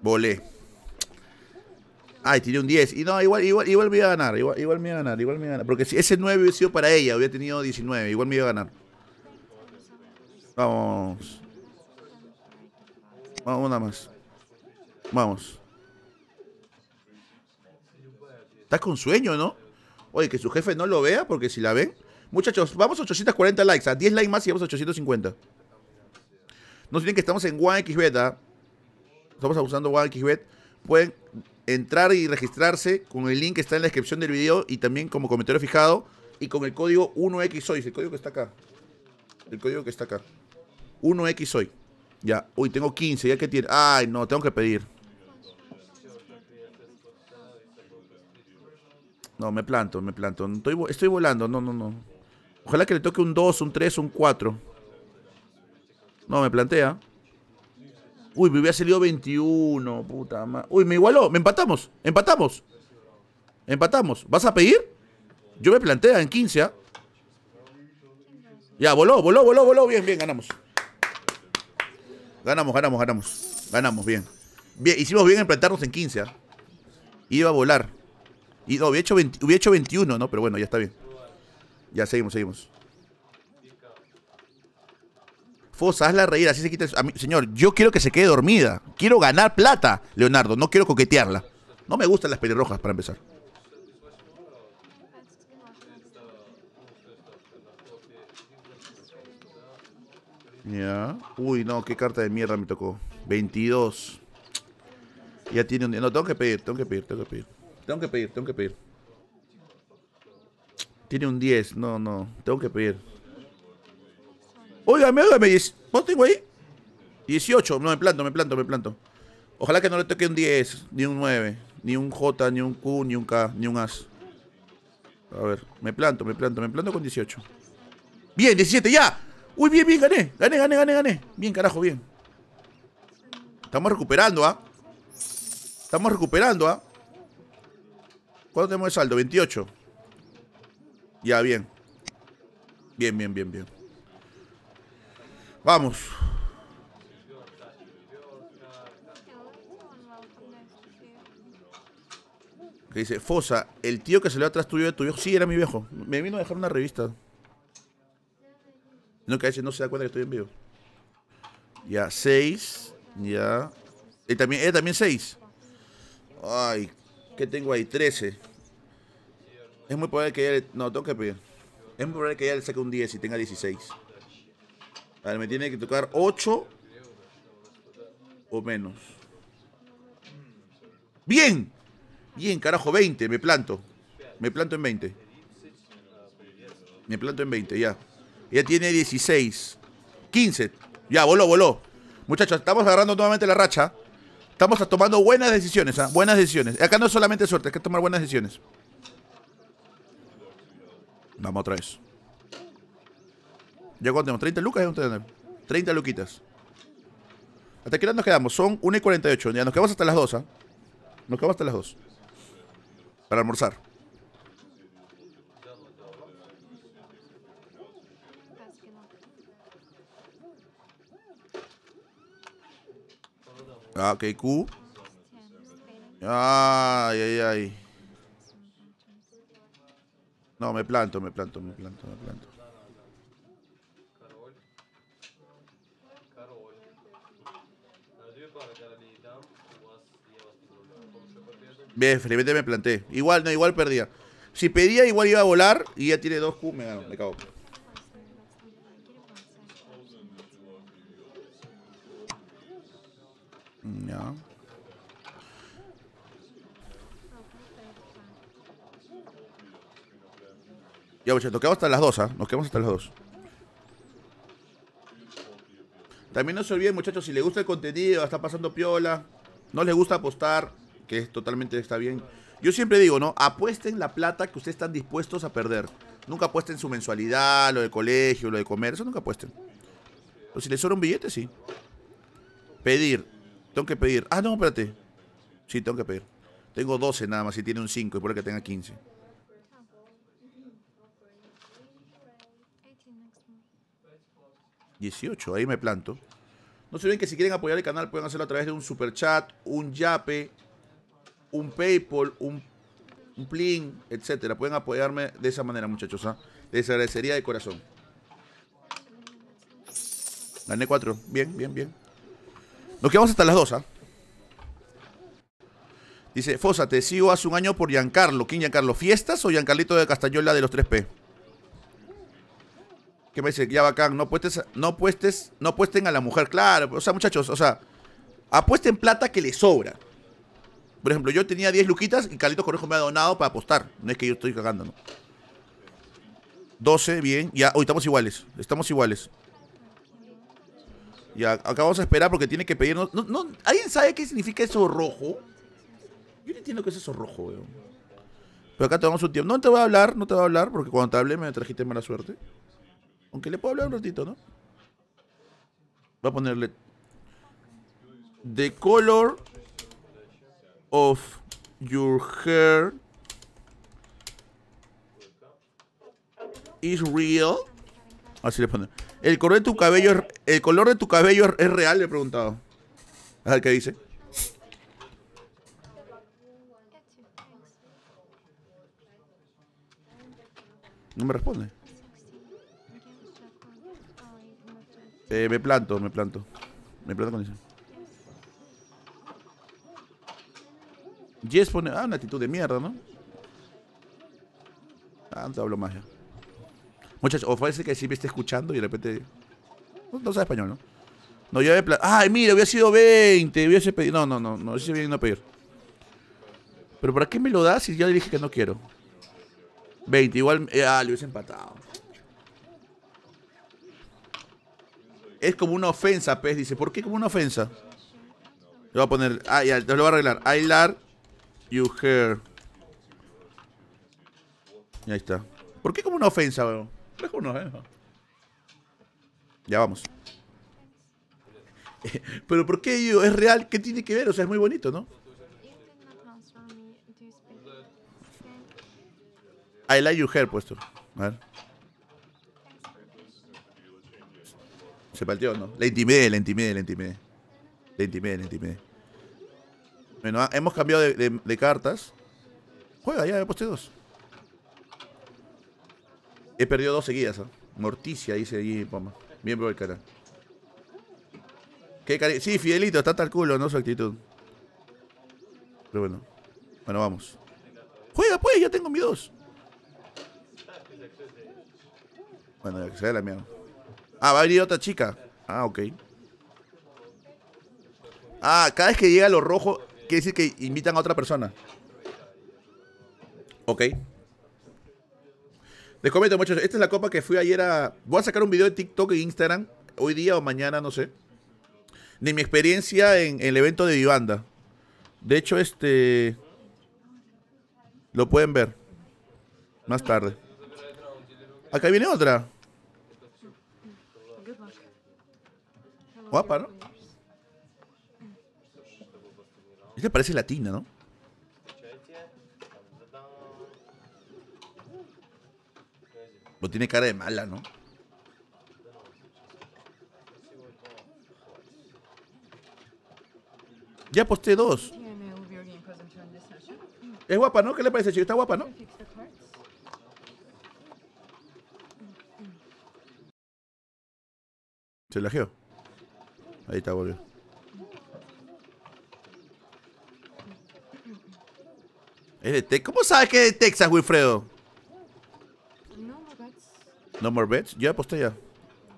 Volé. Ay, tiene un 10. Y no, igual, igual, igual me iba a ganar. Igual, me iba a ganar, igual me iba a ganar. Porque si ese 9 hubiera sido para ella, hubiera tenido 19. Igual me iba a ganar. Vamos. Vamos, una más. Vamos. Estás con sueño, ¿no? Oye, que su jefe no lo vea, porque si la ven. Muchachos, vamos a 840 likes. A 10 likes más y vamos a 850. No tienen que estamos en 1xbet, ¿ah? Estamos abusando 1xbet pueden entrar y registrarse con el link que está en la descripción del video y también como comentario fijado y con el código 1XOY, el código que está acá. El código que está acá. 1XOY. Ya, uy, tengo 15, ya que tiene. Ay, no, tengo que pedir. No, me planto, me planto. Estoy, estoy volando, no, no, no. Ojalá que le toque un 2, un 3, un 4. No, me plantea. Uy, me hubiera salido 21, puta madre. Uy, me igualó, me empatamos, empatamos. Empatamos. ¿Vas a pedir? Yo me plantea en 15, ¿ah? Ya, voló, voló, voló, voló. Bien, bien, ganamos. Ganamos, ganamos, ganamos. Ganamos, bien. bien hicimos bien en plantarnos en 15, ¿ah? Iba a volar. Y no, hubiera hecho 21, ¿no? Pero bueno, ya está bien. Ya, seguimos, seguimos. Fosa, hazla reír, así se quita. señor, yo quiero que se quede dormida. Quiero ganar plata, Leonardo, no quiero coquetearla. No me gustan las pelirrojas, para empezar. Ya. Uy, no, qué carta de mierda me tocó. 22. Ya tiene un No, tengo que pedir, tengo que pedir, tengo que pedir. Tengo que pedir, tengo que pedir. Tiene un 10. No, no, tengo que pedir. Óigame, óigame. ¿cuánto tengo ahí? 18. No, me planto, me planto, me planto. Ojalá que no le toque un 10, ni un 9, ni un J, ni un Q, ni un K, ni un As. A ver, me planto, me planto, me planto con 18. Bien, 17, ya. Uy, bien, bien, gané. Gané, gané, gané, gané. Bien, carajo, bien. Estamos recuperando, ¿ah? Estamos recuperando, ¿ah? ¿Cuánto tenemos de saldo? 28. Ya, bien. Bien, bien, bien, bien. Vamos. Que dice, Fosa, el tío que se le atrás tuyo de tu viejo. Sí, era mi viejo. Me vino a dejar una revista. No, que a no se da cuenta que estoy en vivo. Ya, 6. Ya. Y eh, también, eh, también 6. Ay, ¿qué tengo ahí? 13. Es muy probable que ella le... No, tengo que pedir. Es muy probable que ella le saque un 10 y tenga 16. A ver, me tiene que tocar 8 o menos. Bien. Bien, carajo, 20. Me planto. Me planto en 20. Me planto en 20, ya. Ya tiene 16. 15. Ya, voló, voló. Muchachos, estamos agarrando nuevamente la racha. Estamos tomando buenas decisiones, ¿ah? buenas decisiones. Acá no es solamente suerte, es que tomar buenas decisiones. Vamos otra vez. Ya tenemos? 30 lucas ya 30 luquitas. ¿Hasta qué hora nos quedamos? Son 1 y 48. Ya nos quedamos hasta las 2, ¿ah? Nos quedamos hasta las 2. Para almorzar. Ah, ok, Q. Ay, ay, ay. No, me planto, me planto, me planto, me planto. Bien, felizmente me planté. Igual, no, igual perdía. Si pedía, igual iba a volar y ya tiene dos Q, me cago. Ya. Ya, muchachos, nos hasta las dos, ¿ah? Nos quedamos hasta las dos También no se olviden, muchachos, si les gusta el contenido, está pasando piola, no les gusta apostar, que es totalmente está bien. Yo siempre digo, ¿no? Apuesten la plata que ustedes están dispuestos a perder. Nunca apuesten su mensualidad, lo de colegio, lo de comer, eso nunca apuesten. Pero pues si les son un billete, sí. Pedir. Tengo que pedir. Ah, no, espérate. Sí, tengo que pedir. Tengo 12 nada más, si tiene un 5 y por que tenga 15. ...18, ahí me planto... ...no se olviden que si quieren apoyar el canal... ...pueden hacerlo a través de un super chat... ...un yape un PayPal, un, un Plin, etcétera. Pueden apoyarme de esa manera, muchachos. ¿ah? Les agradecería de corazón. Gané cuatro Bien, bien, bien. Nos quedamos hasta las dos ¿ah? Dice, Fosa, te sigo hace un año por Giancarlo. ¿Quién Giancarlo? ¿Fiestas o Giancarlito de Castañola de los 3P? Que me dice, ya bacán, no apuestes no apuestes no apuesten a la mujer, claro. O sea, muchachos, o sea, apuesten plata que les sobra. Por ejemplo, yo tenía 10 luquitas y Carlitos Correjo me ha donado para apostar. No es que yo estoy cagando, ¿no? 12, bien. Ya, hoy estamos iguales. Estamos iguales. Ya, acá vamos a esperar porque tiene que pedirnos. ¿Alguien sabe qué significa eso rojo? Yo no entiendo qué es eso rojo, weón. Pero acá tomamos un tiempo. No te voy a hablar, no te voy a hablar, porque cuando te hablé me trajiste mala suerte. Aunque le puedo hablar un ratito, ¿no? Voy a ponerle. The color of your hair is real. Así le pone. ¿El color de tu cabello el color de tu cabello es, real? Le he preguntado. A ver qué dice. No me responde. Eh, me planto, me planto. Me planto con eso. Jess pone. Ah, una actitud de mierda, ¿no? Ah, no hablo más ya. Muchachos, o parece que sí me está escuchando y de repente. No, sabe español, ¿no? No, yo había. Plan... Ay, mira, había sido 20. Hubiese pedido. No, no, no, no, a pedir. Pero ¿para qué me lo das si ya le dije que no quiero? 20, igual. Eh, ah, le hubiese empatado. Es como una ofensa, Pez. Dice, ¿por qué como una ofensa? Le voy a poner. Ah, ya, lo voy a arreglar. Ailar You hair. Y ahí está. ¿Por qué como una ofensa, weón? una ¿eh? Ya vamos. Pero ¿por qué yo? Es real, ¿qué tiene que ver? O sea, es muy bonito, ¿no? I ah, like your hair puesto. A ver. Se partió, ¿no? La intimidé, la intimidé, la intimidé. La intimidé, la intimidé. Bueno, ah, hemos cambiado de, cartas. Juega, ya, he puesto dos. He perdido dos seguidas, ¿ah? Morticia, dice ahí, Poma. Bien del canal. sí, Fidelito, está tal culo, ¿no? Su actitud. Pero bueno. Bueno, vamos. Juega, pues, ya tengo mi dos. Bueno, ya que se la mierda. Ah, va a venir otra chica. Ah, ok. Ah, cada vez que llega lo rojo, quiere decir que invitan a otra persona. Ok. Les comento, muchachos. Esta es la copa que fui ayer a. Voy a sacar un video de TikTok e Instagram. Hoy día o mañana, no sé. De mi experiencia en, el evento de Vivanda. De hecho, este. Lo pueden ver. Más tarde. Acá viene otra. Guapa, ¿no? Esta parece latina, ¿no? Pero tiene cara de mala, ¿no? Ya posté dos. Es guapa, ¿no? ¿Qué le parece, chico? Está guapa, ¿no? Se lajeó. Ahí está, volvió. ¿Cómo sabes que es de Texas, Wilfredo? No more bets. No bets. Yo aposté ya.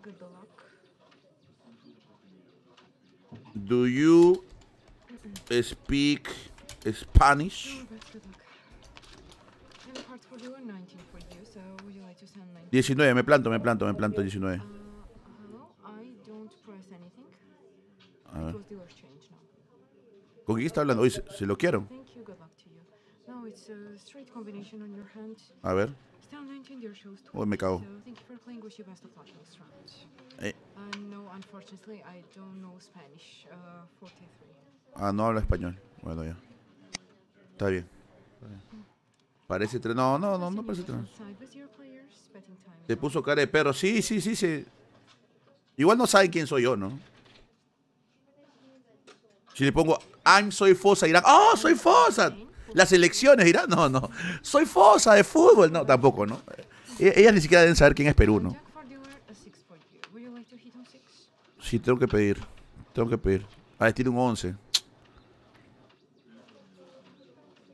Pues, Do you speak Spanish? 19, me planto, me planto, me planto 19. Uh, uh-huh. ¿Con quién está hablando? Oye, se, se lo quiero. A ver. Uy, me cago. Ah, no habla español. Bueno, ya. Está bien. Parece No, no, no, no parece tren. Te puso cara de Sí, sí, sí, sí. Igual no sabe quién soy yo, ¿no? Si le pongo I'm soy Fosa, dirán, ¡Oh, soy Fosa! Las elecciones dirán, no, no. Soy fosa de fútbol. No, tampoco, ¿no? E-, ellas ni siquiera deben saber quién es Perú, ¿no? Sí, tengo que pedir. Tengo que pedir. Ah, tiene un 11.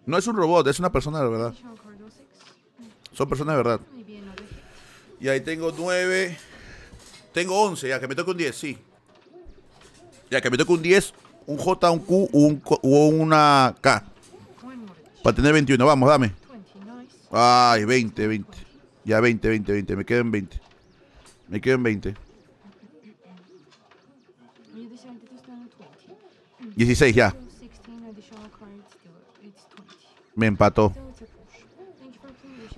No es un robot, es una persona de verdad. Son personas de verdad. Y ahí tengo 9. Tengo 11, ya que me toque un 10, sí. Ya que me toque un 10, un J, un Q, un, o una K. Para tener 21, vamos, dame. Ay, 20, 20. Ya 20, 20, 20. Me en 20. Me en 20. 16 ya. Me empató.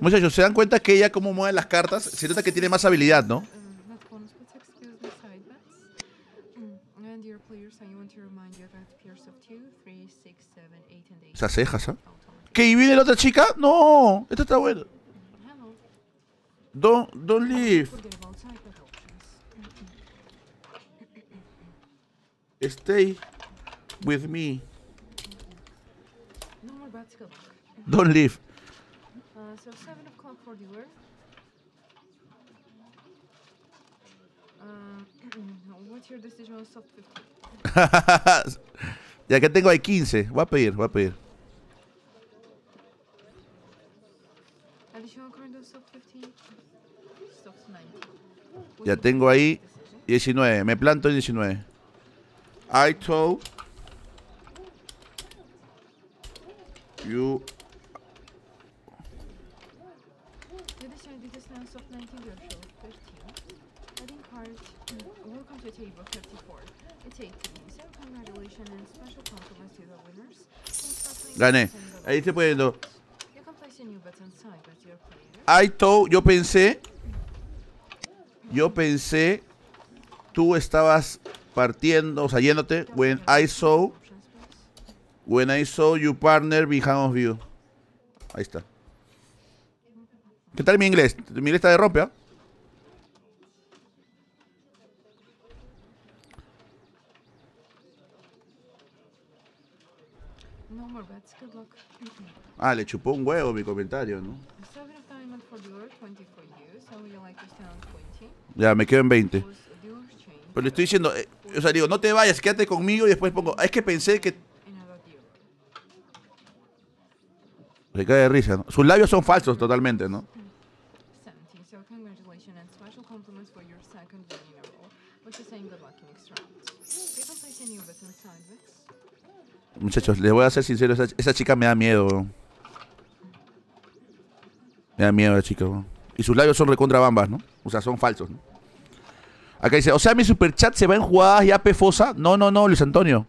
Muchachos, ¿se dan cuenta que ella como mueve las cartas? Se nota que tiene más habilidad, ¿no? Esas cejas, ¿ah? ¿eh? que y viene la otra chica. No, esto está buena. Don, don't leave. Stay with me. Don't leave. so que for the tengo ahí 15. Voy a pedir, voy a pedir. Ya tengo ahí 19. Me planto en 19. I told you Gané. Ahí estoy poniendo. I told, yo pensé yo pensé, tú estabas partiendo, o sea, yéndote. When I saw, when I saw you partner behind of you. Ahí está. ¿Qué tal mi inglés? Mi inglés está de rompe, Ah, ah le chupó un huevo mi comentario, ¿no? Ya, me quedo en 20. Pero le estoy diciendo, eh, o sea, digo, no te vayas, quédate conmigo y después pongo. es que pensé que. Se cae de risa, ¿no? Sus labios son falsos totalmente, ¿no? Muchachos, les voy a ser sincero, esa, chica me da miedo. Me da miedo la chica. ¿no? Y sus labios son recontra bambas, ¿no? O sea, son falsos, ¿no? Acá dice, o sea, mi superchat se va en jugadas ya fosa? No, no, no, Luis Antonio.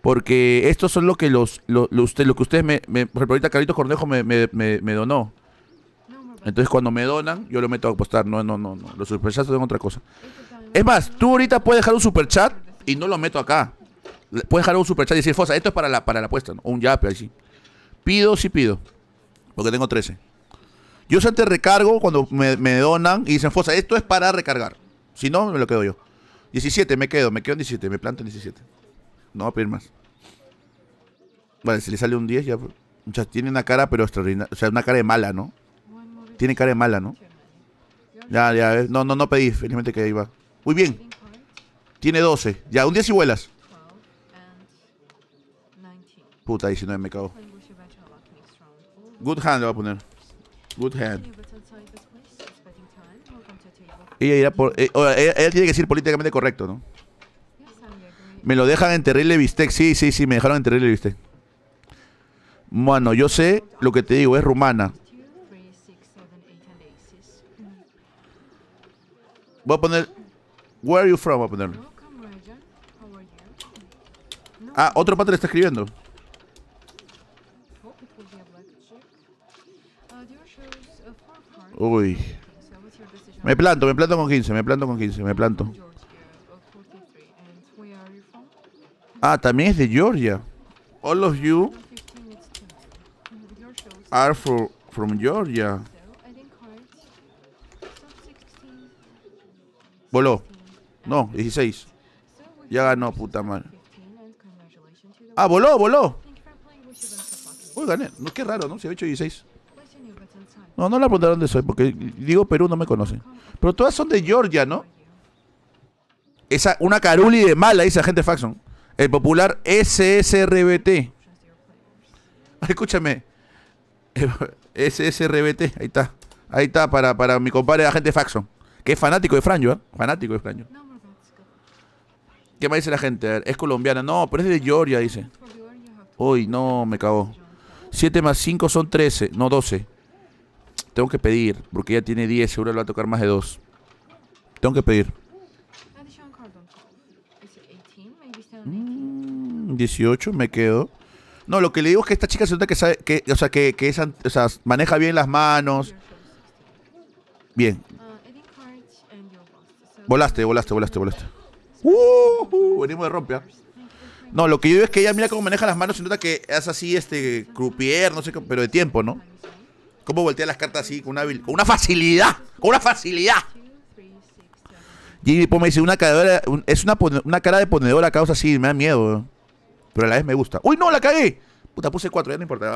Porque estos son lo que los, lo que ustedes me, me ahorita Carlitos Cornejo me, donó. Entonces cuando me donan, yo lo meto a apostar. No, no, no, no. Los superchats son otra cosa. Es más, tú ahorita puedes dejar un superchat y no lo meto acá. Puedes dejar un superchat y decir, Fosa, esto es para la, para la apuesta, O un yape así. Pido, sí pido. Porque tengo 13. Yo siempre recargo cuando me, me donan y dicen, Fosa, esto es para recargar. Si no, me lo quedo yo. 17, me quedo, me quedo en 17, me planto en 17. No va a pedir más. Vale, si le sale un 10 ya... O sea, tiene una cara pero extraordinaria. O sea, una cara de mala, ¿no? Tiene cara de mala, ¿no? Ya, ya, no, no, no pedí, felizmente que iba. Muy bien. Tiene 12. Ya, un 10 y vuelas. Puta, 19 me cago. Good hand le va a poner. Good hand. Ella irá por, eh, tiene que decir políticamente correcto, ¿no? Me lo dejan en terrible bistec. Sí, sí, sí, me dejaron en terrible Bueno, yo sé lo que te digo, es rumana. Voy a poner. Where are you from? a Ah, otro pato le está escribiendo. Uy. Me planto, me planto con 15, me planto con 15, me planto. Ah, también es de Georgia. All of you are from Georgia. Voló. No, 16. Ya ganó, puta madre. Ah, voló, voló. Uy, gané. No, qué raro, ¿no? Se había hecho 16. No, no la preguntaron dónde soy, porque digo Perú, no me conoce. Pero todas son de Georgia, ¿no? Esa, una caruli de mala, dice agente Faxon. El popular SSRBT. Ah, escúchame. SSRBT, ahí está. Ahí está para, mi compadre agente Faxon. Que es fanático de Franjo, ¿eh? Fanático de Franjo. ¿Qué más dice la gente? es colombiana. No, pero es de Georgia, dice. Uy, no, me cagó. 7 más 5 son 13, no 12. Tengo que pedir, porque ella tiene 10, seguro le va a tocar más de 2. Tengo que pedir. 18, ah, mm, me quedo. No, lo que le digo es que esta chica se nota que sabe, que, o sea, que, que o sea, maneja bien las manos. Bien. Uh, volaste, volaste, volaste, volaste. venimos de rompia. ¿ah? No, lo que yo digo es que ella mira cómo maneja las manos, se nota que es así, este, croupier, no sé qué, pero de tiempo, ¿no? Cómo voltea las cartas así, con una, con una facilidad, con una facilidad. Jimmy me dice, una cara, es una, una cara de ponedora causa así, me da miedo. Pero a la vez me gusta. ¡Uy, no, la cagué! Puta, puse cuatro, ya no importa.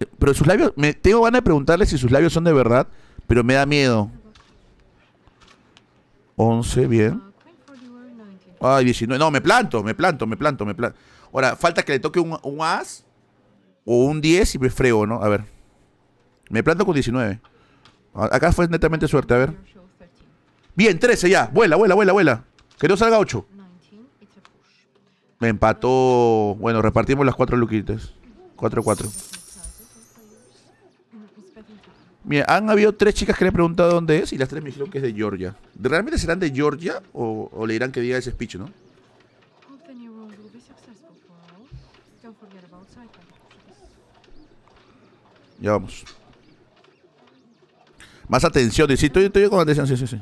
Eh, pero sus labios, me tengo ganas de preguntarle si sus labios son de verdad, pero me da miedo. 11, bien. Ay, 19. No, me planto, me planto, me planto, me planto. Ahora, falta que le toque un as o un 10 y me frego, ¿no? A ver. Me planto con 19. Acá fue netamente suerte, a ver. Bien, 13 ya. Vuela, vuela, vuela, vuela. Que no salga 8. Me empató. Bueno, repartimos las 4 luquitas. 4-4. Mira, han habido tres chicas que le he preguntado dónde es y las tres me dijeron que es de Georgia. ¿Realmente serán de Georgia o, o le dirán que diga ese speech, no? Ya vamos. Más atención, dice. Sí, estoy, con atención, sí, sí, sí.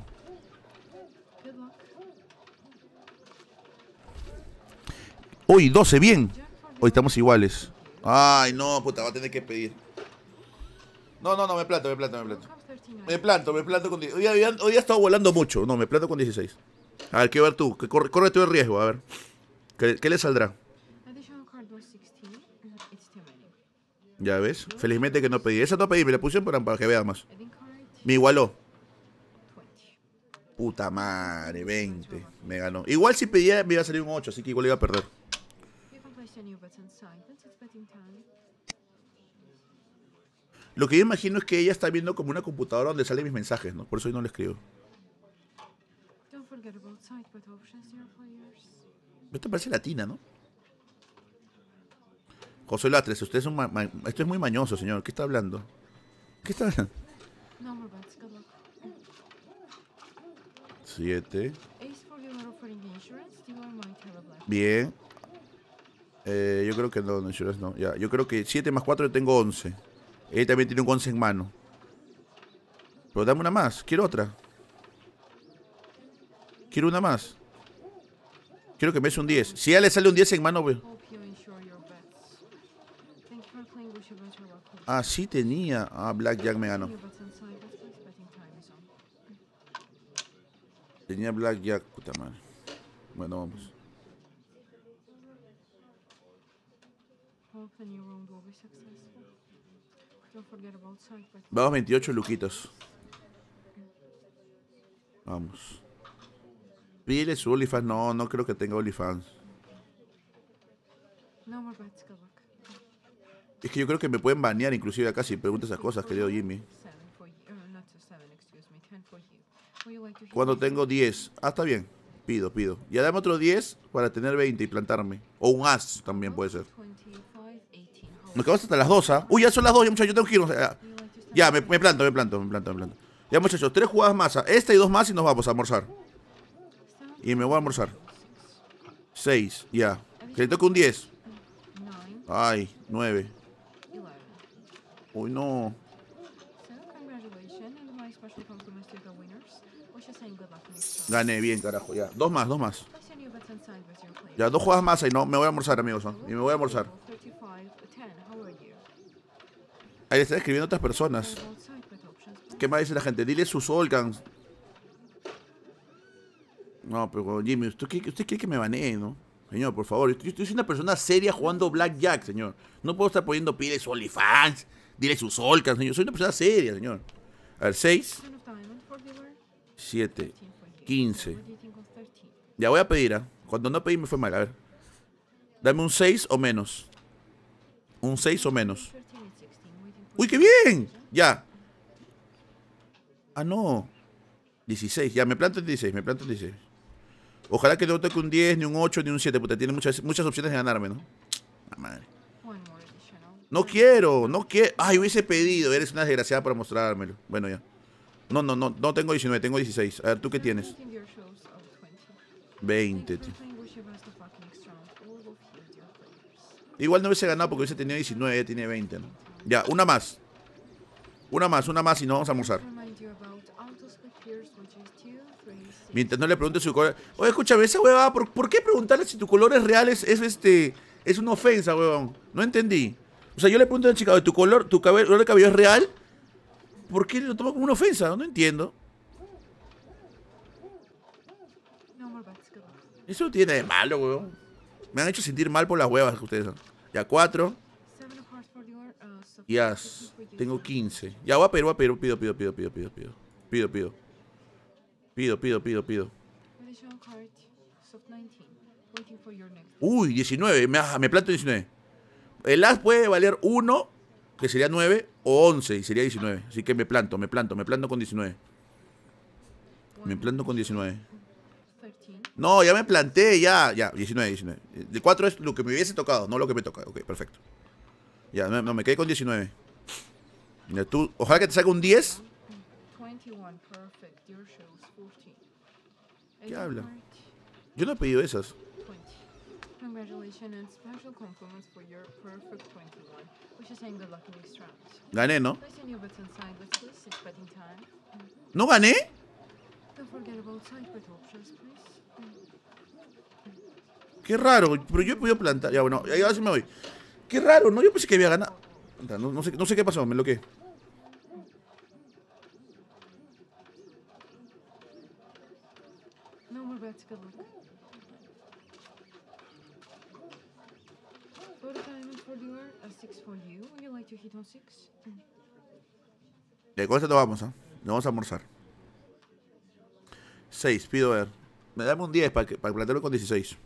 Uy, 12, bien. Hoy estamos iguales. Ay, no, puta, va a tener que pedir. No, no, no, me planto, me planto, me planto. Me planto, me planto con 16. Hoy, ya hoy estado volando mucho. No, me planto con 16. A ver, quiero ver tú. Corre, corre todo el riesgo, a ver. qué le saldrá? Ya ves. Felizmente que no pedí. Esa no pedí, me la pusieron para, para que vea más. Me igualó. Puta madre, 20. Me ganó. Igual si pedía me iba a salir un 8, así que igual iba a perder. Lo que yo imagino es que ella está viendo como una computadora donde salen mis mensajes, ¿no? Por eso yo no le escribo. Esto parece latina, ¿no? José Latres, usted es esto es muy mañoso, señor. ¿Qué está hablando? ¿Qué está hablando? Siete. Bien. Eh, yo creo que no, no, no. Ya. Yo creo que siete más cuatro, yo tengo once. Él también tiene un 11 en mano. Pero dame una más. Quiero otra. Quiero una más. Quiero que me des un 10. Si ya le sale un 10 en mano, veo. Ah, sí tenía Ah, Blackjack me ganó. Tenía Black Jack, puta madre. Bueno, vamos. Vamos 28 luquitos. Vamos. Pídele su No, no creo que tenga OnlyFans. No more cover. Es que yo creo que me pueden banear inclusive acá si pregunto esas cosas, querido Jimmy. Cuando tengo 10. Ah, está bien. Pido, pido. Ya dame otro 10 para tener 20 y plantarme. O un as también puede ser. Nos quedamos hasta las 2, ¿ah? Uy, ya son las 2, ya muchachos, yo tengo que ir. ya, me, me, planto, me planto, me planto, me planto. Ya muchachos, tres jugadas más. ¿ah? Esta y dos más y nos vamos a almorzar. Y me voy a almorzar. 6, ya. Que le toque un 10. Ay, 9. Uy, no. Gané bien, carajo, ya. Dos más, dos más. Ya, dos jugadas más y no. Me voy a almorzar, amigos. Y me voy a almorzar. Ahí están escribiendo otras personas. ¿Qué más dice la gente? Dile sus Olgans. No, pero Jimmy, ¿usted, quiere que me banee, ¿no? Señor, por favor, yo, estoy una persona seria jugando Blackjack, señor. No puedo estar poniendo piles OnlyFans. Dile sus sol, señor. soy una persona seria, señor. A ver, 6. 7. 15. Ya voy a pedir, ¿ah? Cuando no pedí me fue mal, a ver. Dame un 6 o menos. Un 6 o menos. ¡Uy, qué bien! Ya. Ah, no. 16. Ya, me planto el 16, me planto el 16. Ojalá que no toque un 10, ni un 8, ni un 7, porque Tiene muchas, muchas opciones de ganarme, ¿no? La madre. No quiero, no quiero. Ay, hubiese pedido. Eres una desgraciada para mostrármelo. Bueno, ya. No, no, no, no tengo 19, tengo 16. A ver, ¿tú qué tienes? 20, Igual no hubiese ganado porque hubiese tenido 19, tiene 20, ¿no? Ya, una más. Una más, una más y nos vamos a almorzar. Mientras no le pregunte su color. Oye, escúchame, esa huevada, ¿por, qué preguntarle si tu color es real? Es, es este. Es una ofensa, huevón. No entendí. O sea, yo le pregunto a chica, ¿tu color, tu color de cabello es real? ¿Por qué lo toma como una ofensa? No entiendo. Eso tiene de malo, weón. Me han hecho sentir mal por las huevas que ustedes son. Ya cuatro. Uh, ya, tengo 15. Ya voy a Perú, a Perú. Pido, pido, pido, pido, pido, pido. Pido, pido. Pido, pido, pido, pido. Uy, 19. Me, me planto 19. El as puede valer 1, que sería 9, o 11, y sería 19. Así que me planto, me planto, me planto con 19. Me planto con 19. No, ya me planté, ya, ya, 19, 19. De 4 es lo que me hubiese tocado, no lo que me toca. Ok, perfecto. Ya, no, me quedé con 19. ojalá que te salga un 10. ¿Qué habla? Yo no he pedido esas. Congratulations and special compliments for your perfect 21. Wish you sang the luck in this round. Gané, ¿no? Place your new bets inside with please. ¿No mm-hmm. gané? side options, please. Mm-hmm. Qué raro, pero yo he podido plantar. Ya bueno, ya sí me voy. Qué raro, ¿no? Yo pensé que había ganado. No, no, sé, no sé qué pasó, me lo bloqueé. No more bets, good luck. for un a for you. Would like to hit on con esto nos vamos, ¿ah? ¿eh? Nos vamos a almorzar. 6, pido ver. Me dame un 10 para, que, para plantearlo con 16.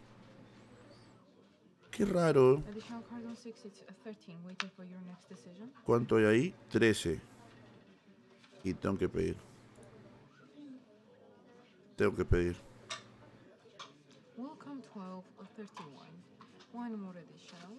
Qué raro. ¿Cuánto hay ahí? 13. Y tengo que pedir. Tengo que pedir. Welcome 12 or 31. One more additional.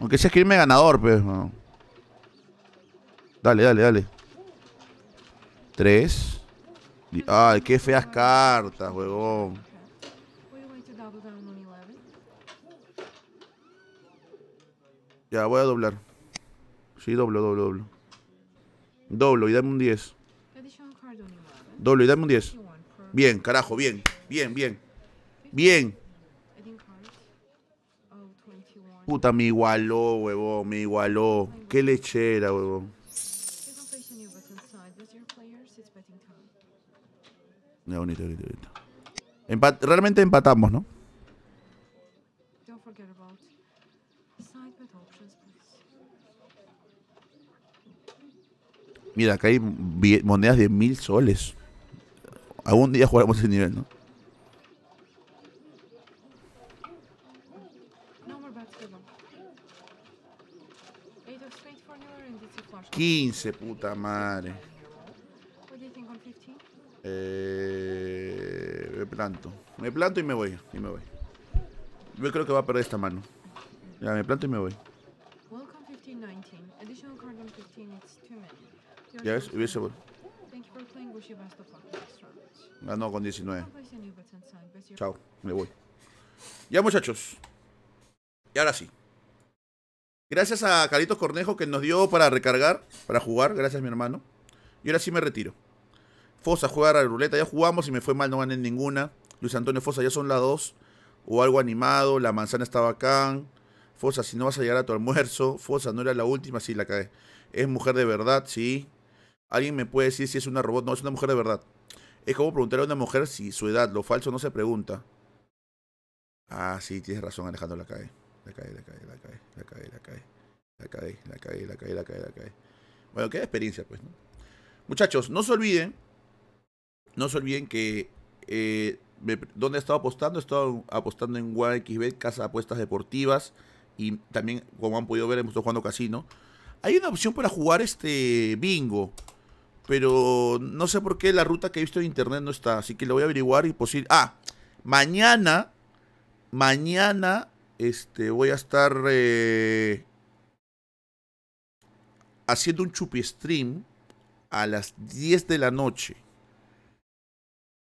Aunque sea escribirme ganador, pues. Dale, dale, dale. Tres. Ay, qué feas cartas, huevón. Ya, voy a doblar. Sí, doblo, doblo, doblo. Doblo y dame un diez. Doblo y dame un diez. Bien, carajo, bien, bien, bien. Bien. Puta, me igualó, huevón, me igualó. Qué lechera, huevón. bonito, bonito, realmente empatamos, ¿no? Mira, acá hay monedas de mil soles. Algún día jugaremos ese nivel, ¿no? 15, puta madre. Eh, me planto. Me planto y me voy. Y me voy. Yo creo que va a perder esta mano. Ya, me planto y me voy. Ya ves, hubiese Ganó con 19. Chao, me voy. Ya muchachos. Y ahora sí. Gracias a Caritos Cornejo que nos dio para recargar, para jugar. Gracias, mi hermano. Y ahora sí me retiro. Fosa juega a la ruleta. Ya jugamos y me fue mal, no gané ninguna. Luis Antonio Fosa, ya son las dos. O algo animado. La manzana está bacán. Fosa, si no vas a llegar a tu almuerzo. Fosa, no era la última, sí la cae. Es mujer de verdad, sí. Alguien me puede decir si es una robot. No, es una mujer de verdad. Es como preguntarle a una mujer si su edad, lo falso no se pregunta. Ah, sí, tienes razón, Alejandro la cae la cae la cae la cae la caí, la caí. La caí, la caí, la caí, la caí, la caí. Bueno, qué experiencia, pues, ¿no? Muchachos, no se olviden, no se olviden que eh, ¿dónde he estado apostando? He estado apostando en YXB, Casa de Apuestas Deportivas, y también, como han podido ver, hemos estado jugando casino. Hay una opción para jugar este bingo, pero no sé por qué la ruta que he visto en internet no está, así que lo voy a averiguar y posible... Ah, mañana, mañana este, voy a estar eh, haciendo un chupi stream a las 10 de la noche.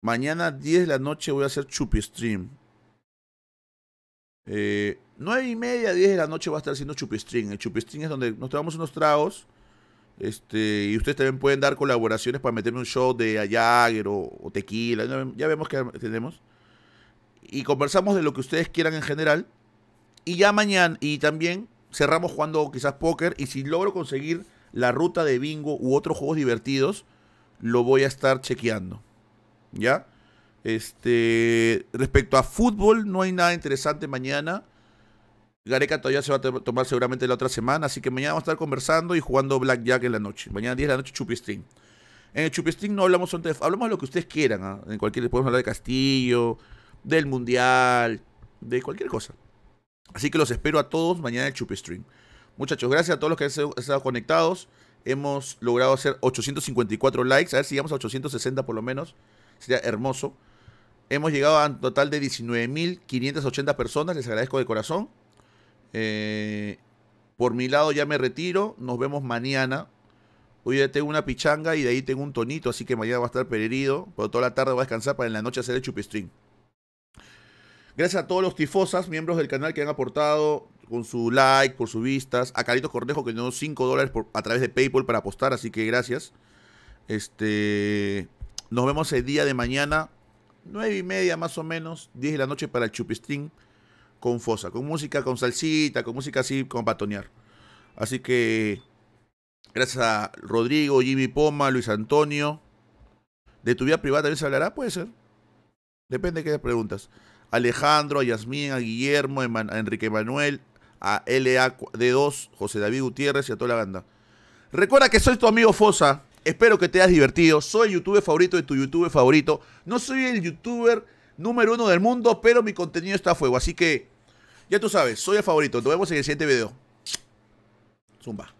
Mañana 10 de la noche voy a hacer chupi stream. Eh, 9 y media, 10 de la noche va a estar haciendo chupi stream. El chupi stream es donde nos tomamos unos tragos. Este, y ustedes también pueden dar colaboraciones para meterme un show de Jagger o, tequila. Ya vemos que tenemos. Y conversamos de lo que ustedes quieran en general. Y ya mañana, y también cerramos jugando quizás póker. Y si logro conseguir la ruta de bingo u otros juegos divertidos, lo voy a estar chequeando. ¿Ya? Este, respecto a fútbol, no hay nada interesante mañana. Gareca todavía se va a tomar seguramente la otra semana, así que mañana vamos a estar conversando y jugando Blackjack en la noche. Mañana 10 de la noche, Chupistín. En el Chupistín no hablamos antes, hablamos de lo que ustedes quieran. ¿ah? En cualquier, podemos hablar de Castillo, del Mundial, de cualquier cosa. Así que los espero a todos mañana en el Chupestream. Muchachos, gracias a todos los que han estado conectados. Hemos logrado hacer 854 likes. A ver si llegamos a 860 por lo menos. Sería hermoso. Hemos llegado a un total de 19.580 personas. Les agradezco de corazón. Eh, por mi lado ya me retiro. Nos vemos mañana. Hoy ya tengo una pichanga y de ahí tengo un tonito. Así que mañana va a estar pererido. Pero toda la tarde voy a descansar para en la noche hacer el Stream. Gracias a todos los tifosas, miembros del canal que han aportado con su like, por sus vistas. A Carito Cornejo que nos dio 5 dólares a través de PayPal para apostar, así que gracias. Este, nos vemos el día de mañana, 9 y media más o menos, 10 de la noche para el Chupistín con Fosa, con música, con salsita, con música así, con patonear. Así que gracias a Rodrigo, Jimmy Poma, Luis Antonio. ¿De tu vida privada también se hablará? Puede ser. Depende de qué preguntas. Alejandro, a Yasmín, a Guillermo, a Enrique Manuel, a LAD2, José David Gutiérrez y a toda la banda. Recuerda que soy tu amigo Fosa. Espero que te hayas divertido. Soy el youtuber favorito de tu youtuber favorito. No soy el youtuber número uno del mundo, pero mi contenido está a fuego. Así que ya tú sabes, soy el favorito. Nos vemos en el siguiente video. Zumba.